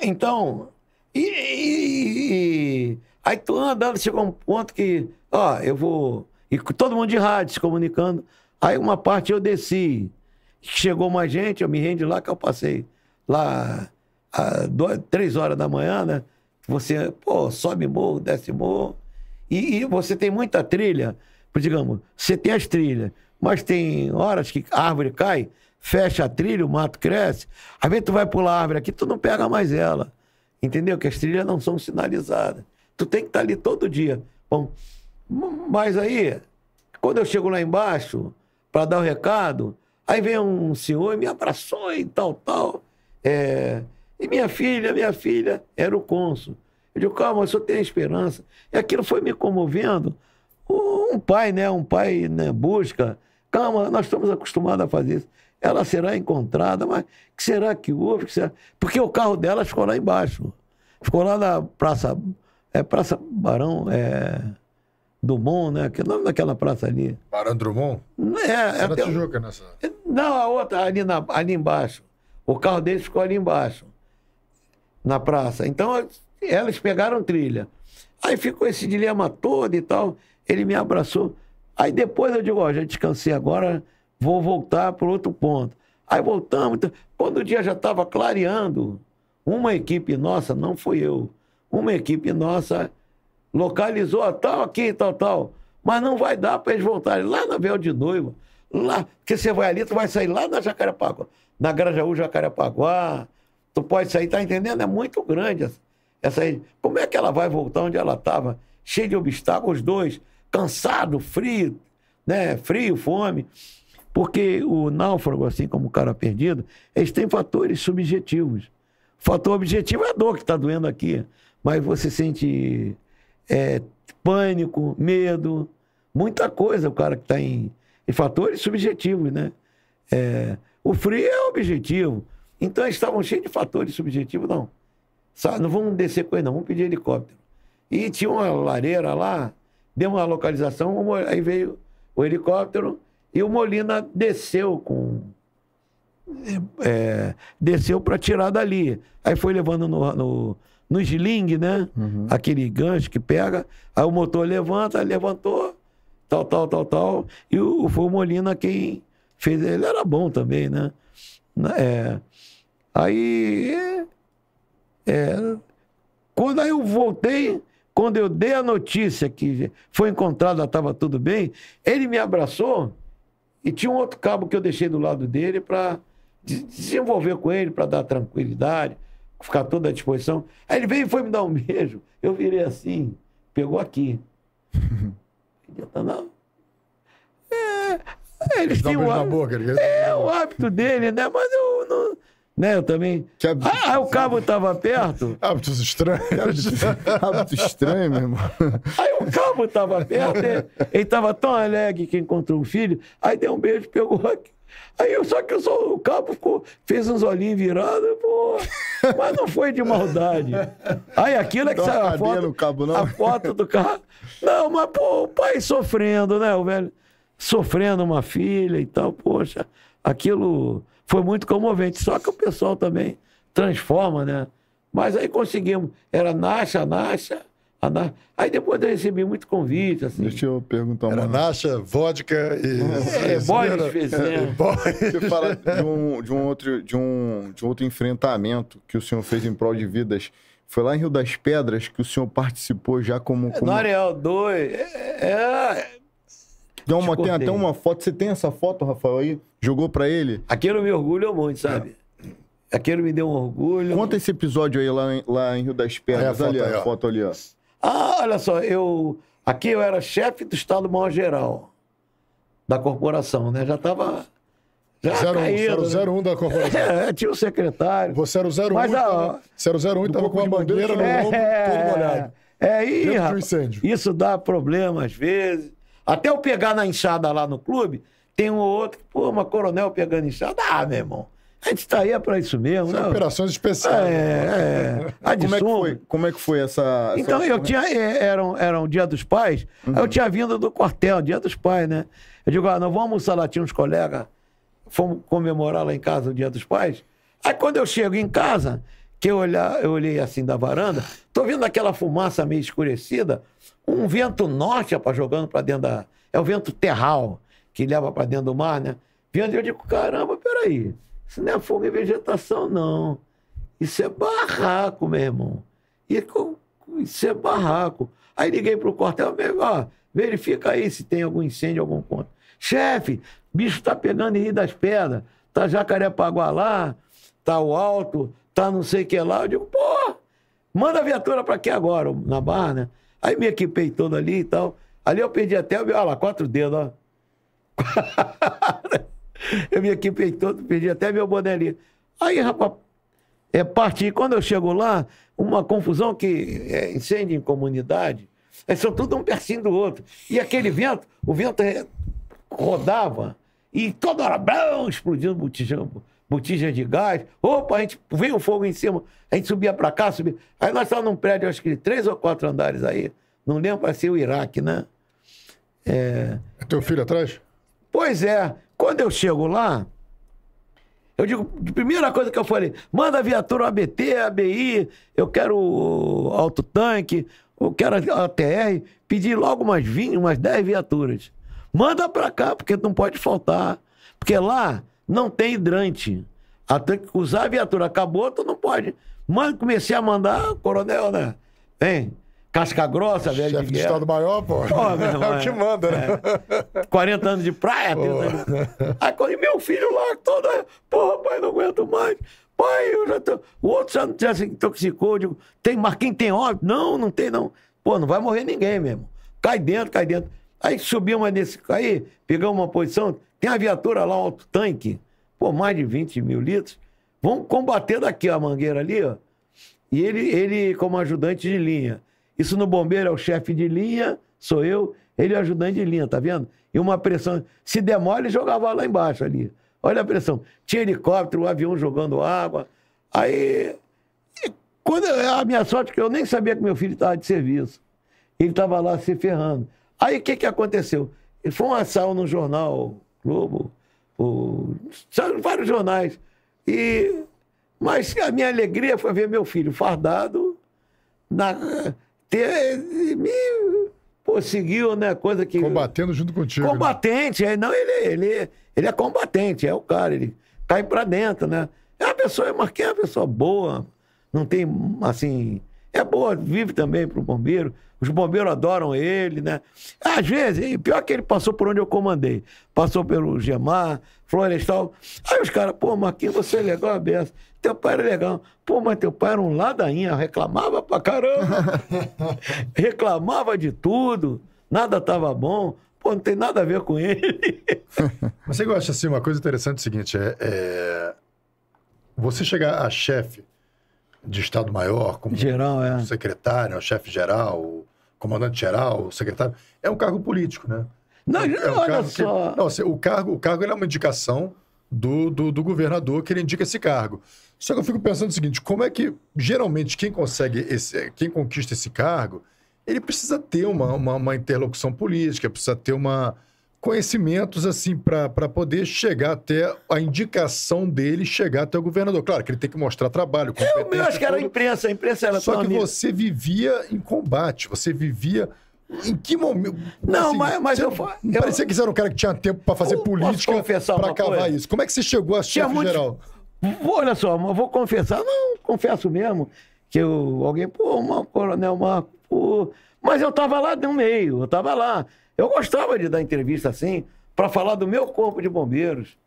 Então. E, e, e aí tu andando, chegou um ponto que, ó, eu vou. E todo mundo de rádio se comunicando. Aí uma parte eu desci Chegou mais gente, eu me rendi lá, que eu passei lá às três horas da manhã, né? Você, pô, sobe morro, desce morro. E, e você tem muita trilha, digamos, você tem as trilhas, mas tem horas que a árvore cai, fecha a trilha, o mato cresce. Às vezes tu vai pular a árvore aqui, tu não pega mais ela. Entendeu? Que as trilhas não são sinalizadas. Tu tem que estar tá ali todo dia. Bom, mas aí, quando eu chego lá embaixo para dar o recado, Aí veio um senhor e me abraçou e tal, tal. É, e minha filha, minha filha, era o cônsul. Eu digo, calma, só tenho esperança. E aquilo foi me comovendo. Um pai, né? Um pai né, busca. Calma, nós estamos acostumados a fazer isso. Ela será encontrada, mas que será que houve? Que será? Porque o carro dela ficou lá embaixo. Ficou lá na Praça. É Praça Barão. É... Dumont, né? Que nome daquela praça ali? Barão Drummond? É, é até... Tijuca nessa. Não, a outra ali, na, ali embaixo. O carro deles ficou ali embaixo, na praça. Então, elas pegaram trilha. Aí ficou esse dilema todo e tal. Ele me abraçou. Aí depois eu digo, ó, oh, já descansei agora, vou voltar para outro ponto. Aí voltamos. Então, quando o dia já estava clareando, uma equipe nossa, não fui eu, uma equipe nossa localizou a tal aqui, tal, tal. Mas não vai dar para eles voltarem lá na Véu de Noiva, lá, porque você vai ali, tu vai sair lá na Jacarepaguá, na Grajaú, Jacarepaguá, tu pode sair, tá entendendo? É muito grande essa, essa Como é que ela vai voltar onde ela estava? Cheio de obstáculos, dois, cansado, frio, né? Frio, fome. Porque o náufrago, assim como o cara perdido, eles têm fatores subjetivos. O fator objetivo é a dor que está doendo aqui, mas você sente é, pânico, medo, muita coisa o cara que está em, em, fatores subjetivos, né? É, o frio é objetivo. Então eles estavam cheios de fatores subjetivos, não. Sabe, não vamos descer com ele, não, vamos pedir helicóptero. E tinha uma lareira lá, deu uma localização, aí veio o helicóptero e o Molina desceu com. É, desceu para tirar dali. Aí foi levando no, no no sling, né? Uhum. Aquele gancho que pega, aí o motor levanta, levantou, tal, tal, tal, tal. E o, foi o Molina quem fez. Ele era bom também, né? É, aí. É, quando aí eu voltei, quando eu dei a notícia que foi encontrada, estava tudo bem, ele me abraçou e tinha um outro cabo que eu deixei do lado dele para desenvolver com ele, para dar tranquilidade ficar toda à disposição. Aí ele veio e foi me dar um beijo. Eu virei assim, pegou aqui. Tá, não. É, é eles têm um hábito, boca, ele... é, o hábito dele, né? Mas eu não... Né, eu também. Que ab... Ah, ah o cabo tava perto. Hábitos estranhos. *laughs* Hábitos estranhos, meu irmão. Aí o cabo tava perto, ele, ele tava tão alegre que encontrou um filho, aí deu um beijo, pegou aqui. Aí só que só, o cabo ficou, fez uns olhinhos virados, pô, *laughs* mas não foi de maldade. Aí aquilo é que saiu a foto, cabo, não. a foto do carro. Não, mas pô, o pai sofrendo, né, o velho? Sofrendo uma filha e tal, poxa, aquilo foi muito comovente. Só que o pessoal também transforma, né? Mas aí conseguimos. Era Nasha, Nasha, a Na... Aí depois eu recebi muito convite, assim. Deixa eu perguntar uma. Nasha, vodka e. É, é boys fez, né? Você fala de um, de, um outro, de, um, de um outro enfrentamento que o senhor fez em prol de vidas. Foi lá em Rio das Pedras que o senhor participou já como. É, como... No Areal 2. É. é uma, tem até uma foto. Você tem essa foto, Rafael, aí? Jogou para ele? Aquilo me orgulha muito sabe? É. Aquilo me deu um orgulho. Conta esse episódio aí lá em, lá em Rio das Pedras. Olha a foto ali, ó. Ah, olha só, eu. Aqui eu era chefe do Estado-Maior Geral da corporação, né? Já estava. Já zero, caído, né? zero, né? 01 da corporação. *laughs* É, tinha o um secretário. Você era o 01, mas, então, né? a, tava, 001 estava com uma bandeira no ombro, é, todo molhado. É, é e, isso dá problema às vezes. Até eu pegar na enxada lá no clube, tem um outro, pô, uma coronel pegando enxada. Ah, meu irmão, a gente está aí é para isso mesmo. São né? operações especiais. É, é. A de como, é que foi, como é que foi essa. Então, essa eu tinha. É, era um, era um dia dos pais, uhum. eu tinha vindo do quartel, dia dos pais, né? Eu digo, ah, não vamos almoçar lá, tinha uns colegas, fomos comemorar lá em casa o dia dos pais. Aí quando eu chego em casa, que eu, olhar, eu olhei assim da varanda, tô vendo aquela fumaça meio escurecida, um vento norte, rapaz, jogando para dentro da. É o vento terral que leva para dentro do mar, né? Vendo, eu digo, caramba, peraí. Isso não é fogo e vegetação, não. Isso é barraco, meu irmão. É isso é barraco. Aí liguei para o quartel, meu ó, verifica aí se tem algum incêndio, algum ponto. Chefe, bicho tá pegando em Rio das Pedras, tá Jacarepaguá lá, tá o alto, tá não sei o que lá. Eu digo, pô, manda a viatura para aqui agora, na barra, né? Aí me equipei todo ali e tal. Ali eu perdi até, olha lá, quatro dedos, ó. *laughs* eu me equipei todo, perdi até meu bonelinho. Aí, rapaz, é, parti. Quando eu chego lá, uma confusão que é, incêndio em comunidade, é, são tudo um pertinho do outro. E aquele vento, o vento é, rodava e toda hora, blão, explodindo botijão, botija de gás. Opa, a gente veio um fogo em cima, a gente subia para cá, subia. Aí nós estávamos num prédio, acho que três ou quatro andares aí, não lembro, ser o Iraque, né? É... é teu filho atrás? Pois é, quando eu chego lá, eu digo, a primeira coisa que eu falei, manda a viatura ABT, ABI, eu quero autotanque, eu quero ATR, pedi logo umas 20, umas 10 viaturas. Manda para cá, porque não pode faltar. Porque lá não tem hidrante. Até que usar a viatura acabou, tu não pode. Mas comecei a mandar, coronel, né? Vem, Casca grossa, velho. Chefe de, Estado Maior, pô. pô meu irmão, é o é. que manda, né? É. 40 anos de praia. Oh. Aí, meu filho lá, todo... Porra, pai, não aguento mais. Pai, eu já tô... O outro já, se intoxicou. digo, tem Marquinhos, tem óbito? Não, não tem, não. Pô, não vai morrer ninguém mesmo. Cai dentro, cai dentro. Aí subimos nesse... Aí pegamos uma posição. Tem a viatura lá, um alto tanque. Pô, mais de 20 mil litros. Vamos combater daqui, ó, a mangueira ali, ó. E ele, ele como ajudante de linha. Isso no bombeiro é o chefe de linha, sou eu, ele é o ajudante de linha, tá vendo? E uma pressão. Se demora, ele jogava lá embaixo ali. Olha a pressão. Tinha helicóptero, o avião jogando água. Aí. Quando eu, a minha sorte é que eu nem sabia que meu filho estava de serviço. Ele estava lá se ferrando. Aí o que, que aconteceu? Ele foi um assalto no jornal Globo, o, vários jornais. E, mas a minha alegria foi ver meu filho fardado, na, ter, eh, me conseguiu, né? Coisa que. Combatendo junto contigo. Né? Combatente, né? é, não, ele, ele, ele é combatente, é o cara, ele cai tá pra dentro, né? É uma pessoa, eu marquei é uma pessoa boa, não tem, assim. É boa, vive também pro bombeiro. Os bombeiros adoram ele, né? Às vezes, pior que ele passou por onde eu comandei. Passou pelo Gemar, Florestal. Aí os caras, pô, Marquinhos, você é legal, é a benção teu pai era legal. Pô, mas teu pai era um ladainha, reclamava pra caramba. *laughs* reclamava de tudo, nada tava bom. Pô, não tem nada a ver com ele. *laughs* mas você gosta, assim, uma coisa interessante é o seguinte, é, é... você chegar a chefe de Estado-Maior, como geral, é. secretário, chefe-geral, comandante-geral, secretário, é um cargo político, né? Não, é, não, é um olha só. Que, não, assim, o cargo, o cargo é uma indicação do, do, do, governador que ele indica esse cargo. Só que eu fico pensando o seguinte: como é que geralmente quem consegue esse, quem conquista esse cargo, ele precisa ter uma, uma, uma interlocução política, precisa ter uma conhecimentos assim para poder chegar até a indicação dele chegar até o governador. Claro que ele tem que mostrar trabalho. É eu, eu acho que era a imprensa, a imprensa era Só que você vivia em combate, você vivia em que momento? Não, assim, mas, mas eu, eu Parecia que você era um cara que tinha tempo para fazer política para cavar coisa? isso. Como é que você chegou a chefe muito... geral? Olha só, eu vou confessar, não, confesso mesmo, que eu, alguém, pô, uma, Coronel Marco, pô. Mas eu tava lá no meio, eu tava lá. Eu gostava de dar entrevista assim, para falar do meu corpo de bombeiros,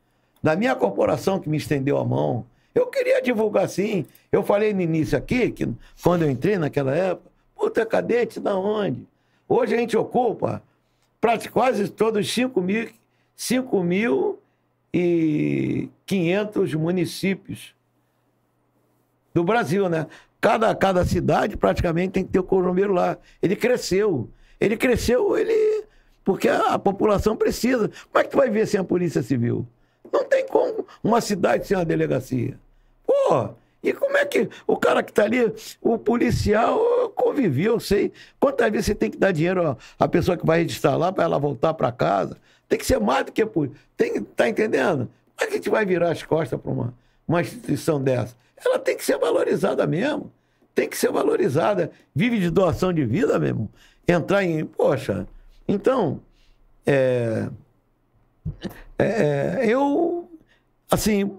da minha corporação que me estendeu a mão. Eu queria divulgar assim. Eu falei no início aqui, que quando eu entrei naquela época, puta, cadete da onde? Hoje a gente ocupa quase todos 5.500 municípios do Brasil, né? Cada, cada cidade praticamente tem que ter o corombeiro lá. Ele cresceu. Ele cresceu, ele. Porque a, a população precisa. Como é que tu vai ver sem a polícia civil? Não tem como uma cidade sem uma delegacia. Pô, e como é que o cara que está ali, o policial, conviveu, sei. Quantas vezes você tem que dar dinheiro à pessoa que vai registrar lá para ela voltar para casa? Tem que ser mais do que polícia. Tem, tá entendendo? Como é que a gente vai virar as costas para uma, uma instituição dessa? Ela tem que ser valorizada mesmo. Tem que ser valorizada. Vive de doação de vida mesmo. Entrar em. Poxa, então. É, é, é eu. Assim,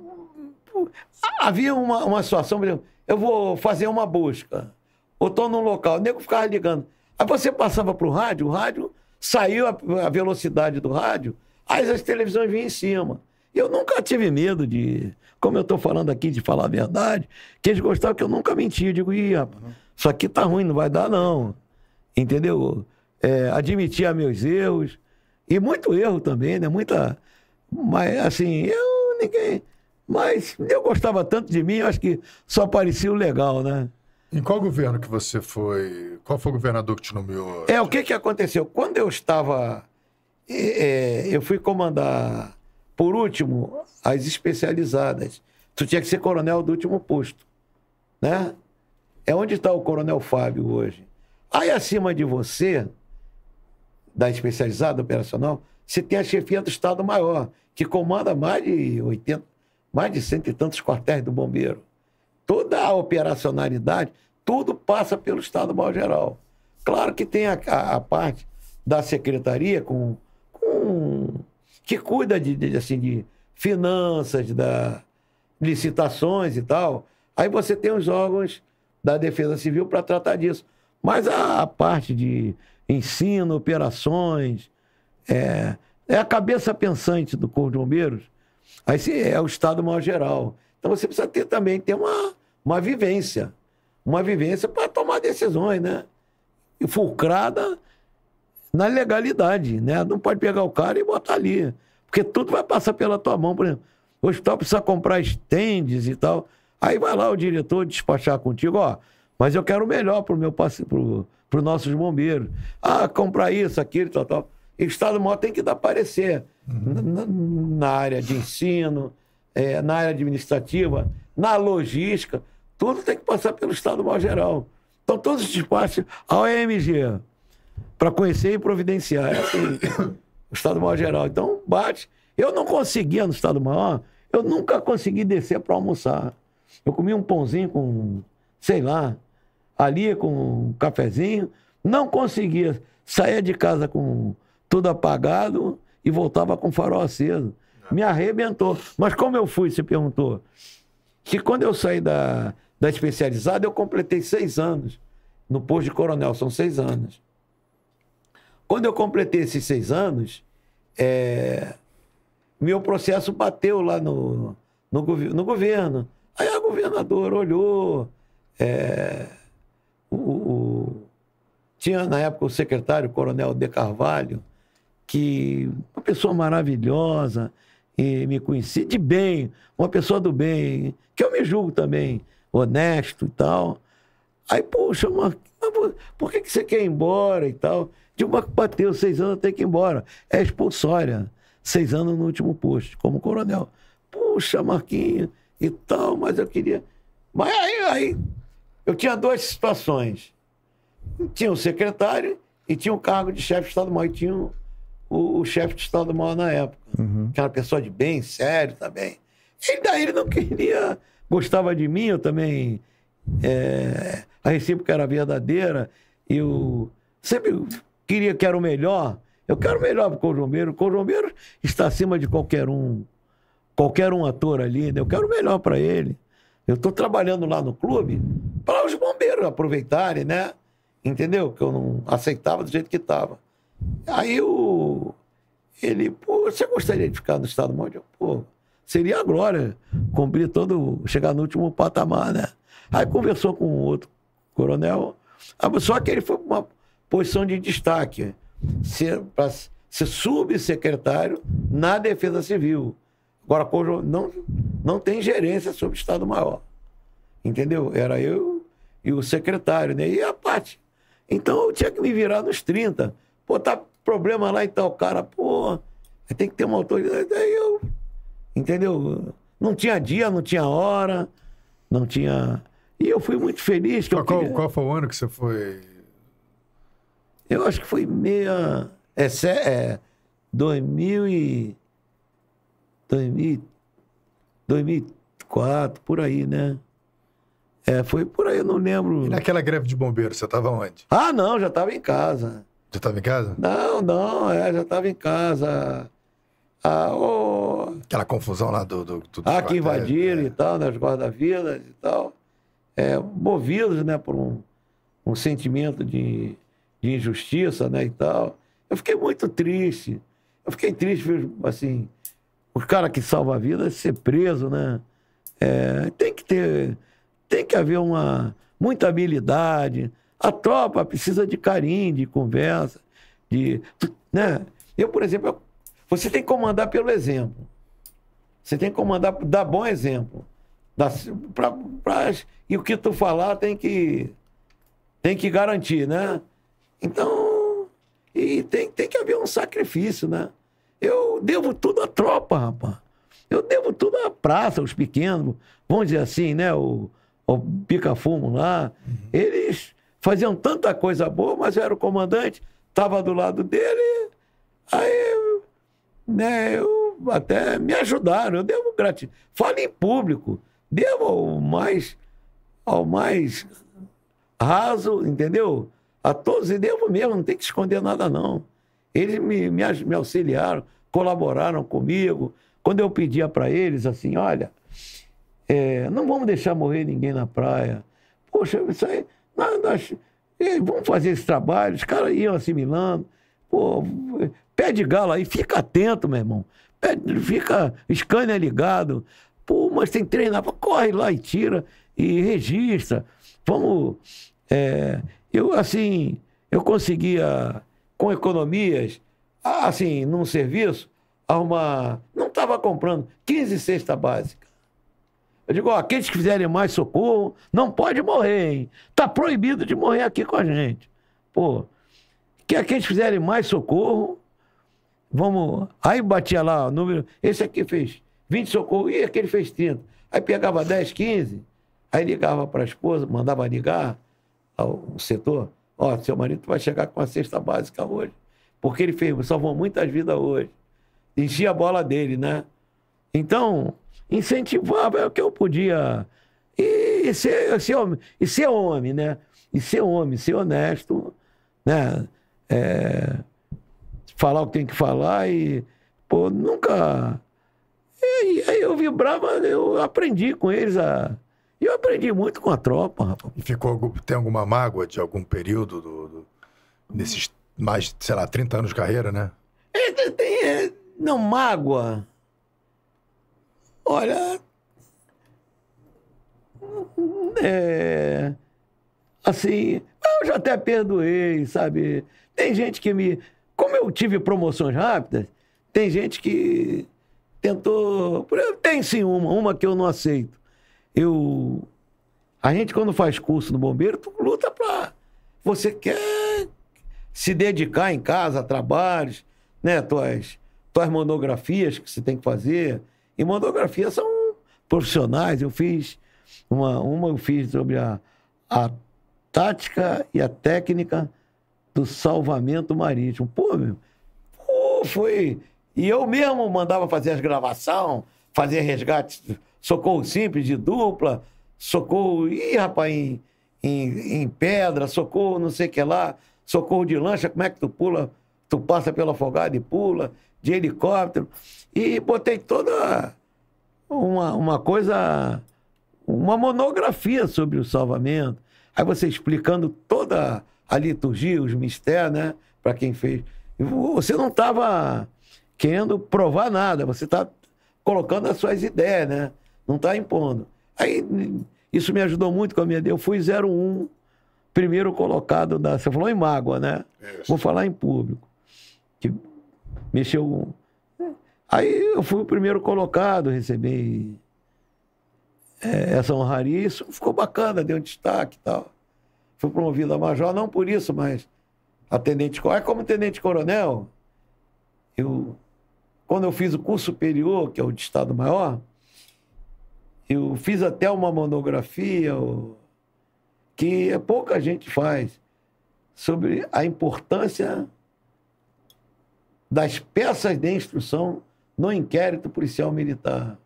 ah, havia uma, uma situação, por exemplo, eu vou fazer uma busca, ou estou num local, o nego ficava ligando. Aí você passava para o rádio, o rádio saiu a, a velocidade do rádio, aí as televisões vinham em cima. Eu nunca tive medo de, como eu estou falando aqui, de falar a verdade, que eles gostavam que eu nunca mentia. Eu digo, ih, rapaz, uhum. isso aqui tá ruim, não vai dar não. Entendeu? É, admitia meus erros, e muito erro também, né? Muita. Mas assim, eu ninguém. Mas eu gostava tanto de mim, eu acho que só parecia o legal, né? Em qual governo que você foi? Qual foi o governador que te nomeou? É, o que, que aconteceu? Quando eu estava. É, eu fui comandar, por último, as especializadas. Tu tinha que ser coronel do último posto. Né? É onde está o coronel Fábio hoje. Aí acima de você, da especializada operacional, você tem a chefia do Estado Maior, que comanda mais de 80, mais de cento e tantos quartéis do bombeiro. Toda a operacionalidade, tudo passa pelo Estado-Maior Geral. Claro que tem a, a, a parte da secretaria com, com que cuida de, de, assim, de finanças, da licitações e tal. Aí você tem os órgãos da Defesa Civil para tratar disso. Mas a, a, parte de ensino, operações, é, é a cabeça pensante do Corpo de Bombeiros Aí é o Estado maior geral. Então você precisa ter também ter uma, uma vivência. Uma vivência para tomar decisões, né? E fulcrada na legalidade, né? Não pode pegar o cara e botar ali. Porque tudo vai passar pela tua mão, por exemplo. O hospital precisa comprar estendes e tal. Aí vai lá o diretor despachar contigo, ó, mas eu quero o melhor para o meu pro, pro nossos bombeiros. Ah, comprar isso, aquilo, tal, tal o Estado maior tem que dar parecer uhum. na, na, área de ensino, é, na área administrativa, na logística, tudo tem que passar pelo Estado maior geral. Então, todos os despachos, a OMG, para conhecer e providenciar. É assim, *coughs* o Estado maior geral. Então, bate. Eu não conseguia no Estado maior, eu nunca consegui descer para almoçar. Eu comia um pãozinho com, sei lá, ali com um cafezinho, não conseguia. Saía de casa com tudo apagado e voltava com o farol aceso. É. Me arrebentou. Mas como eu fui, você perguntou? Que quando eu saí da, da especializada, eu completei seis anos no posto de coronel, são seis anos. Quando eu completei esses seis anos, é, meu processo bateu lá no, no, no governo. Aí a governadora olhou, é, o, o, tinha na época o secretário, o coronel De Carvalho, que uma pessoa maravilhosa e me conheci de bem, uma pessoa do bem, que eu me julgo também honesto e tal. Aí, poxa, mas, por que, que você quer ir embora e tal? De uma que bateu seis anos tem que ir embora. É expulsória. Seis anos no último posto, como coronel. Puxa, Marquinhos e tal, mas eu queria. Mas aí, aí eu tinha duas situações. Tinha o um secretário e tinha o um cargo de chefe de Estado-Maior. Tinha um o, o chefe de Estado-Maior na época, uhum. que era uma pessoa de bem, sério também. E daí ele não queria, gostava de mim, eu também. É, a recíproca era verdadeira, e eu sempre queria que era o melhor. Eu quero o melhor para o Corromeiro. O Corromeiro está acima de qualquer um, qualquer um ator ali. Né? Eu quero o melhor para ele. Eu estou trabalhando lá no clube para os bombeiros aproveitarem, né? Entendeu? Que eu não aceitava do jeito que estava. Aí o, ele, pô, você gostaria de ficar no Estado Maior? Pô, seria a glória cumprir todo, chegar no último patamar, né? Aí conversou com outro coronel, ah, só que ele foi uma posição de destaque, ser, pra, ser subsecretário na Defesa Civil. Agora, não, não tem gerência sobre o Estado-Maior, entendeu? Era eu e o secretário, né? E a parte. Então, eu tinha que me virar nos 30, Pô, tá problema lá e tal, cara. Pô, tem que ter uma autoridade. Aí eu. Entendeu? Não tinha dia, não tinha hora, não tinha. E eu fui muito feliz. Qual, qual, foi o ano que você foi? Eu acho que foi meia. É, é 2000 e... 2000... 2004, por aí, né? É, foi por aí, eu não lembro. E naquela greve de bombeiros, você estava onde? Ah, não, já estava em casa. Você estava em casa? Não, não, é, já estava em casa. Ah, oh, Aquela confusão lá do. do, do ah, que invadiram é. e tal, né, guarda-vidas e tal. É, movidos né, por um, um sentimento de, de injustiça né, e tal. Eu fiquei muito triste. Eu fiquei triste, assim, os caras que salva a vida ser preso, né? É, tem que ter, tem que haver uma muita habilidade, a tropa precisa de carinho, de conversa, de. Né? Eu, por exemplo, eu... você tem que comandar pelo exemplo. Você tem que comandar, dar bom exemplo. Dar, pra, pra... e o que tu falar tem que, tem que garantir, né? Então, e tem, tem que haver um sacrifício, né? Eu devo tudo à tropa, rapaz. Eu devo tudo à praça, os pequenos, vamos dizer assim, né? O, o pica-fumo lá. Uhum. Eles faziam tanta coisa boa, mas eu era o comandante, estava do lado dele, aí né, eu até me ajudaram, eu devo gratidão. Falo em público, devo ao mais, ao mais raso, entendeu? A todos, e devo mesmo, não tem que esconder nada, não. Eles me, me, me auxiliaram, colaboraram comigo. Quando eu pedia para eles assim, olha, é, não vamos deixar morrer ninguém na praia. Poxa, isso aí, nós, nós, vamos fazer esse trabalho, os caras iam assimilando. Pô, pé de galo aí, fica atento, meu irmão. Pé, fica, scanner é ligado. Pô, mas tem que treinar. Corre lá e tira e registra. Vamos. É, eu, assim, eu conseguia, com economias, assim, num serviço, arrumar. Não estava comprando 15 cesta básica. Eu digo, ó, aqueles que fizerem mais socorro, não pode morrer, hein? Tá proibido de morrer aqui com a gente. Pô, que aqueles fizerem mais socorro, vamos. Aí batia lá o número. Esse aqui fez 20 socorro, e aquele fez 30. Aí pegava 10, 15, aí ligava para a esposa, mandava ligar ao setor. Ó, seu marido vai chegar com a cesta básica hoje. Porque ele fez, salvou muitas vidas hoje. Enchia a bola dele, né? Então, incentivava é o que eu podia. E, e, ser, e, ser, e ser homem, né? E ser homem, ser honesto, né? É, falar o que tem que falar e, pô, nunca. E, aí eu vibrava, eu aprendi com eles a. Eu aprendi muito com a tropa, rapaz. E ficou, tem alguma mágoa de algum período do, do nesses mais, sei lá, 30 anos de carreira, né? É, tem, é, não, mágoa. Olha. É, assim, eu já até perdoei, sabe? Tem gente que me. Como eu tive promoções rápidas, tem gente que tentou. Tem sim uma, uma que eu não aceito. Eu. A gente, quando faz curso no bombeiro, tu luta pra. Você quer se dedicar em casa, a trabalhos, né? Tuas, tuas monografias que você tem que fazer e monografia são profissionais. Eu fiz uma, uma eu fiz sobre a, a tática e a técnica do salvamento marítimo. Pô, meu, pô, foi. E eu mesmo mandava fazer as gravação, fazer resgate, socorro simples de dupla, socorro, ih, rapaz, em, em, em pedra, socorro não sei o que lá, socorro de lancha, como é que tu pula, tu passa pela afogada e pula, de helicóptero. E botei toda uma, uma coisa, uma monografia sobre o salvamento. Aí você explicando toda a liturgia, os mistérios, né? Para quem fez. Você não estava querendo provar nada, você está colocando as suas ideias, né? Não está impondo. Aí isso me ajudou muito com a minha. Eu fui 01, primeiro colocado da. Você falou em mágoa, né? Isso. É, Vou falar em público. Que mexeu Aí eu fui o primeiro colocado, recebi é, essa honraria, isso ficou bacana, deu um destaque e tal. Fui promovido a major, não por isso, mas a tenente coronel. É como tenente coronel, eu, quando eu fiz o curso superior, que é o de Estado Maior, eu fiz até uma monografia, que pouca gente faz, sobre a importância das peças de instrução no inquérito policial militar.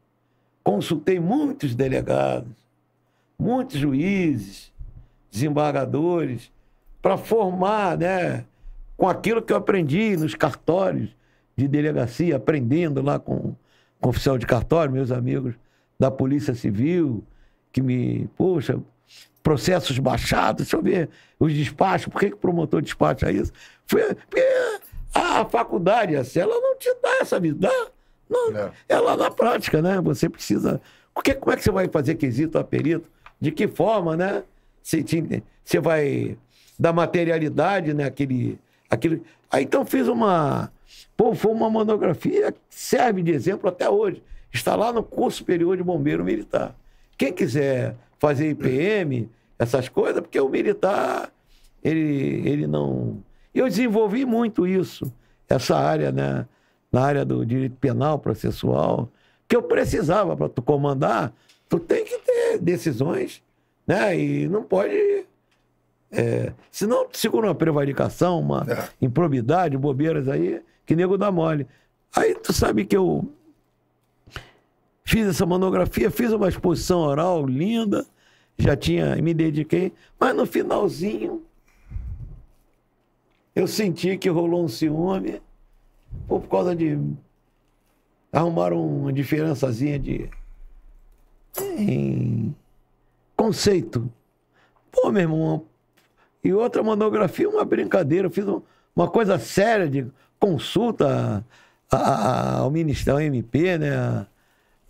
Consultei muitos delegados, muitos juízes, desembargadores, para formar, né, com aquilo que eu aprendi nos cartórios de delegacia, aprendendo lá com, com oficial de cartório, meus amigos da Polícia Civil, que me, poxa, processos baixados, deixa eu ver os despachos, por que, que o promotor despacha isso? Foi, porque a faculdade, assim, ela não te dá essa vida, dá não, é. é lá na prática, né? Você precisa. Porque, como é que você vai fazer quesito a perito? De que forma, né? Você, você vai dar materialidade, né? Aquele, aquele... Aí, então, fiz uma. Pô, foi uma monografia que serve de exemplo até hoje. Está lá no curso superior de bombeiro militar. Quem quiser fazer IPM, essas coisas, porque o militar, ele, ele não. Eu desenvolvi muito isso, essa área, né? na área do direito penal, processual, que eu precisava para tu comandar, tu tem que ter decisões, né? E não pode. É, senão tu segura uma prevaricação, uma é. improbidade, bobeiras aí, que nego dá mole. Aí tu sabe que eu fiz essa monografia, fiz uma exposição oral linda, já tinha, me dediquei, mas no finalzinho eu senti que rolou um ciúme ou por causa de. Arrumaram uma diferençazinha de. Em... Conceito. Pô, meu irmão. E outra monografia, uma brincadeira. Eu fiz uma coisa séria de consulta ao ministério, ao MP, né? A,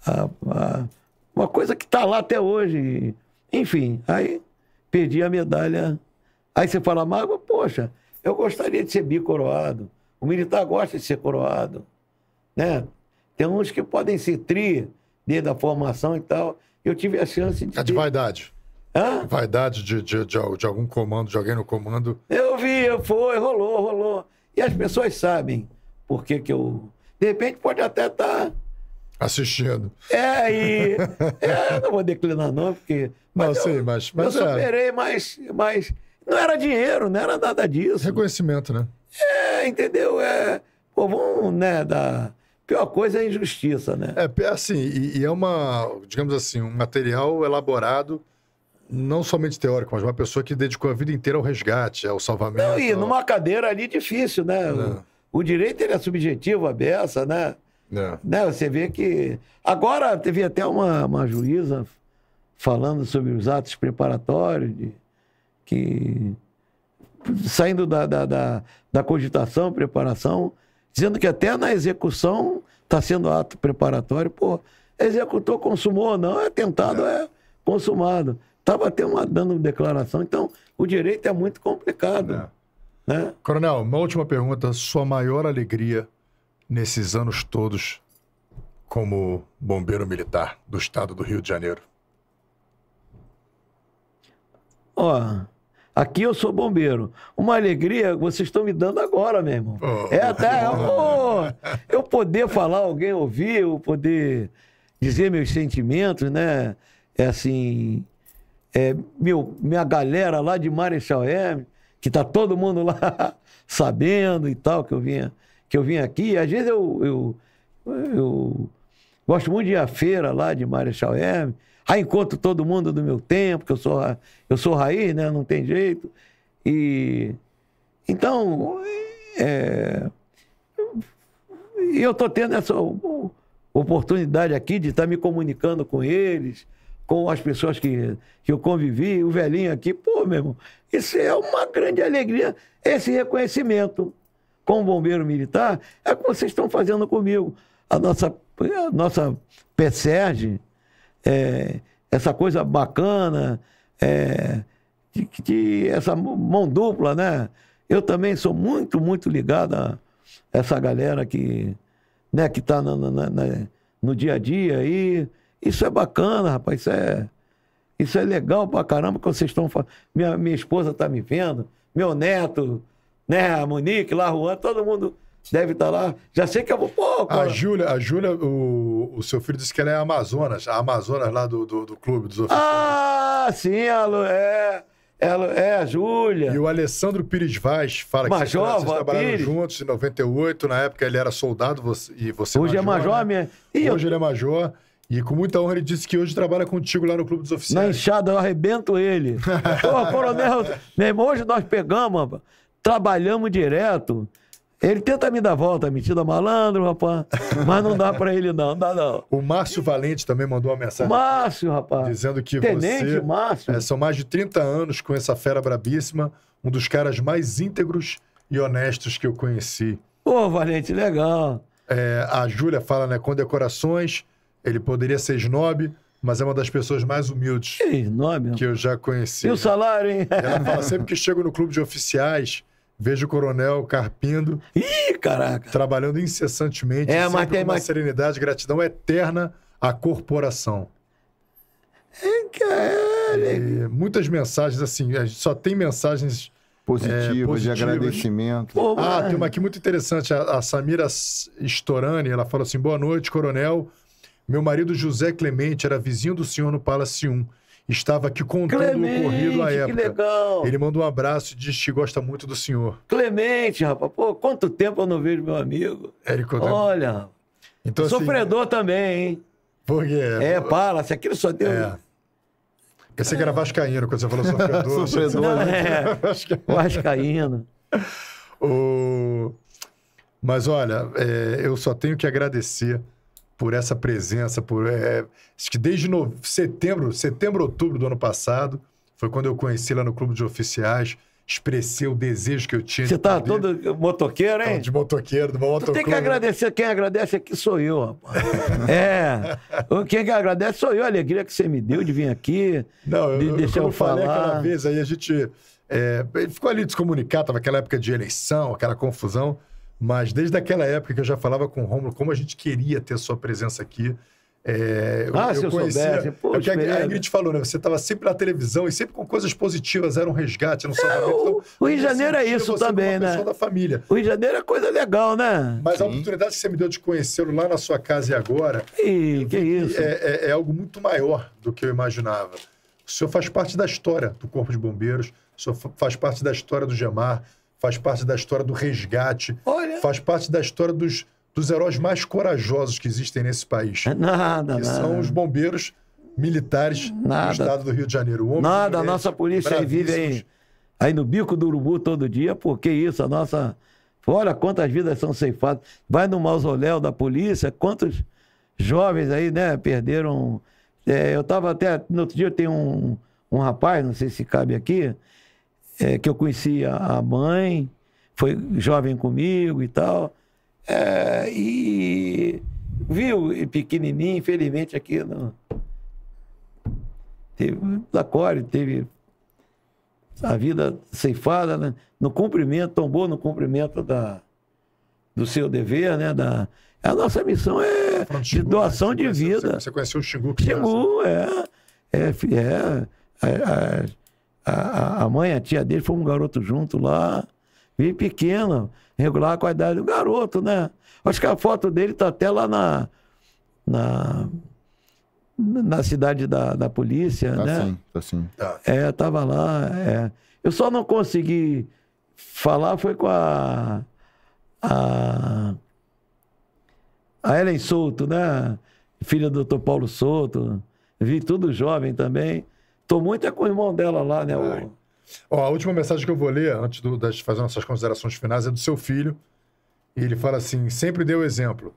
a, uma coisa que está lá até hoje. Enfim, aí perdi a medalha. Aí você fala, Mágoa, poxa, eu gostaria de ser bicoroado. O militar gosta de ser coroado, né? Tem uns que podem ser tri dentro da formação e tal. Eu tive a chance de. É de vaidade. Hã? Vaidade de, de, de, de algum comando, de alguém no comando. Eu vi, foi, rolou, rolou. E as pessoas sabem por que, que eu. De repente pode até estar. Tá... Assistindo. É, e. *laughs* é, eu não vou declinar, não, porque. Não, mas sei, eu, mas, mas. Eu é. superei, mas, mas não era dinheiro, não era nada disso. Reconhecimento, né? É, entendeu? É. Pô, vamos, né, da. Pior coisa é a injustiça, né? É, assim, e, e é uma, digamos assim, um material elaborado não somente teórico, mas uma pessoa que dedicou a vida inteira ao resgate, ao salvamento. Não, e numa cadeira ali difícil, né? É. O, o, direito ele é subjetivo, a beça, né? É. né? Você vê que. Agora teve até uma, uma juíza falando sobre os atos preparatórios de, que saindo da, da, da, da cogitação, preparação, dizendo que até na execução está sendo ato preparatório. Pô, executou, consumou ou não, é tentado, é, consumado. Estava até uma, dando declaração. Então, o direito é muito complicado. É. Né? Coronel, uma última pergunta. Sua maior alegria nesses anos todos como bombeiro militar do estado do Rio de Janeiro? Ó, Aqui eu sou bombeiro. Uma alegria vocês estão me dando agora, meu irmão. Oh. É até oh, eu poder falar, alguém ouvir, eu poder dizer meus sentimentos, né? É assim, é, meu, minha galera lá de Marechal Hermes, que tá todo mundo lá *laughs* sabendo e tal que eu vinha, que eu vim aqui. Às vezes eu, eu, eu gosto muito de ir à feira lá de Marechal Hermes Aí encontro todo mundo do meu tempo, que eu sou, eu sou raiz, né? Não tem jeito. E então é, eu estou tendo essa oportunidade aqui de estar tá me comunicando com eles, com as pessoas que, que eu convivi, o velhinho aqui, pô, meu irmão, isso é uma grande alegria, esse reconhecimento com o bombeiro militar, é o que vocês estão fazendo comigo. A nossa, a nossa PSERG, é, essa coisa bacana, é, de, de, essa mão dupla, né? Eu também sou muito, muito ligado a essa galera que né, que está no, no, no, dia a dia aí. Isso é bacana, rapaz. Isso é, isso é legal pra caramba que vocês estão falando. Minha, minha esposa está me vendo, meu neto, né, a Monique, lá, Juan, todo mundo Deve estar tá lá. Já sei que eu vou. pouco. a Júlia, a Júlia o, o seu filho disse que ela é Amazonas, a Amazonas lá do, do, do clube dos oficiais. Ah, sim, ela é. Ela é, é a Júlia. E o Alessandro Pires Vaz fala que major, vocês, trabalharam Pires. juntos em 98. Na época ele era soldado você, e você Hoje major, é major né? mesmo. E hoje eu... ele é major. E com muita honra ele disse que hoje trabalha contigo lá no Clube dos Oficiais. Na enxada, eu arrebento ele. *laughs* Pô, coronel, meu irmão, hoje nós pegamos, trabalhamos direto. Ele tenta me dar volta, metida malandro, rapaz. Mas não dá pra ele, não. dá, não. O Márcio Valente também mandou uma mensagem. Márcio, rapaz. Dizendo que Tenente você... Márcio. É, são mais de 30 anos com essa fera brabíssima. Um dos caras mais íntegros e honestos que eu conheci. Pô, Valente, legal. É, a Júlia fala, né? Com decorações, ele poderia ser snob, mas é uma das pessoas mais humildes que, nome, que eu já conheci. E o salário, hein? Ela fala, sempre que chego no clube de oficiais, Vejo o coronel carpindo. Ih, caraca! Trabalhando incessantemente, é, sempre tem, com uma mas... serenidade gratidão eterna à corporação. É, cara. E muitas mensagens, assim, é, só tem mensagens Positivas, é, positivas, de agradecimento. Pô, ah, tem uma aqui muito interessante. A, a Samira Storani, ela fala assim: boa noite, coronel. Meu marido José Clemente era vizinho do senhor no Palace 1 estava aqui contando Clemente, o ocorrido à época. Que legal. Ele manda um abraço e diz que gosta muito do senhor. Clemente, rapaz, pô, quanto tempo eu não vejo meu amigo. Érico, Olha, então, assim, sofredor assim, também, hein? Porque... É, para, se aquilo só deu... É. Pensei que era vascaíno quando você falou sofredor. *laughs* sofredor, não, é. *laughs* vascaíno. o... Mas olha, é, eu só tenho que agradecer por essa presença, por é, é, acho que desde no, setembro, setembro, outubro do ano passado, foi quando eu conheci lá no Clube de Oficiais, expressei o desejo que eu tinha. Você tá poder... todo motoqueiro, hein? de motoqueiro, do motoclube. Tem que agradecer. Quem agradece aqui sou eu, rapaz. *laughs* é. Quem que agradece sou eu. A alegria que você me deu de vir aqui, Não, de eu, deixar eu, falei falar. aquela vez, aí a gente... É, ficou ali descomunicado, tava aquela época de eleição, aquela confusão. Mas desde aquela época que eu já falava com o Romulo como a gente queria ter sua presença aqui. É, eu, ah, se eu conhecia, soubesse. É Pô, a, a Ingrid falou, né? Você estava sempre na televisão e sempre com coisas positivas, era um resgate, não um salvamento. É, então, o Rio de assim, Janeiro é isso também, né? Da família. O Rio de Janeiro é coisa legal, né? Mas Sim. a oportunidade que você me deu de conhecê-lo lá na sua casa e agora. Ih, que isso? É, é, é, algo muito maior do que eu imaginava. O senhor faz parte da história do Corpo de Bombeiros, o senhor faz parte da história do Gemar, faz parte da história do resgate, Olha. faz parte da história dos, dos heróis mais corajosos que existem nesse país. É, nada, que nada. são os bombeiros militares nada. do estado do Rio de Janeiro. nada, é a nossa polícia aí vive aí, aí no bico do urubu todo dia, porque isso, a nossa... Olha quantas vidas são ceifadas. Vai no mausoléu da polícia, quantos jovens aí, né, perderam... É, eu estava até... No outro dia tem um, um rapaz, não sei se cabe aqui é, que eu conhecia a mãe, foi jovem comigo e tal. É, e viu pequenininho, infelizmente aqui no, teve Lacore, teve a vida ceifada, né? no cumprimento, tombou no cumprimento da, do seu dever, né? Da, a nossa missão é Pronto, de né? doação né? de conheceu, vida. Você, conheceu o Xingu que Xingu, é. é, é, é, é a, a mãe, a tia dele, foi um garoto junto lá, bem pequeno, regular a qualidade do garoto, né? Acho que a foto dele tá até lá na. na na cidade da, da polícia, tá né? Sim, tá sim. Tá. É, tava lá. É. Eu só não consegui falar foi com a a, a Ellen Souto, né? Filha do Dr. Paulo Souto. Vi tudo jovem também. Estou muito é com o irmão dela lá, né? O... Ó, a última mensagem que eu vou ler, antes do, fazer nossas considerações finais, é do seu filho. E ele fala assim: sempre deu exemplo,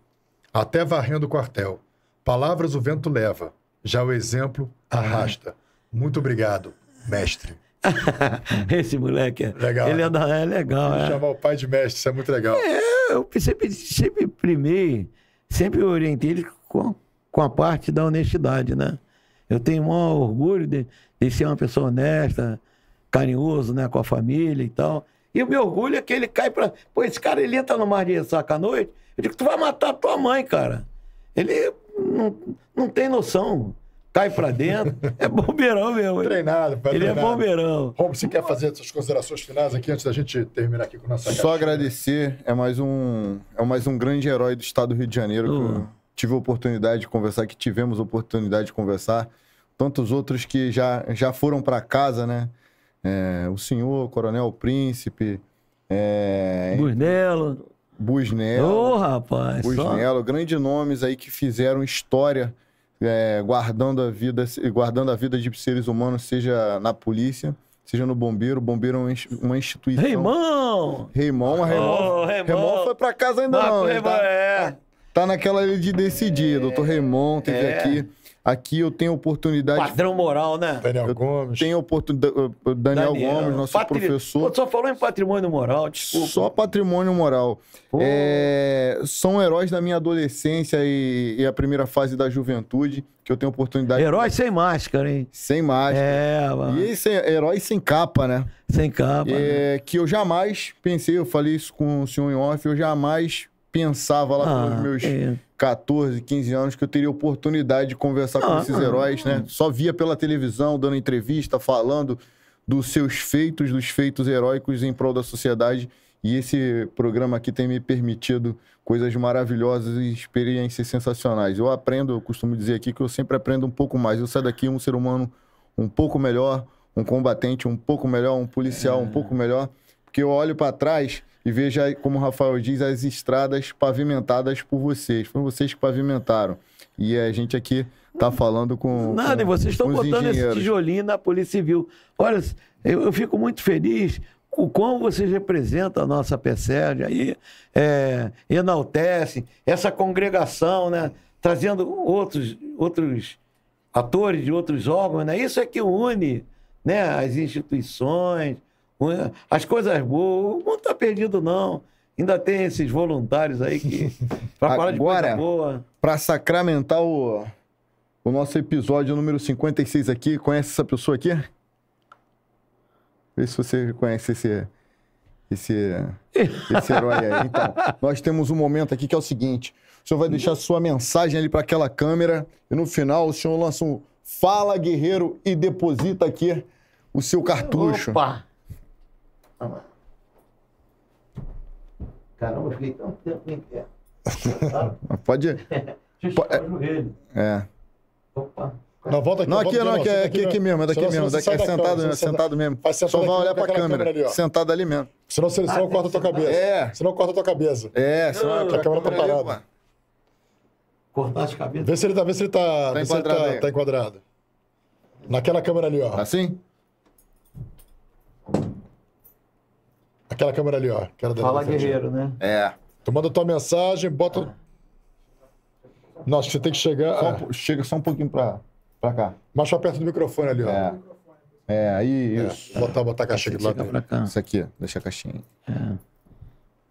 até varrendo o quartel. Palavras o vento leva, já o exemplo arrasta. Muito obrigado, mestre. *laughs* Esse moleque é. Legal. Ele é, da, é legal. É. Chamar o pai de mestre, isso é muito legal. É, eu sempre, sempre primei, sempre orientei ele com, com a parte da honestidade, né? Eu tenho o maior orgulho de, de ser uma pessoa honesta, carinhoso, né, com a família e tal. E o meu orgulho é que ele cai pra. Pô, esse cara ele entra no mar de ressaca à noite. Eu digo, tu vai matar tua mãe, cara. Ele não, não tem noção. Cai pra dentro. *laughs* É bombeirão mesmo. Treinado, pai, Ele é treinado. é bombeirão. Rob, você quer fazer essas considerações finais aqui antes da gente terminar aqui com a nossa Só agradecer. É mais um, é mais um grande herói do estado do Rio de Janeiro. Uh. Que tive a oportunidade de conversar, que tivemos a oportunidade de conversar, tantos outros que já, já foram para casa, né? É, o senhor, Coronel Príncipe, é, Busnello. Busnello. Ô, oh, rapaz! Busnello, só... grandes nomes aí que fizeram história é, guardando, a vida, guardando a vida de seres humanos, seja na polícia, seja no bombeiro. O bombeiro é uma instituição. Reimão! Reimão, a Reimão, oh, Reimão. foi pra casa ainda não. não Reimão, tá, é tá naquela de decidir. É, Doutor Raymond teve é. aqui. Aqui eu tenho oportunidade. Padrão moral, né? Daniel Gomes. tem oportunidade. Uh, Daniel, Daniel, Gomes, nosso Patri... professor. Pô, só falou em patrimônio moral, desculpa. Só patrimônio moral. É... São heróis da minha adolescência e... e... a primeira fase da juventude, que eu tenho oportunidade. Heróis de... sem máscara, hein? Sem máscara. É, mano. E esse é heróis sem capa, né? Sem capa. É... Né? Que eu jamais pensei, eu falei isso com o senhor em off, eu jamais pensava lá ah, nos meus é. 14, 15 anos que eu teria oportunidade de conversar ah, com esses ah. heróis, né? Só via pela televisão, dando entrevista, falando dos seus feitos, dos feitos heróicos em prol da sociedade. E esse programa aqui tem me permitido coisas maravilhosas e experiências sensacionais. Eu aprendo, eu costumo dizer aqui que eu sempre aprendo um pouco mais. Eu saio daqui um ser humano um pouco melhor, um combatente um pouco melhor, um policial é. um pouco melhor, porque eu olho para trás e veja, como o Rafael diz, as estradas pavimentadas por vocês. Foram vocês que pavimentaram. E a gente aqui tá falando com. Nada, com, e vocês estão botando esse tijolinho na Polícia Civil. Olha, eu, eu fico muito feliz o como vocês representam a nossa PSERG aí, é, enaltece essa congregação, né? Trazendo outros, outros atores de outros órgãos, né? Isso é que une né? as instituições, é? As coisas boas, o mundo está perdido, não. Ainda tem esses voluntários aí que. *laughs* Para falar de coisa boa. Para sacramentar o, o nosso episódio número 56 aqui, conhece essa pessoa aqui? Vê se você conhece esse, esse, *laughs* esse herói aí. Então, nós temos um momento aqui que é o seguinte: o senhor vai deixar sua mensagem ali para aquela câmera e no final o senhor lança um Fala Guerreiro e deposita aqui o seu cartucho. Opa! amado. Caramba, eu fiquei tanto tempo em pé. *laughs* Pode ir. *laughs* Deixa É. Opa. Não, volta aqui. Não, aqui não, aqui, é aqui, aqui, aqui mesmo, é daqui mesmo, daqui é sentado, cama, mesmo, sentado mesmo. Só vai olhar pra câmera, câmera ali, sentado ali mesmo. Senão, se, senão ah, corta a tua cabeça. É. Senão corta a tua cabeça. É, é senão a, câmera tá parada. Cortar as cabeças. Vê se ele tá, vê se ele tá, tá, tá enquadrado, tá, tá enquadrado. Naquela câmera ali, ó. Assim? Aquela câmera ali, ó. Fala guerreiro, né? É. Tu manda tua mensagem, bota. Nossa, você tem que chegar. Só um, chega só um pouquinho pra, pra cá. Mais pra perto do microfone ali, ó. É. É, aí. É. Isso. Botar, botar a caixinha aqui do lado. cá. Isso aqui, deixa a caixinha. É.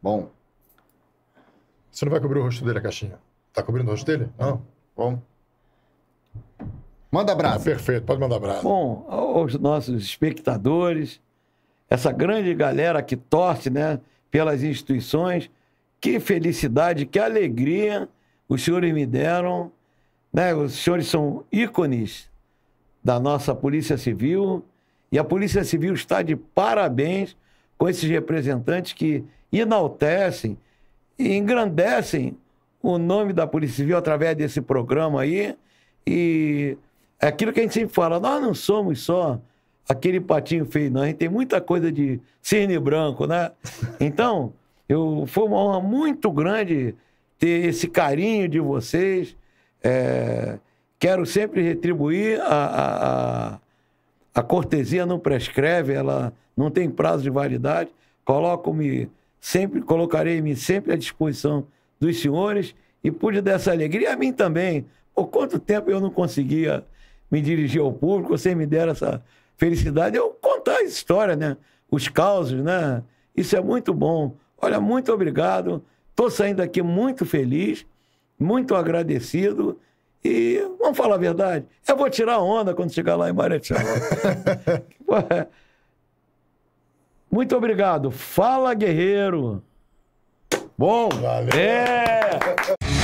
Bom. Você não vai cobrir o rosto dele, a caixinha? Tá cobrindo o rosto dele? Não. Bom. Manda abraço. Ah, perfeito, pode mandar abraço. Bom, aos nossos espectadores, essa grande galera que torce né, pelas instituições. Que felicidade, que alegria os senhores me deram. Né? Os senhores são ícones da nossa Polícia Civil e a Polícia Civil está de parabéns com esses representantes que enaltecem e engrandecem o nome da Polícia Civil através desse programa aí. E é aquilo que a gente sempre fala: nós não somos só aquele patinho feio, não. A gente tem muita coisa de cisne branco, né? Então, eu, foi uma honra muito grande ter esse carinho de vocês. É, quero sempre retribuir a, a, a, cortesia não prescreve, ela não tem prazo de validade. Coloco-me sempre, colocarei-me sempre à disposição dos senhores e pude dessa alegria a mim também. Por quanto tempo eu não conseguia me dirigir ao público, vocês me deram essa felicidade é eu contar a história, né? Os causos, né? Isso é muito bom. Olha, muito obrigado. Estou saindo aqui muito feliz, muito agradecido. E vamos falar a verdade, eu vou tirar onda quando chegar lá em Marechal. *laughs* É. muito obrigado. Fala, guerreiro. Bom, valeu. É.